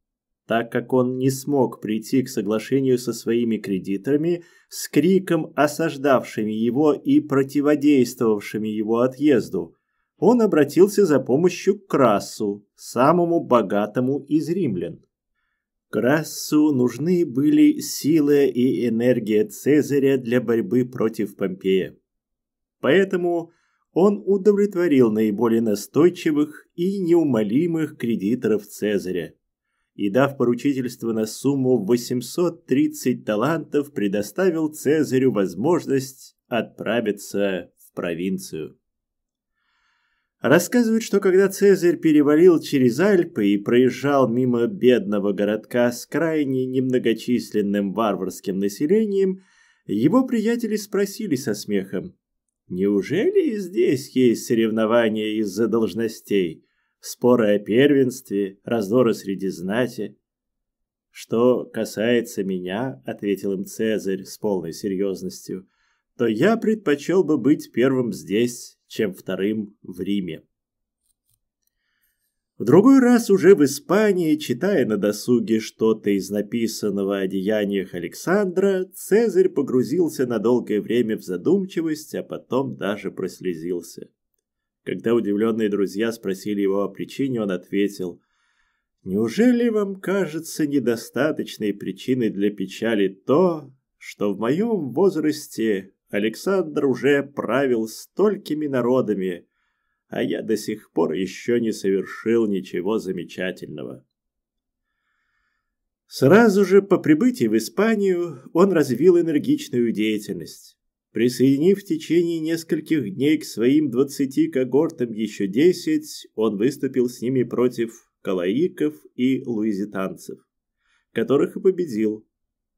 Так как он не смог прийти к соглашению со своими кредиторами, с криком осаждавшими его и противодействовавшими его отъезду, он обратился за помощью к Красу, самому богатому из римлян. Красу нужны были сила и энергия Цезаря для борьбы против Помпея. Поэтому он удовлетворил наиболее настойчивых и неумолимых кредиторов Цезаря и, дав поручительство на сумму 830 талантов, предоставил Цезарю возможность отправиться в провинцию. Рассказывают, что когда Цезарь перевалил через Альпы и проезжал мимо бедного городка с крайне немногочисленным варварским населением, его приятели спросили со смехом, «Неужели здесь есть соревнования из-за должностей? Споры о первенстве, раздоры среди знати?» «Что касается меня», — ответил им Цезарь с полной серьезностью, — «то я предпочел бы быть первым здесь, чем вторым в Риме. В другой раз уже в Испании, читая на досуге что-то из написанного о деяниях Александра, Цезарь погрузился на долгое время в задумчивость, а потом даже прослезился. Когда удивленные друзья спросили его о причине, он ответил «Неужели вам кажется недостаточной причиной для печали то, что в моем возрасте Александр уже правил столькими народами, а я до сих пор еще не совершил ничего замечательного. Сразу же по прибытии в Испанию он развил энергичную деятельность. Присоединив в течение нескольких дней к своим двадцати когортам еще десять, он выступил с ними против калаиков и луизитанцев, которых и победил,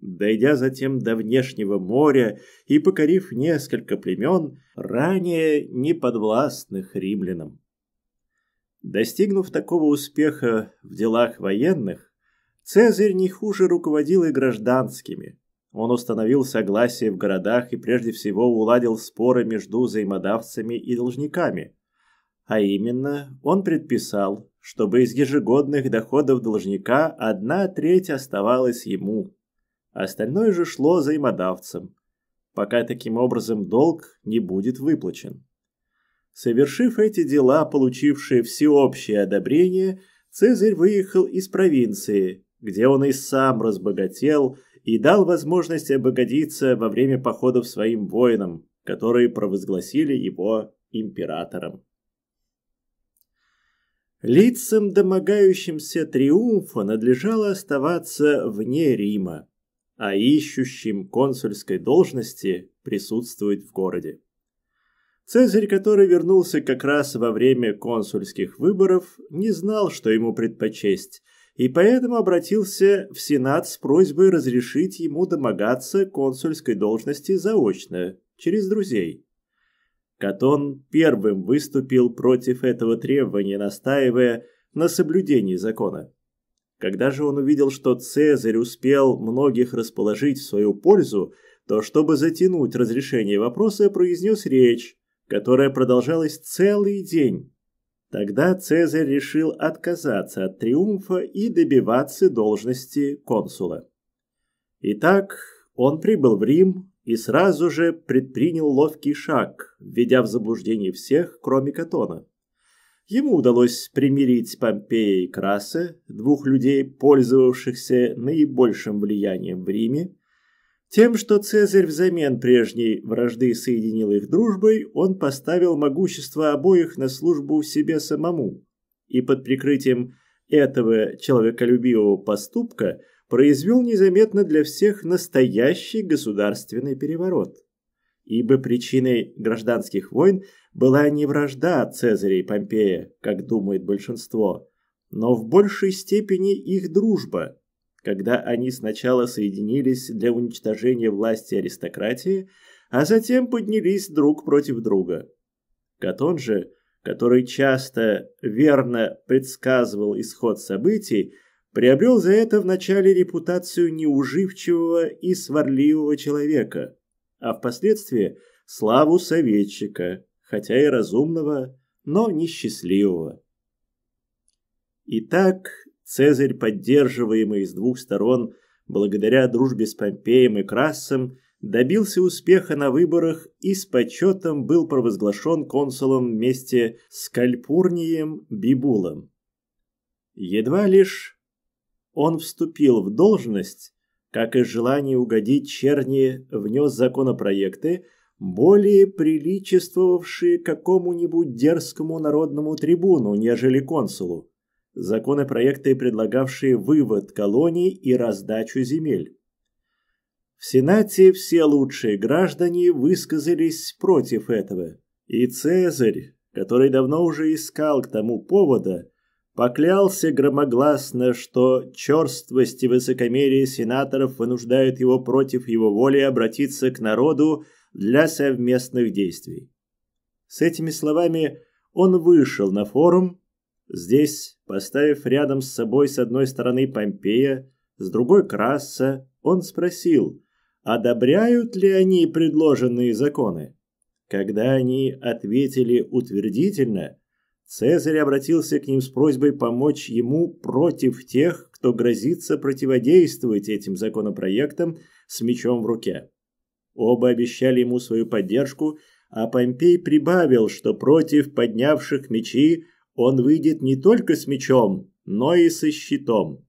Дойдя затем до внешнего моря и покорив несколько племен, ранее неподвластных римлянам. Достигнув такого успеха в делах военных, Цезарь не хуже руководил и гражданскими. Он установил согласие в городах и прежде всего уладил споры между взаимодавцами и должниками. А именно, он предписал, чтобы из ежегодных доходов должника одна треть оставалась ему, а остальное же шло взаимодавцам, пока таким образом долг не будет выплачен. Совершив эти дела, получившие всеобщее одобрение, Цезарь выехал из провинции, где он и сам разбогател и дал возможность обогатиться во время походов своим воинам, которые провозгласили его императором. Лицам, домогающимся триумфа, надлежало оставаться вне Рима а ищущим консульской должности присутствовать в городе. Цезарь, который вернулся как раз во время консульских выборов, не знал, что ему предпочесть, и поэтому обратился в Сенат с просьбой разрешить ему домогаться консульской должности заочно, через друзей. Катон первым выступил против этого требования, настаивая на соблюдении закона. Когда же он увидел, что Цезарь успел многих расположить в свою пользу, то, чтобы затянуть разрешение вопроса, произнес речь, которая продолжалась целый день. Тогда Цезарь решил отказаться от триумфа и добиваться должности консула. Итак, он прибыл в Рим и сразу же предпринял ловкий шаг, введя в заблуждение всех, кроме Катона. Ему удалось примирить Помпея и Краса, двух людей, пользовавшихся наибольшим влиянием в Риме. Тем, что Цезарь взамен прежней вражды соединил их дружбой, он поставил могущество обоих на службу себе самому. И под прикрытием этого человеколюбивого поступка произвел незаметно для всех настоящий государственный переворот. Ибо причиной гражданских войн была не вражда Цезаря и Помпея, как думает большинство, но в большей степени их дружба, когда они сначала соединились для уничтожения власти аристократии, а затем поднялись друг против друга. Катон же, который часто верно предсказывал исход событий, приобрел за это вначале репутацию неуживчивого и сварливого человека, а впоследствии славу советчика, хотя и разумного, но несчастливого. Итак, Цезарь, поддерживаемый с двух сторон благодаря дружбе с Помпеем и Красом, добился успеха на выборах и с почетом был провозглашен консулом вместе с Кальпурнием Бибулом. Едва лишь он вступил в должность, как и желание угодить черни внес законопроекты, более приличествовавшие какому-нибудь дерзкому народному трибуну, нежели консулу, законы, законопроекты, предлагавшие вывод колоний и раздачу земель. В Сенате все лучшие граждане высказались против этого, и Цезарь, который давно уже искал к тому повода, поклялся громогласно, что черствость и высокомерие сенаторов вынуждают его против его воли обратиться к народу для совместных действий. С этими словами он вышел на форум, здесь, поставив рядом с собой с одной стороны Помпея, с другой Краса, он спросил, одобряют ли они предложенные законы. Когда они ответили утвердительно, Цезарь обратился к ним с просьбой помочь ему против тех, кто грозится противодействовать этим законопроектам с мечом в руке. Оба обещали ему свою поддержку, а Помпей прибавил, что против поднявших мечи он выйдет не только с мечом, но и со щитом.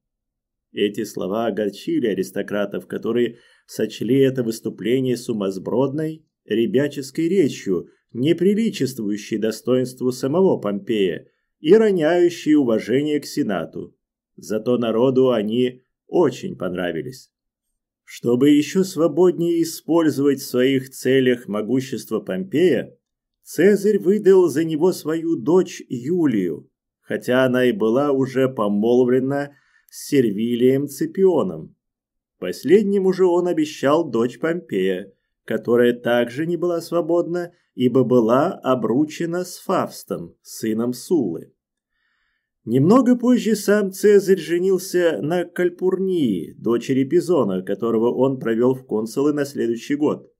Эти слова огорчили аристократов, которые сочли это выступление сумасбродной, ребяческой речью, неприличествующей достоинству самого Помпея и роняющей уважение к Сенату. Зато народу они очень понравились. Чтобы еще свободнее использовать в своих целях могущество Помпея, Цезарь выдал за него свою дочь Юлию, хотя она и была уже помолвлена с Сервилием Цепионом. Последнему же он обещал дочь Помпея, которая также не была свободна, ибо была обручена с Фавстом, сыном Суллы. Немного позже сам Цезарь женился на Кальпурнии, дочери Пизона, которого он провел в консулы на следующий год.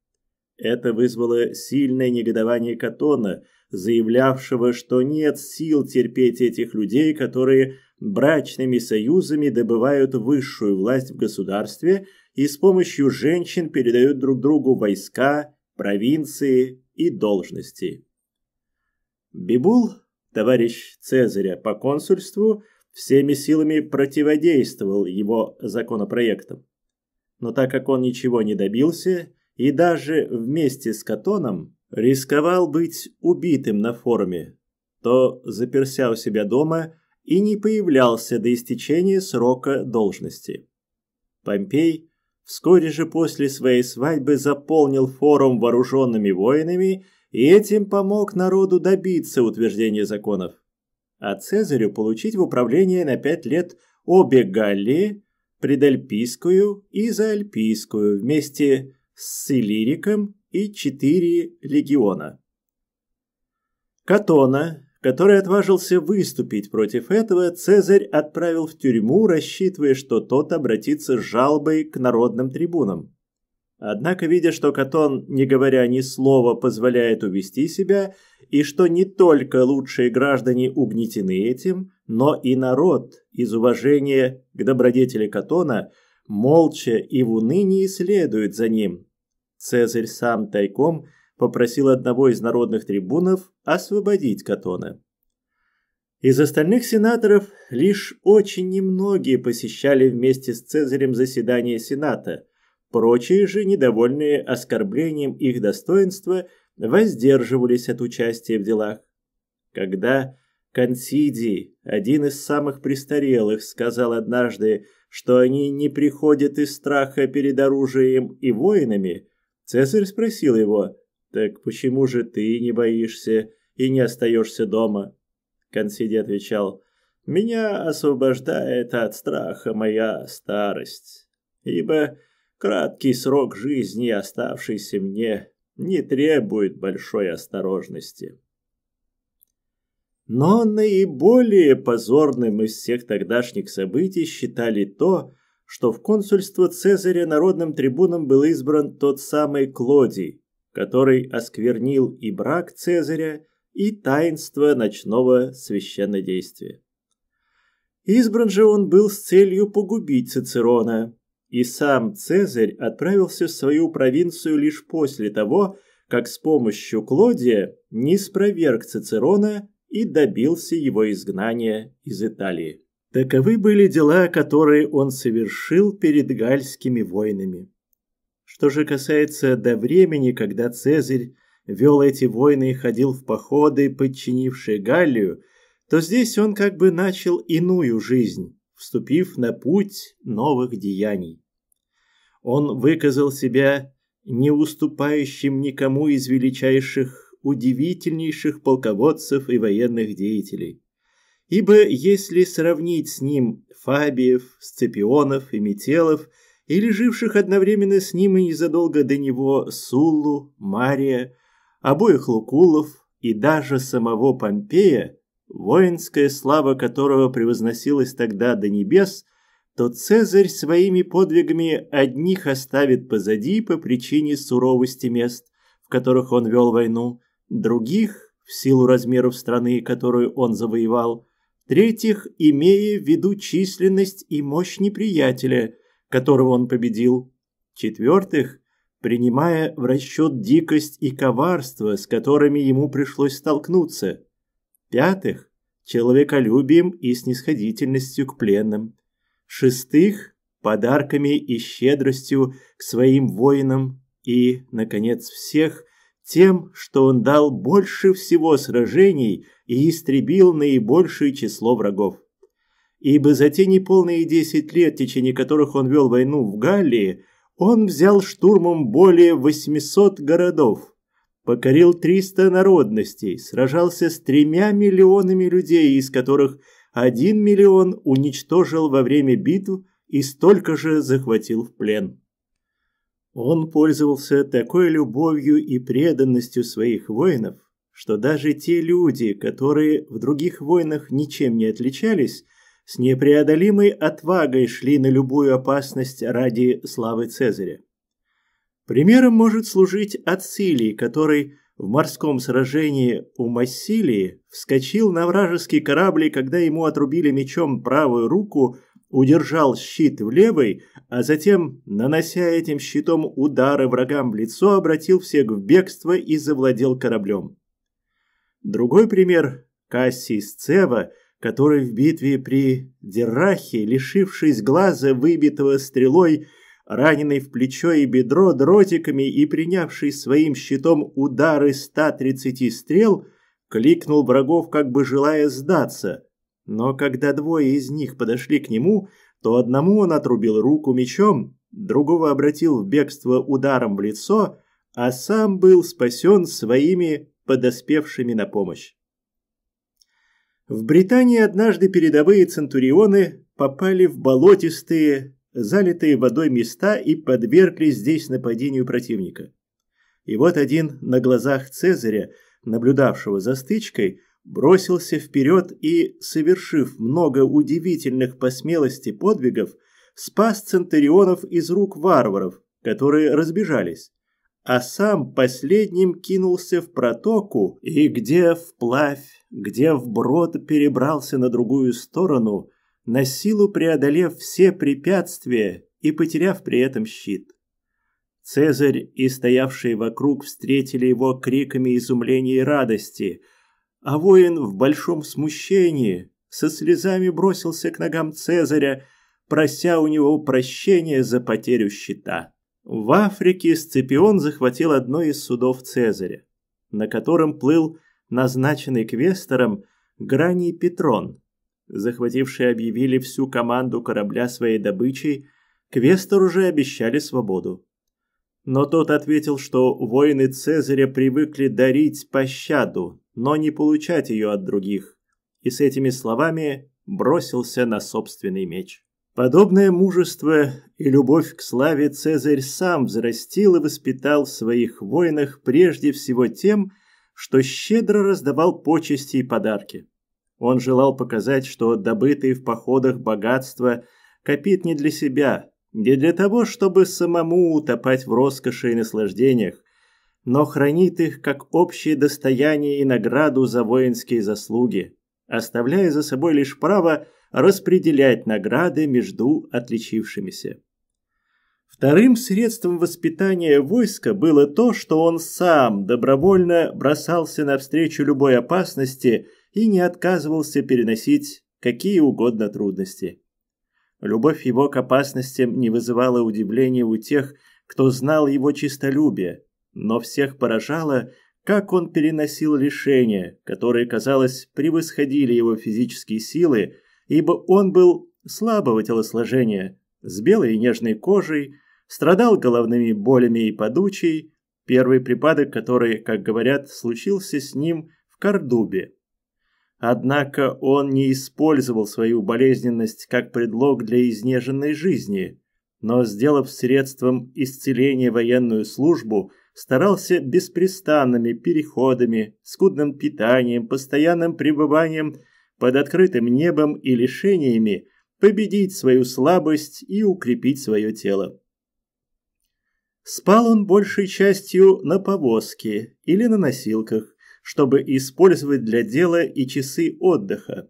Это вызвало сильное негодование Катона, заявлявшего, что нет сил терпеть этих людей, которые брачными союзами добывают высшую власть в государстве и с помощью женщин передают друг другу войска, провинции и должности. Бибул Товарищ Цезаря по консульству всеми силами противодействовал его законопроектам. Но так как он ничего не добился и даже вместе с Катоном рисковал быть убитым на форуме, то заперся у себя дома и не появлялся до истечения срока должности. Помпей вскоре же после своей свадьбы заполнил форум вооруженными воинами и этим помог народу добиться утверждения законов. А Цезарю получить в управление на пять лет обе Галлии, предальпийскую и заальпийскую, вместе с Силириком и четыре легиона. Катона, который отважился выступить против этого, Цезарь отправил в тюрьму, рассчитывая, что тот обратится с жалобой к народным трибунам. Однако, видя, что Катон, не говоря ни слова, позволяет увести себя, и что не только лучшие граждане угнетены этим, но и народ, из уважения к добродетели Катона, молча и в унынии следует за ним. Цезарь сам тайком попросил одного из народных трибунов освободить Катона. Из остальных сенаторов лишь очень немногие посещали вместе с Цезарем заседание Сената – Прочие же, недовольные оскорблением их достоинства, воздерживались от участия в делах. Когда Консидий, один из самых престарелых, сказал однажды, что они не приходят из страха перед оружием и воинами, Цезарь спросил его, «Так почему же ты не боишься и не остаешься дома?» Консидий отвечал, «Меня освобождает от страха моя старость, ибо Краткий срок жизни, оставшийся мне, не требует большой осторожности. Но наиболее позорным из всех тогдашних событий считали то, что в консульство Цезаря народным трибуном был избран тот самый Клодий, который осквернил и брак Цезаря, и таинство ночного священнодействия. Избран же он был с целью погубить Цицерона, и сам Цезарь отправился в свою провинцию лишь после того, как с помощью Клодия не спроверг Цицерона и добился его изгнания из Италии. Таковы были дела, которые он совершил перед гальскими войнами. Что же касается до времени, когда Цезарь вел эти войны и ходил в походы, подчинившие Галлию, то здесь он как бы начал иную жизнь вступив на путь новых деяний. Он выказал себя не уступающим никому из величайших, удивительнейших полководцев и военных деятелей. Ибо если сравнить с ним Фабиев, Сципионов и Метелов, или живших одновременно с ним и незадолго до него Суллу, Мария, обоих Лукулов и даже самого Помпея, воинская слава которого превозносилась тогда до небес, то Цезарь своими подвигами одних оставит позади по причине суровости мест, в которых он вел войну, других – в силу размеров страны, которую он завоевал, третьих – имея в виду численность и мощь неприятеля, которого он победил, четвертых – принимая в расчет дикость и коварство, с которыми ему пришлось столкнуться – пятых – человеколюбием и снисходительностью к пленным, шестых – подарками и щедростью к своим воинам и, наконец, всех – тем, что он дал больше всего сражений и истребил наибольшее число врагов ибо за те неполные десять лет, в течение которых он вел войну в Галлии, он взял штурмом более 800 городов, покорил 300 народностей, сражался с тремя миллионами людей, из которых один миллион уничтожил во время битв и столько же захватил в плен. Он пользовался такой любовью и преданностью своих воинов, что даже те люди, которые в других войнах ничем не отличались, с непреодолимой отвагой шли на любую опасность ради славы Цезаря. Примером может служить Ацилий, который в морском сражении у Массилии вскочил на вражеский корабль, когда ему отрубили мечом правую руку, удержал щит в левой, а затем, нанося этим щитом удары врагам в лицо, обратил всех в бегство и завладел кораблем. Другой пример – Кассий Сцева, который в битве при Деррахе, лишившись глаза, выбитого стрелой – раненый в плечо и бедро дротиками и принявший своим щитом удары 130 стрел, кликнул врагов, как бы желая сдаться. Но когда двое из них подошли к нему, то одному он отрубил руку мечом, другого обратил в бегство ударом в лицо, а сам был спасен своими подоспевшими на помощь. В Британии однажды передовые центурионы попали в болотистые, залитые водой места и подверглись здесь нападению противника. И вот один на глазах Цезаря, наблюдавшего за стычкой, бросился вперед и, совершив много удивительных по смелости подвигов, спас центурионов из рук варваров, которые разбежались, а сам последним кинулся в протоку и где вплавь, где вброд перебрался на другую сторону – на силу преодолев все препятствия и потеряв при этом щит. Цезарь и стоявшие вокруг встретили его криками изумления и радости, а воин в большом смущении со слезами бросился к ногам Цезаря, прося у него прощения за потерю щита. В Африке Сципион захватил одно из судов Цезаря, на котором плыл назначенный квестором Граний Петрон, Захватившие объявили всю команду корабля своей добычей, Квестору уже обещали свободу. Но тот ответил, что воины Цезаря привыкли дарить пощаду, но не получать ее от других, и с этими словами бросился на собственный меч. Подобное мужество и любовь к славе Цезарь сам взрастил и воспитал в своих воинах прежде всего тем, что щедро раздавал почести и подарки. Он желал показать, что добытые в походах богатства копит не для себя, не для того, чтобы самому утопать в роскоши и наслаждениях, но хранит их как общее достояние и награду за воинские заслуги, оставляя за собой лишь право распределять награды между отличившимися. Вторым средством воспитания войска было то, что он сам добровольно бросался навстречу любой опасности – и не отказывался переносить какие угодно трудности. Любовь его к опасностям не вызывала удивления у тех, кто знал его чистолюбие, но всех поражало, как он переносил лишения, которые, казалось, превосходили его физические силы, ибо он был слабого телосложения, с белой и нежной кожей, страдал головными болями и подучей, первый припадок который, как говорят, случился с ним в Кордубе Однако он не использовал свою болезненность как предлог для изнеженной жизни, но, сделав средством исцеления военную службу, старался беспрестанными переходами, скудным питанием, постоянным пребыванием под открытым небом и лишениями победить свою слабость и укрепить свое тело. Спал он большей частью на повозке или на носилках, чтобы использовать для дела и часы отдыха.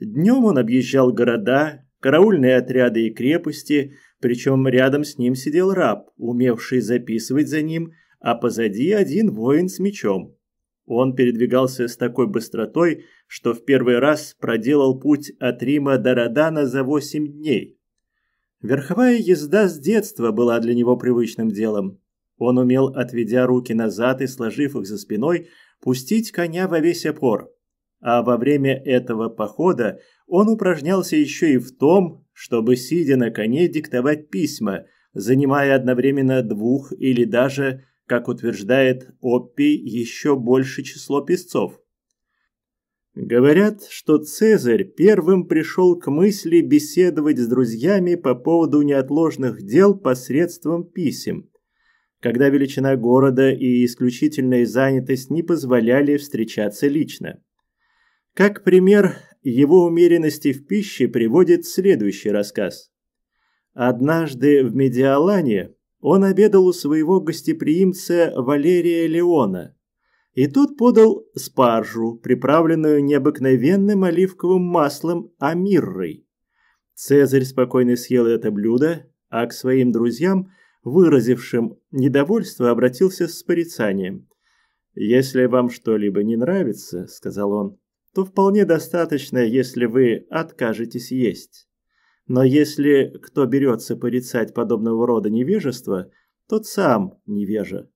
Днем он объезжал города, караульные отряды и крепости, причем рядом с ним сидел раб, умевший записывать за ним, а позади один воин с мечом. Он передвигался с такой быстротой, что в первый раз проделал путь от Рима до Родана за восемь дней. Верховая езда с детства была для него привычным делом. Он умел, отведя руки назад и сложив их за спиной, пустить коня во весь опор. А во время этого похода он упражнялся еще и в том, чтобы, сидя на коне, диктовать письма, занимая одновременно двух или даже, как утверждает Оппи, еще больше число писцов. Говорят, что Цезарь первым пришел к мысли беседовать с друзьями по поводу неотложных дел посредством писем когда величина города и исключительная занятость не позволяли встречаться лично. Как пример его умеренности в пище приводит следующий рассказ. Однажды в Медиалане он обедал у своего гостеприимца Валерия Леона, и тот подал спаржу, приправленную необыкновенным оливковым маслом амиррой. Цезарь спокойно съел это блюдо, а к своим друзьям – выразившим недовольство, обратился с порицанием. «Если вам что-либо не нравится, — сказал он, — то вполне достаточно, если вы откажетесь есть. Но если кто берется порицать подобного рода невежество, тот сам невежа».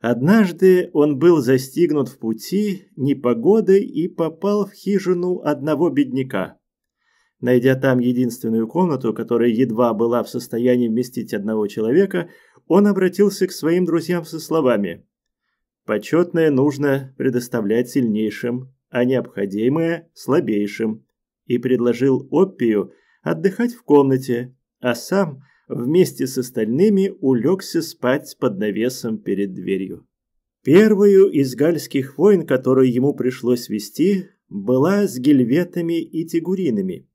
Однажды он был застигнут в пути непогодой и попал в хижину одного бедняка. Найдя там единственную комнату, которая едва была в состоянии вместить одного человека, он обратился к своим друзьям со словами «Почетное нужно предоставлять сильнейшим, а необходимое – слабейшим», и предложил Оппию отдыхать в комнате, а сам вместе с остальными улегся спать под навесом перед дверью. Первую из гальских войн, которую ему пришлось вести, была с гельветами и тигуринами.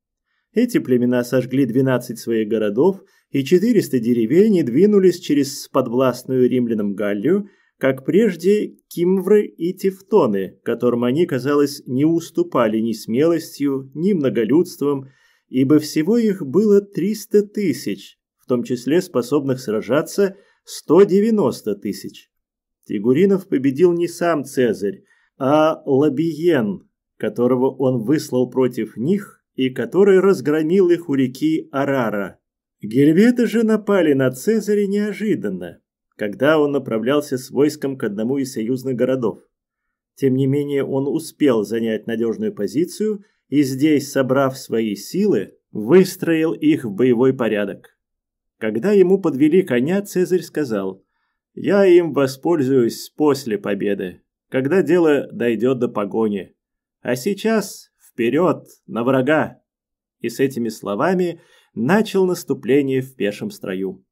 Эти племена сожгли 12 своих городов и 400 деревень и двинулись через подвластную римлянам Галлию, как прежде кимвры и тевтоны, которым они, казалось, не уступали ни смелостью, ни многолюдством, ибо всего их было 300 тысяч, в том числе способных сражаться 190 тысяч. Тигуринов победил не сам Цезарь, а Лабиен, которого он выслал против них и который разгромил их у реки Арара. Гельветы же напали на Цезаря неожиданно, когда он направлялся с войском к одному из союзных городов. Тем не менее, он успел занять надежную позицию и здесь, собрав свои силы, выстроил их в боевой порядок. Когда ему подвели коня, Цезарь сказал, «Я им воспользуюсь после победы, когда дело дойдет до погони. А сейчас Вперед, на врага!» И с этими словами начал наступление в пешем строю.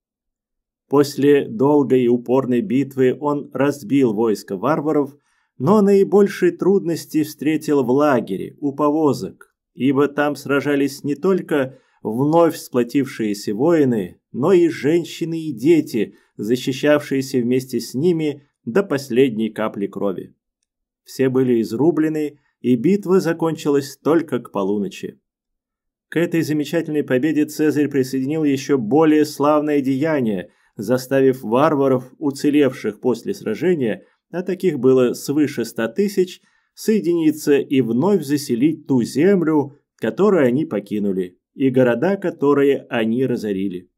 После долгой и упорной битвы он разбил войско варваров, но наибольшие трудности встретил в лагере, у повозок, ибо там сражались не только вновь сплотившиеся воины, но и женщины и дети, защищавшиеся вместе с ними до последней капли крови. Все были изрублены и битва закончилась только к полуночи. К этой замечательной победе Цезарь присоединил еще более славное деяние, заставив варваров, уцелевших после сражения, а таких было свыше ста тысяч, соединиться и вновь заселить ту землю, которую они покинули, и города, которые они разорили.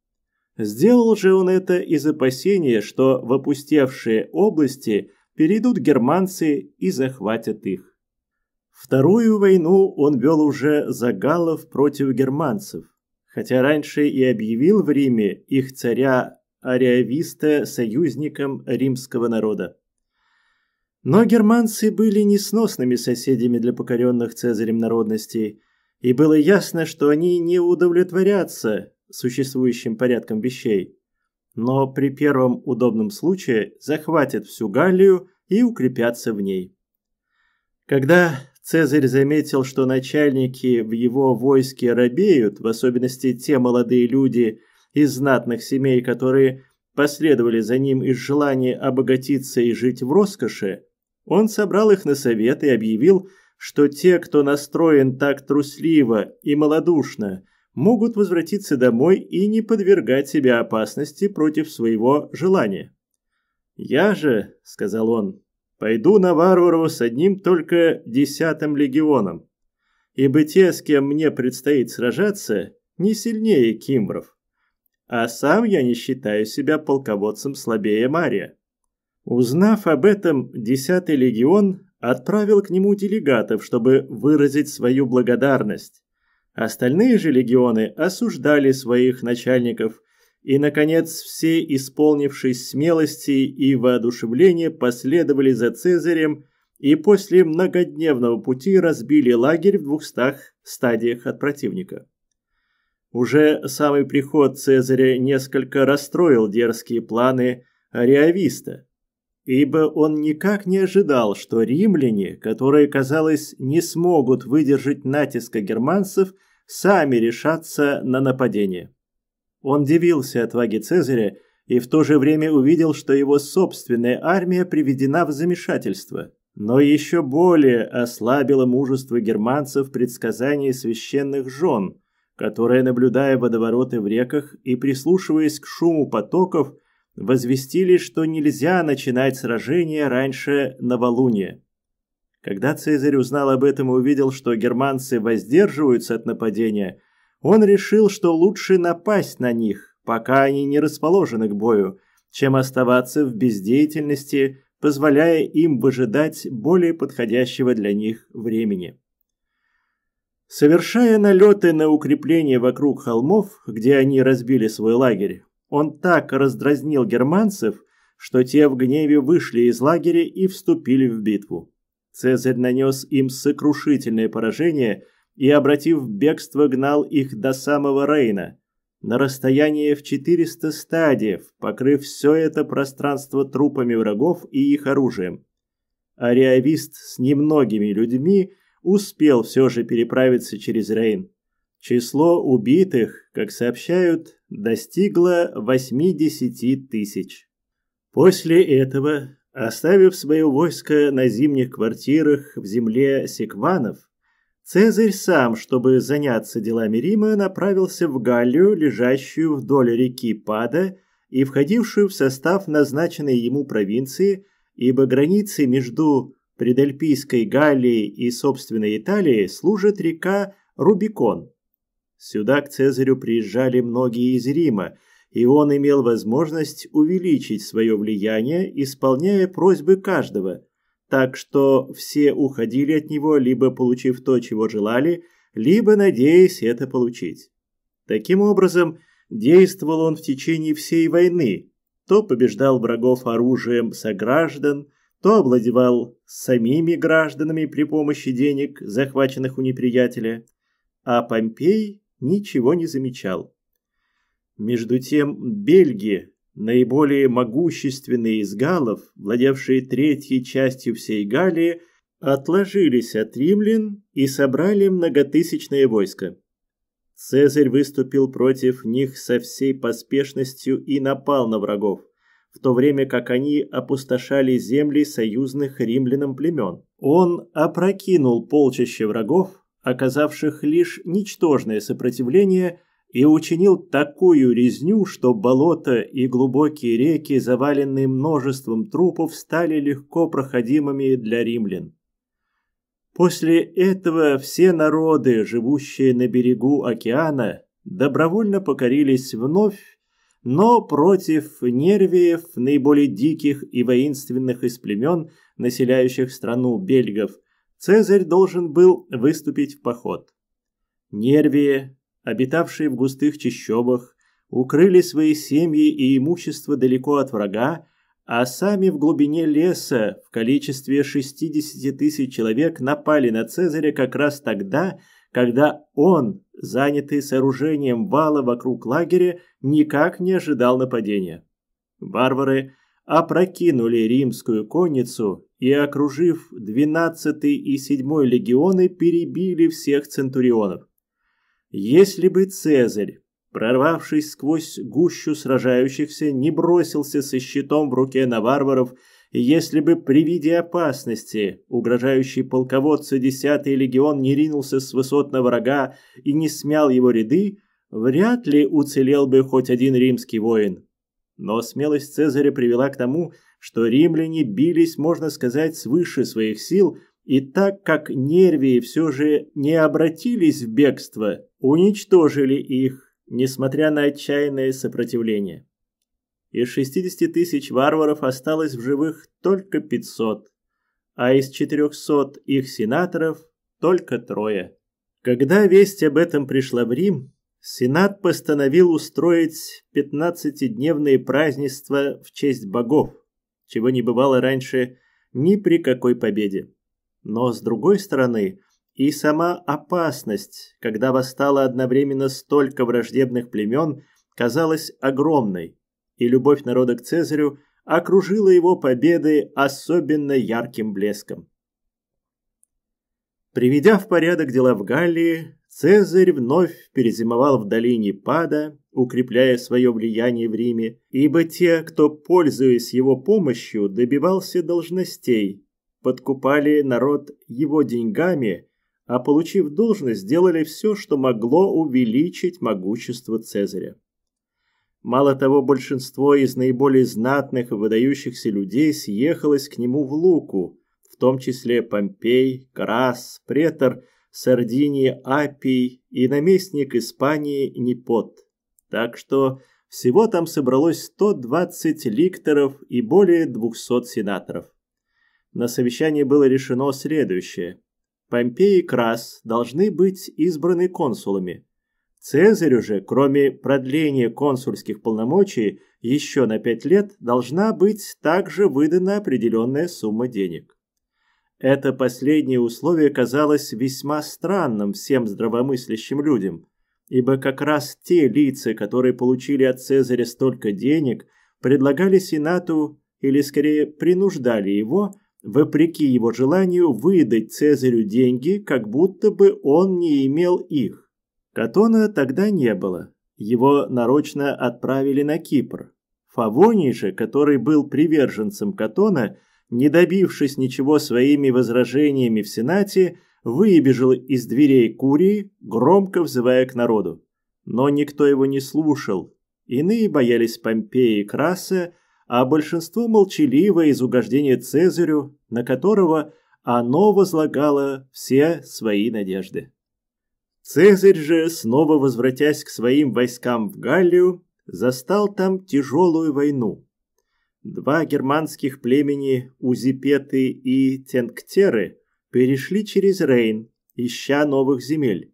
Сделал же он это из опасения, что в опустевшие области перейдут германцы и захватят их. Вторую войну он вел уже за галлов против германцев, хотя раньше и объявил в Риме их царя Ариависта союзником римского народа. Но германцы были несносными соседями для покоренных Цезарем народностей, и было ясно, что они не удовлетворятся существующим порядком вещей, но при первом удобном случае захватят всю Галлию и укрепятся в ней. Когда Цезарь заметил, что начальники в его войске робеют, в особенности те молодые люди из знатных семей, которые последовали за ним из желания обогатиться и жить в роскоши, он собрал их на совет и объявил, что те, кто настроен так трусливо и малодушно, могут возвратиться домой и не подвергать себя опасности против своего желания. «Я же», — сказал он, Пойду на варвару с одним только десятым легионом. Ибо те, с кем мне предстоит сражаться, не сильнее кимбров. А сам я не считаю себя полководцем слабее Мария. Узнав об этом, десятый легион отправил к нему делегатов, чтобы выразить свою благодарность. Остальные же легионы осуждали своих начальников и, наконец, все, исполнившись смелости и воодушевления, последовали за Цезарем и после многодневного пути разбили лагерь в двухстах стадиях от противника. Уже самый приход Цезаря несколько расстроил дерзкие планы ариависта, ибо он никак не ожидал, что римляне, которые, казалось, не смогут выдержать натиска германцев, сами решатся на нападение. Он дивился отваге Цезаря и в то же время увидел, что его собственная армия приведена в замешательство. Но еще более ослабило мужество германцев предсказание священных жен, которые, наблюдая водовороты в реках и прислушиваясь к шуму потоков, возвестили, что нельзя начинать сражение раньше новолуния. Когда Цезарь узнал об этом и увидел, что германцы воздерживаются от нападения – он решил, что лучше напасть на них, пока они не расположены к бою, чем оставаться в бездеятельности, позволяя им выжидать более подходящего для них времени. Совершая налеты на укрепления вокруг холмов, где они разбили свой лагерь, он так раздразнил германцев, что те в гневе вышли из лагеря и вступили в битву. Цезарь нанес им сокрушительное поражение, и, обратив бегство, гнал их до самого Рейна, на расстояние в 400 стадиев, покрыв все это пространство трупами врагов и их оружием. Ариавист с немногими людьми успел все же переправиться через Рейн. Число убитых, как сообщают, достигло 80 тысяч. После этого, оставив свое войско на зимних квартирах в земле Секванов, Цезарь сам, чтобы заняться делами Рима, направился в Галлию, лежащую вдоль реки Пада и входившую в состав назначенной ему провинции, ибо границы между предальпийской Галлией и собственной Италией служит река Рубикон. Сюда к Цезарю приезжали многие из Рима, и он имел возможность увеличить свое влияние, исполняя просьбы каждого – так что все уходили от него, либо получив то, чего желали, либо надеясь это получить. Таким образом, действовал он в течение всей войны, то побеждал врагов оружием сограждан, то обладевал самими гражданами при помощи денег, захваченных у неприятеля, а Помпей ничего не замечал. Между тем Бельгия, Наиболее могущественные из галов, владевшие третьей частью всей Галии, отложились от римлян и собрали многотысячное войско. Цезарь выступил против них со всей поспешностью и напал на врагов, в то время как они опустошали земли союзных римлянам племен. Он опрокинул полчище врагов, оказавших лишь ничтожное сопротивление – и учинил такую резню, что болота и глубокие реки, заваленные множеством трупов, стали легко проходимыми для римлян. После этого все народы, живущие на берегу океана, добровольно покорились вновь, но против нервиев, наиболее диких и воинственных из племен, населяющих страну бельгов, Цезарь должен был выступить в поход. Нервии, обитавшие в густых чащобах, укрыли свои семьи и имущество далеко от врага, а сами в глубине леса в количестве 60 тысяч человек напали на Цезаря как раз тогда, когда он, занятый сооружением вала вокруг лагеря, никак не ожидал нападения. Варвары опрокинули римскую конницу и, окружив 12 и 7 легионы, перебили всех центурионов. Если бы Цезарь, прорвавшись сквозь гущу сражающихся, не бросился со щитом в руке на варваров, если бы при виде опасности угрожающий полководца десятый легион не ринулся с высот на врага и не смял его ряды, вряд ли уцелел бы хоть один римский воин. Но смелость Цезаря привела к тому, что римляне бились, можно сказать, свыше своих сил – и так как нервии все же не обратились в бегство, уничтожили их, несмотря на отчаянное сопротивление. Из 60 тысяч варваров осталось в живых только 500, а из 400 их сенаторов только трое. Когда весть об этом пришла в Рим, Сенат постановил устроить 15-дневные празднества в честь богов, чего не бывало раньше ни при какой победе. Но, с другой стороны, и сама опасность, когда восстало одновременно столько враждебных племен, казалась огромной, и любовь народа к Цезарю окружила его победы особенно ярким блеском. Приведя в порядок дела в Галлии, Цезарь вновь перезимовал в долине Пада, укрепляя свое влияние в Риме, ибо те, кто, пользуясь его помощью, добивался должностей, подкупали народ его деньгами, а получив должность, сделали все, что могло увеличить могущество Цезаря. Мало того, большинство из наиболее знатных и выдающихся людей съехалось к нему в Луку, в том числе Помпей, Крас, претор Сардинии Апий и наместник Испании Непот. Так что всего там собралось 120 ликторов и более 200 сенаторов. На совещании было решено следующее. Помпей и Крас должны быть избраны консулами. Цезарю же, кроме продления консульских полномочий еще на пять лет, должна быть также выдана определенная сумма денег. Это последнее условие казалось весьма странным всем здравомыслящим людям, ибо как раз те лица, которые получили от Цезаря столько денег, предлагали Сенату, или скорее принуждали его, вопреки его желанию выдать Цезарю деньги, как будто бы он не имел их. Катона тогда не было. Его нарочно отправили на Кипр. Фавоний же, который был приверженцем Катона, не добившись ничего своими возражениями в Сенате, выбежал из дверей Курии, громко взывая к народу. Но никто его не слушал. Иные боялись Помпея и Краса, а большинство молчаливо из угождения Цезарю, на которого оно возлагало все свои надежды. Цезарь же, снова возвратясь к своим войскам в Галлию, застал там тяжелую войну. Два германских племени Узипеты и Тенктеры перешли через Рейн, ища новых земель.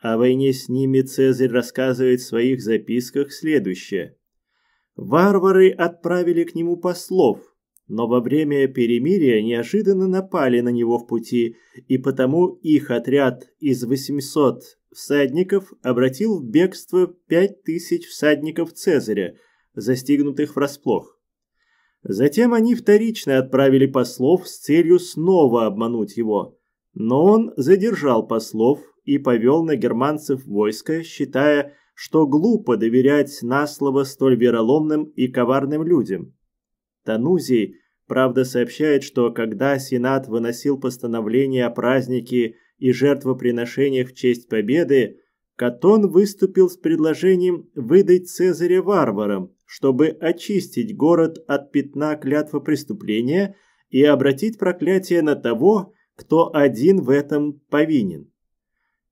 О войне с ними Цезарь рассказывает в своих записках следующее. Варвары отправили к нему послов, но во время перемирия неожиданно напали на него в пути, и потому их отряд из 800 всадников обратил в бегство 5000 всадников Цезаря, застигнутых врасплох. Затем они вторично отправили послов с целью снова обмануть его, но он задержал послов и повел на германцев войско, считая, что глупо доверять на слово столь вероломным и коварным людям. Танузий, правда, сообщает, что когда Сенат выносил постановление о празднике и жертвоприношениях в честь победы, Катон выступил с предложением выдать Цезаря варварам, чтобы очистить город от пятна клятва преступления и обратить проклятие на того, кто один в этом повинен.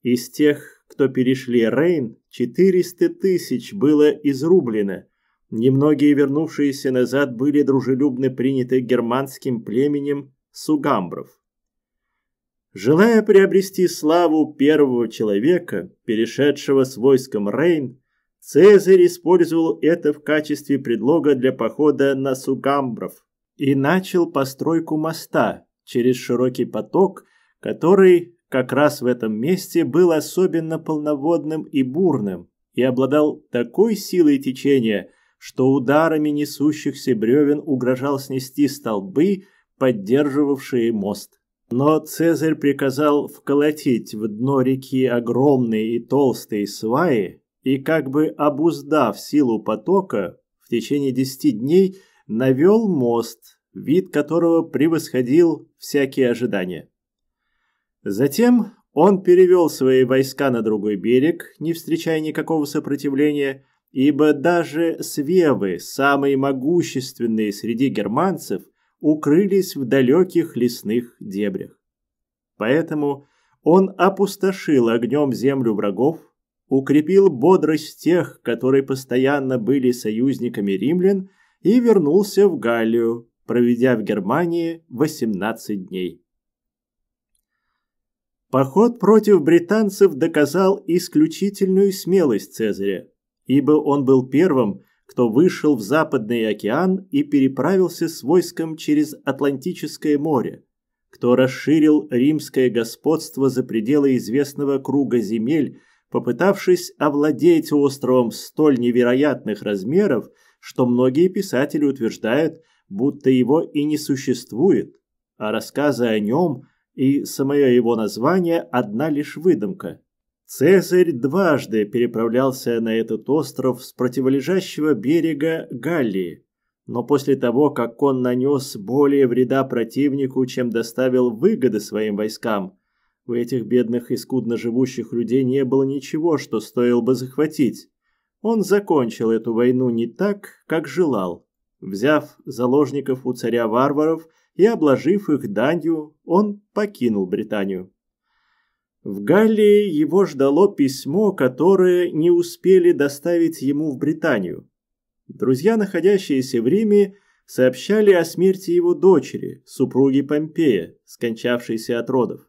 Из тех кто перешли Рейн, 400 тысяч было изрублено. Немногие вернувшиеся назад были дружелюбно приняты германским племенем сугамбров. Желая приобрести славу первого человека, перешедшего с войском Рейн, Цезарь использовал это в качестве предлога для похода на Сугамбров и начал постройку моста через широкий поток, который как раз в этом месте был особенно полноводным и бурным и обладал такой силой течения, что ударами несущихся бревен угрожал снести столбы, поддерживавшие мост. Но Цезарь приказал вколотить в дно реки огромные и толстые сваи, и как бы обуздав силу потока, в течение десяти дней навел мост, вид которого превосходил всякие ожидания. Затем он перевел свои войска на другой берег, не встречая никакого сопротивления, ибо даже свевы, самые могущественные среди германцев, укрылись в далеких лесных дебрях. Поэтому он опустошил огнем землю врагов, укрепил бодрость тех, которые постоянно были союзниками римлян, и вернулся в Галлию, проведя в Германии 18 дней. Поход против британцев доказал исключительную смелость Цезаря, ибо он был первым, кто вышел в Западный океан и переправился с войском через Атлантическое море, кто расширил римское господство за пределы известного круга земель, попытавшись овладеть островом столь невероятных размеров, что многие писатели утверждают, будто его и не существует, а рассказы о нем и самое его название – одна лишь выдумка. Цезарь дважды переправлялся на этот остров с противолежащего берега Галлии, но после того, как он нанес более вреда противнику, чем доставил выгоды своим войскам, у этих бедных и скудно живущих людей не было ничего, что стоило бы захватить. Он закончил эту войну не так, как желал, взяв заложников у царя варваров – и, обложив их данью, он покинул Британию. В Галлии его ждало письмо, которое не успели доставить ему в Британию. Друзья, находящиеся в Риме, сообщали о смерти его дочери, супруги Помпея, скончавшейся от родов.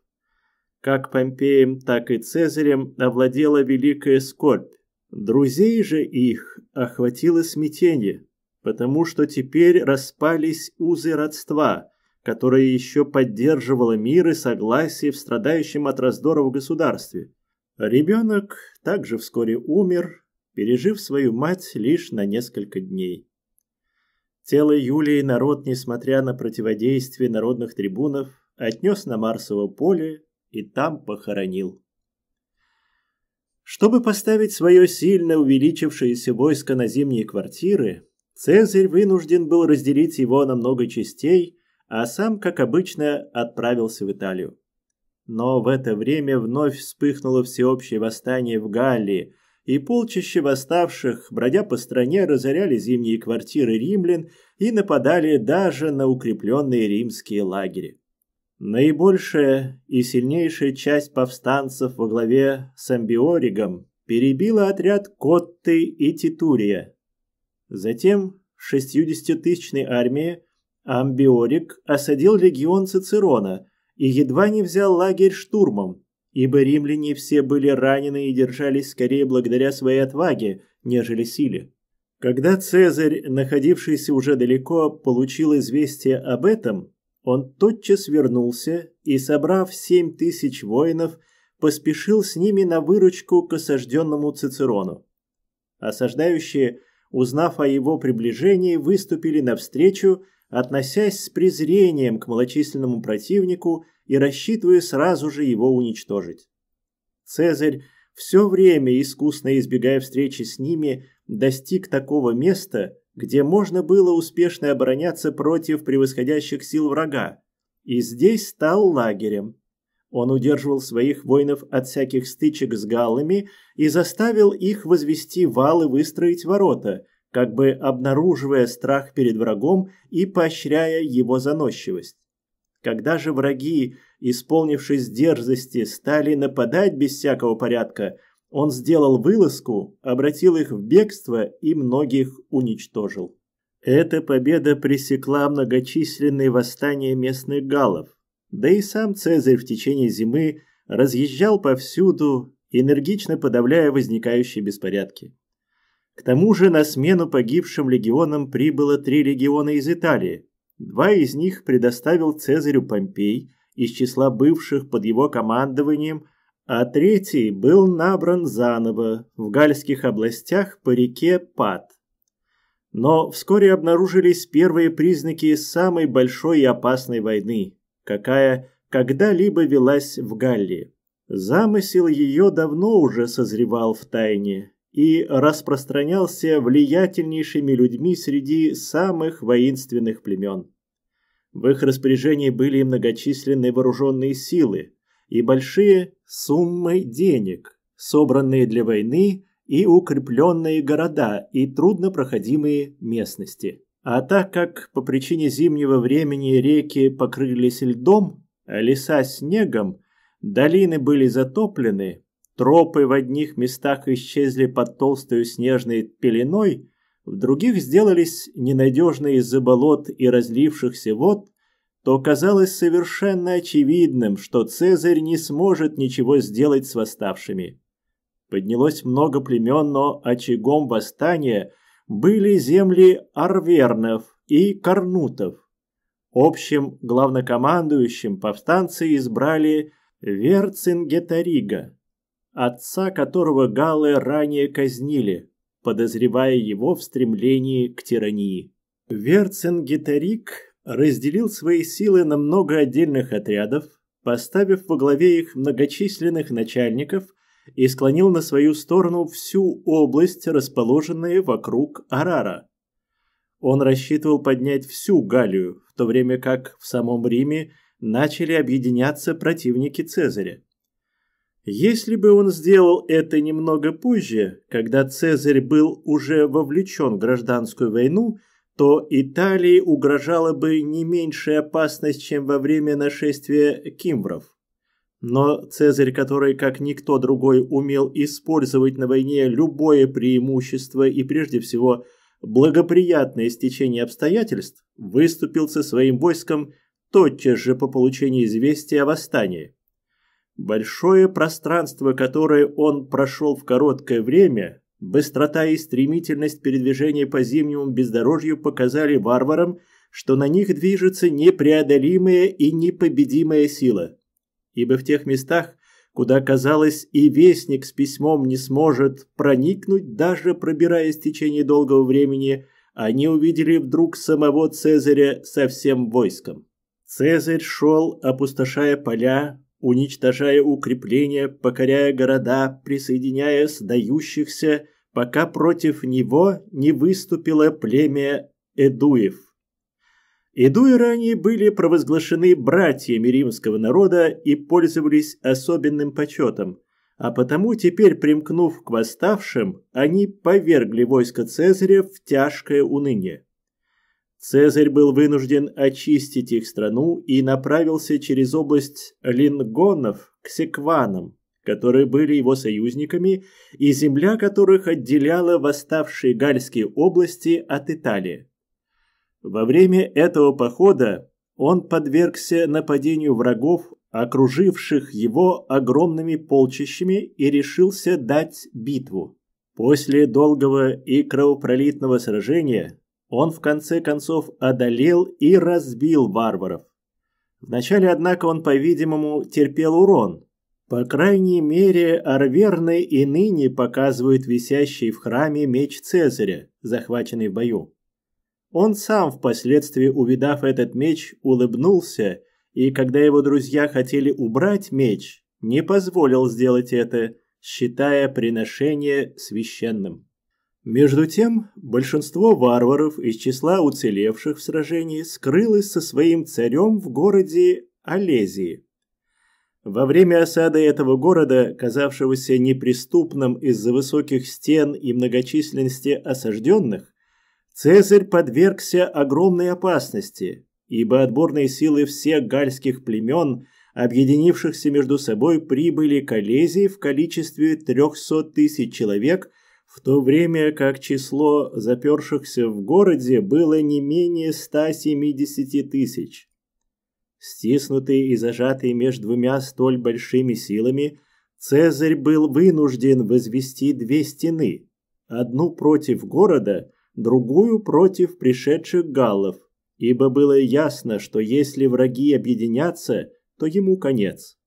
Как Помпеем, так и Цезарем овладела великая скорбь. Друзей же их охватило смятение, потому что теперь распались узы родства, которая еще поддерживала мир и согласие в страдающем от раздора в государстве. Ребенок также вскоре умер, пережив свою мать лишь на несколько дней. Тело Юлии народ, несмотря на противодействие народных трибунов, отнес на Марсово поле и там похоронил. Чтобы поставить свое сильно увеличившееся войско на зимние квартиры, Цезарь вынужден был разделить его на много частей а сам, как обычно, отправился в Италию. Но в это время вновь вспыхнуло всеобщее восстание в Галлии, и полчища восставших, бродя по стране, разоряли зимние квартиры римлян и нападали даже на укрепленные римские лагеря. Наибольшая и сильнейшая часть повстанцев во главе с Амбиоригом перебила отряд Котты и Титурия. Затем 60-тысячной армии Амбиорик осадил легион Цицерона и едва не взял лагерь штурмом, ибо римляне все были ранены и держались скорее благодаря своей отваге, нежели силе. Когда Цезарь, находившийся уже далеко, получил известие об этом, он тотчас вернулся и, собрав семь тысяч воинов, поспешил с ними на выручку к осажденному Цицерону. Осаждающие, узнав о его приближении, выступили навстречу относясь с презрением к малочисленному противнику и рассчитывая сразу же его уничтожить. Цезарь, все время искусно избегая встречи с ними, достиг такого места, где можно было успешно обороняться против превосходящих сил врага, и здесь стал лагерем. Он удерживал своих воинов от всяких стычек с галлами и заставил их возвести валы и выстроить ворота – как бы обнаруживая страх перед врагом и поощряя его заносчивость. Когда же враги, исполнившись дерзости, стали нападать без всякого порядка, он сделал вылазку, обратил их в бегство и многих уничтожил. Эта победа пресекла многочисленные восстания местных галлов. Да и сам Цезарь в течение зимы разъезжал повсюду, энергично подавляя возникающие беспорядки. К тому же на смену погибшим легионам прибыло три легиона из Италии. Два из них предоставил Цезарю Помпей из числа бывших под его командованием, а третий был набран заново в гальских областях по реке Пат. Но вскоре обнаружились первые признаки самой большой и опасной войны, какая когда-либо велась в Галлии. Замысел ее давно уже созревал в тайне, и распространялся влиятельнейшими людьми среди самых воинственных племен. В их распоряжении были многочисленные вооруженные силы и большие суммы денег, собранные для войны и укрепленные города и труднопроходимые местности. А так как по причине зимнего времени реки покрылись льдом, а леса снегом, долины были затоплены, Тропы в одних местах исчезли под толстой снежной пеленой, в других сделались ненадежные из-за болот и разлившихся вод, то казалось совершенно очевидным, что Цезарь не сможет ничего сделать с восставшими. Поднялось много племен, но очагом восстания были земли арвернов и корнутов. Общим главнокомандующим повстанцы избрали Верцингетарига, отца которого галы ранее казнили, подозревая его в стремлении к тирании. Верцингеторик разделил свои силы на много отдельных отрядов, поставив во главе их многочисленных начальников и склонил на свою сторону всю область, расположенную вокруг Арара. Он рассчитывал поднять всю Галлию, в то время как в самом Риме начали объединяться противники Цезаря. Если бы он сделал это немного позже, когда Цезарь был уже вовлечен в гражданскую войну, то Италии угрожала бы не меньшая опасность, чем во время нашествия Кимбров. Но Цезарь, который как никто другой умел использовать на войне любое преимущество и прежде всего благоприятное стечение обстоятельств, выступил со своим войском тотчас же по получению известия о восстании. Большое пространство, которое он прошел в короткое время, быстрота и стремительность передвижения по зимнему бездорожью показали варварам, что на них движется непреодолимая и непобедимая сила. Ибо в тех местах, куда, казалось, и вестник с письмом не сможет проникнуть, даже пробираясь в течение долгого времени, они увидели вдруг самого Цезаря со всем войском. Цезарь шел, опустошая поля, уничтожая укрепления, покоряя города, присоединяя сдающихся, пока против него не выступило племя Эдуев. Эдуи ранее были провозглашены братьями римского народа и пользовались особенным почетом, а потому теперь, примкнув к восставшим, они повергли войско Цезаря в тяжкое уныние. Цезарь был вынужден очистить их страну и направился через область лингонов к секванам, которые были его союзниками, и земля которых отделяла восставшие гальские области от Италии. Во время этого похода он подвергся нападению врагов, окруживших его огромными полчищами, и решился дать битву. После долгого и кровопролитного сражения он в конце концов одолел и разбил варваров. Вначале, однако, он, по-видимому, терпел урон. По крайней мере, Арверны и ныне показывают висящий в храме меч Цезаря, захваченный в бою. Он сам, впоследствии увидав этот меч, улыбнулся, и когда его друзья хотели убрать меч, не позволил сделать это, считая приношение священным. Между тем, большинство варваров из числа уцелевших в сражении скрылось со своим царем в городе Олезии. Во время осады этого города, казавшегося неприступным из-за высоких стен и многочисленности осажденных, Цезарь подвергся огромной опасности, ибо отборные силы всех гальских племен, объединившихся между собой, прибыли к Олезии в количестве 300 тысяч человек – в то время как число запершихся в городе было не менее 170 тысяч. Стиснутый и зажатый между двумя столь большими силами, Цезарь был вынужден возвести две стены, одну против города, другую против пришедших галлов, ибо было ясно, что если враги объединятся, то ему конец.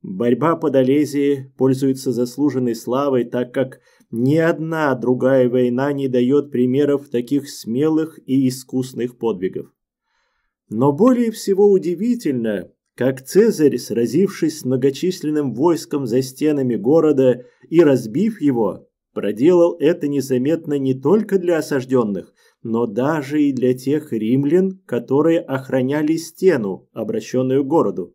Борьба под Олезией пользуется заслуженной славой, так как ни одна другая война не дает примеров таких смелых и искусных подвигов. Но более всего удивительно, как Цезарь, сразившись с многочисленным войском за стенами города и разбив его, проделал это незаметно не только для осажденных, но даже и для тех римлян, которые охраняли стену, обращенную к городу.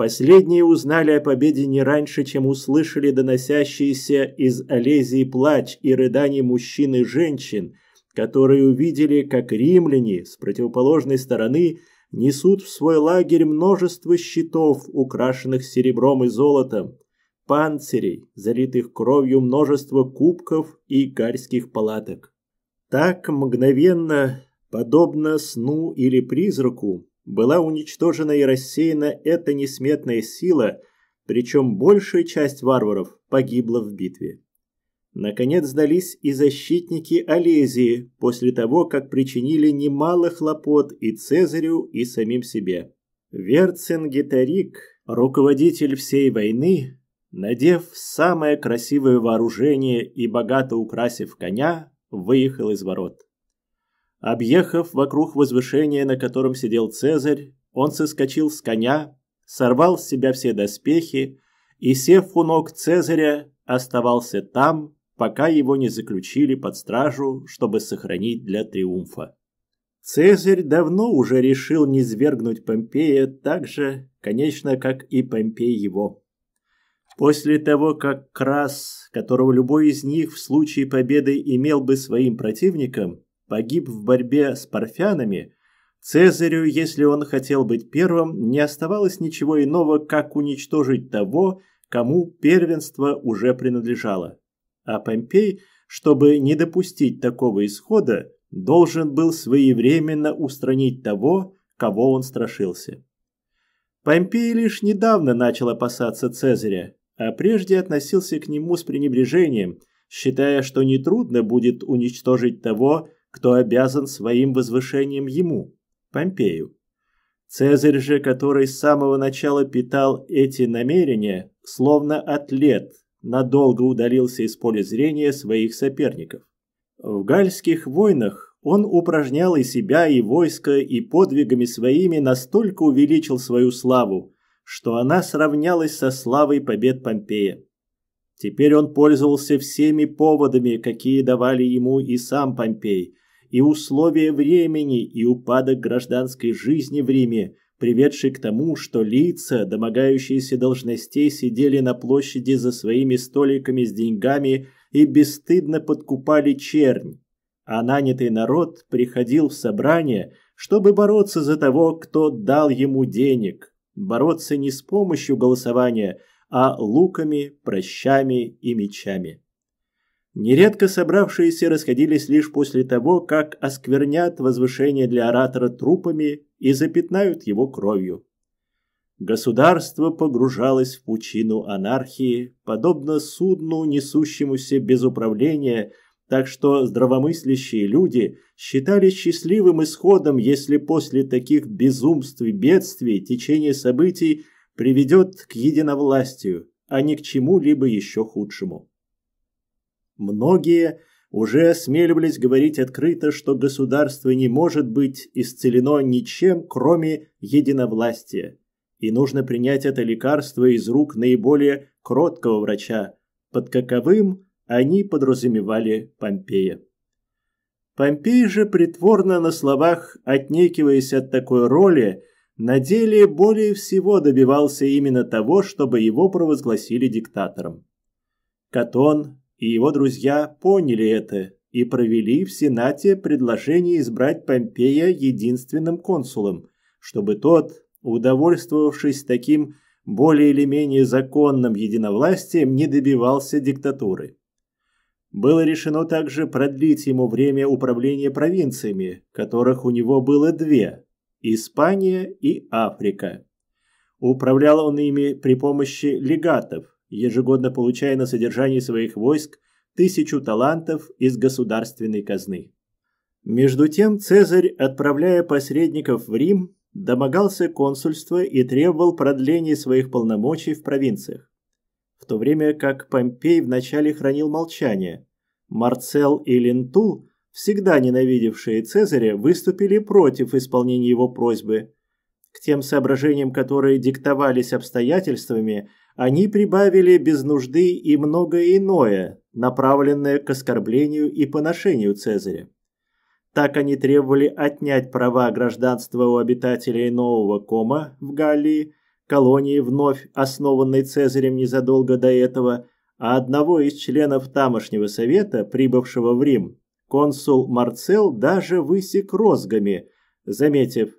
Последние узнали о победе не раньше, чем услышали доносящийся из Олезии плач и рыдание мужчин и женщин, которые увидели, как римляне с противоположной стороны несут в свой лагерь множество щитов, украшенных серебром и золотом, панцирей, залитых кровью множество кубков и гальских палаток. Так мгновенно, подобно сну или призраку, была уничтожена и рассеяна эта несметная сила, причем большая часть варваров погибла в битве. Наконец сдались и защитники Олезии после того, как причинили немало хлопот и Цезарю, и самим себе. Верцингетарик, руководитель всей войны, надев самое красивое вооружение и богато украсив коня, выехал из ворот. Объехав вокруг возвышения, на котором сидел Цезарь, он соскочил с коня, сорвал с себя все доспехи и, сев у ног Цезаря, оставался там, пока его не заключили под стражу, чтобы сохранить для триумфа. Цезарь давно уже решил не свергнуть Помпея так же, конечно, как и Помпей его. После того, как Крас, которого любой из них в случае победы имел бы своим противником, погиб в борьбе с парфянами, Цезарю, если он хотел быть первым, не оставалось ничего иного, как уничтожить того, кому первенство уже принадлежало. А Помпей, чтобы не допустить такого исхода, должен был своевременно устранить того, кого он страшился. Помпей лишь недавно начал опасаться Цезаря, а прежде относился к нему с пренебрежением, считая, что нетрудно будет уничтожить того, кто обязан своим возвышением ему, Помпею. Цезарь же, который с самого начала питал эти намерения, словно атлет, надолго удалился из поля зрения своих соперников. В гальских войнах он упражнял и себя, и войско, и подвигами своими настолько увеличил свою славу, что она сравнялась со славой побед Помпея. Теперь он пользовался всеми поводами, какие давали ему и сам Помпей, и условия времени, и упадок гражданской жизни в Риме, приведший к тому, что лица, домогающиеся должностей, сидели на площади за своими столиками с деньгами и бесстыдно подкупали чернь. А нанятый народ приходил в собрание, чтобы бороться за того, кто дал ему денег. Бороться не с помощью голосования, а луками, прощами и мечами. Нередко собравшиеся расходились лишь после того, как осквернят возвышение для оратора трупами и запятнают его кровью. Государство погружалось в пучину анархии, подобно судну, несущемуся без управления, так что здравомыслящие люди считали счастливым исходом, если после таких безумств и бедствий течение событий приведет к единовластию, а не к чему-либо еще худшему. Многие уже осмеливались говорить открыто, что государство не может быть исцелено ничем, кроме единовластия. И нужно принять это лекарство из рук наиболее кроткого врача, под каковым они подразумевали Помпея. Помпей же притворно на словах, отнекиваясь от такой роли, на деле более всего добивался именно того, чтобы его провозгласили диктатором. Катон, и его друзья поняли это и провели в Сенате предложение избрать Помпея единственным консулом, чтобы тот, удовольствовавшись таким более или менее законным единовластием, не добивался диктатуры. Было решено также продлить ему время управления провинциями, которых у него было две – Испания и Африка. Управлял он ими при помощи легатов, ежегодно получая на содержание своих войск тысячу талантов из государственной казны. Между тем Цезарь, отправляя посредников в Рим, домогался консульства и требовал продления своих полномочий в провинциях. В то время как Помпей вначале хранил молчание, Марцел и Лентул, всегда ненавидевшие Цезаря, выступили против исполнения его просьбы. К тем соображениям, которые диктовались обстоятельствами, они прибавили без нужды и многое иное, направленное к оскорблению и поношению Цезаря. Так они требовали отнять права гражданства у обитателей Нового Кома в Галлии, колонии, вновь основанной Цезарем незадолго до этого, а одного из членов тамошнего совета, прибывшего в Рим, консул Марцел даже высек розгами, заметив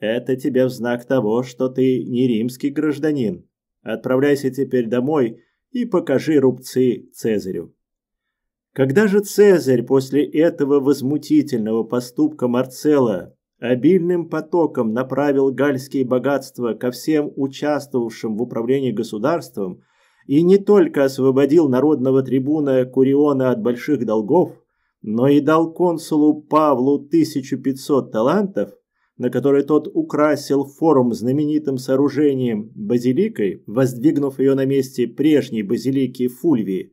«Это тебе в знак того, что ты не римский гражданин». Отправляйся теперь домой и покажи рубцы Цезарю. Когда же Цезарь после этого возмутительного поступка Марцела обильным потоком направил гальские богатства ко всем участвовавшим в управлении государством и не только освободил народного трибуна Куриона от больших долгов, но и дал консулу Павлу 1500 талантов, на которой тот украсил форум знаменитым сооружением базиликой, воздвигнув ее на месте прежней базилики Фульвии.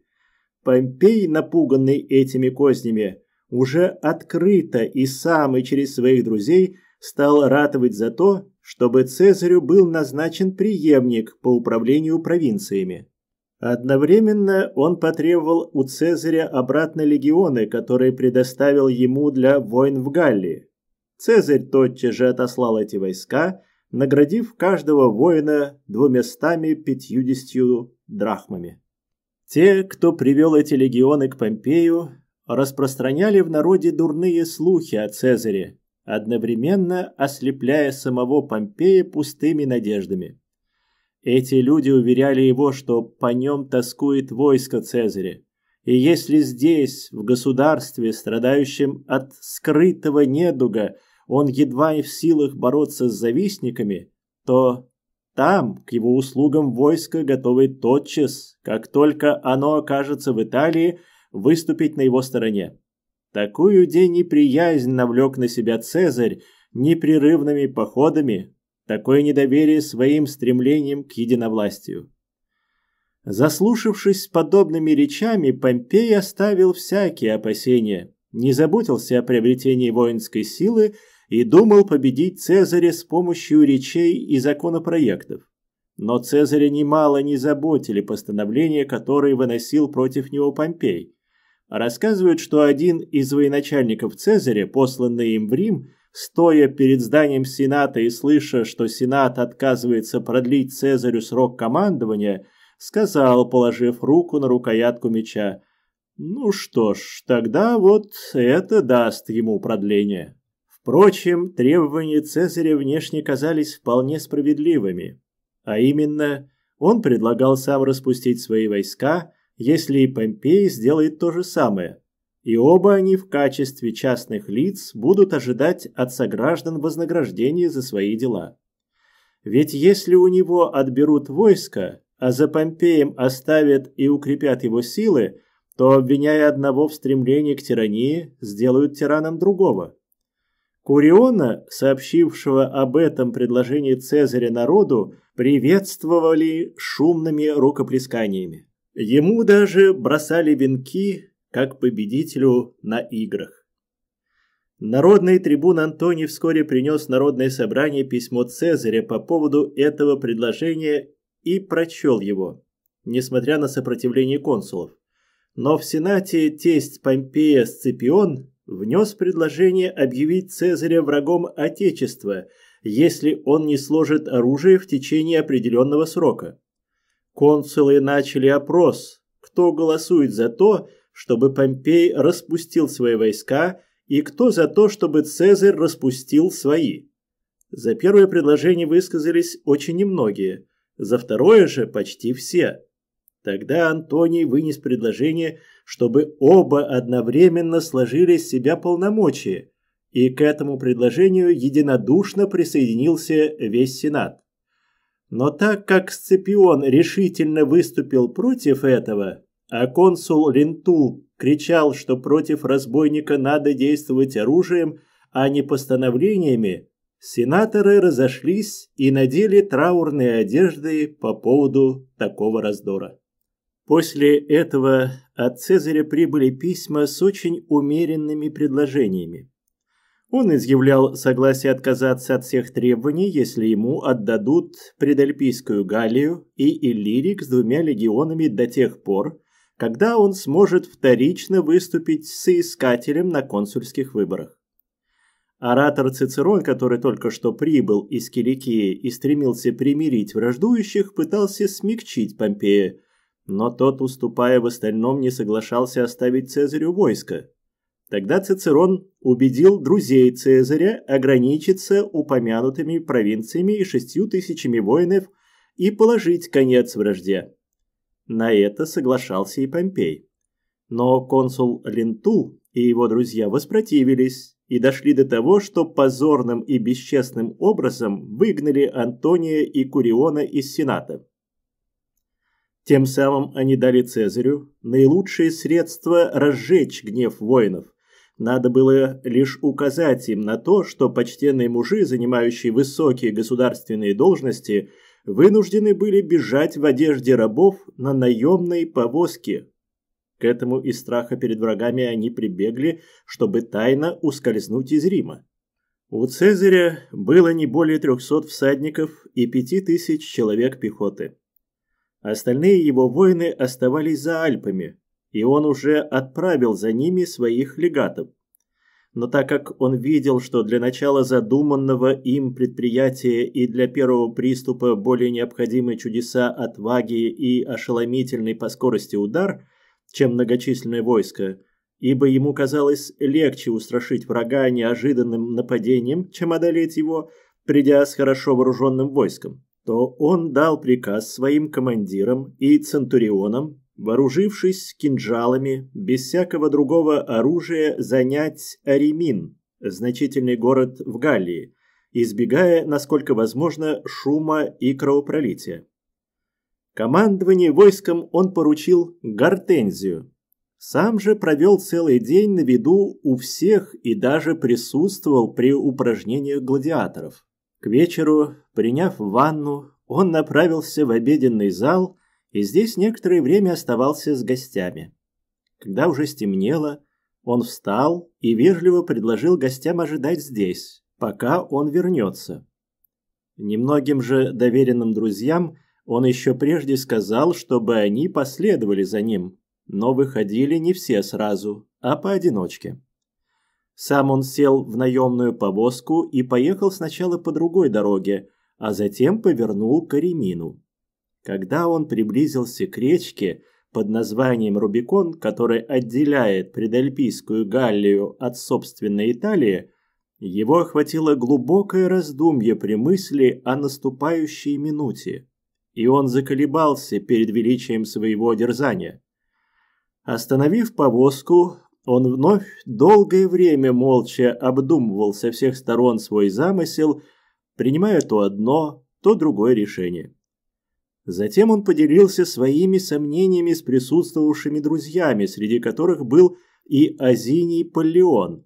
Помпей, напуганный этими кознями, уже открыто и сам, и через своих друзей стал ратовать за то, чтобы Цезарю был назначен преемник по управлению провинциями. Одновременно он потребовал у Цезаря обратно легионы, которые предоставил ему для войн в Галлии. Цезарь тотчас же отослал эти войска, наградив каждого воина двумястами пятьюдесятью драхмами. Те, кто привел эти легионы к Помпею, распространяли в народе дурные слухи о Цезаре, одновременно ослепляя самого Помпея пустыми надеждами. Эти люди уверяли его, что по нем тоскует войско Цезаря, и если здесь, в государстве, страдающем от скрытого недуга, он едва и в силах бороться с завистниками, то там к его услугам войско готовы тотчас, как только оно окажется в Италии, выступить на его стороне. Такую день неприязнь навлек на себя Цезарь непрерывными походами, такое недоверие своим стремлением к единовластию. Заслушавшись подобными речами, Помпей оставил всякие опасения, не заботился о приобретении воинской силы и думал победить Цезаря с помощью речей и законопроектов. Но Цезаря немало не заботили постановления, которые выносил против него Помпей. Рассказывают, что один из военачальников Цезаря, посланный им в Рим, стоя перед зданием Сената и слыша, что Сенат отказывается продлить Цезарю срок командования, сказал, положив руку на рукоятку меча, «Ну что ж, тогда вот это даст ему продление». Впрочем, требования Цезаря внешне казались вполне справедливыми. А именно, он предлагал сам распустить свои войска, если и Помпей сделает то же самое. И оба они в качестве частных лиц будут ожидать от сограждан вознаграждения за свои дела. Ведь если у него отберут войско, а за Помпеем оставят и укрепят его силы, то, обвиняя одного в стремлении к тирании, сделают тираном другого. Куриона, сообщившего об этом предложении Цезаря народу, приветствовали шумными рукоплесканиями. Ему даже бросали венки, как победителю на играх. Народный трибун Антоний вскоре принес народное собрание письмо Цезаря по поводу этого предложения и прочел его, несмотря на сопротивление консулов. Но в Сенате тесть Помпея Сципион внес предложение объявить Цезаря врагом Отечества, если он не сложит оружие в течение определенного срока. Консулы начали опрос, кто голосует за то, чтобы Помпей распустил свои войска, и кто за то, чтобы Цезарь распустил свои. За первое предложение высказались очень немногие, за второе же почти все. Тогда Антоний вынес предложение – чтобы оба одновременно сложили с себя полномочия, и к этому предложению единодушно присоединился весь Сенат. Но так как Сципион решительно выступил против этого, а консул Рентул кричал, что против разбойника надо действовать оружием, а не постановлениями, сенаторы разошлись и надели траурные одежды по поводу такого раздора. После этого от Цезаря прибыли письма с очень умеренными предложениями. Он изъявлял согласие отказаться от всех требований, если ему отдадут предальпийскую Галлию и Иллирик с двумя легионами до тех пор, когда он сможет вторично выступить соискателем на консульских выборах. Оратор Цицерон, который только что прибыл из Киликии и стремился примирить враждующих, пытался смягчить Помпея, но тот, уступая в остальном, не соглашался оставить Цезарю войско. Тогда Цицерон убедил друзей Цезаря ограничиться упомянутыми провинциями и шестью тысячами воинов и положить конец вражде. На это соглашался и Помпей. Но консул Лентул и его друзья воспротивились и дошли до того, что позорным и бесчестным образом выгнали Антония и Куриона из Сената. Тем самым они дали Цезарю наилучшие средства разжечь гнев воинов. Надо было лишь указать им на то, что почтенные мужи, занимающие высокие государственные должности, вынуждены были бежать в одежде рабов на наемные повозки. К этому из страха перед врагами они прибегли, чтобы тайно ускользнуть из Рима. У Цезаря было не более 300 всадников и 5000 человек пехоты. А остальные его воины оставались за Альпами, и он уже отправил за ними своих легатов. Но так как он видел, что для начала задуманного им предприятия и для первого приступа более необходимы чудеса отваги и ошеломительный по скорости удар, чем многочисленное войско, ибо ему казалось легче устрашить врага неожиданным нападением, чем одолеть его, придя с хорошо вооруженным войском то он дал приказ своим командирам и центурионам, вооружившись кинжалами, без всякого другого оружия занять Аримин, значительный город в Галлии, избегая, насколько возможно, шума и кровопролития. Командование войском он поручил Гортензию. Сам же провел целый день на виду у всех и даже присутствовал при упражнениях гладиаторов. К вечеру, приняв ванну, он направился в обеденный зал и здесь некоторое время оставался с гостями. Когда уже стемнело, он встал и вежливо предложил гостям ожидать здесь, пока он вернется. Немногим же доверенным друзьям он еще прежде сказал, чтобы они последовали за ним, но выходили не все сразу, а поодиночке. Сам он сел в наемную повозку и поехал сначала по другой дороге, а затем повернул к Аремину. Когда он приблизился к речке под названием Рубикон, который отделяет предальпийскую Галлию от собственной Италии, его охватило глубокое раздумье при мысли о наступающей минуте, и он заколебался перед величием своего дерзания. Остановив повозку, он вновь долгое время молча обдумывал со всех сторон свой замысел, принимая то одно, то другое решение. Затем он поделился своими сомнениями с присутствовавшими друзьями, среди которых был и Азиний Паллион.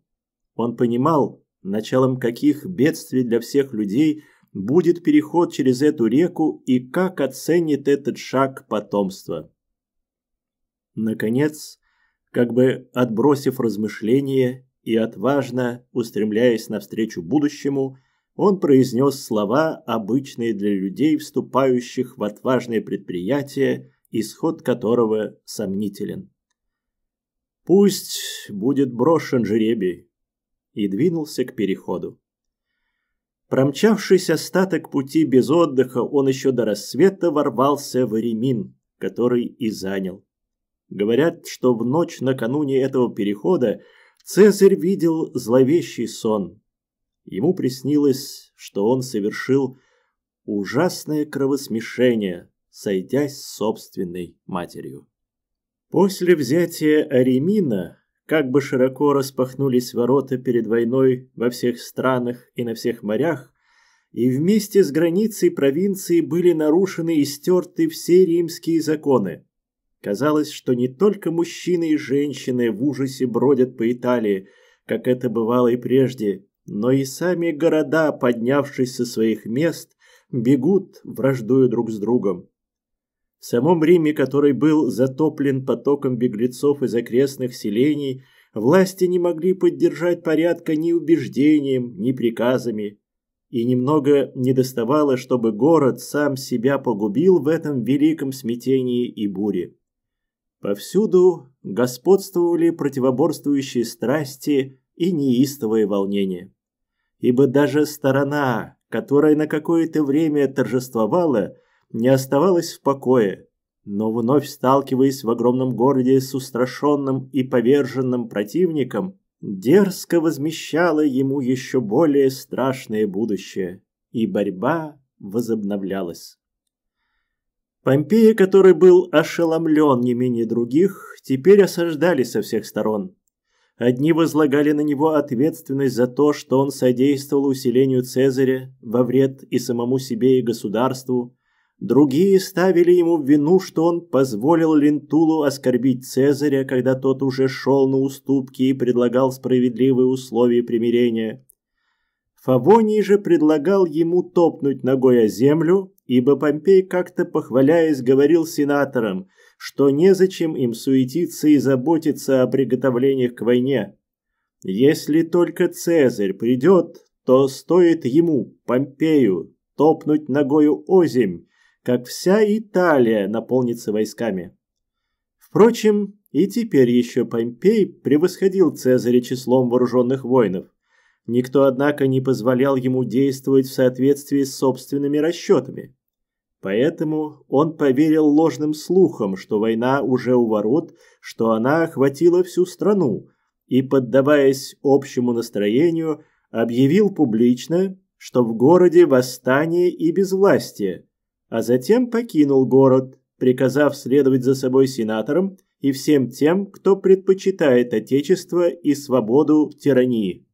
Он понимал, началом каких бедствий для всех людей будет переход через эту реку и как оценит этот шаг потомство. Наконец, как бы отбросив размышления и отважно устремляясь навстречу будущему, он произнес слова, обычные для людей, вступающих в отважное предприятие, исход которого сомнителен. «Пусть будет брошен жеребий», и двинулся к переходу. Промчавшись остаток пути без отдыха, он еще до рассвета ворвался в Эремин, который и занял. Говорят, что в ночь накануне этого перехода Цезарь видел зловещий сон. Ему приснилось, что он совершил ужасное кровосмешение, сойдясь с собственной матерью. После взятия Аремина, как бы широко распахнулись ворота перед войной во всех странах и на всех морях, и вместе с границей провинции были нарушены и стерты все римские законы. Казалось, что не только мужчины и женщины в ужасе бродят по Италии, как это бывало и прежде, но и сами города, поднявшись со своих мест, бегут, враждуя друг с другом. В самом Риме, который был затоплен потоком беглецов из окрестных селений, власти не могли поддержать порядка ни убеждением, ни приказами. И немного недоставало, чтобы город сам себя погубил в этом великом смятении и буре. Повсюду господствовали противоборствующие страсти и неистовые волнения. Ибо даже сторона, которая на какое-то время торжествовала, не оставалась в покое, но вновь сталкиваясь в огромном городе с устрашенным и поверженным противником, дерзко возмещала ему еще более страшное будущее, и борьба возобновлялась. Помпеи, который был ошеломлен не менее других, теперь осаждали со всех сторон. Одни возлагали на него ответственность за то, что он содействовал усилению Цезаря во вред и самому себе, и государству. Другие ставили ему в вину, что он позволил Лентулу оскорбить Цезаря, когда тот уже шел на уступки и предлагал справедливые условия примирения. Фавоний же предлагал ему топнуть ногой о землю – ибо Помпей как-то похваляясь говорил сенаторам, что незачем им суетиться и заботиться о приготовлениях к войне. Если только Цезарь придет, то стоит ему, Помпею, топнуть ногою озимь, как вся Италия наполнится войсками. Впрочем, и теперь еще Помпей превосходил Цезаря числом вооруженных воинов. Никто, однако, не позволял ему действовать в соответствии с собственными расчетами. Поэтому он поверил ложным слухам, что война уже у ворот, что она охватила всю страну, и, поддаваясь общему настроению, объявил публично, что в городе восстание и безвластие, а затем покинул город, приказав следовать за собой сенаторам и всем тем, кто предпочитает отечество и свободу тирании.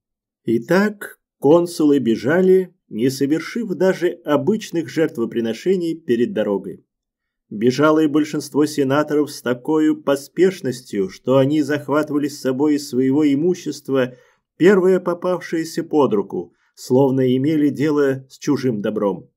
Итак, консулы бежали, не совершив даже обычных жертвоприношений перед дорогой. Бежало и большинство сенаторов с такой поспешностью, что они захватывали с собой из своего имущества первое попавшееся под руку, словно имели дело с чужим добром.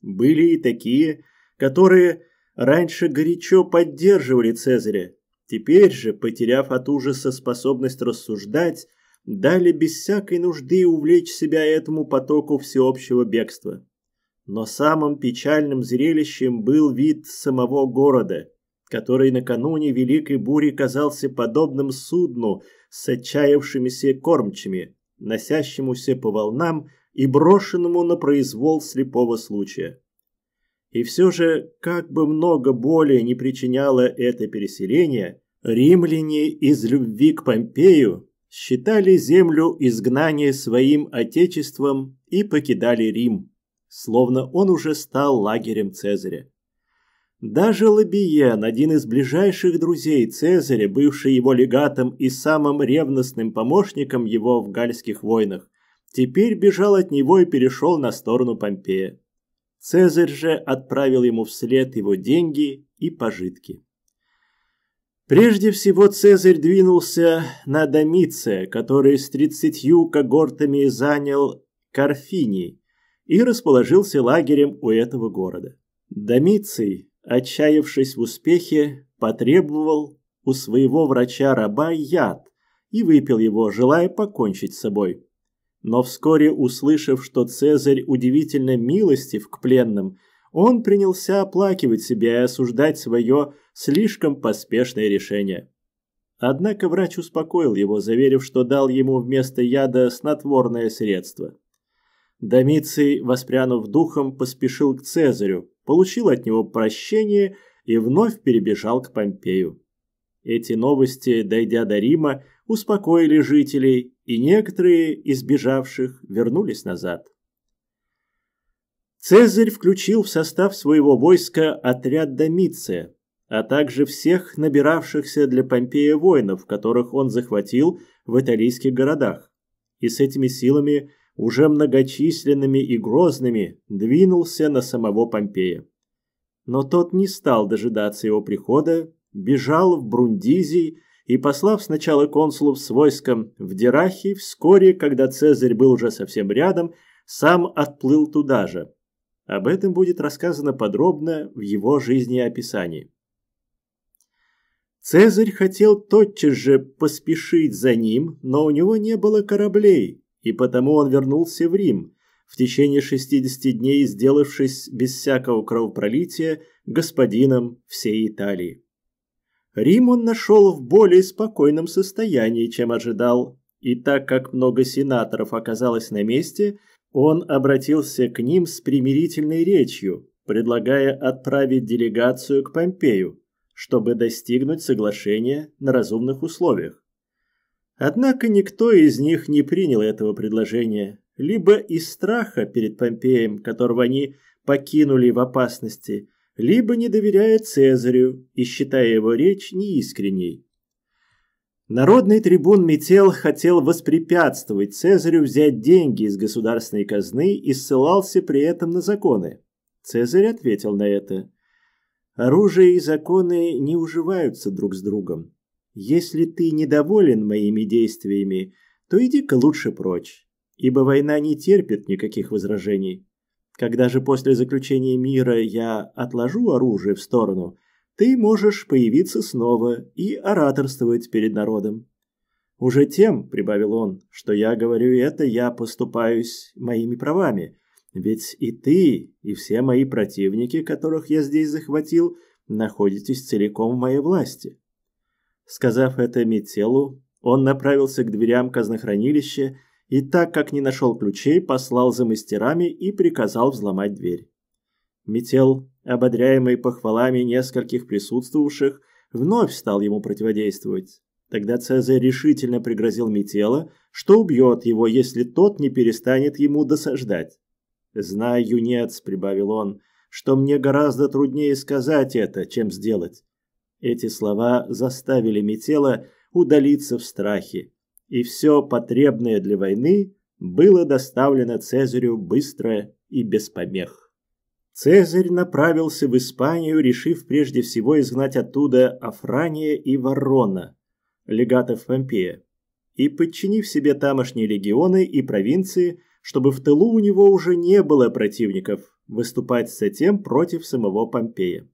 Были и такие, которые раньше горячо поддерживали Цезаря, теперь же, потеряв от ужаса способность рассуждать, дали без всякой нужды увлечь себя этому потоку всеобщего бегства. Но самым печальным зрелищем был вид самого города, который накануне Великой Бури казался подобным судну с отчаявшимися кормчими, носящемуся по волнам и брошенному на произвол слепого случая. И все же, как бы много боли не причиняло это переселение, римляне из любви к Помпею считали землю изгнания своим отечеством и покидали Рим, словно он уже стал лагерем Цезаря. Даже Лабиен, один из ближайших друзей Цезаря, бывший его легатом и самым ревностным помощником его в гальских войнах, теперь бежал от него и перешел на сторону Помпея. Цезарь же отправил ему вслед его деньги и пожитки. Прежде всего Цезарь двинулся на Домиция, который с тридцатью когортами занял Карфиний и расположился лагерем у этого города. Домиций, отчаявшись в успехе, потребовал у своего врача-раба яд и выпил его, желая покончить с собой. Но вскоре, услышав, что Цезарь удивительно милостив к пленным, он принялся оплакивать себя и осуждать свое Слишком поспешное решение. Однако врач успокоил его, заверив, что дал ему вместо яда снотворное средство. Домиций, воспрянув духом, поспешил к Цезарю, получил от него прощение и вновь перебежал к Помпею. Эти новости, дойдя до Рима, успокоили жителей, и некоторые, избежавших, вернулись назад. Цезарь включил в состав своего войска отряд Домиция, а также всех набиравшихся для Помпея воинов, которых он захватил в италийских городах. И с этими силами, уже многочисленными и грозными, двинулся на самого Помпея. Но тот не стал дожидаться его прихода, бежал в Брундизий и, послав сначала консулов с войском в Дирахи, вскоре, когда Цезарь был уже совсем рядом, сам отплыл туда же. Об этом будет рассказано подробно в его жизни описании. Цезарь хотел тотчас же поспешить за ним, но у него не было кораблей, и потому он вернулся в Рим, в течение 60 дней сделавшись без всякого кровопролития господином всей Италии. Рим он нашел в более спокойном состоянии, чем ожидал, и так как много сенаторов оказалось на месте, он обратился к ним с примирительной речью, предлагая отправить делегацию к Помпею, чтобы достигнуть соглашения на разумных условиях. Однако никто из них не принял этого предложения, либо из страха перед Помпеем, которого они покинули в опасности, либо не доверяя Цезарю и считая его речь неискренней. Народный трибун Метел хотел воспрепятствовать Цезарю взять деньги из государственной казны и ссылался при этом на законы. Цезарь ответил на это. Оружие и законы не уживаются друг с другом. Если ты недоволен моими действиями, то иди-ка лучше прочь, ибо война не терпит никаких возражений. Когда же после заключения мира я отложу оружие в сторону, ты можешь появиться снова и ораторствовать перед народом. Уже тем, — прибавил он, — что я говорю это, я поступаюсь моими правами, ведь и ты, и все мои противники, которых я здесь захватил, находитесь целиком в моей власти». Сказав это Метелу, он направился к дверям казнохранилища и, так как не нашел ключей, послал за мастерами и приказал взломать дверь. Метел, ободряемый похвалами нескольких присутствовавших, вновь стал ему противодействовать. Тогда Цезарь решительно пригрозил Метела, что убьет его, если тот не перестанет ему досаждать. Знаю, нец, прибавил он, — «что мне гораздо труднее сказать это, чем сделать». Эти слова заставили Метела удалиться в страхе, и все потребное для войны было доставлено Цезарю быстро и без помех. Цезарь направился в Испанию, решив прежде всего изгнать оттуда Афрания и Ворона, легатов Помпея, и, подчинив себе тамошние легионы и провинции, чтобы в тылу у него уже не было противников, выступать затем против самого Помпея.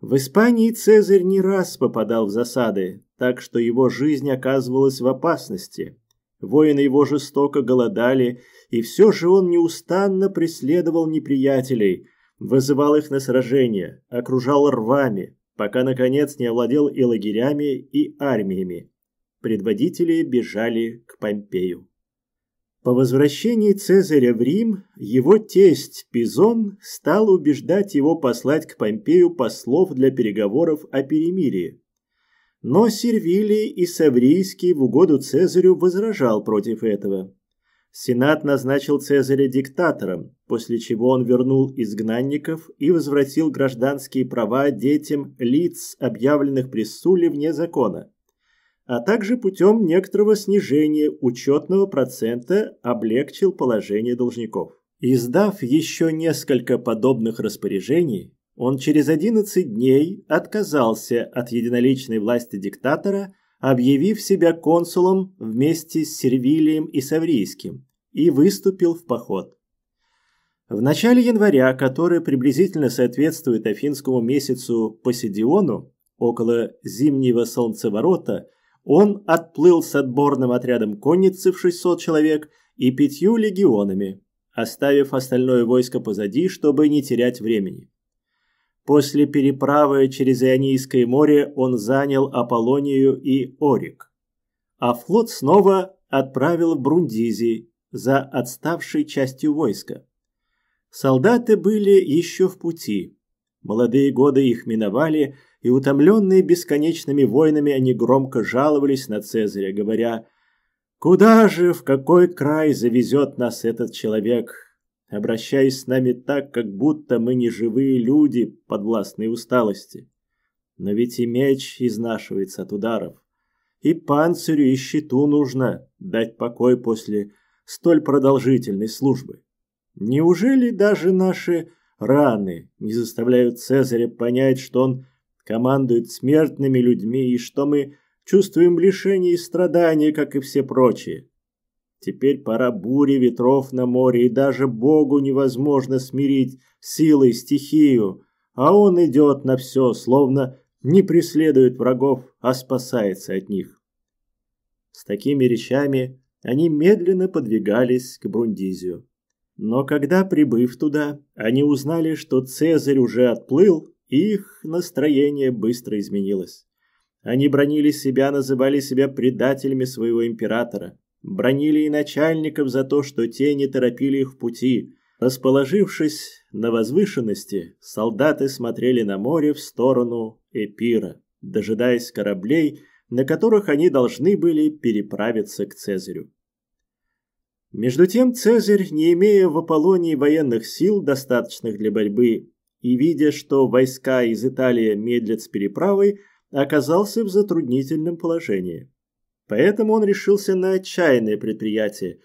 В Испании Цезарь не раз попадал в засады, так что его жизнь оказывалась в опасности. Воины его жестоко голодали, и все же он неустанно преследовал неприятелей, вызывал их на сражения, окружал рвами, пока, наконец, не овладел и лагерями, и армиями. Предводители бежали к Помпею. По возвращении Цезаря в Рим его тесть Пизон стал убеждать его послать к Помпею послов для переговоров о перемирии. Но Сервилий и Саврийский в угоду Цезарю возражал против этого. Сенат назначил Цезаря диктатором, после чего он вернул изгнанников и возвратил гражданские права детям лиц, объявленных прессули вне закона а также путем некоторого снижения учетного процента облегчил положение должников. Издав еще несколько подобных распоряжений, он через 11 дней отказался от единоличной власти диктатора, объявив себя консулом вместе с Сервилием и Саврийским, и выступил в поход. В начале января, который приблизительно соответствует афинскому месяцу Посидиону, около зимнего солнцеворота – он отплыл с отборным отрядом конницы в 600 человек и пятью легионами, оставив остальное войско позади, чтобы не терять времени. После переправы через Ионийское море он занял Аполлонию и Орик. А флот снова отправил в Брундизи за отставшей частью войска. Солдаты были еще в пути. Молодые годы их миновали – и утомленные бесконечными войнами они громко жаловались на Цезаря, говоря «Куда же, в какой край завезет нас этот человек, обращаясь с нами так, как будто мы не живые люди, подвластные усталости? Но ведь и меч изнашивается от ударов, и панцирю, и щиту нужно дать покой после столь продолжительной службы. Неужели даже наши раны не заставляют Цезаря понять, что он командует смертными людьми и что мы чувствуем лишение и страдания, как и все прочие. Теперь пора бури ветров на море, и даже Богу невозможно смирить силой стихию, а он идет на все, словно не преследует врагов, а спасается от них. С такими речами они медленно подвигались к Брундизию. Но когда, прибыв туда, они узнали, что Цезарь уже отплыл, их настроение быстро изменилось. Они бронили себя, называли себя предателями своего императора. Бронили и начальников за то, что те не торопили их в пути. Расположившись на возвышенности, солдаты смотрели на море в сторону Эпира, дожидаясь кораблей, на которых они должны были переправиться к Цезарю. Между тем Цезарь, не имея в Аполлонии военных сил, достаточных для борьбы и, видя, что войска из Италии медлят с переправой, оказался в затруднительном положении. Поэтому он решился на отчаянное предприятие.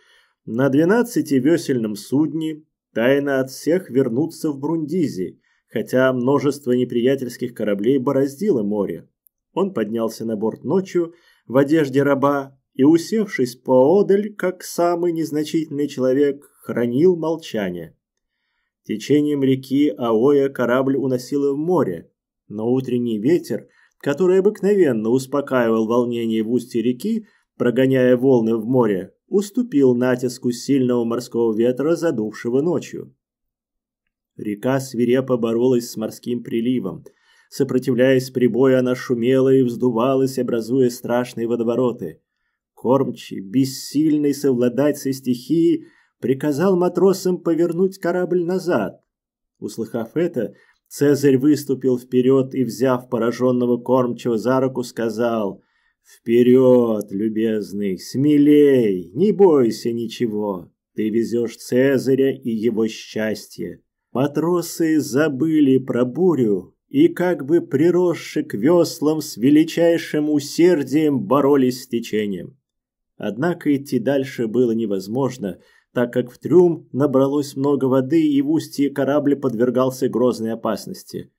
На 12-весельном судне тайно от всех вернуться в Брундизи, хотя множество неприятельских кораблей бороздило море. Он поднялся на борт ночью в одежде раба и, усевшись поодаль, как самый незначительный человек, хранил молчание. Течением реки Аоя корабль уносило в море, но утренний ветер, который обыкновенно успокаивал волнение в устье реки, прогоняя волны в море, уступил натиску сильного морского ветра, задувшего ночью. Река свирепо боролась с морским приливом. Сопротивляясь прибою, она шумела и вздувалась, образуя страшные водовороты. Кормчий, бессильный совладать со стихией, приказал матросам повернуть корабль назад. Услыхав это, Цезарь выступил вперед и, взяв пораженного кормчего за руку, сказал «Вперед, любезный, смелей, не бойся ничего, ты везешь Цезаря и его счастье». Матросы забыли про бурю и, как бы приросши к веслам, с величайшим усердием боролись с течением. Однако идти дальше было невозможно – так как в трюм набралось много воды и в устье корабль подвергался грозной опасности.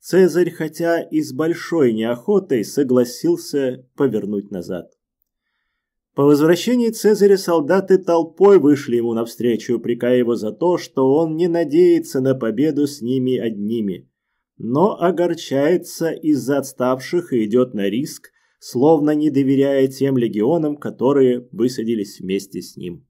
Цезарь, хотя и с большой неохотой, согласился повернуть назад. По возвращении Цезаря солдаты толпой вышли ему навстречу, упрекая его за то, что он не надеется на победу с ними одними, но огорчается из-за отставших и идет на риск, словно не доверяя тем легионам, которые высадились вместе с ним.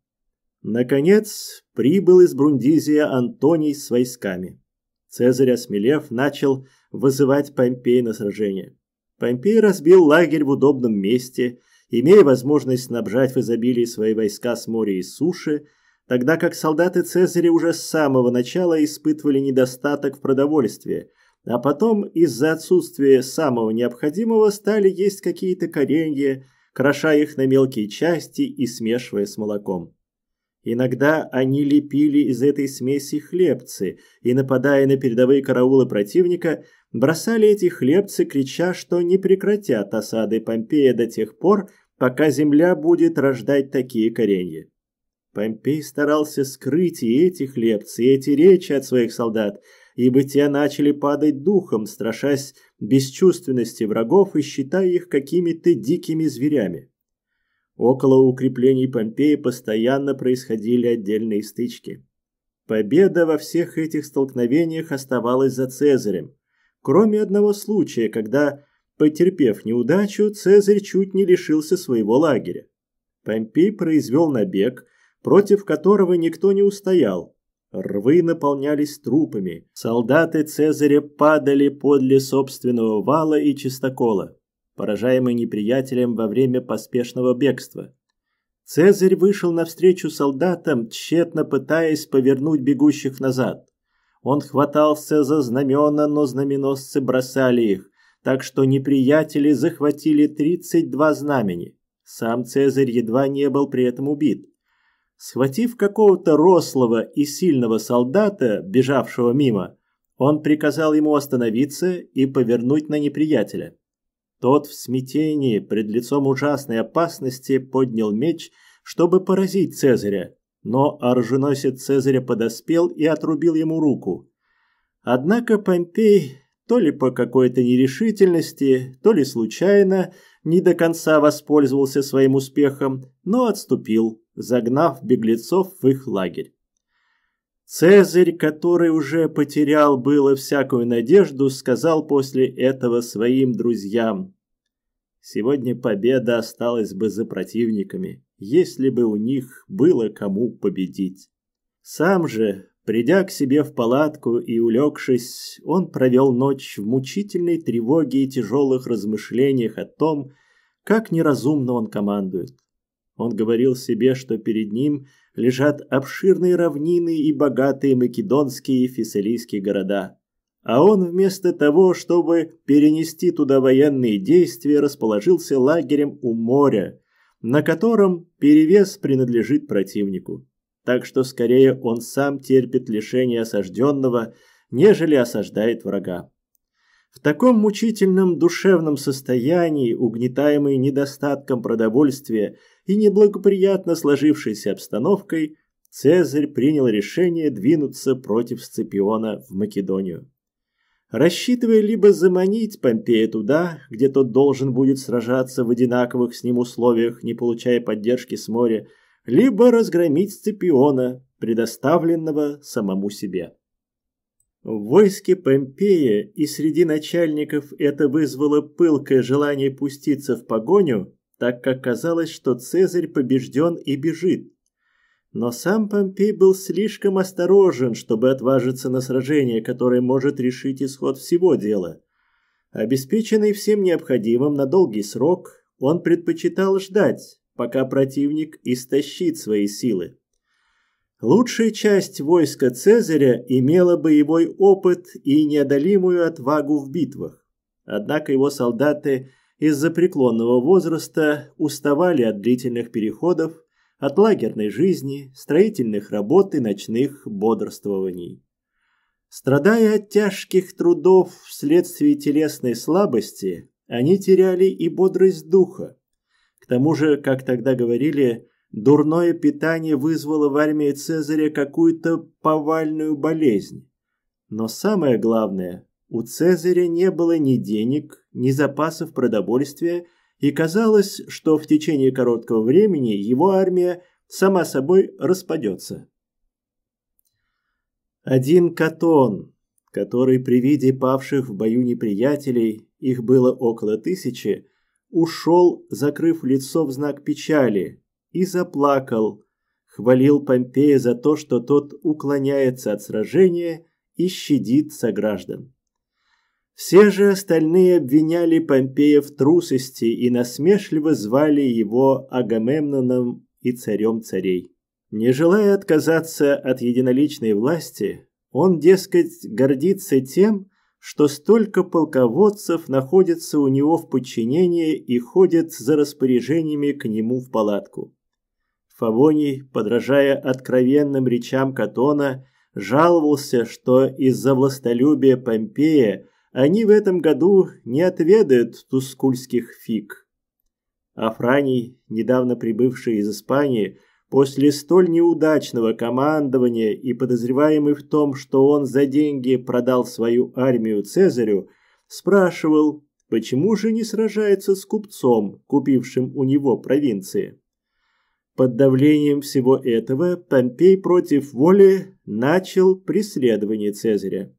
Наконец прибыл из Брундизия Антоний с войсками. Цезарь, осмелев, начал вызывать Помпей на сражение. Помпей разбил лагерь в удобном месте, имея возможность снабжать в изобилии свои войска с моря и суши, тогда как солдаты Цезаря уже с самого начала испытывали недостаток в продовольствии, а потом из-за отсутствия самого необходимого стали есть какие-то коренья, кроша их на мелкие части и смешивая с молоком. Иногда они лепили из этой смеси хлебцы и, нападая на передовые караулы противника, бросали эти хлебцы, крича, что не прекратят осады Помпея до тех пор, пока земля будет рождать такие коренья. Помпей старался скрыть и эти хлебцы, и эти речи от своих солдат, ибо те начали падать духом, страшась бесчувственности врагов и считая их какими-то дикими зверями. Около укреплений Помпеи постоянно происходили отдельные стычки. Победа во всех этих столкновениях оставалась за Цезарем, кроме одного случая, когда, потерпев неудачу, Цезарь чуть не лишился своего лагеря. Помпей произвел набег, против которого никто не устоял. Рвы наполнялись трупами, солдаты Цезаря падали подле собственного вала и чистокола поражаемый неприятелем во время поспешного бегства. Цезарь вышел навстречу солдатам, тщетно пытаясь повернуть бегущих назад. Он хватался за знамена, но знаменосцы бросали их, так что неприятели захватили 32 знамени. Сам Цезарь едва не был при этом убит. Схватив какого-то рослого и сильного солдата, бежавшего мимо, он приказал ему остановиться и повернуть на неприятеля. Тот в смятении пред лицом ужасной опасности поднял меч, чтобы поразить Цезаря, но оруженосец Цезаря подоспел и отрубил ему руку. Однако Помпей, то ли по какой-то нерешительности, то ли случайно, не до конца воспользовался своим успехом, но отступил, загнав беглецов в их лагерь. Цезарь, который уже потерял было всякую надежду, сказал после этого своим друзьям. Сегодня победа осталась бы за противниками, если бы у них было кому победить. Сам же, придя к себе в палатку и улегшись, он провел ночь в мучительной тревоге и тяжелых размышлениях о том, как неразумно он командует. Он говорил себе, что перед ним – лежат обширные равнины и богатые македонские и фессалийские города. А он вместо того, чтобы перенести туда военные действия, расположился лагерем у моря, на котором перевес принадлежит противнику. Так что скорее он сам терпит лишение осажденного, нежели осаждает врага. В таком мучительном душевном состоянии, угнетаемый недостатком продовольствия, и неблагоприятно сложившейся обстановкой Цезарь принял решение двинуться против Сципиона в Македонию. Рассчитывая либо заманить Помпея туда, где тот должен будет сражаться в одинаковых с ним условиях, не получая поддержки с моря, либо разгромить Сципиона, предоставленного самому себе. В войске Помпея и среди начальников это вызвало пылкое желание пуститься в погоню, так как казалось, что Цезарь побежден и бежит. Но сам Помпей был слишком осторожен, чтобы отважиться на сражение, которое может решить исход всего дела. Обеспеченный всем необходимым на долгий срок, он предпочитал ждать, пока противник истощит свои силы. Лучшая часть войска Цезаря имела боевой опыт и неодолимую отвагу в битвах. Однако его солдаты – из-за преклонного возраста уставали от длительных переходов, от лагерной жизни, строительных работ и ночных бодрствований. Страдая от тяжких трудов вследствие телесной слабости, они теряли и бодрость духа. К тому же, как тогда говорили, дурное питание вызвало в армии Цезаря какую-то повальную болезнь. Но самое главное, у Цезаря не было ни денег, ни запасов продовольствия, и казалось, что в течение короткого времени его армия сама собой распадется. Один Катон, который при виде павших в бою неприятелей, их было около тысячи, ушел, закрыв лицо в знак печали, и заплакал, хвалил Помпея за то, что тот уклоняется от сражения и щадит сограждан. Все же остальные обвиняли Помпея в трусости и насмешливо звали его Агамемноном и царем царей. Не желая отказаться от единоличной власти, он, дескать, гордится тем, что столько полководцев находится у него в подчинении и ходят за распоряжениями к нему в палатку. Фавоний, подражая откровенным речам Катона, жаловался, что из-за властолюбия Помпея – они в этом году не отведают тускульских фиг. Афраний, недавно прибывший из Испании, после столь неудачного командования и подозреваемый в том, что он за деньги продал свою армию Цезарю, спрашивал, почему же не сражается с купцом, купившим у него провинции. Под давлением всего этого Помпей против воли начал преследование Цезаря.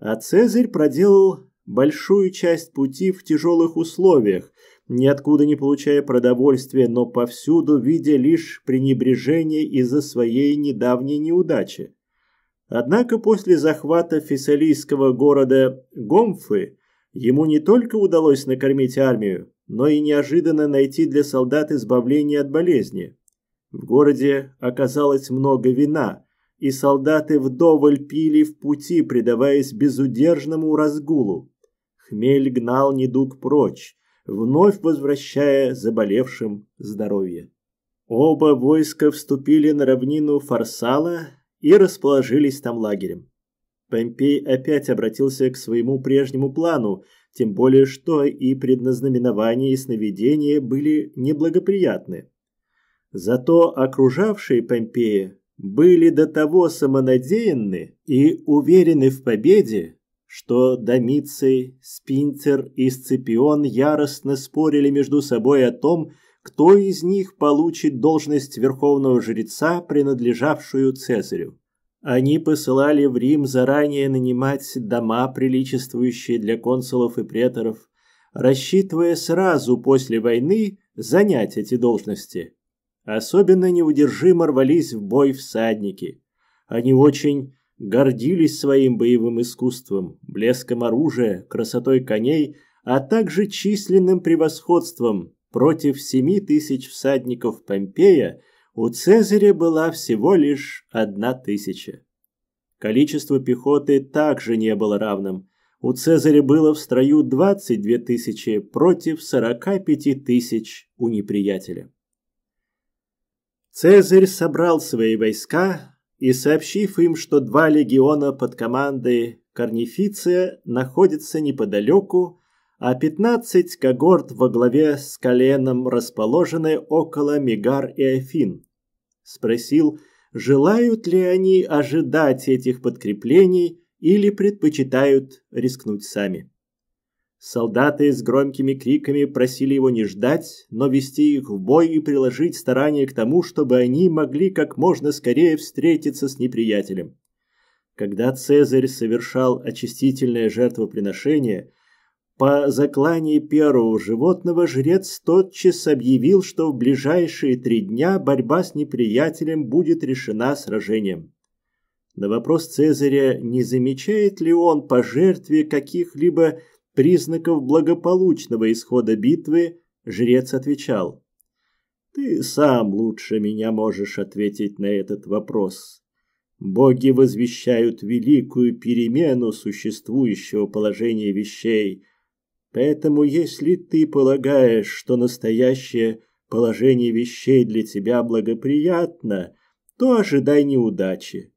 А Цезарь проделал большую часть пути в тяжелых условиях, ниоткуда не получая продовольствия, но повсюду видя лишь пренебрежение из-за своей недавней неудачи. Однако после захвата фессалийского города Гомфы ему не только удалось накормить армию, но и неожиданно найти для солдат избавление от болезни. В городе оказалось много вина, и солдаты вдоволь пили в пути, предаваясь безудержному разгулу. Хмель гнал недуг прочь, вновь возвращая заболевшим здоровье. Оба войска вступили на равнину Фарсала и расположились там лагерем. Помпей опять обратился к своему прежнему плану, тем более что и предназнаменование и сновидения были неблагоприятны. Зато окружавшие Помпея были до того самонадеянны и уверены в победе, что Домиций, Спинтер и Сципион яростно спорили между собой о том, кто из них получит должность верховного жреца, принадлежавшую Цезарю. Они посылали в Рим заранее нанимать дома, приличествующие для консулов и преторов, рассчитывая сразу после войны занять эти должности. Особенно неудержимо рвались в бой всадники. Они очень гордились своим боевым искусством, блеском оружия, красотой коней, а также численным превосходством. Против семи тысяч всадников Помпея у Цезаря была всего лишь одна тысяча. Количество пехоты также не было равным. У Цезаря было в строю 22 тысячи против 45 тысяч у неприятеля. Цезарь собрал свои войска и, сообщив им, что два легиона под командой Корнифиция находятся неподалеку, а 15 когорт во главе с коленом расположены около Мегар и Афин. Спросил, желают ли они ожидать этих подкреплений или предпочитают рискнуть сами. Солдаты с громкими криками просили его не ждать, но вести их в бой и приложить старания к тому, чтобы они могли как можно скорее встретиться с неприятелем. Когда Цезарь совершал очистительное жертвоприношение, по заклании первого животного жрец тотчас объявил, что в ближайшие три дня борьба с неприятелем будет решена сражением. На вопрос Цезаря, не замечает ли он по жертве каких-либо признаков благополучного исхода битвы, жрец отвечал. «Ты сам лучше меня можешь ответить на этот вопрос. Боги возвещают великую перемену существующего положения вещей, поэтому если ты полагаешь, что настоящее положение вещей для тебя благоприятно, то ожидай неудачи.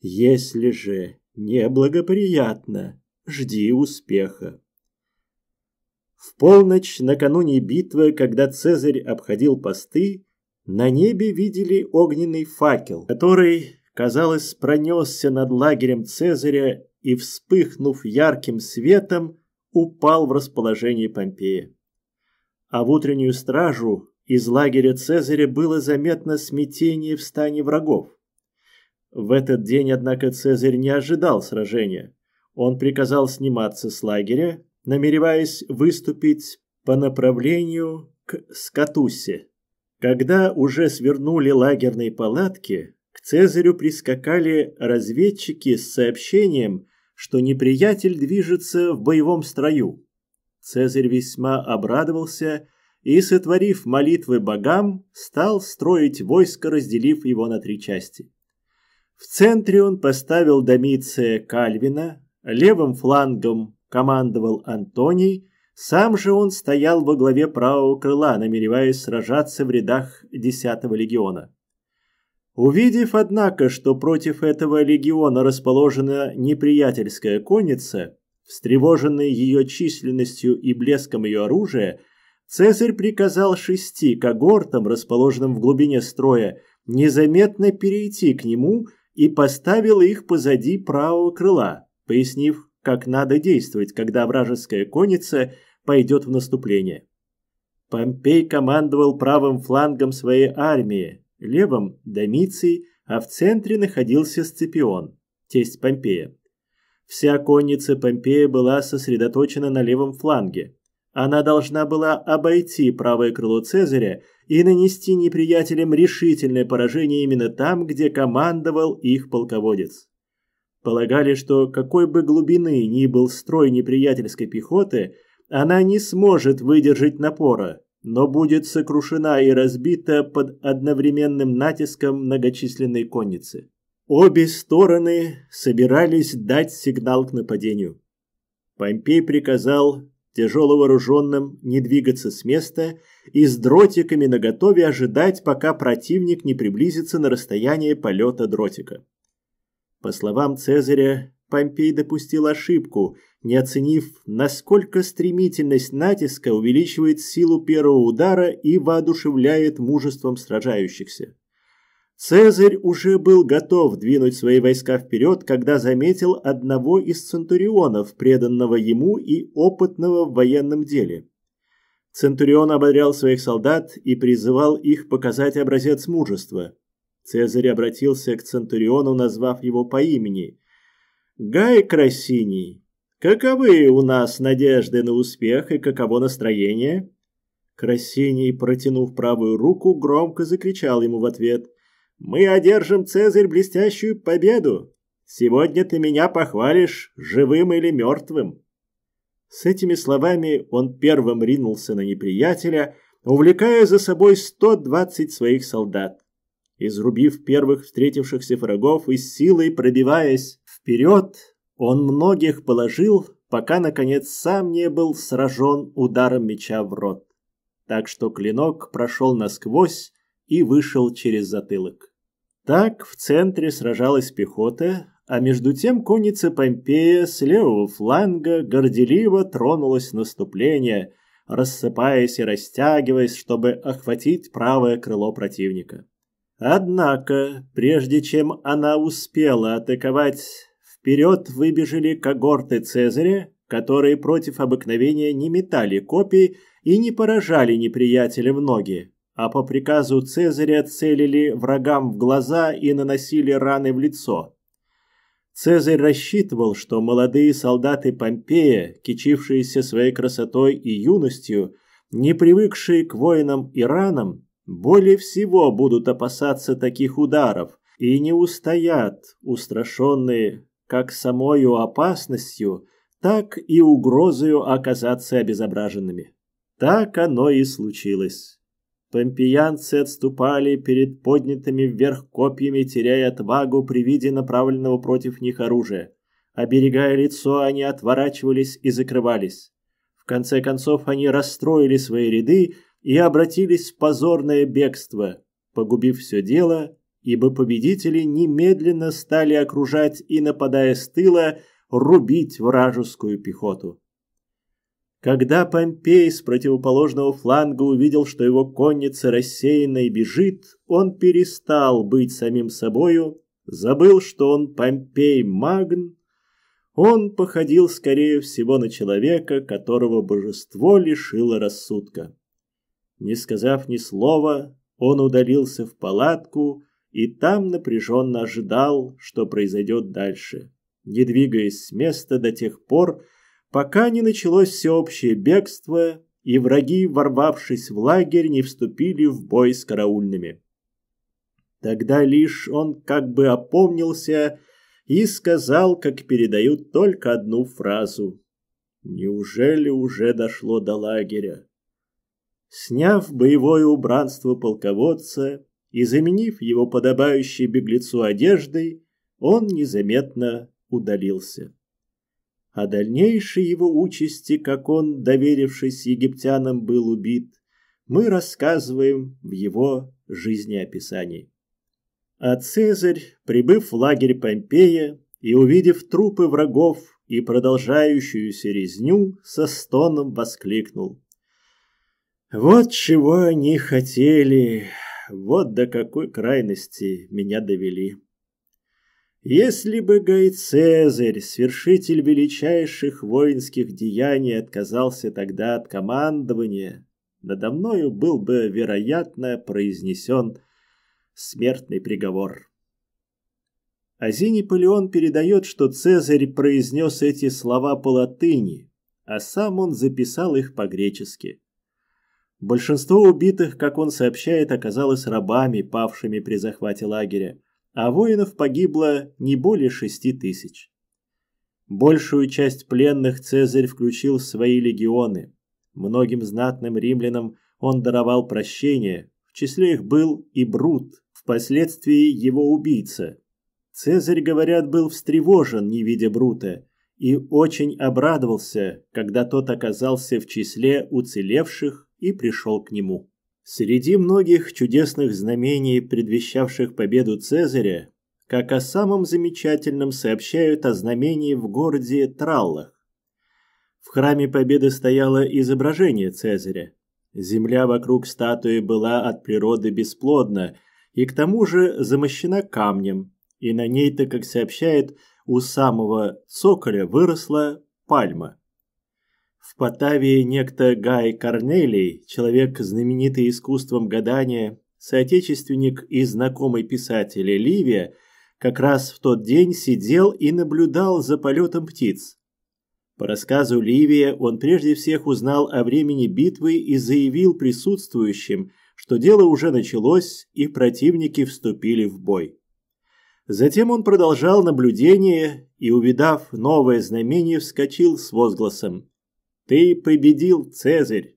Если же неблагоприятно, жди успеха. В полночь, накануне битвы, когда Цезарь обходил посты, на небе видели огненный факел, который, казалось, пронесся над лагерем Цезаря и, вспыхнув ярким светом, упал в расположение Помпея. А в утреннюю стражу из лагеря Цезаря было заметно смятение в стане врагов. В этот день, однако, Цезарь не ожидал сражения. Он приказал сниматься с лагеря, намереваясь выступить по направлению к Скатусе. Когда уже свернули лагерные палатки, к Цезарю прискакали разведчики с сообщением, что неприятель движется в боевом строю. Цезарь весьма обрадовался и, сотворив молитвы богам, стал строить войско, разделив его на три части. В центре он поставил Домиция Кальвина, левым флангом командовал Антоний, сам же он стоял во главе правого крыла, намереваясь сражаться в рядах 10-го легиона. Увидев, однако, что против этого легиона расположена неприятельская конница, встревоженный ее численностью и блеском ее оружия, Цезарь приказал шести когортам, расположенным в глубине строя, незаметно перейти к нему и поставил их позади правого крыла, пояснив, как надо действовать, когда вражеская конница пойдет в наступление. Помпей командовал правым флангом своей армии, левым – Домиций, а в центре находился Сципион, тесть Помпея. Вся конница Помпея была сосредоточена на левом фланге. Она должна была обойти правое крыло Цезаря и нанести неприятелям решительное поражение именно там, где командовал их полководец. Полагали, что какой бы глубины ни был строй неприятельской пехоты, она не сможет выдержать напора, но будет сокрушена и разбита под одновременным натиском многочисленной конницы. Обе стороны собирались дать сигнал к нападению. Помпей приказал тяжело вооруженным не двигаться с места и с дротиками наготове ожидать, пока противник не приблизится на расстояние полета дротика. По словам Цезаря, Помпей допустил ошибку, не оценив, насколько стремительность натиска увеличивает силу первого удара и воодушевляет мужеством сражающихся. Цезарь уже был готов двинуть свои войска вперед, когда заметил одного из центурионов, преданного ему и опытного в военном деле. Центурион ободрял своих солдат и призывал их показать образец мужества – Цезарь обратился к Центуриону, назвав его по имени. «Гай Красиний, каковы у нас надежды на успех и каково настроение?» Красиний, протянув правую руку, громко закричал ему в ответ. «Мы одержим, Цезарь, блестящую победу! Сегодня ты меня похвалишь, живым или мертвым!» С этими словами он первым ринулся на неприятеля, увлекая за собой 120 своих солдат. Изрубив первых встретившихся врагов и силой пробиваясь вперед, он многих положил, пока, наконец, сам не был сражен ударом меча в рот. Так что клинок прошел насквозь и вышел через затылок. Так в центре сражалась пехота, а между тем конница Помпея с левого фланга горделиво тронулась в наступление, рассыпаясь и растягиваясь, чтобы охватить правое крыло противника. Однако, прежде чем она успела атаковать, вперед выбежали когорты Цезаря, которые против обыкновения не метали копий и не поражали неприятеля в ноги, а по приказу Цезаря целили врагам в глаза и наносили раны в лицо. Цезарь рассчитывал, что молодые солдаты Помпея, кичившиеся своей красотой и юностью, не привыкшие к воинам и ранам, более всего будут опасаться таких ударов и не устоят, устрашенные как самою опасностью, так и угрозою оказаться обезображенными. Так оно и случилось. Помпеянцы отступали перед поднятыми вверх копьями, теряя отвагу при виде направленного против них оружия. Оберегая лицо, они отворачивались и закрывались. В конце концов, они расстроили свои ряды и обратились в позорное бегство, погубив все дело, ибо победители немедленно стали окружать и, нападая с тыла, рубить вражескую пехоту. Когда Помпей с противоположного фланга увидел, что его конница рассеянно и бежит, он перестал быть самим собою, забыл, что он Помпей Магн. Он походил, скорее всего, на человека, которого божество лишило рассудка. Не сказав ни слова, он удалился в палатку и там напряженно ожидал, что произойдет дальше, не двигаясь с места до тех пор, пока не началось всеобщее бегство и враги, ворвавшись в лагерь, не вступили в бой с караульными. Тогда лишь он как бы опомнился и сказал, как передают только одну фразу. «Неужели уже дошло до лагеря?» Сняв боевое убранство полководца и заменив его подобающей беглецу одеждой, он незаметно удалился. О дальнейшей его участи, как он, доверившись египтянам, был убит, мы рассказываем в его жизнеописании. А Цезарь, прибыв в лагерь Помпея и увидев трупы врагов и продолжающуюся резню, со стоном воскликнул – вот чего они хотели, вот до какой крайности меня довели. Если бы Гай Цезарь, свершитель величайших воинских деяний, отказался тогда от командования, надо мною был бы, вероятно, произнесен смертный приговор. Азини Наполеон передает, что Цезарь произнес эти слова по латыни, а сам он записал их по-гречески. Большинство убитых, как он сообщает, оказалось рабами, павшими при захвате лагеря, а воинов погибло не более шести тысяч. Большую часть пленных Цезарь включил в свои легионы. Многим знатным римлянам он даровал прощение, в числе их был и Брут, впоследствии его убийца. Цезарь, говорят, был встревожен, не видя Брута, и очень обрадовался, когда тот оказался в числе уцелевших и пришел к нему. Среди многих чудесных знамений, предвещавших победу Цезаря, как о самом замечательном сообщают о знамении в городе Траллах. В храме Победы стояло изображение Цезаря. Земля вокруг статуи была от природы бесплодна и к тому же замощена камнем, и на ней-то, как сообщает, у самого цоколя выросла пальма. В Потавии некто Гай Корнелий, человек, знаменитый искусством гадания, соотечественник и знакомый писателя Ливия, как раз в тот день сидел и наблюдал за полетом птиц. По рассказу Ливия он прежде всех узнал о времени битвы и заявил присутствующим, что дело уже началось и противники вступили в бой. Затем он продолжал наблюдение и, увидав новое знамение, вскочил с возгласом ты победил, Цезарь!»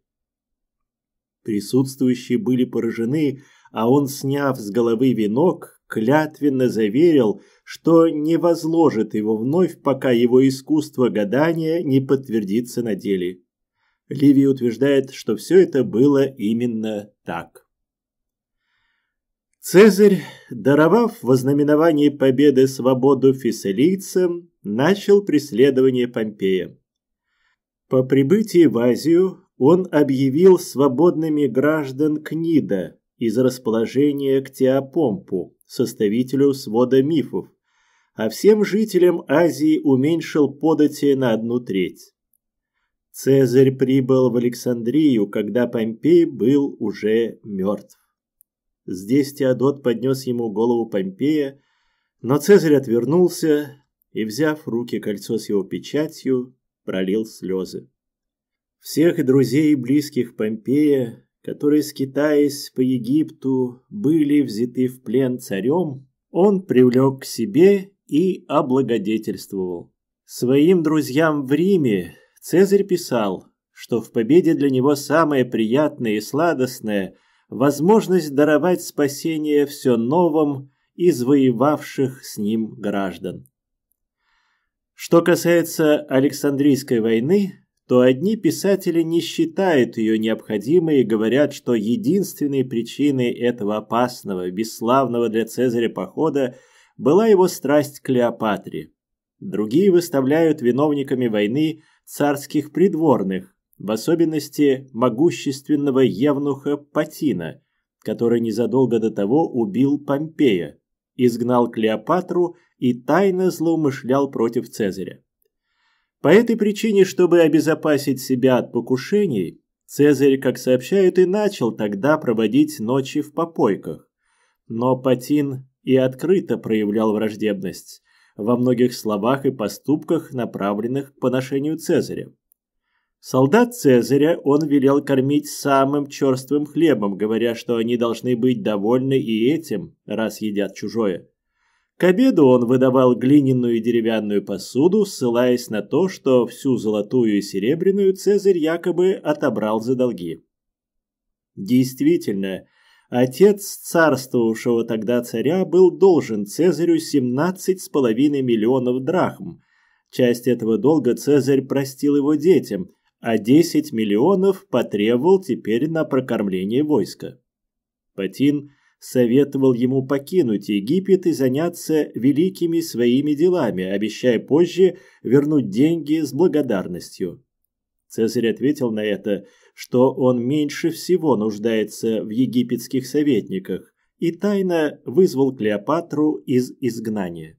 Присутствующие были поражены, а он, сняв с головы венок, клятвенно заверил, что не возложит его вновь, пока его искусство гадания не подтвердится на деле. Ливий утверждает, что все это было именно так. Цезарь, даровав в знаменовании победы свободу фессалийцам, начал преследование Помпея. По прибытии в Азию он объявил свободными граждан Книда из расположения к Теопомпу, составителю свода мифов, а всем жителям Азии уменьшил подати на одну треть. Цезарь прибыл в Александрию, когда Помпей был уже мертв. Здесь Теодот поднес ему голову Помпея, но Цезарь отвернулся и, взяв в руки кольцо с его печатью, пролил слезы. Всех друзей и близких Помпея, которые, скитаясь по Египту, были взяты в плен царем, он привлек к себе и облагодетельствовал. Своим друзьям в Риме Цезарь писал, что в победе для него самое приятное и сладостное – возможность даровать спасение все новым и завоевавших с ним граждан. Что касается Александрийской войны, то одни писатели не считают ее необходимой и говорят, что единственной причиной этого опасного, бесславного для Цезаря похода была его страсть к Клеопатре. Другие выставляют виновниками войны царских придворных, в особенности могущественного евнуха Патина, который незадолго до того убил Помпея, изгнал Клеопатру и тайно злоумышлял против Цезаря. По этой причине, чтобы обезопасить себя от покушений, Цезарь, как сообщают, и начал тогда проводить ночи в попойках. Но Патин и открыто проявлял враждебность во многих словах и поступках, направленных к поношению Цезаря. Солдат Цезаря он велел кормить самым черствым хлебом, говоря, что они должны быть довольны и этим, раз едят чужое. К обеду он выдавал глиняную и деревянную посуду, ссылаясь на то, что всю золотую и серебряную Цезарь якобы отобрал за долги. Действительно, отец царствовавшего тогда царя был должен Цезарю 17,5 миллионов драхм. Часть этого долга Цезарь простил его детям, а 10 миллионов потребовал теперь на прокормление войска. Патин – советовал ему покинуть Египет и заняться великими своими делами, обещая позже вернуть деньги с благодарностью. Цезарь ответил на это, что он меньше всего нуждается в египетских советниках, и тайно вызвал Клеопатру из изгнания.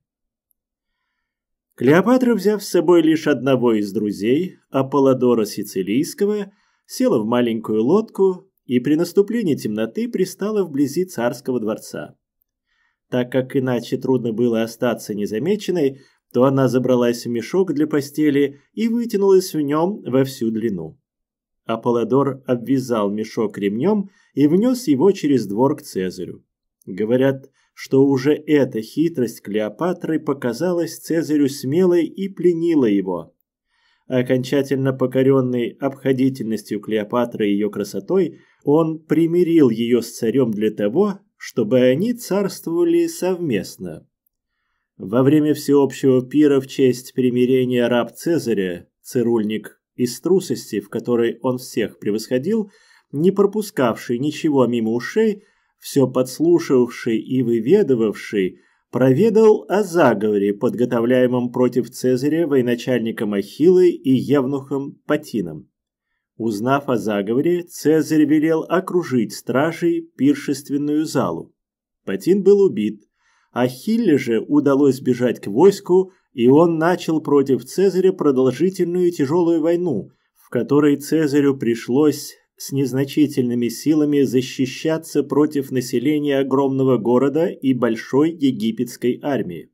Клеопатра, взяв с собой лишь одного из друзей, Аполлодора Сицилийского, села в маленькую лодку, и при наступлении темноты пристала вблизи царского дворца. Так как иначе трудно было остаться незамеченной, то она забралась в мешок для постели и вытянулась в нем во всю длину. Аполлодор обвязал мешок ремнем и внес его через двор к Цезарю. Говорят, что уже эта хитрость Клеопатры показалась Цезарю смелой и пленила его. Окончательно покоренный обходительностью Клеопатры и ее красотой, он примирил ее с царем для того, чтобы они царствовали совместно. Во время всеобщего пира в честь примирения раб Цезаря, цирульник из трусости, в которой он всех превосходил, не пропускавший ничего мимо ушей, все подслушавший и выведывавший – проведал о заговоре, подготовляемом против Цезаря военачальником Ахиллой и евнухом Патином. Узнав о заговоре, Цезарь велел окружить стражей пиршественную залу. Патин был убит. Ахилле же удалось сбежать к войску, и он начал против Цезаря продолжительную тяжелую войну, в которой Цезарю пришлось с незначительными силами защищаться против населения огромного города и большой египетской армии.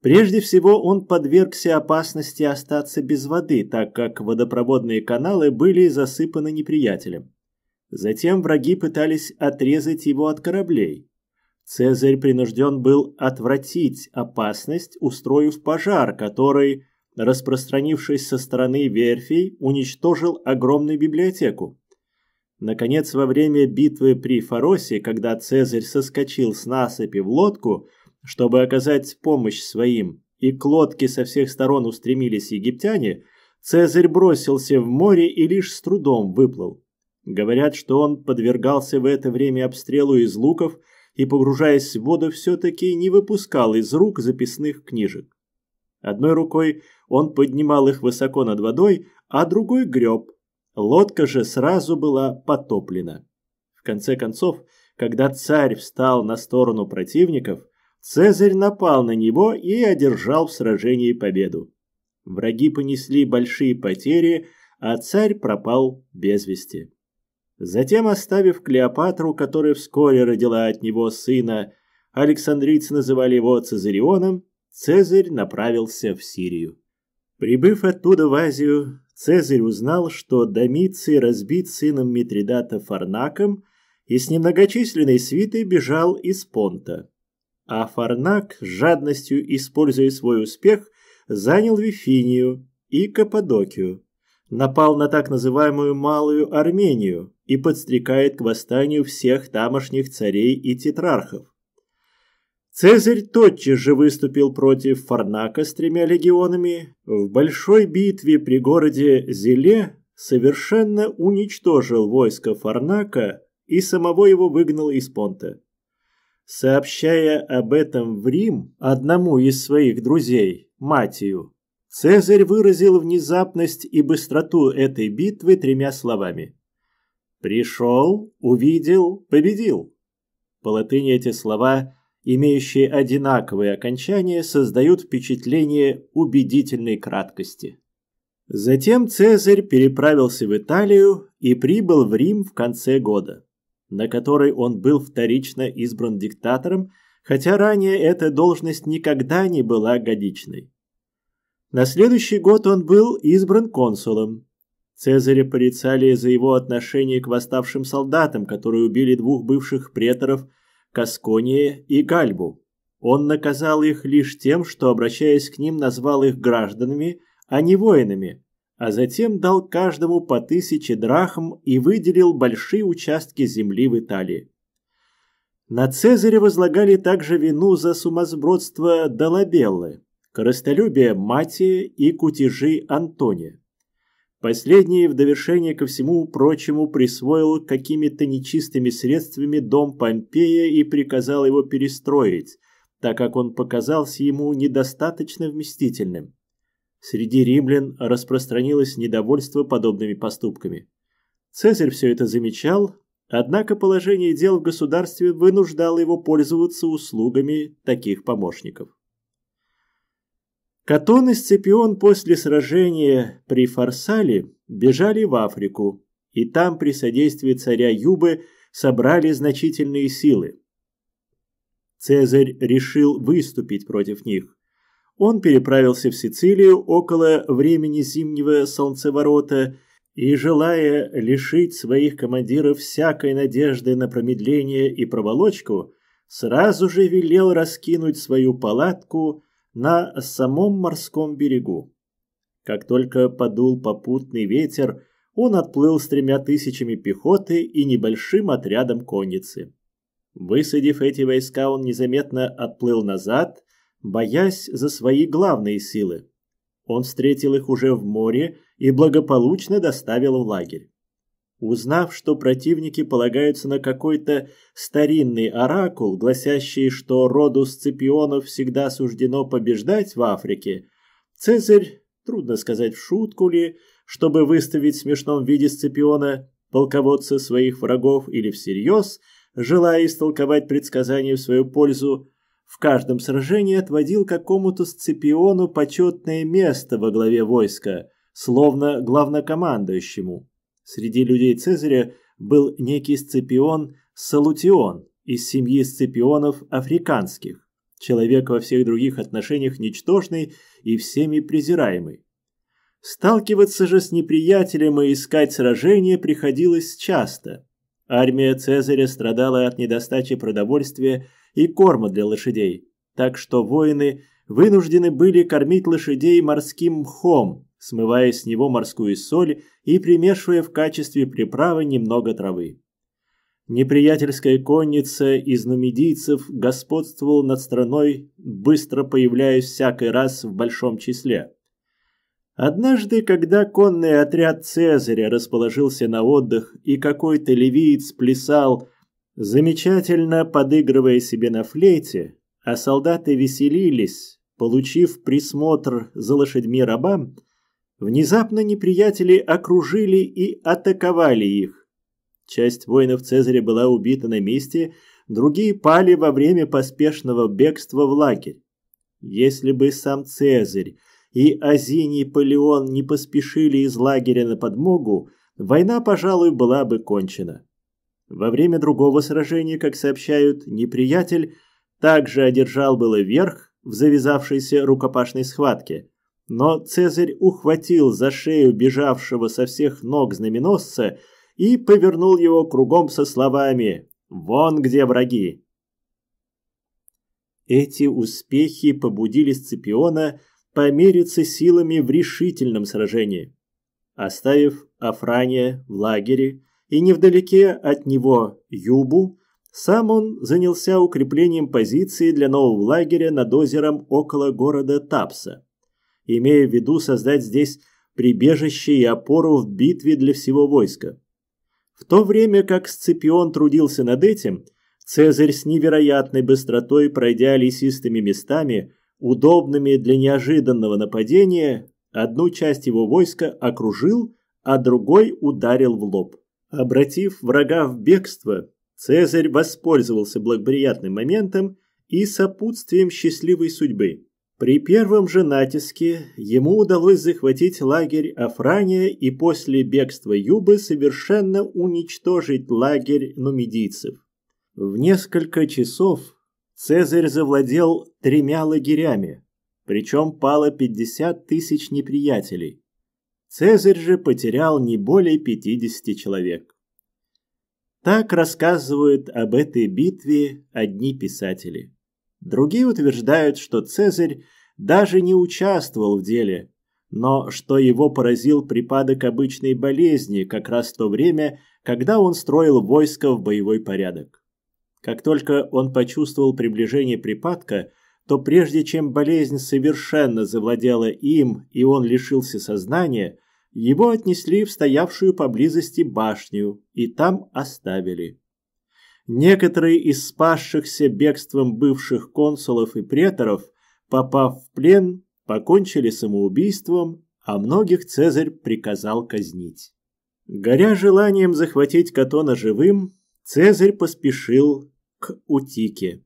Прежде всего он подвергся опасности остаться без воды, так как водопроводные каналы были засыпаны неприятелем. Затем враги пытались отрезать его от кораблей. Цезарь принужден был отвратить опасность, устроив пожар, который распространившись со стороны верфей, уничтожил огромную библиотеку. Наконец, во время битвы при Фаросе, когда Цезарь соскочил с насыпи в лодку, чтобы оказать помощь своим, и к лодке со всех сторон устремились египтяне, Цезарь бросился в море и лишь с трудом выплыл. Говорят, что он подвергался в это время обстрелу из луков и, погружаясь в воду, все-таки не выпускал из рук записных книжек. Одной рукой он поднимал их высоко над водой, а другой греб. Лодка же сразу была потоплена. В конце концов, когда царь встал на сторону противников, Цезарь напал на него и одержал в сражении победу. Враги понесли большие потери, а царь пропал без вести. Затем, оставив Клеопатру, которая вскоре родила от него сына, Александрийцы называли его Цезарионом, Цезарь направился в Сирию. Прибыв оттуда в Азию, Цезарь узнал, что Домиций разбит сыном Митридата Фарнаком и с немногочисленной свитой бежал из Понта. А Фарнак, с жадностью используя свой успех, занял Вифинию и Каппадокию, напал на так называемую Малую Армению и подстрекает к восстанию всех тамошних царей и тетрархов. Цезарь тотчас же выступил против Фарнака с тремя легионами. В большой битве при городе Зеле совершенно уничтожил войско Фарнака и самого его выгнал из понта. Сообщая об этом в Рим одному из своих друзей, Матию, Цезарь выразил внезапность и быстроту этой битвы тремя словами. «Пришел, увидел, победил». По латыни эти слова имеющие одинаковые окончания, создают впечатление убедительной краткости. Затем Цезарь переправился в Италию и прибыл в Рим в конце года, на который он был вторично избран диктатором, хотя ранее эта должность никогда не была годичной. На следующий год он был избран консулом. Цезаря порицали за его отношение к восставшим солдатам, которые убили двух бывших преторов – Каскония и Гальбу. Он наказал их лишь тем, что, обращаясь к ним, назвал их гражданами, а не воинами, а затем дал каждому по тысяче драхм и выделил большие участки земли в Италии. На Цезаря возлагали также вину за сумасбродство Долабеллы, коростолюбие Матия и кутежи Антония. Последний в довершение ко всему прочему присвоил какими-то нечистыми средствами дом Помпея и приказал его перестроить, так как он показался ему недостаточно вместительным. Среди римлян распространилось недовольство подобными поступками. Цезарь все это замечал, однако положение дел в государстве вынуждало его пользоваться услугами таких помощников. Катон и Сципион после сражения при Фарсале бежали в Африку, и там при содействии царя Юбы собрали значительные силы. Цезарь решил выступить против них. Он переправился в Сицилию около времени зимнего солнцеворота и, желая лишить своих командиров всякой надежды на промедление и проволочку, сразу же велел раскинуть свою палатку на самом морском берегу. Как только подул попутный ветер, он отплыл с тремя тысячами пехоты и небольшим отрядом конницы. Высадив эти войска, он незаметно отплыл назад, боясь за свои главные силы. Он встретил их уже в море и благополучно доставил в лагерь. Узнав, что противники полагаются на какой-то старинный оракул, гласящий, что роду сципионов всегда суждено побеждать в Африке, Цезарь, трудно сказать в шутку ли, чтобы выставить в смешном виде сципиона полководца своих врагов или всерьез, желая истолковать предсказание в свою пользу, в каждом сражении отводил какому-то сципиону почетное место во главе войска, словно главнокомандующему. Среди людей Цезаря был некий Сципион Салутион из семьи Сципионов африканских, человек во всех других отношениях ничтожный и всеми презираемый. Сталкиваться же с неприятелем и искать сражения приходилось часто. Армия Цезаря страдала от недостачи продовольствия и корма для лошадей, так что воины вынуждены были кормить лошадей морским мхом, смывая с него морскую соль и примешивая в качестве приправы немного травы. Неприятельская конница из нумидийцев господствовала над страной, быстро появляясь всякий раз в большом числе. Однажды, когда конный отряд Цезаря расположился на отдых и какой-то левиец плясал, замечательно подыгрывая себе на флейте, а солдаты веселились, получив присмотр за лошадьми рабам, Внезапно неприятели окружили и атаковали их. Часть воинов Цезаря была убита на месте, другие пали во время поспешного бегства в лагерь. Если бы сам Цезарь и Азиний Полеон не поспешили из лагеря на подмогу, война, пожалуй, была бы кончена. Во время другого сражения, как сообщают, неприятель также одержал было верх в завязавшейся рукопашной схватке – но Цезарь ухватил за шею бежавшего со всех ног знаменосца и повернул его кругом со словами «Вон где враги!». Эти успехи побудили Сципиона помериться силами в решительном сражении. Оставив Афрания в лагере и невдалеке от него Юбу, сам он занялся укреплением позиции для нового лагеря над озером около города Тапса имея в виду создать здесь прибежище и опору в битве для всего войска. В то время как Сципион трудился над этим, Цезарь с невероятной быстротой, пройдя лесистыми местами, удобными для неожиданного нападения, одну часть его войска окружил, а другой ударил в лоб. Обратив врага в бегство, Цезарь воспользовался благоприятным моментом и сопутствием счастливой судьбы. При первом же натиске ему удалось захватить лагерь Афрания и после бегства Юбы совершенно уничтожить лагерь нумидийцев. В несколько часов Цезарь завладел тремя лагерями, причем пало 50 тысяч неприятелей. Цезарь же потерял не более 50 человек. Так рассказывают об этой битве одни писатели. Другие утверждают, что Цезарь даже не участвовал в деле, но что его поразил припадок обычной болезни как раз в то время, когда он строил войско в боевой порядок. Как только он почувствовал приближение припадка, то прежде чем болезнь совершенно завладела им и он лишился сознания, его отнесли в стоявшую поблизости башню и там оставили. Некоторые из спасшихся бегством бывших консулов и преторов, попав в плен, покончили самоубийством, а многих Цезарь приказал казнить. Горя желанием захватить Катона живым, Цезарь поспешил к Утике.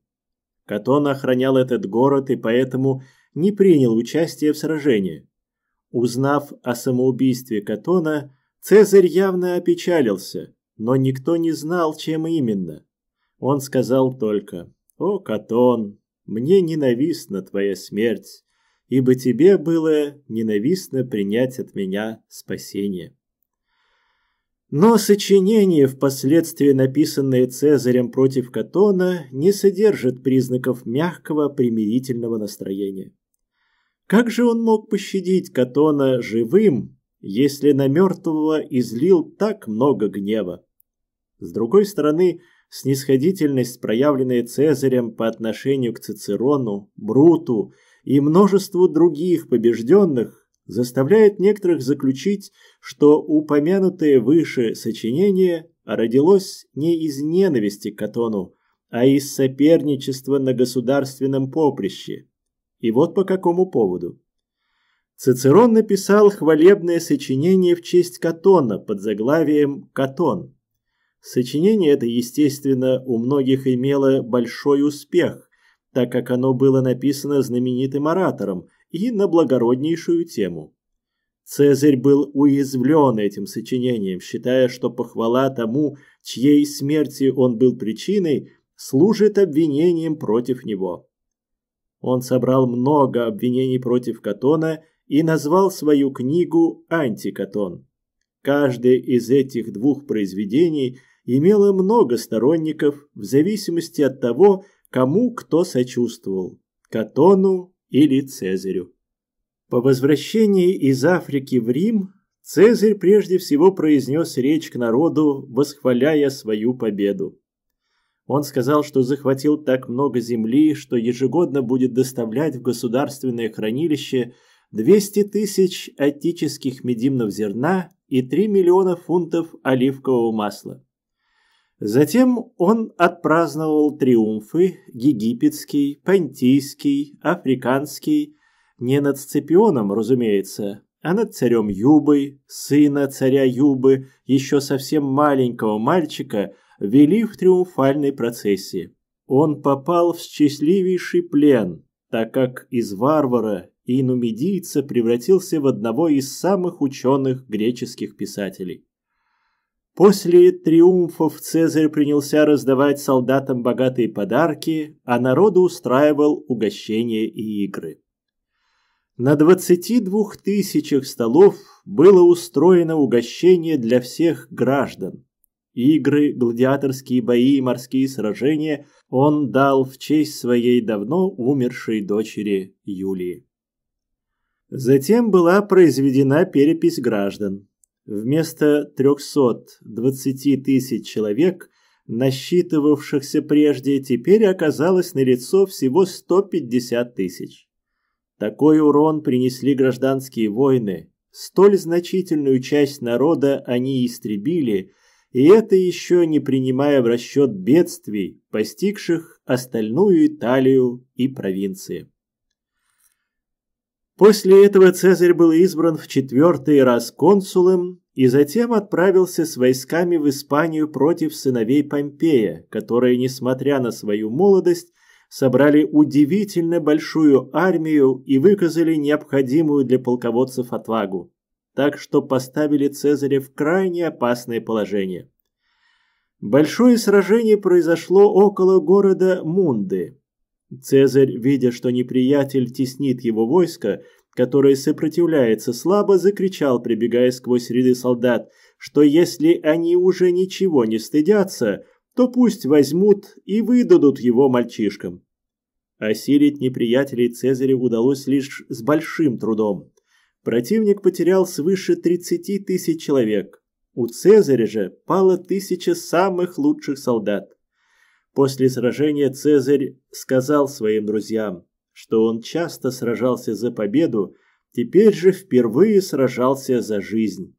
Катон охранял этот город и поэтому не принял участия в сражении. Узнав о самоубийстве Катона, Цезарь явно опечалился, но никто не знал, чем именно. Он сказал только «О, Катон, мне ненавистна твоя смерть, ибо тебе было ненавистно принять от меня спасение». Но сочинение, впоследствии написанное Цезарем против Катона, не содержит признаков мягкого примирительного настроения. Как же он мог пощадить Катона живым, если на мертвого излил так много гнева? С другой стороны, снисходительность, проявленная Цезарем по отношению к Цицерону, Бруту и множеству других побежденных, заставляет некоторых заключить, что упомянутое выше сочинение родилось не из ненависти к Катону, а из соперничества на государственном поприще. И вот по какому поводу. Цицерон написал хвалебное сочинение в честь Катона под заглавием «Катон», Сочинение это, естественно, у многих имело большой успех, так как оно было написано знаменитым оратором и на благороднейшую тему. Цезарь был уязвлен этим сочинением, считая, что похвала тому, чьей смерти он был причиной, служит обвинением против него. Он собрал много обвинений против Катона и назвал свою книгу «Антикатон». Каждое из этих двух произведений – имела много сторонников в зависимости от того, кому кто сочувствовал – Катону или Цезарю. По возвращении из Африки в Рим Цезарь прежде всего произнес речь к народу, восхваляя свою победу. Он сказал, что захватил так много земли, что ежегодно будет доставлять в государственное хранилище 200 тысяч отических медимнов зерна и 3 миллиона фунтов оливкового масла. Затем он отпраздновал триумфы египетский, пантийский, африканский, не над Сципионом, разумеется, а над царем Юбой, сына царя Юбы, еще совсем маленького мальчика, вели в триумфальной процессии. Он попал в счастливейший плен, так как из варвара и нумидийца превратился в одного из самых ученых греческих писателей. После триумфов Цезарь принялся раздавать солдатам богатые подарки, а народу устраивал угощения и игры. На 22 тысячах столов было устроено угощение для всех граждан. Игры, гладиаторские бои и морские сражения он дал в честь своей давно умершей дочери Юлии. Затем была произведена перепись граждан. Вместо 320 тысяч человек, насчитывавшихся прежде, теперь оказалось на налицо всего 150 тысяч. Такой урон принесли гражданские войны. Столь значительную часть народа они истребили, и это еще не принимая в расчет бедствий, постигших остальную Италию и провинции. После этого Цезарь был избран в четвертый раз консулом и затем отправился с войсками в Испанию против сыновей Помпея, которые, несмотря на свою молодость, собрали удивительно большую армию и выказали необходимую для полководцев отвагу, так что поставили Цезаря в крайне опасное положение. Большое сражение произошло около города Мунды, Цезарь, видя, что неприятель теснит его войско, которое сопротивляется слабо, закричал, прибегая сквозь ряды солдат, что если они уже ничего не стыдятся, то пусть возьмут и выдадут его мальчишкам. Осилить неприятелей Цезарю удалось лишь с большим трудом. Противник потерял свыше 30 тысяч человек. У Цезаря же пало тысяча самых лучших солдат. После сражения Цезарь сказал своим друзьям, что он часто сражался за победу, теперь же впервые сражался за жизнь.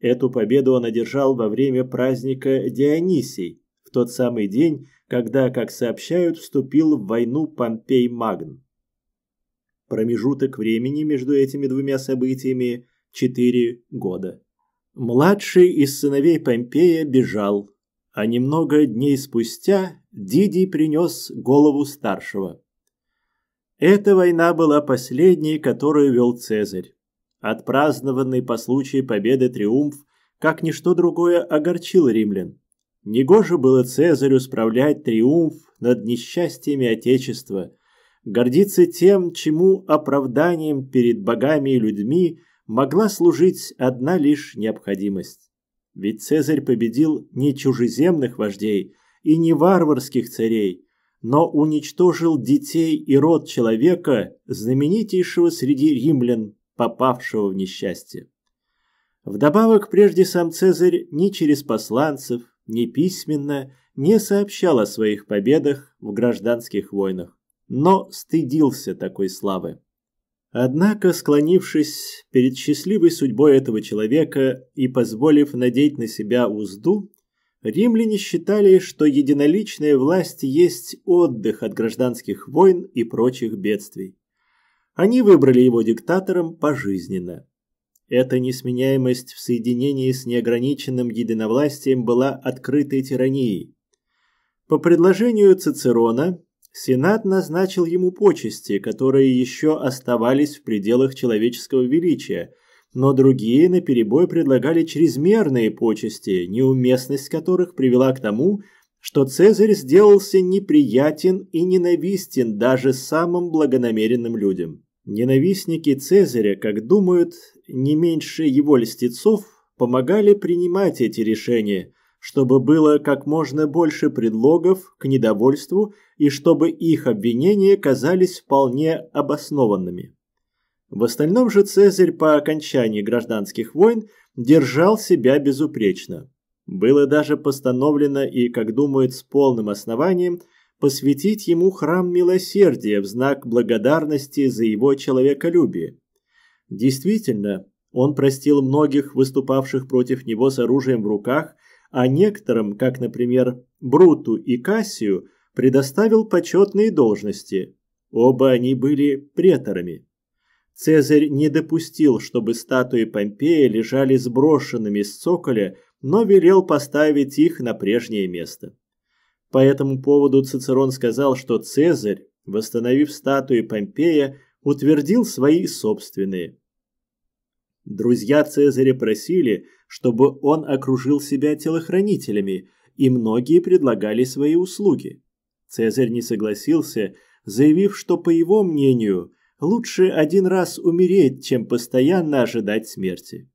Эту победу он одержал во время праздника Дионисий, в тот самый день, когда, как сообщают, вступил в войну Помпей Магн. Промежуток времени между этими двумя событиями – четыре года. Младший из сыновей Помпея бежал, а немного дней спустя Диди принес голову старшего. Эта война была последней, которую вел Цезарь. Отпразднованный по случаю победы триумф, как ничто другое, огорчил римлян. Негоже было Цезарю справлять триумф над несчастьями Отечества, гордиться тем, чему оправданием перед богами и людьми могла служить одна лишь необходимость. Ведь Цезарь победил не чужеземных вождей и не варварских царей, но уничтожил детей и род человека, знаменитейшего среди римлян, попавшего в несчастье. Вдобавок, прежде сам Цезарь ни через посланцев, ни письменно не сообщал о своих победах в гражданских войнах, но стыдился такой славы. Однако, склонившись перед счастливой судьбой этого человека и позволив надеть на себя узду, римляне считали, что единоличная власть есть отдых от гражданских войн и прочих бедствий. Они выбрали его диктатором пожизненно. Эта несменяемость в соединении с неограниченным единовластием была открытой тиранией. По предложению Цицерона, Сенат назначил ему почести, которые еще оставались в пределах человеческого величия, но другие наперебой предлагали чрезмерные почести, неуместность которых привела к тому, что Цезарь сделался неприятен и ненавистен даже самым благонамеренным людям. Ненавистники Цезаря, как думают, не меньше его льстецов, помогали принимать эти решения – чтобы было как можно больше предлогов к недовольству и чтобы их обвинения казались вполне обоснованными. В остальном же Цезарь по окончании гражданских войн держал себя безупречно. Было даже постановлено и, как думают, с полным основанием, посвятить ему храм милосердия в знак благодарности за его человеколюбие. Действительно, он простил многих выступавших против него с оружием в руках – а некоторым, как, например, Бруту и Кассию, предоставил почетные должности. Оба они были преторами. Цезарь не допустил, чтобы статуи Помпея лежали сброшенными с цоколя, но велел поставить их на прежнее место. По этому поводу Цицерон сказал, что Цезарь, восстановив статуи Помпея, утвердил свои собственные – Друзья Цезаря просили, чтобы он окружил себя телохранителями, и многие предлагали свои услуги. Цезарь не согласился, заявив, что, по его мнению, лучше один раз умереть, чем постоянно ожидать смерти.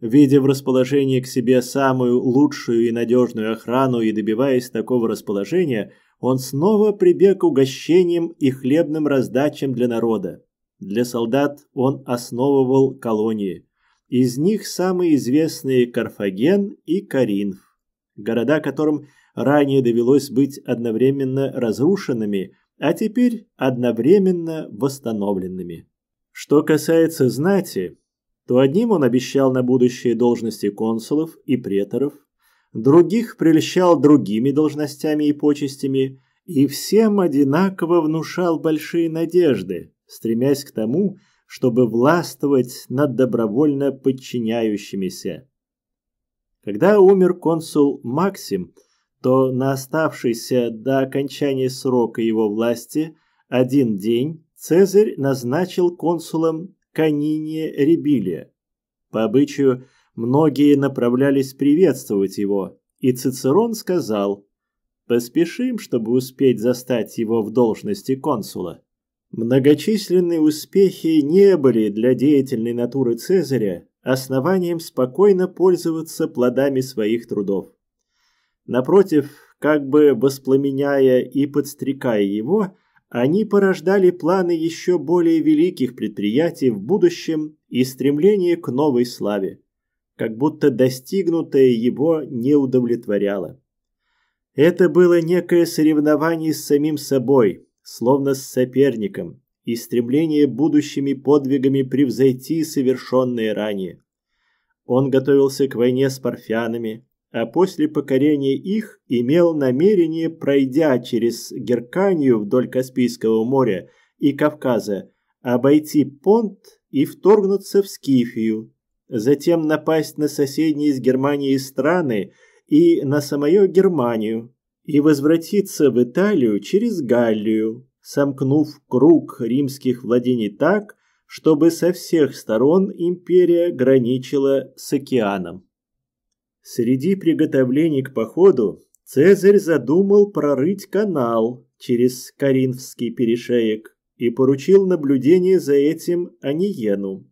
Видя в расположении к себе самую лучшую и надежную охрану и добиваясь такого расположения, он снова прибег к угощениям и хлебным раздачам для народа. Для солдат он основывал колонии. Из них самые известные Карфаген и Каринф, города которым ранее довелось быть одновременно разрушенными, а теперь одновременно восстановленными. Что касается знати, то одним он обещал на будущее должности консулов и преторов, других прельщал другими должностями и почестями, и всем одинаково внушал большие надежды, стремясь к тому, чтобы властвовать над добровольно подчиняющимися. Когда умер консул Максим, то на оставшийся до окончания срока его власти один день Цезарь назначил консулом Канине Ребилия. По обычаю, многие направлялись приветствовать его, и Цицерон сказал «Поспешим, чтобы успеть застать его в должности консула». Многочисленные успехи не были для деятельной натуры Цезаря основанием спокойно пользоваться плодами своих трудов. Напротив, как бы воспламеняя и подстрекая его, они порождали планы еще более великих предприятий в будущем и стремление к новой славе, как будто достигнутое его не удовлетворяло. Это было некое соревнование с самим собой, словно с соперником, и стремление будущими подвигами превзойти совершенные ранее. Он готовился к войне с парфянами, а после покорения их имел намерение, пройдя через Герканию вдоль Каспийского моря и Кавказа, обойти Понт и вторгнуться в Скифию, затем напасть на соседние с Германией страны и на самую Германию, и возвратиться в Италию через Галлию, сомкнув круг римских владений так, чтобы со всех сторон империя граничила с океаном. Среди приготовлений к походу Цезарь задумал прорыть канал через Каринфский перешеек и поручил наблюдение за этим Аниену.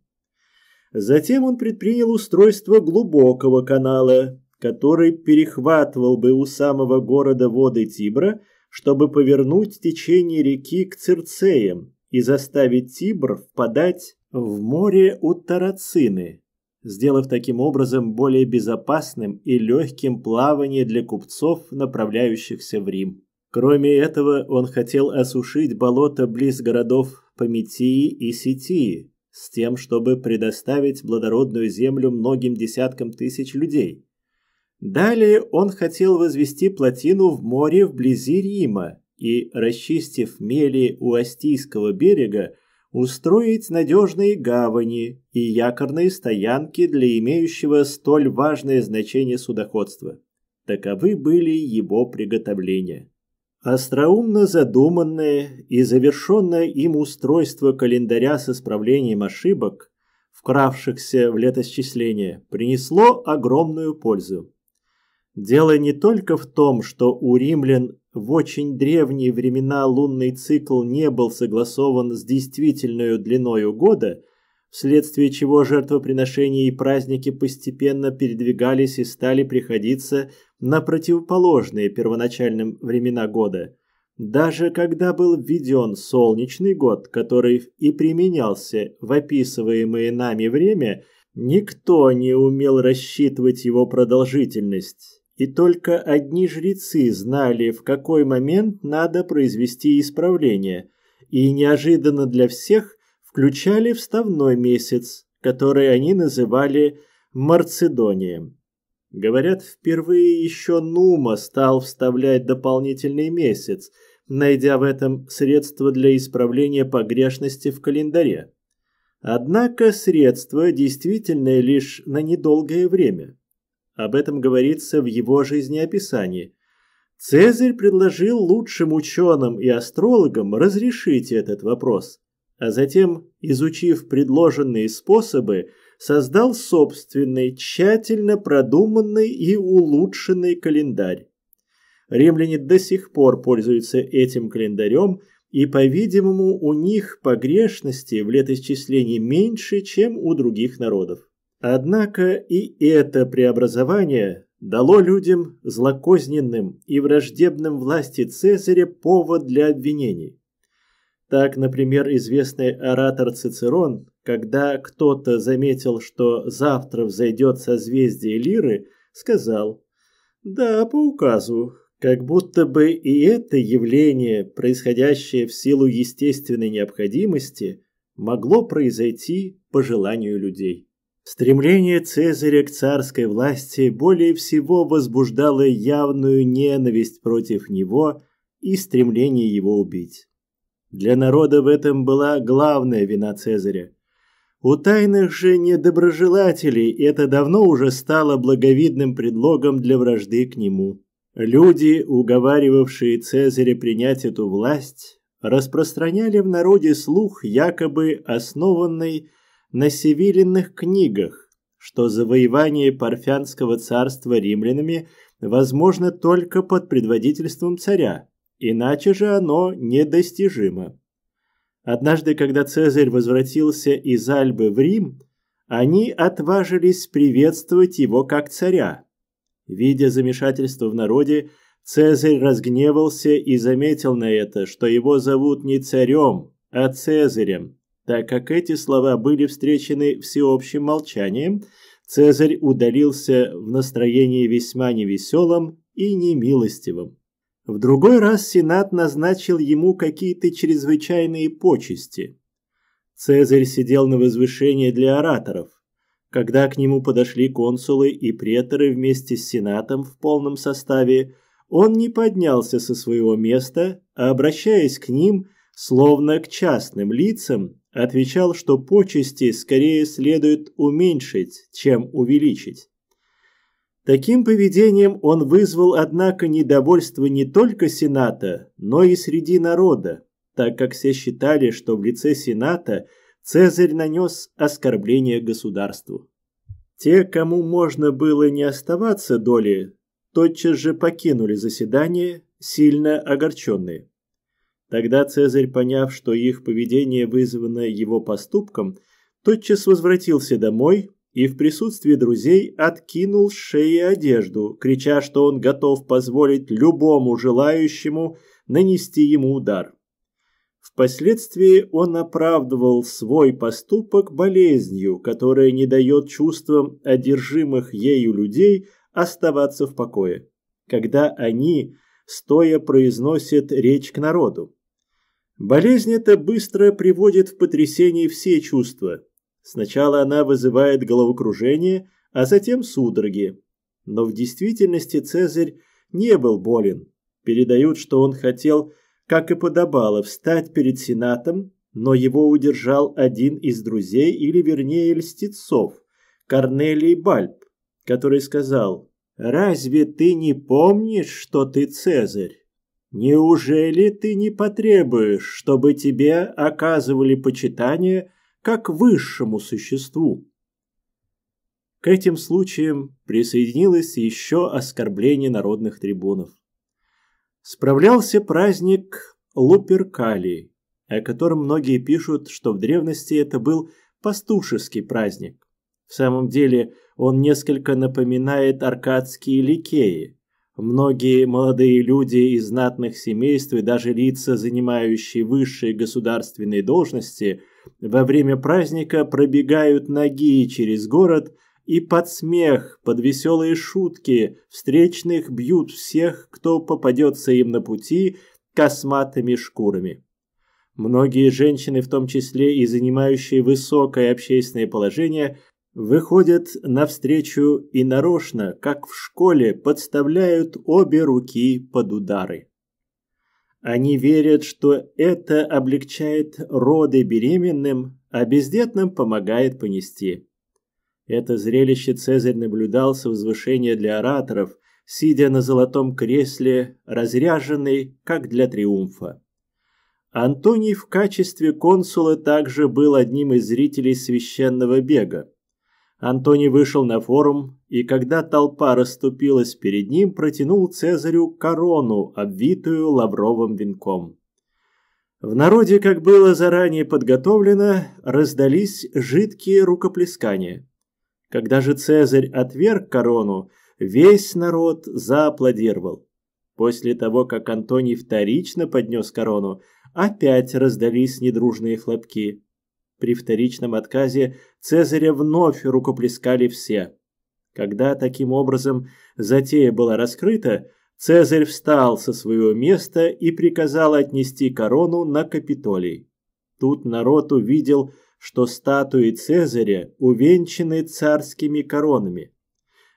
Затем он предпринял устройство глубокого канала, который перехватывал бы у самого города воды Тибра, чтобы повернуть течение реки к Цирцеям и заставить Тибр впадать в море у Тарацины, сделав таким образом более безопасным и легким плавание для купцов, направляющихся в Рим. Кроме этого, он хотел осушить болото близ городов Пометии и Ситии, с тем, чтобы предоставить благородную землю многим десяткам тысяч людей, Далее он хотел возвести плотину в море вблизи Рима и, расчистив мели у Астийского берега, устроить надежные гавани и якорные стоянки для имеющего столь важное значение судоходства. Таковы были его приготовления. Остроумно задуманное и завершенное им устройство календаря с исправлением ошибок, вкравшихся в летосчисление, принесло огромную пользу. Дело не только в том, что у римлян в очень древние времена лунный цикл не был согласован с действительной длиною года, вследствие чего жертвоприношения и праздники постепенно передвигались и стали приходиться на противоположные первоначальным времена года. Даже когда был введен солнечный год, который и применялся в описываемое нами время, никто не умел рассчитывать его продолжительность и только одни жрецы знали, в какой момент надо произвести исправление, и неожиданно для всех включали вставной месяц, который они называли Марцедонием. Говорят, впервые еще Нума стал вставлять дополнительный месяц, найдя в этом средство для исправления погрешности в календаре. Однако средство действительное лишь на недолгое время – об этом говорится в его жизнеописании. Цезарь предложил лучшим ученым и астрологам разрешить этот вопрос, а затем, изучив предложенные способы, создал собственный, тщательно продуманный и улучшенный календарь. Римляне до сих пор пользуются этим календарем, и, по-видимому, у них погрешности в летоисчислении меньше, чем у других народов. Однако и это преобразование дало людям злокозненным и враждебным власти Цезаря повод для обвинений. Так, например, известный оратор Цицерон, когда кто-то заметил, что завтра взойдет созвездие Лиры, сказал «Да, по указу, как будто бы и это явление, происходящее в силу естественной необходимости, могло произойти по желанию людей». Стремление Цезаря к царской власти более всего возбуждало явную ненависть против него и стремление его убить. Для народа в этом была главная вина Цезаря. У тайных же недоброжелателей это давно уже стало благовидным предлогом для вражды к нему. Люди, уговаривавшие Цезаря принять эту власть, распространяли в народе слух якобы основанный на севилиных книгах, что завоевание Парфянского царства римлянами возможно только под предводительством царя, иначе же оно недостижимо. Однажды, когда Цезарь возвратился из Альбы в Рим, они отважились приветствовать его как царя. Видя замешательство в народе, Цезарь разгневался и заметил на это, что его зовут не царем, а Цезарем, так как эти слова были встречены всеобщим молчанием, Цезарь удалился в настроении весьма невеселом и немилостивом. В другой раз Сенат назначил ему какие-то чрезвычайные почести. Цезарь сидел на возвышении для ораторов. Когда к нему подошли консулы и преторы вместе с Сенатом в полном составе, он не поднялся со своего места, а, обращаясь к ним, словно к частным лицам, отвечал, что почести скорее следует уменьшить, чем увеличить. Таким поведением он вызвал, однако, недовольство не только Сената, но и среди народа, так как все считали, что в лице Сената Цезарь нанес оскорбление государству. Те, кому можно было не оставаться доли, тотчас же покинули заседание, сильно огорченные. Тогда Цезарь, поняв, что их поведение вызвано его поступком, тотчас возвратился домой и в присутствии друзей откинул с шеи одежду, крича, что он готов позволить любому желающему нанести ему удар. Впоследствии он оправдывал свой поступок болезнью, которая не дает чувствам одержимых ею людей оставаться в покое, когда они, стоя, произносят речь к народу. Болезнь эта быстро приводит в потрясение все чувства. Сначала она вызывает головокружение, а затем судороги. Но в действительности Цезарь не был болен. Передают, что он хотел, как и подобало, встать перед Сенатом, но его удержал один из друзей, или вернее льстецов, Корнелий Бальб, который сказал «Разве ты не помнишь, что ты Цезарь?» Неужели ты не потребуешь, чтобы тебе оказывали почитание как высшему существу? К этим случаям присоединилось еще оскорбление народных трибунов. Справлялся праздник Луперкали, о котором многие пишут, что в древности это был пастушеский праздник. В самом деле он несколько напоминает аркадские ликеи, Многие молодые люди из знатных семейств и даже лица, занимающие высшие государственные должности, во время праздника пробегают ноги через город и под смех, под веселые шутки встречных бьют всех, кто попадется им на пути, косматыми шкурами. Многие женщины, в том числе и занимающие высокое общественное положение, Выходят навстречу и нарочно, как в школе, подставляют обе руки под удары. Они верят, что это облегчает роды беременным, а бездетным помогает понести. Это зрелище Цезарь наблюдал со возвышения для ораторов, сидя на золотом кресле, разряженный, как для триумфа. Антоний в качестве консула также был одним из зрителей священного бега. Антоний вышел на форум, и когда толпа расступилась перед ним, протянул Цезарю корону, обвитую лавровым венком. В народе, как было заранее подготовлено, раздались жидкие рукоплескания. Когда же Цезарь отверг корону, весь народ зааплодировал. После того, как Антоний вторично поднес корону, опять раздались недружные хлопки. При вторичном отказе Цезаря вновь рукоплескали все. Когда таким образом затея была раскрыта, Цезарь встал со своего места и приказал отнести корону на Капитолий. Тут народ увидел, что статуи Цезаря увенчаны царскими коронами.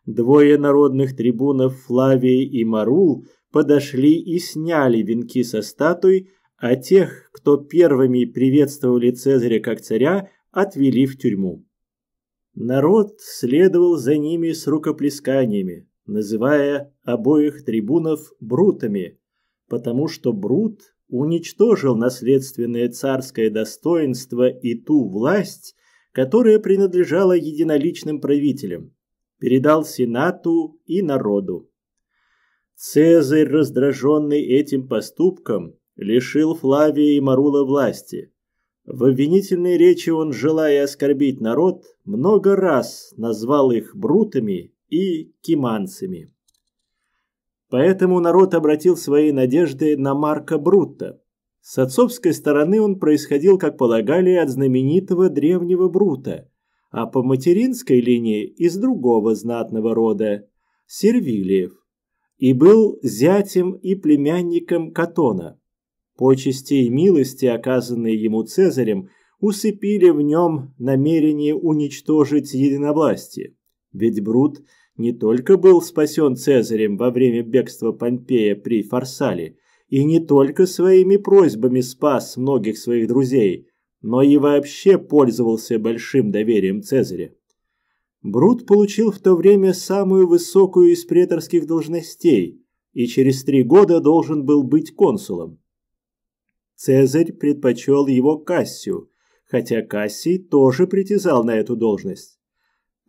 Двое народных трибунов Флавий и Марул подошли и сняли венки со статуи а тех, кто первыми приветствовали Цезаря как царя, отвели в тюрьму. Народ следовал за ними с рукоплесканиями, называя обоих трибунов брутами, потому что брут уничтожил наследственное царское достоинство и ту власть, которая принадлежала единоличным правителям, передал Сенату и народу. Цезарь, раздраженный этим поступком, лишил Флавия и Марула власти. В обвинительной речи он, желая оскорбить народ, много раз назвал их брутами и киманцами. Поэтому народ обратил свои надежды на Марка Брута. С отцовской стороны он происходил, как полагали, от знаменитого древнего Брута, а по материнской линии из другого знатного рода – Сервилиев, и был зятем и племянником Катона. Почести и милости, оказанные ему Цезарем, усыпили в нем намерение уничтожить единовластие. Ведь Брут не только был спасен Цезарем во время бегства Помпея при Фарсале, и не только своими просьбами спас многих своих друзей, но и вообще пользовался большим доверием Цезаря. Брут получил в то время самую высокую из преторских должностей и через три года должен был быть консулом. Цезарь предпочел его Кассию, хотя Кассий тоже притязал на эту должность.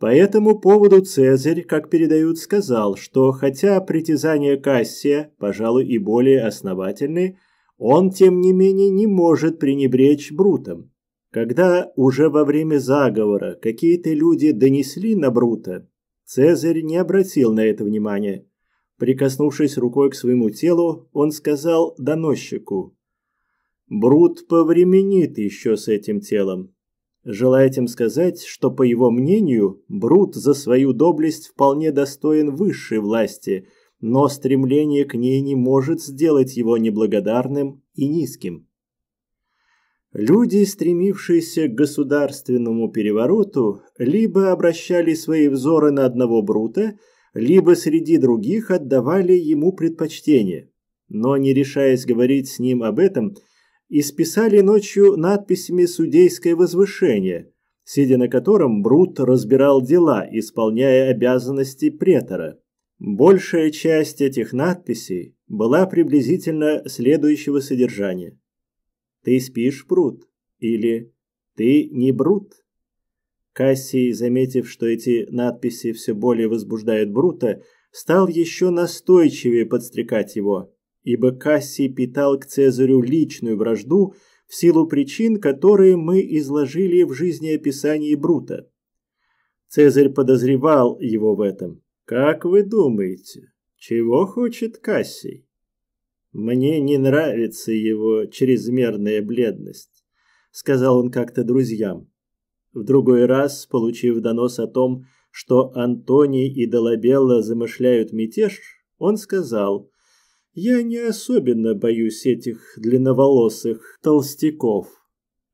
По этому поводу Цезарь, как передают, сказал, что хотя притязания Кассия, пожалуй, и более основательны, он, тем не менее, не может пренебречь Брутом. Когда уже во время заговора какие-то люди донесли на Брута, Цезарь не обратил на это внимания. Прикоснувшись рукой к своему телу, он сказал доносчику Брут повременит еще с этим телом. Желая этим сказать, что, по его мнению, Брут за свою доблесть вполне достоин высшей власти, но стремление к ней не может сделать его неблагодарным и низким. Люди, стремившиеся к государственному перевороту, либо обращали свои взоры на одного Брута, либо среди других отдавали ему предпочтение. Но, не решаясь говорить с ним об этом, – исписали ночью надписями «Судейское возвышение», сидя на котором Брут разбирал дела, исполняя обязанности претора. Большая часть этих надписей была приблизительно следующего содержания. «Ты спишь, Брут?» или «Ты не Брут?» Кассий, заметив, что эти надписи все более возбуждают Брута, стал еще настойчивее подстрекать его ибо Кассий питал к Цезарю личную вражду в силу причин, которые мы изложили в жизнеописании Брута. Цезарь подозревал его в этом. «Как вы думаете, чего хочет Кассий?» «Мне не нравится его чрезмерная бледность», — сказал он как-то друзьям. В другой раз, получив донос о том, что Антоний и Долобелла замышляют мятеж, он сказал, я не особенно боюсь этих длинноволосых толстяков,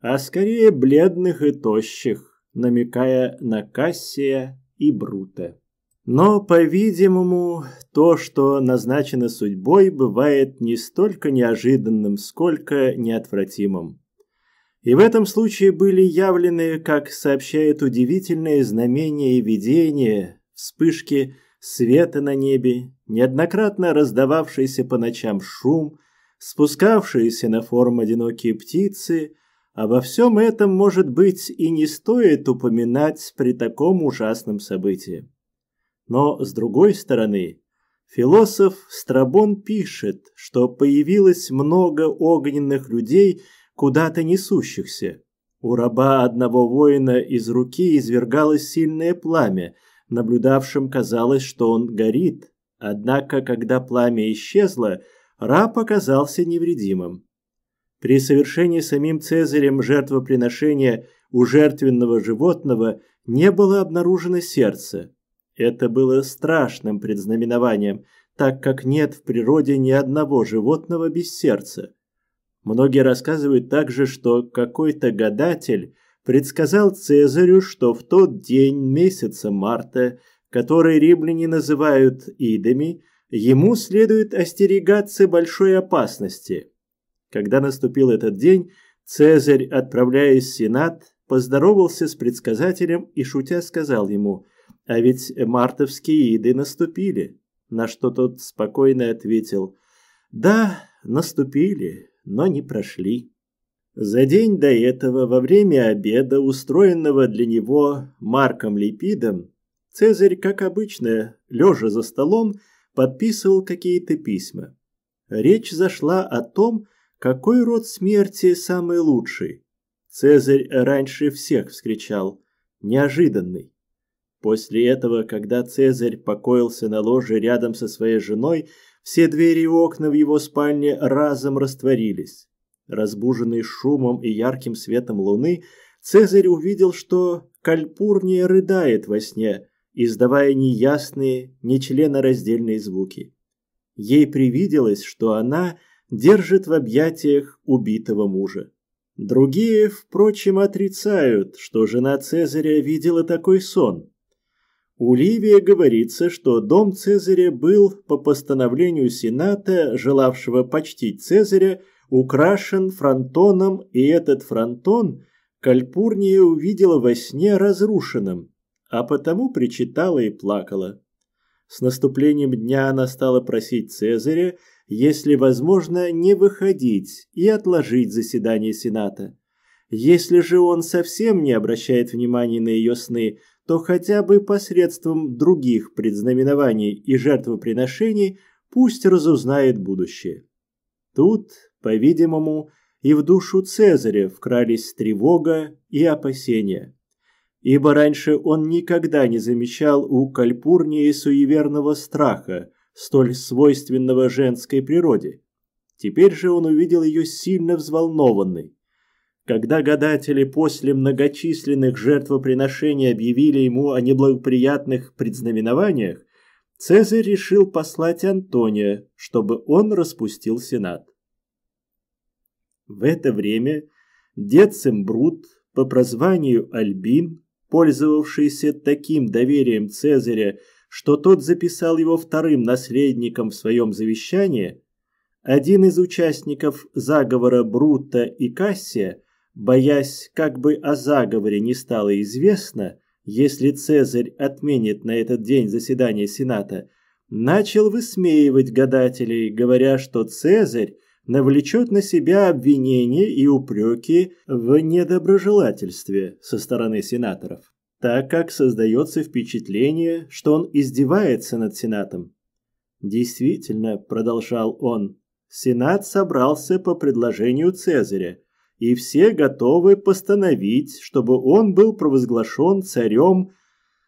а скорее бледных и тощих, намекая на Кассия и Брута. Но, по-видимому, то, что назначено судьбой, бывает не столько неожиданным, сколько неотвратимым. И в этом случае были явлены, как сообщает удивительное знамение и видение, вспышки – света на небе, неоднократно раздававшийся по ночам шум, спускавшиеся на форм одинокие птицы, обо а всем этом, может быть, и не стоит упоминать при таком ужасном событии. Но, с другой стороны, философ Страбон пишет, что появилось много огненных людей, куда-то несущихся. У раба одного воина из руки извергалось сильное пламя – Наблюдавшим казалось, что он горит. Однако, когда пламя исчезло, раб оказался невредимым. При совершении самим Цезарем жертвоприношения у жертвенного животного не было обнаружено сердце. Это было страшным предзнаменованием, так как нет в природе ни одного животного без сердца. Многие рассказывают также, что какой-то гадатель – предсказал Цезарю, что в тот день месяца марта, который римляне называют идами, ему следует остерегаться большой опасности. Когда наступил этот день, Цезарь, отправляясь в Сенат, поздоровался с предсказателем и, шутя, сказал ему, «А ведь мартовские иды наступили». На что тот спокойно ответил, «Да, наступили, но не прошли». За день до этого, во время обеда, устроенного для него Марком Липидом, Цезарь, как обычно, лежа за столом, подписывал какие-то письма. Речь зашла о том, какой род смерти самый лучший. Цезарь раньше всех вскричал «Неожиданный!». После этого, когда Цезарь покоился на ложе рядом со своей женой, все двери и окна в его спальне разом растворились. Разбуженный шумом и ярким светом луны, Цезарь увидел, что Кальпурния рыдает во сне, издавая неясные, нечленораздельные звуки. Ей привиделось, что она держит в объятиях убитого мужа. Другие, впрочем, отрицают, что жена Цезаря видела такой сон. У Ливия говорится, что дом Цезаря был по постановлению Сената, желавшего почтить Цезаря, украшен фронтоном, и этот фронтон Кальпурния увидела во сне разрушенным, а потому причитала и плакала. С наступлением дня она стала просить Цезаря, если возможно, не выходить и отложить заседание Сената. Если же он совсем не обращает внимания на ее сны, то хотя бы посредством других предзнаменований и жертвоприношений пусть разузнает будущее. Тут по-видимому, и в душу Цезаря вкрались тревога и опасения. Ибо раньше он никогда не замечал у Кальпурнии суеверного страха, столь свойственного женской природе. Теперь же он увидел ее сильно взволнованной. Когда гадатели после многочисленных жертвоприношений объявили ему о неблагоприятных предзнаменованиях, Цезарь решил послать Антония, чтобы он распустил Сенат. В это время дед Цимбрут по прозванию Альбин, пользовавшийся таким доверием Цезаря, что тот записал его вторым наследником в своем завещании, один из участников заговора Брута и Кассия, боясь, как бы о заговоре не стало известно, если Цезарь отменит на этот день заседание Сената, начал высмеивать гадателей, говоря, что Цезарь навлечет на себя обвинения и упреки в недоброжелательстве со стороны сенаторов, так как создается впечатление, что он издевается над Сенатом. «Действительно», – продолжал он, – «Сенат собрался по предложению Цезаря, и все готовы постановить, чтобы он был провозглашен царем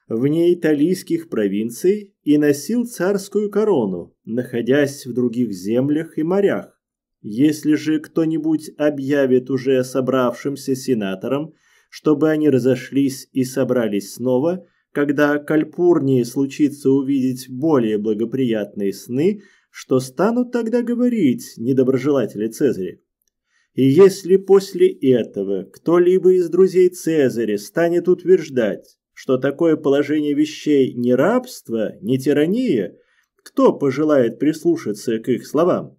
вне италийских провинций и носил царскую корону, находясь в других землях и морях. Если же кто-нибудь объявит уже собравшимся сенаторам, чтобы они разошлись и собрались снова, когда Кальпурнии случится увидеть более благоприятные сны, что станут тогда говорить недоброжелатели Цезаря? И если после этого кто-либо из друзей Цезаря станет утверждать, что такое положение вещей не рабство, не тирания, кто пожелает прислушаться к их словам?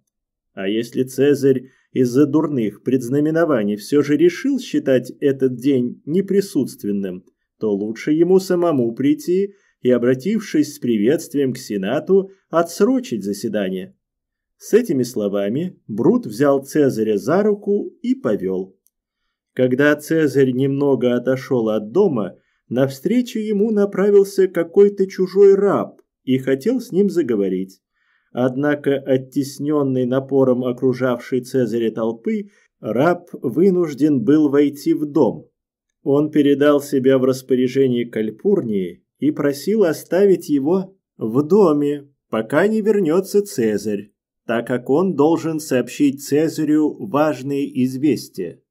А если Цезарь из-за дурных предзнаменований все же решил считать этот день неприсутственным, то лучше ему самому прийти и, обратившись с приветствием к Сенату, отсрочить заседание. С этими словами Брут взял Цезаря за руку и повел. Когда Цезарь немного отошел от дома, навстречу ему направился какой-то чужой раб и хотел с ним заговорить. Однако, оттесненный напором окружавшей Цезаря толпы, раб вынужден был войти в дом. Он передал себя в распоряжение Кальпурнии и просил оставить его в доме, пока не вернется Цезарь, так как он должен сообщить Цезарю важные известия.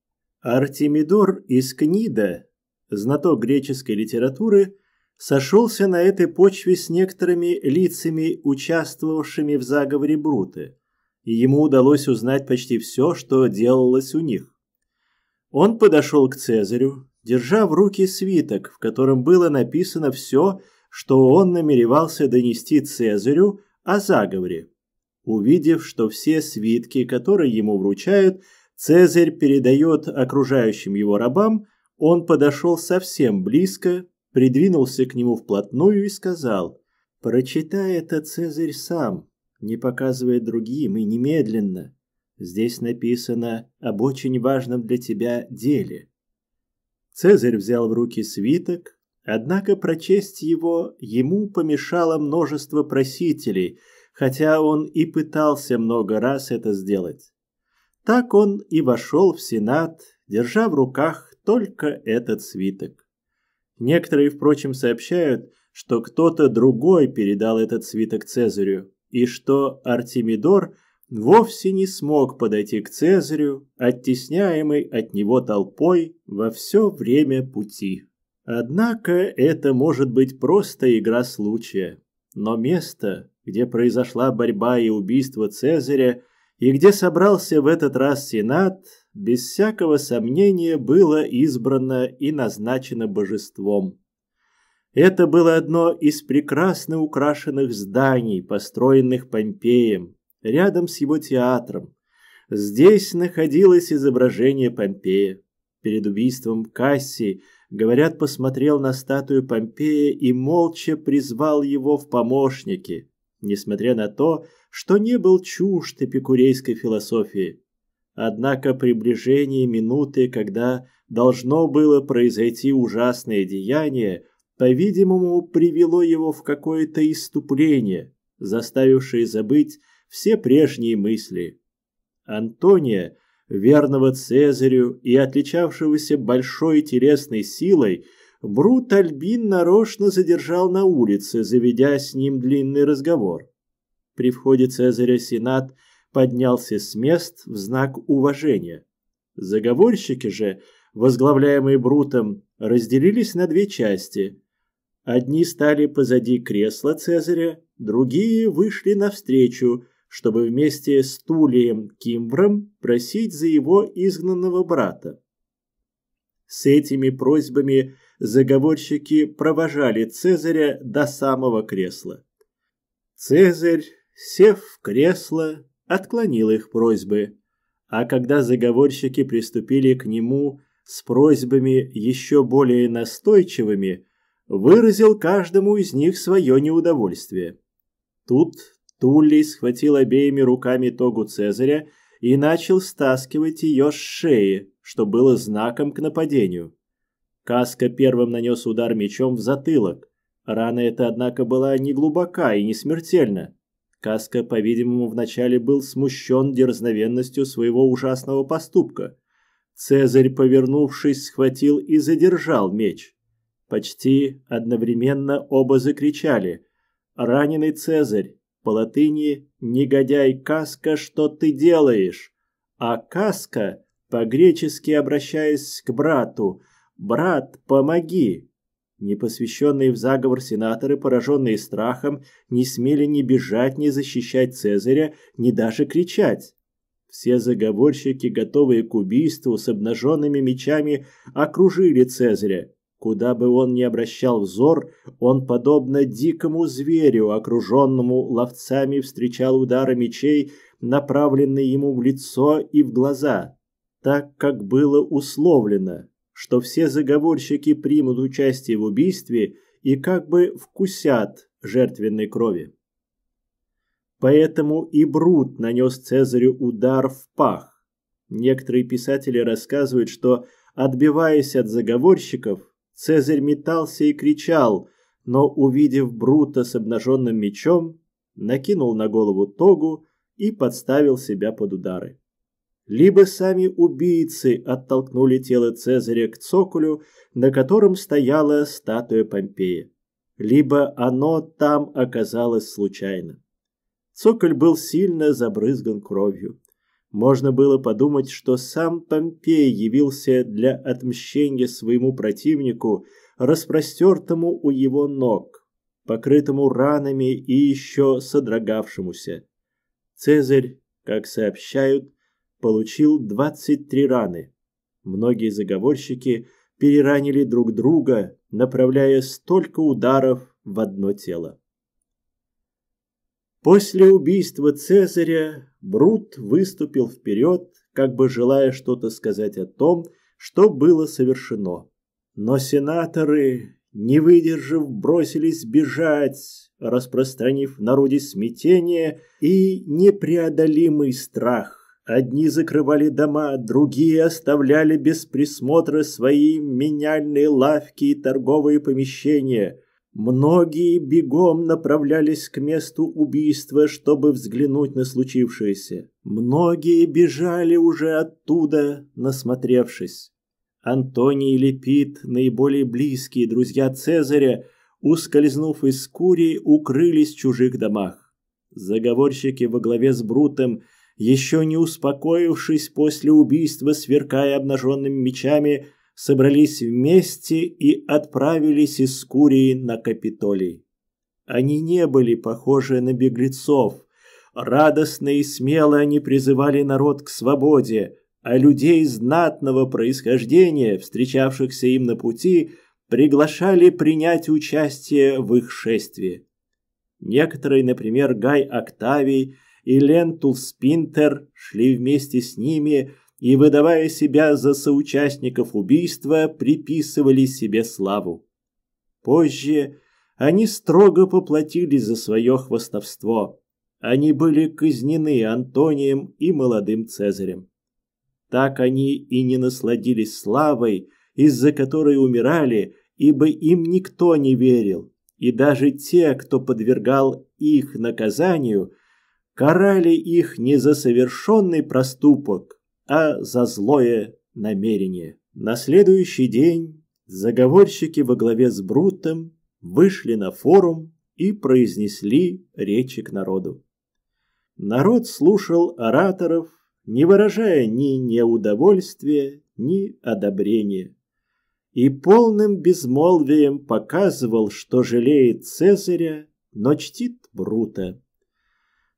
Артемидор из Книда, знаток греческой литературы, сошелся на этой почве с некоторыми лицами, участвовавшими в заговоре Бруты, и ему удалось узнать почти все, что делалось у них. Он подошел к Цезарю, держа в руке свиток, в котором было написано все, что он намеревался донести Цезарю о заговоре. Увидев, что все свитки, которые ему вручают, Цезарь передает окружающим его рабам, он подошел совсем близко придвинулся к нему вплотную и сказал, «Прочитай это Цезарь сам, не показывая другим и немедленно. Здесь написано об очень важном для тебя деле». Цезарь взял в руки свиток, однако прочесть его ему помешало множество просителей, хотя он и пытался много раз это сделать. Так он и вошел в Сенат, держа в руках только этот свиток. Некоторые, впрочем, сообщают, что кто-то другой передал этот свиток Цезарю, и что Артемидор вовсе не смог подойти к Цезарю, оттесняемый от него толпой во все время пути. Однако это может быть просто игра случая. Но место, где произошла борьба и убийство Цезаря, и где собрался в этот раз Сенат, без всякого сомнения было избрано и назначено божеством. Это было одно из прекрасно украшенных зданий, построенных Помпеем, рядом с его театром. Здесь находилось изображение Помпея. Перед убийством Кассии, говорят, посмотрел на статую Помпея и молча призвал его в помощники, несмотря на то, что не был чужд эпикурейской философии. Однако приближение минуты, когда должно было произойти ужасное деяние, по-видимому, привело его в какое-то иступление, заставившее забыть все прежние мысли. Антония, верного Цезарю и отличавшегося большой телесной силой, Брут Альбин нарочно задержал на улице, заведя с ним длинный разговор. При входе Цезаря Сенат – поднялся с мест в знак уважения. Заговорщики же, возглавляемые Брутом, разделились на две части. Одни стали позади кресла Цезаря, другие вышли навстречу, чтобы вместе с Тулием Кимбром просить за его изгнанного брата. С этими просьбами заговорщики провожали Цезаря до самого кресла. Цезарь, сев в кресло, отклонил их просьбы. А когда заговорщики приступили к нему с просьбами еще более настойчивыми, выразил каждому из них свое неудовольствие. Тут Туллий схватил обеими руками тогу Цезаря и начал стаскивать ее с шеи, что было знаком к нападению. Каска первым нанес удар мечом в затылок. Рана эта, однако, была не глубока и не смертельна. Каска, по-видимому, вначале был смущен дерзновенностью своего ужасного поступка. Цезарь, повернувшись, схватил и задержал меч. Почти одновременно оба закричали «Раненый Цезарь!» По латыни «Негодяй Каска, что ты делаешь?» А Каска, по-гречески обращаясь к брату, «Брат, помоги!» Непосвященные в заговор сенаторы, пораженные страхом, не смели ни бежать, ни защищать Цезаря, ни даже кричать. Все заговорщики, готовые к убийству, с обнаженными мечами окружили Цезаря. Куда бы он ни обращал взор, он, подобно дикому зверю, окруженному ловцами, встречал удары мечей, направленные ему в лицо и в глаза, так, как было условлено что все заговорщики примут участие в убийстве и как бы вкусят жертвенной крови. Поэтому и Брут нанес Цезарю удар в пах. Некоторые писатели рассказывают, что, отбиваясь от заговорщиков, Цезарь метался и кричал, но, увидев Брута с обнаженным мечом, накинул на голову тогу и подставил себя под удары либо сами убийцы оттолкнули тело Цезаря к цоколю, на котором стояла статуя Помпея, либо оно там оказалось случайно. Цоколь был сильно забрызган кровью. Можно было подумать, что сам Помпей явился для отмщения своему противнику, распростертому у его ног, покрытому ранами и еще содрогавшемуся. Цезарь, как сообщают, получил 23 раны. Многие заговорщики переранили друг друга, направляя столько ударов в одно тело. После убийства Цезаря Брут выступил вперед, как бы желая что-то сказать о том, что было совершено. Но сенаторы, не выдержав, бросились бежать, распространив в народе смятение и непреодолимый страх. Одни закрывали дома, другие оставляли без присмотра свои меняльные лавки и торговые помещения. Многие бегом направлялись к месту убийства, чтобы взглянуть на случившееся. Многие бежали уже оттуда, насмотревшись. Антоний и Лепит, наиболее близкие друзья Цезаря, ускользнув из Курии, укрылись в чужих домах. Заговорщики во главе с Брутом – еще не успокоившись после убийства, сверкая обнаженными мечами, собрались вместе и отправились из Курии на Капитолий. Они не были похожи на беглецов. Радостно и смело они призывали народ к свободе, а людей знатного происхождения, встречавшихся им на пути, приглашали принять участие в их шествии. Некоторые, например, Гай Октавий – и Лентус Спинтер шли вместе с ними и, выдавая себя за соучастников убийства, приписывали себе славу. Позже они строго поплатились за свое хвастовство. Они были казнены Антонием и молодым Цезарем. Так они и не насладились славой, из-за которой умирали, ибо им никто не верил, и даже те, кто подвергал их наказанию, карали их не за совершенный проступок, а за злое намерение. На следующий день заговорщики во главе с Брутом вышли на форум и произнесли речи к народу. Народ слушал ораторов, не выражая ни неудовольствия, ни одобрения. И полным безмолвием показывал, что жалеет Цезаря, но чтит Брута.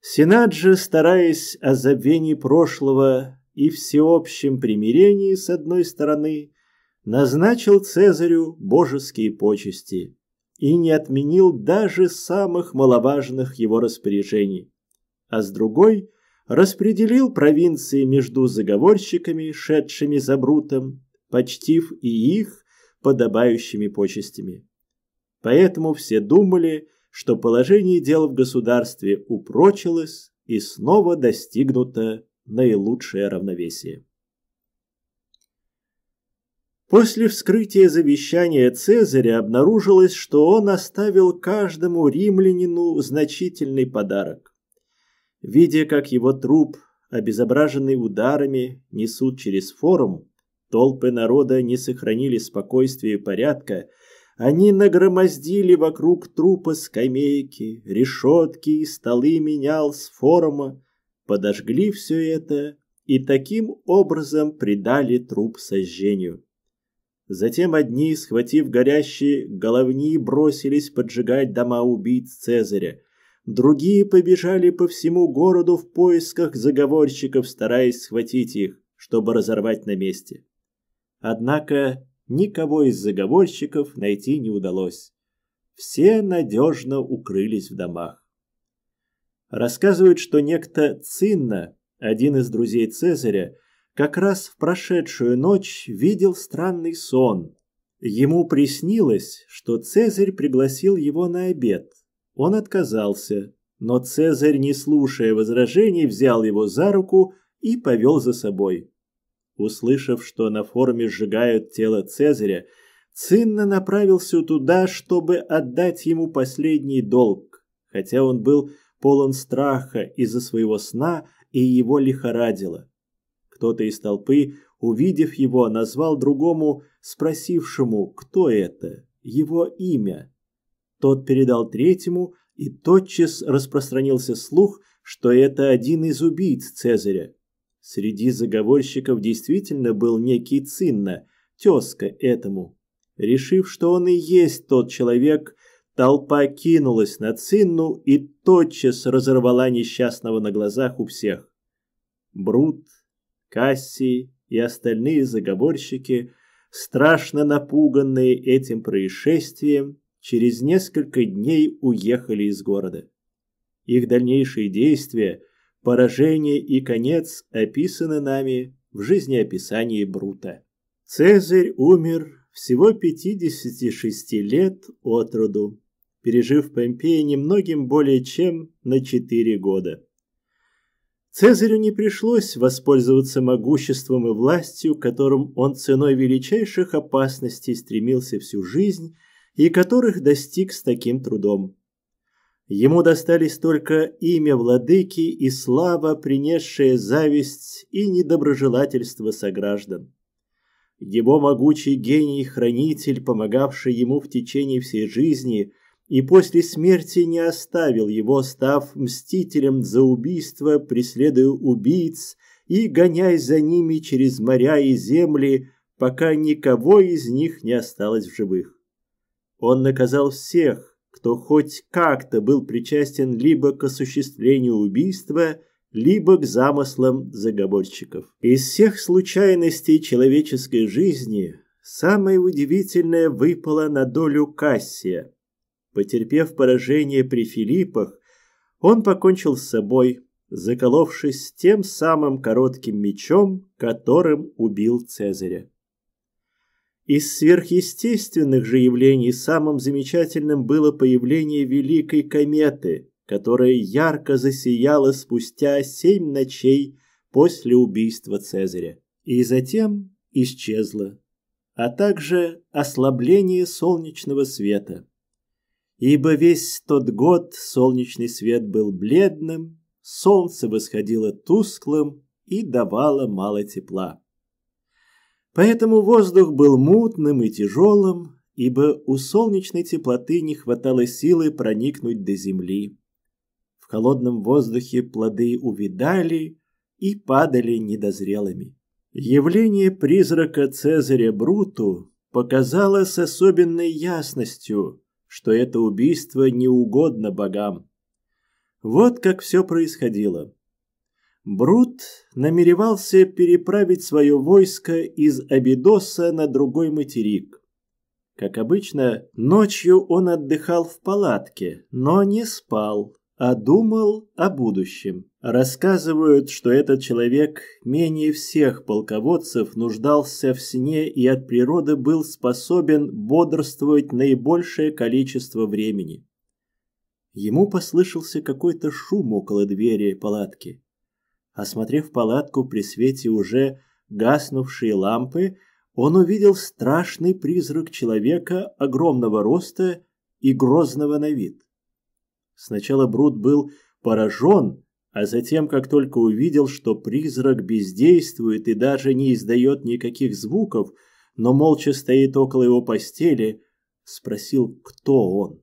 Сенат же, стараясь о забвении прошлого и всеобщем примирении с одной стороны, назначил Цезарю божеские почести и не отменил даже самых маловажных его распоряжений, а с другой распределил провинции между заговорщиками, шедшими за Брутом, почтив и их подобающими почестями. Поэтому все думали, что что положение дел в государстве упрочилось и снова достигнуто наилучшее равновесие. После вскрытия завещания Цезаря обнаружилось, что он оставил каждому римлянину значительный подарок. Видя, как его труп, обезображенный ударами, несут через форум, толпы народа не сохранили спокойствия и порядка – они нагромоздили вокруг трупа скамейки, решетки и столы менял с форма, подожгли все это и таким образом придали труп сожжению. Затем одни, схватив горящие головни, бросились поджигать дома убийц Цезаря. Другие побежали по всему городу в поисках заговорщиков, стараясь схватить их, чтобы разорвать на месте. Однако никого из заговорщиков найти не удалось. Все надежно укрылись в домах. Рассказывают, что некто Цинна, один из друзей Цезаря, как раз в прошедшую ночь видел странный сон. Ему приснилось, что Цезарь пригласил его на обед. Он отказался, но Цезарь, не слушая возражений, взял его за руку и повел за собой. Услышав, что на форуме сжигают тело Цезаря, Цинна направился туда, чтобы отдать ему последний долг, хотя он был полон страха из-за своего сна и его лихорадило. Кто-то из толпы, увидев его, назвал другому, спросившему, кто это, его имя. Тот передал третьему, и тотчас распространился слух, что это один из убийц Цезаря. Среди заговорщиков действительно был некий Цинна, тезка этому. Решив, что он и есть тот человек, толпа кинулась на Цинну и тотчас разорвала несчастного на глазах у всех. Брут, Кассий и остальные заговорщики, страшно напуганные этим происшествием, через несколько дней уехали из города. Их дальнейшие действия – Поражение и конец описаны нами в жизнеописании Брута. Цезарь умер всего 56 лет от роду, пережив Помпея немногим более чем на 4 года. Цезарю не пришлось воспользоваться могуществом и властью, которым он ценой величайших опасностей стремился всю жизнь и которых достиг с таким трудом. Ему достались только имя владыки и слава, принесшая зависть и недоброжелательство сограждан. Его могучий гений-хранитель, помогавший ему в течение всей жизни, и после смерти не оставил его, став мстителем за убийство, преследуя убийц и гоняясь за ними через моря и земли, пока никого из них не осталось в живых. Он наказал всех, кто хоть как-то был причастен либо к осуществлению убийства, либо к замыслам заговорщиков. Из всех случайностей человеческой жизни самое удивительное выпало на долю Кассия. Потерпев поражение при Филиппах, он покончил с собой, заколовшись тем самым коротким мечом, которым убил Цезаря. Из сверхъестественных же явлений самым замечательным было появление великой кометы, которая ярко засияла спустя семь ночей после убийства Цезаря, и затем исчезла, а также ослабление солнечного света. Ибо весь тот год солнечный свет был бледным, солнце восходило тусклым и давало мало тепла. Поэтому воздух был мутным и тяжелым, ибо у солнечной теплоты не хватало силы проникнуть до земли. В холодном воздухе плоды увидали и падали недозрелыми. Явление призрака Цезаря Бруту показало с особенной ясностью, что это убийство не угодно богам. Вот как все происходило. Брут намеревался переправить свое войско из Абидоса на другой материк. Как обычно, ночью он отдыхал в палатке, но не спал, а думал о будущем. Рассказывают, что этот человек менее всех полководцев нуждался в сне и от природы был способен бодрствовать наибольшее количество времени. Ему послышался какой-то шум около двери палатки. Осмотрев палатку при свете уже гаснувшей лампы, он увидел страшный призрак человека огромного роста и грозного на вид. Сначала Брут был поражен, а затем, как только увидел, что призрак бездействует и даже не издает никаких звуков, но молча стоит около его постели, спросил, кто он.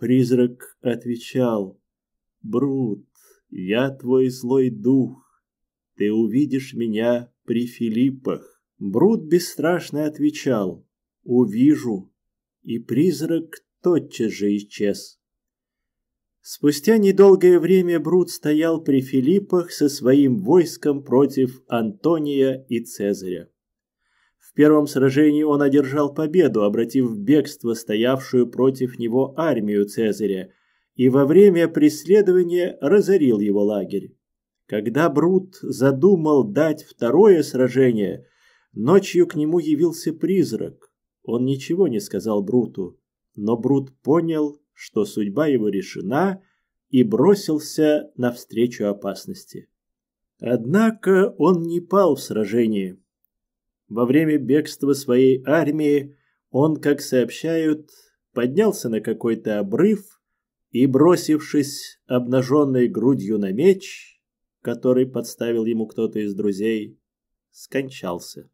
Призрак отвечал, «Брут, я твой злой дух, ты увидишь меня при Филиппах. Брут бесстрашно отвечал, увижу, и призрак тотчас же исчез. Спустя недолгое время Брут стоял при Филиппах со своим войском против Антония и Цезаря. В первом сражении он одержал победу, обратив в бегство стоявшую против него армию Цезаря – и во время преследования разорил его лагерь. Когда Брут задумал дать второе сражение, ночью к нему явился призрак. Он ничего не сказал Бруту, но Брут понял, что судьба его решена, и бросился навстречу опасности. Однако он не пал в сражении. Во время бегства своей армии он, как сообщают, поднялся на какой-то обрыв и, бросившись обнаженной грудью на меч, который подставил ему кто-то из друзей, скончался.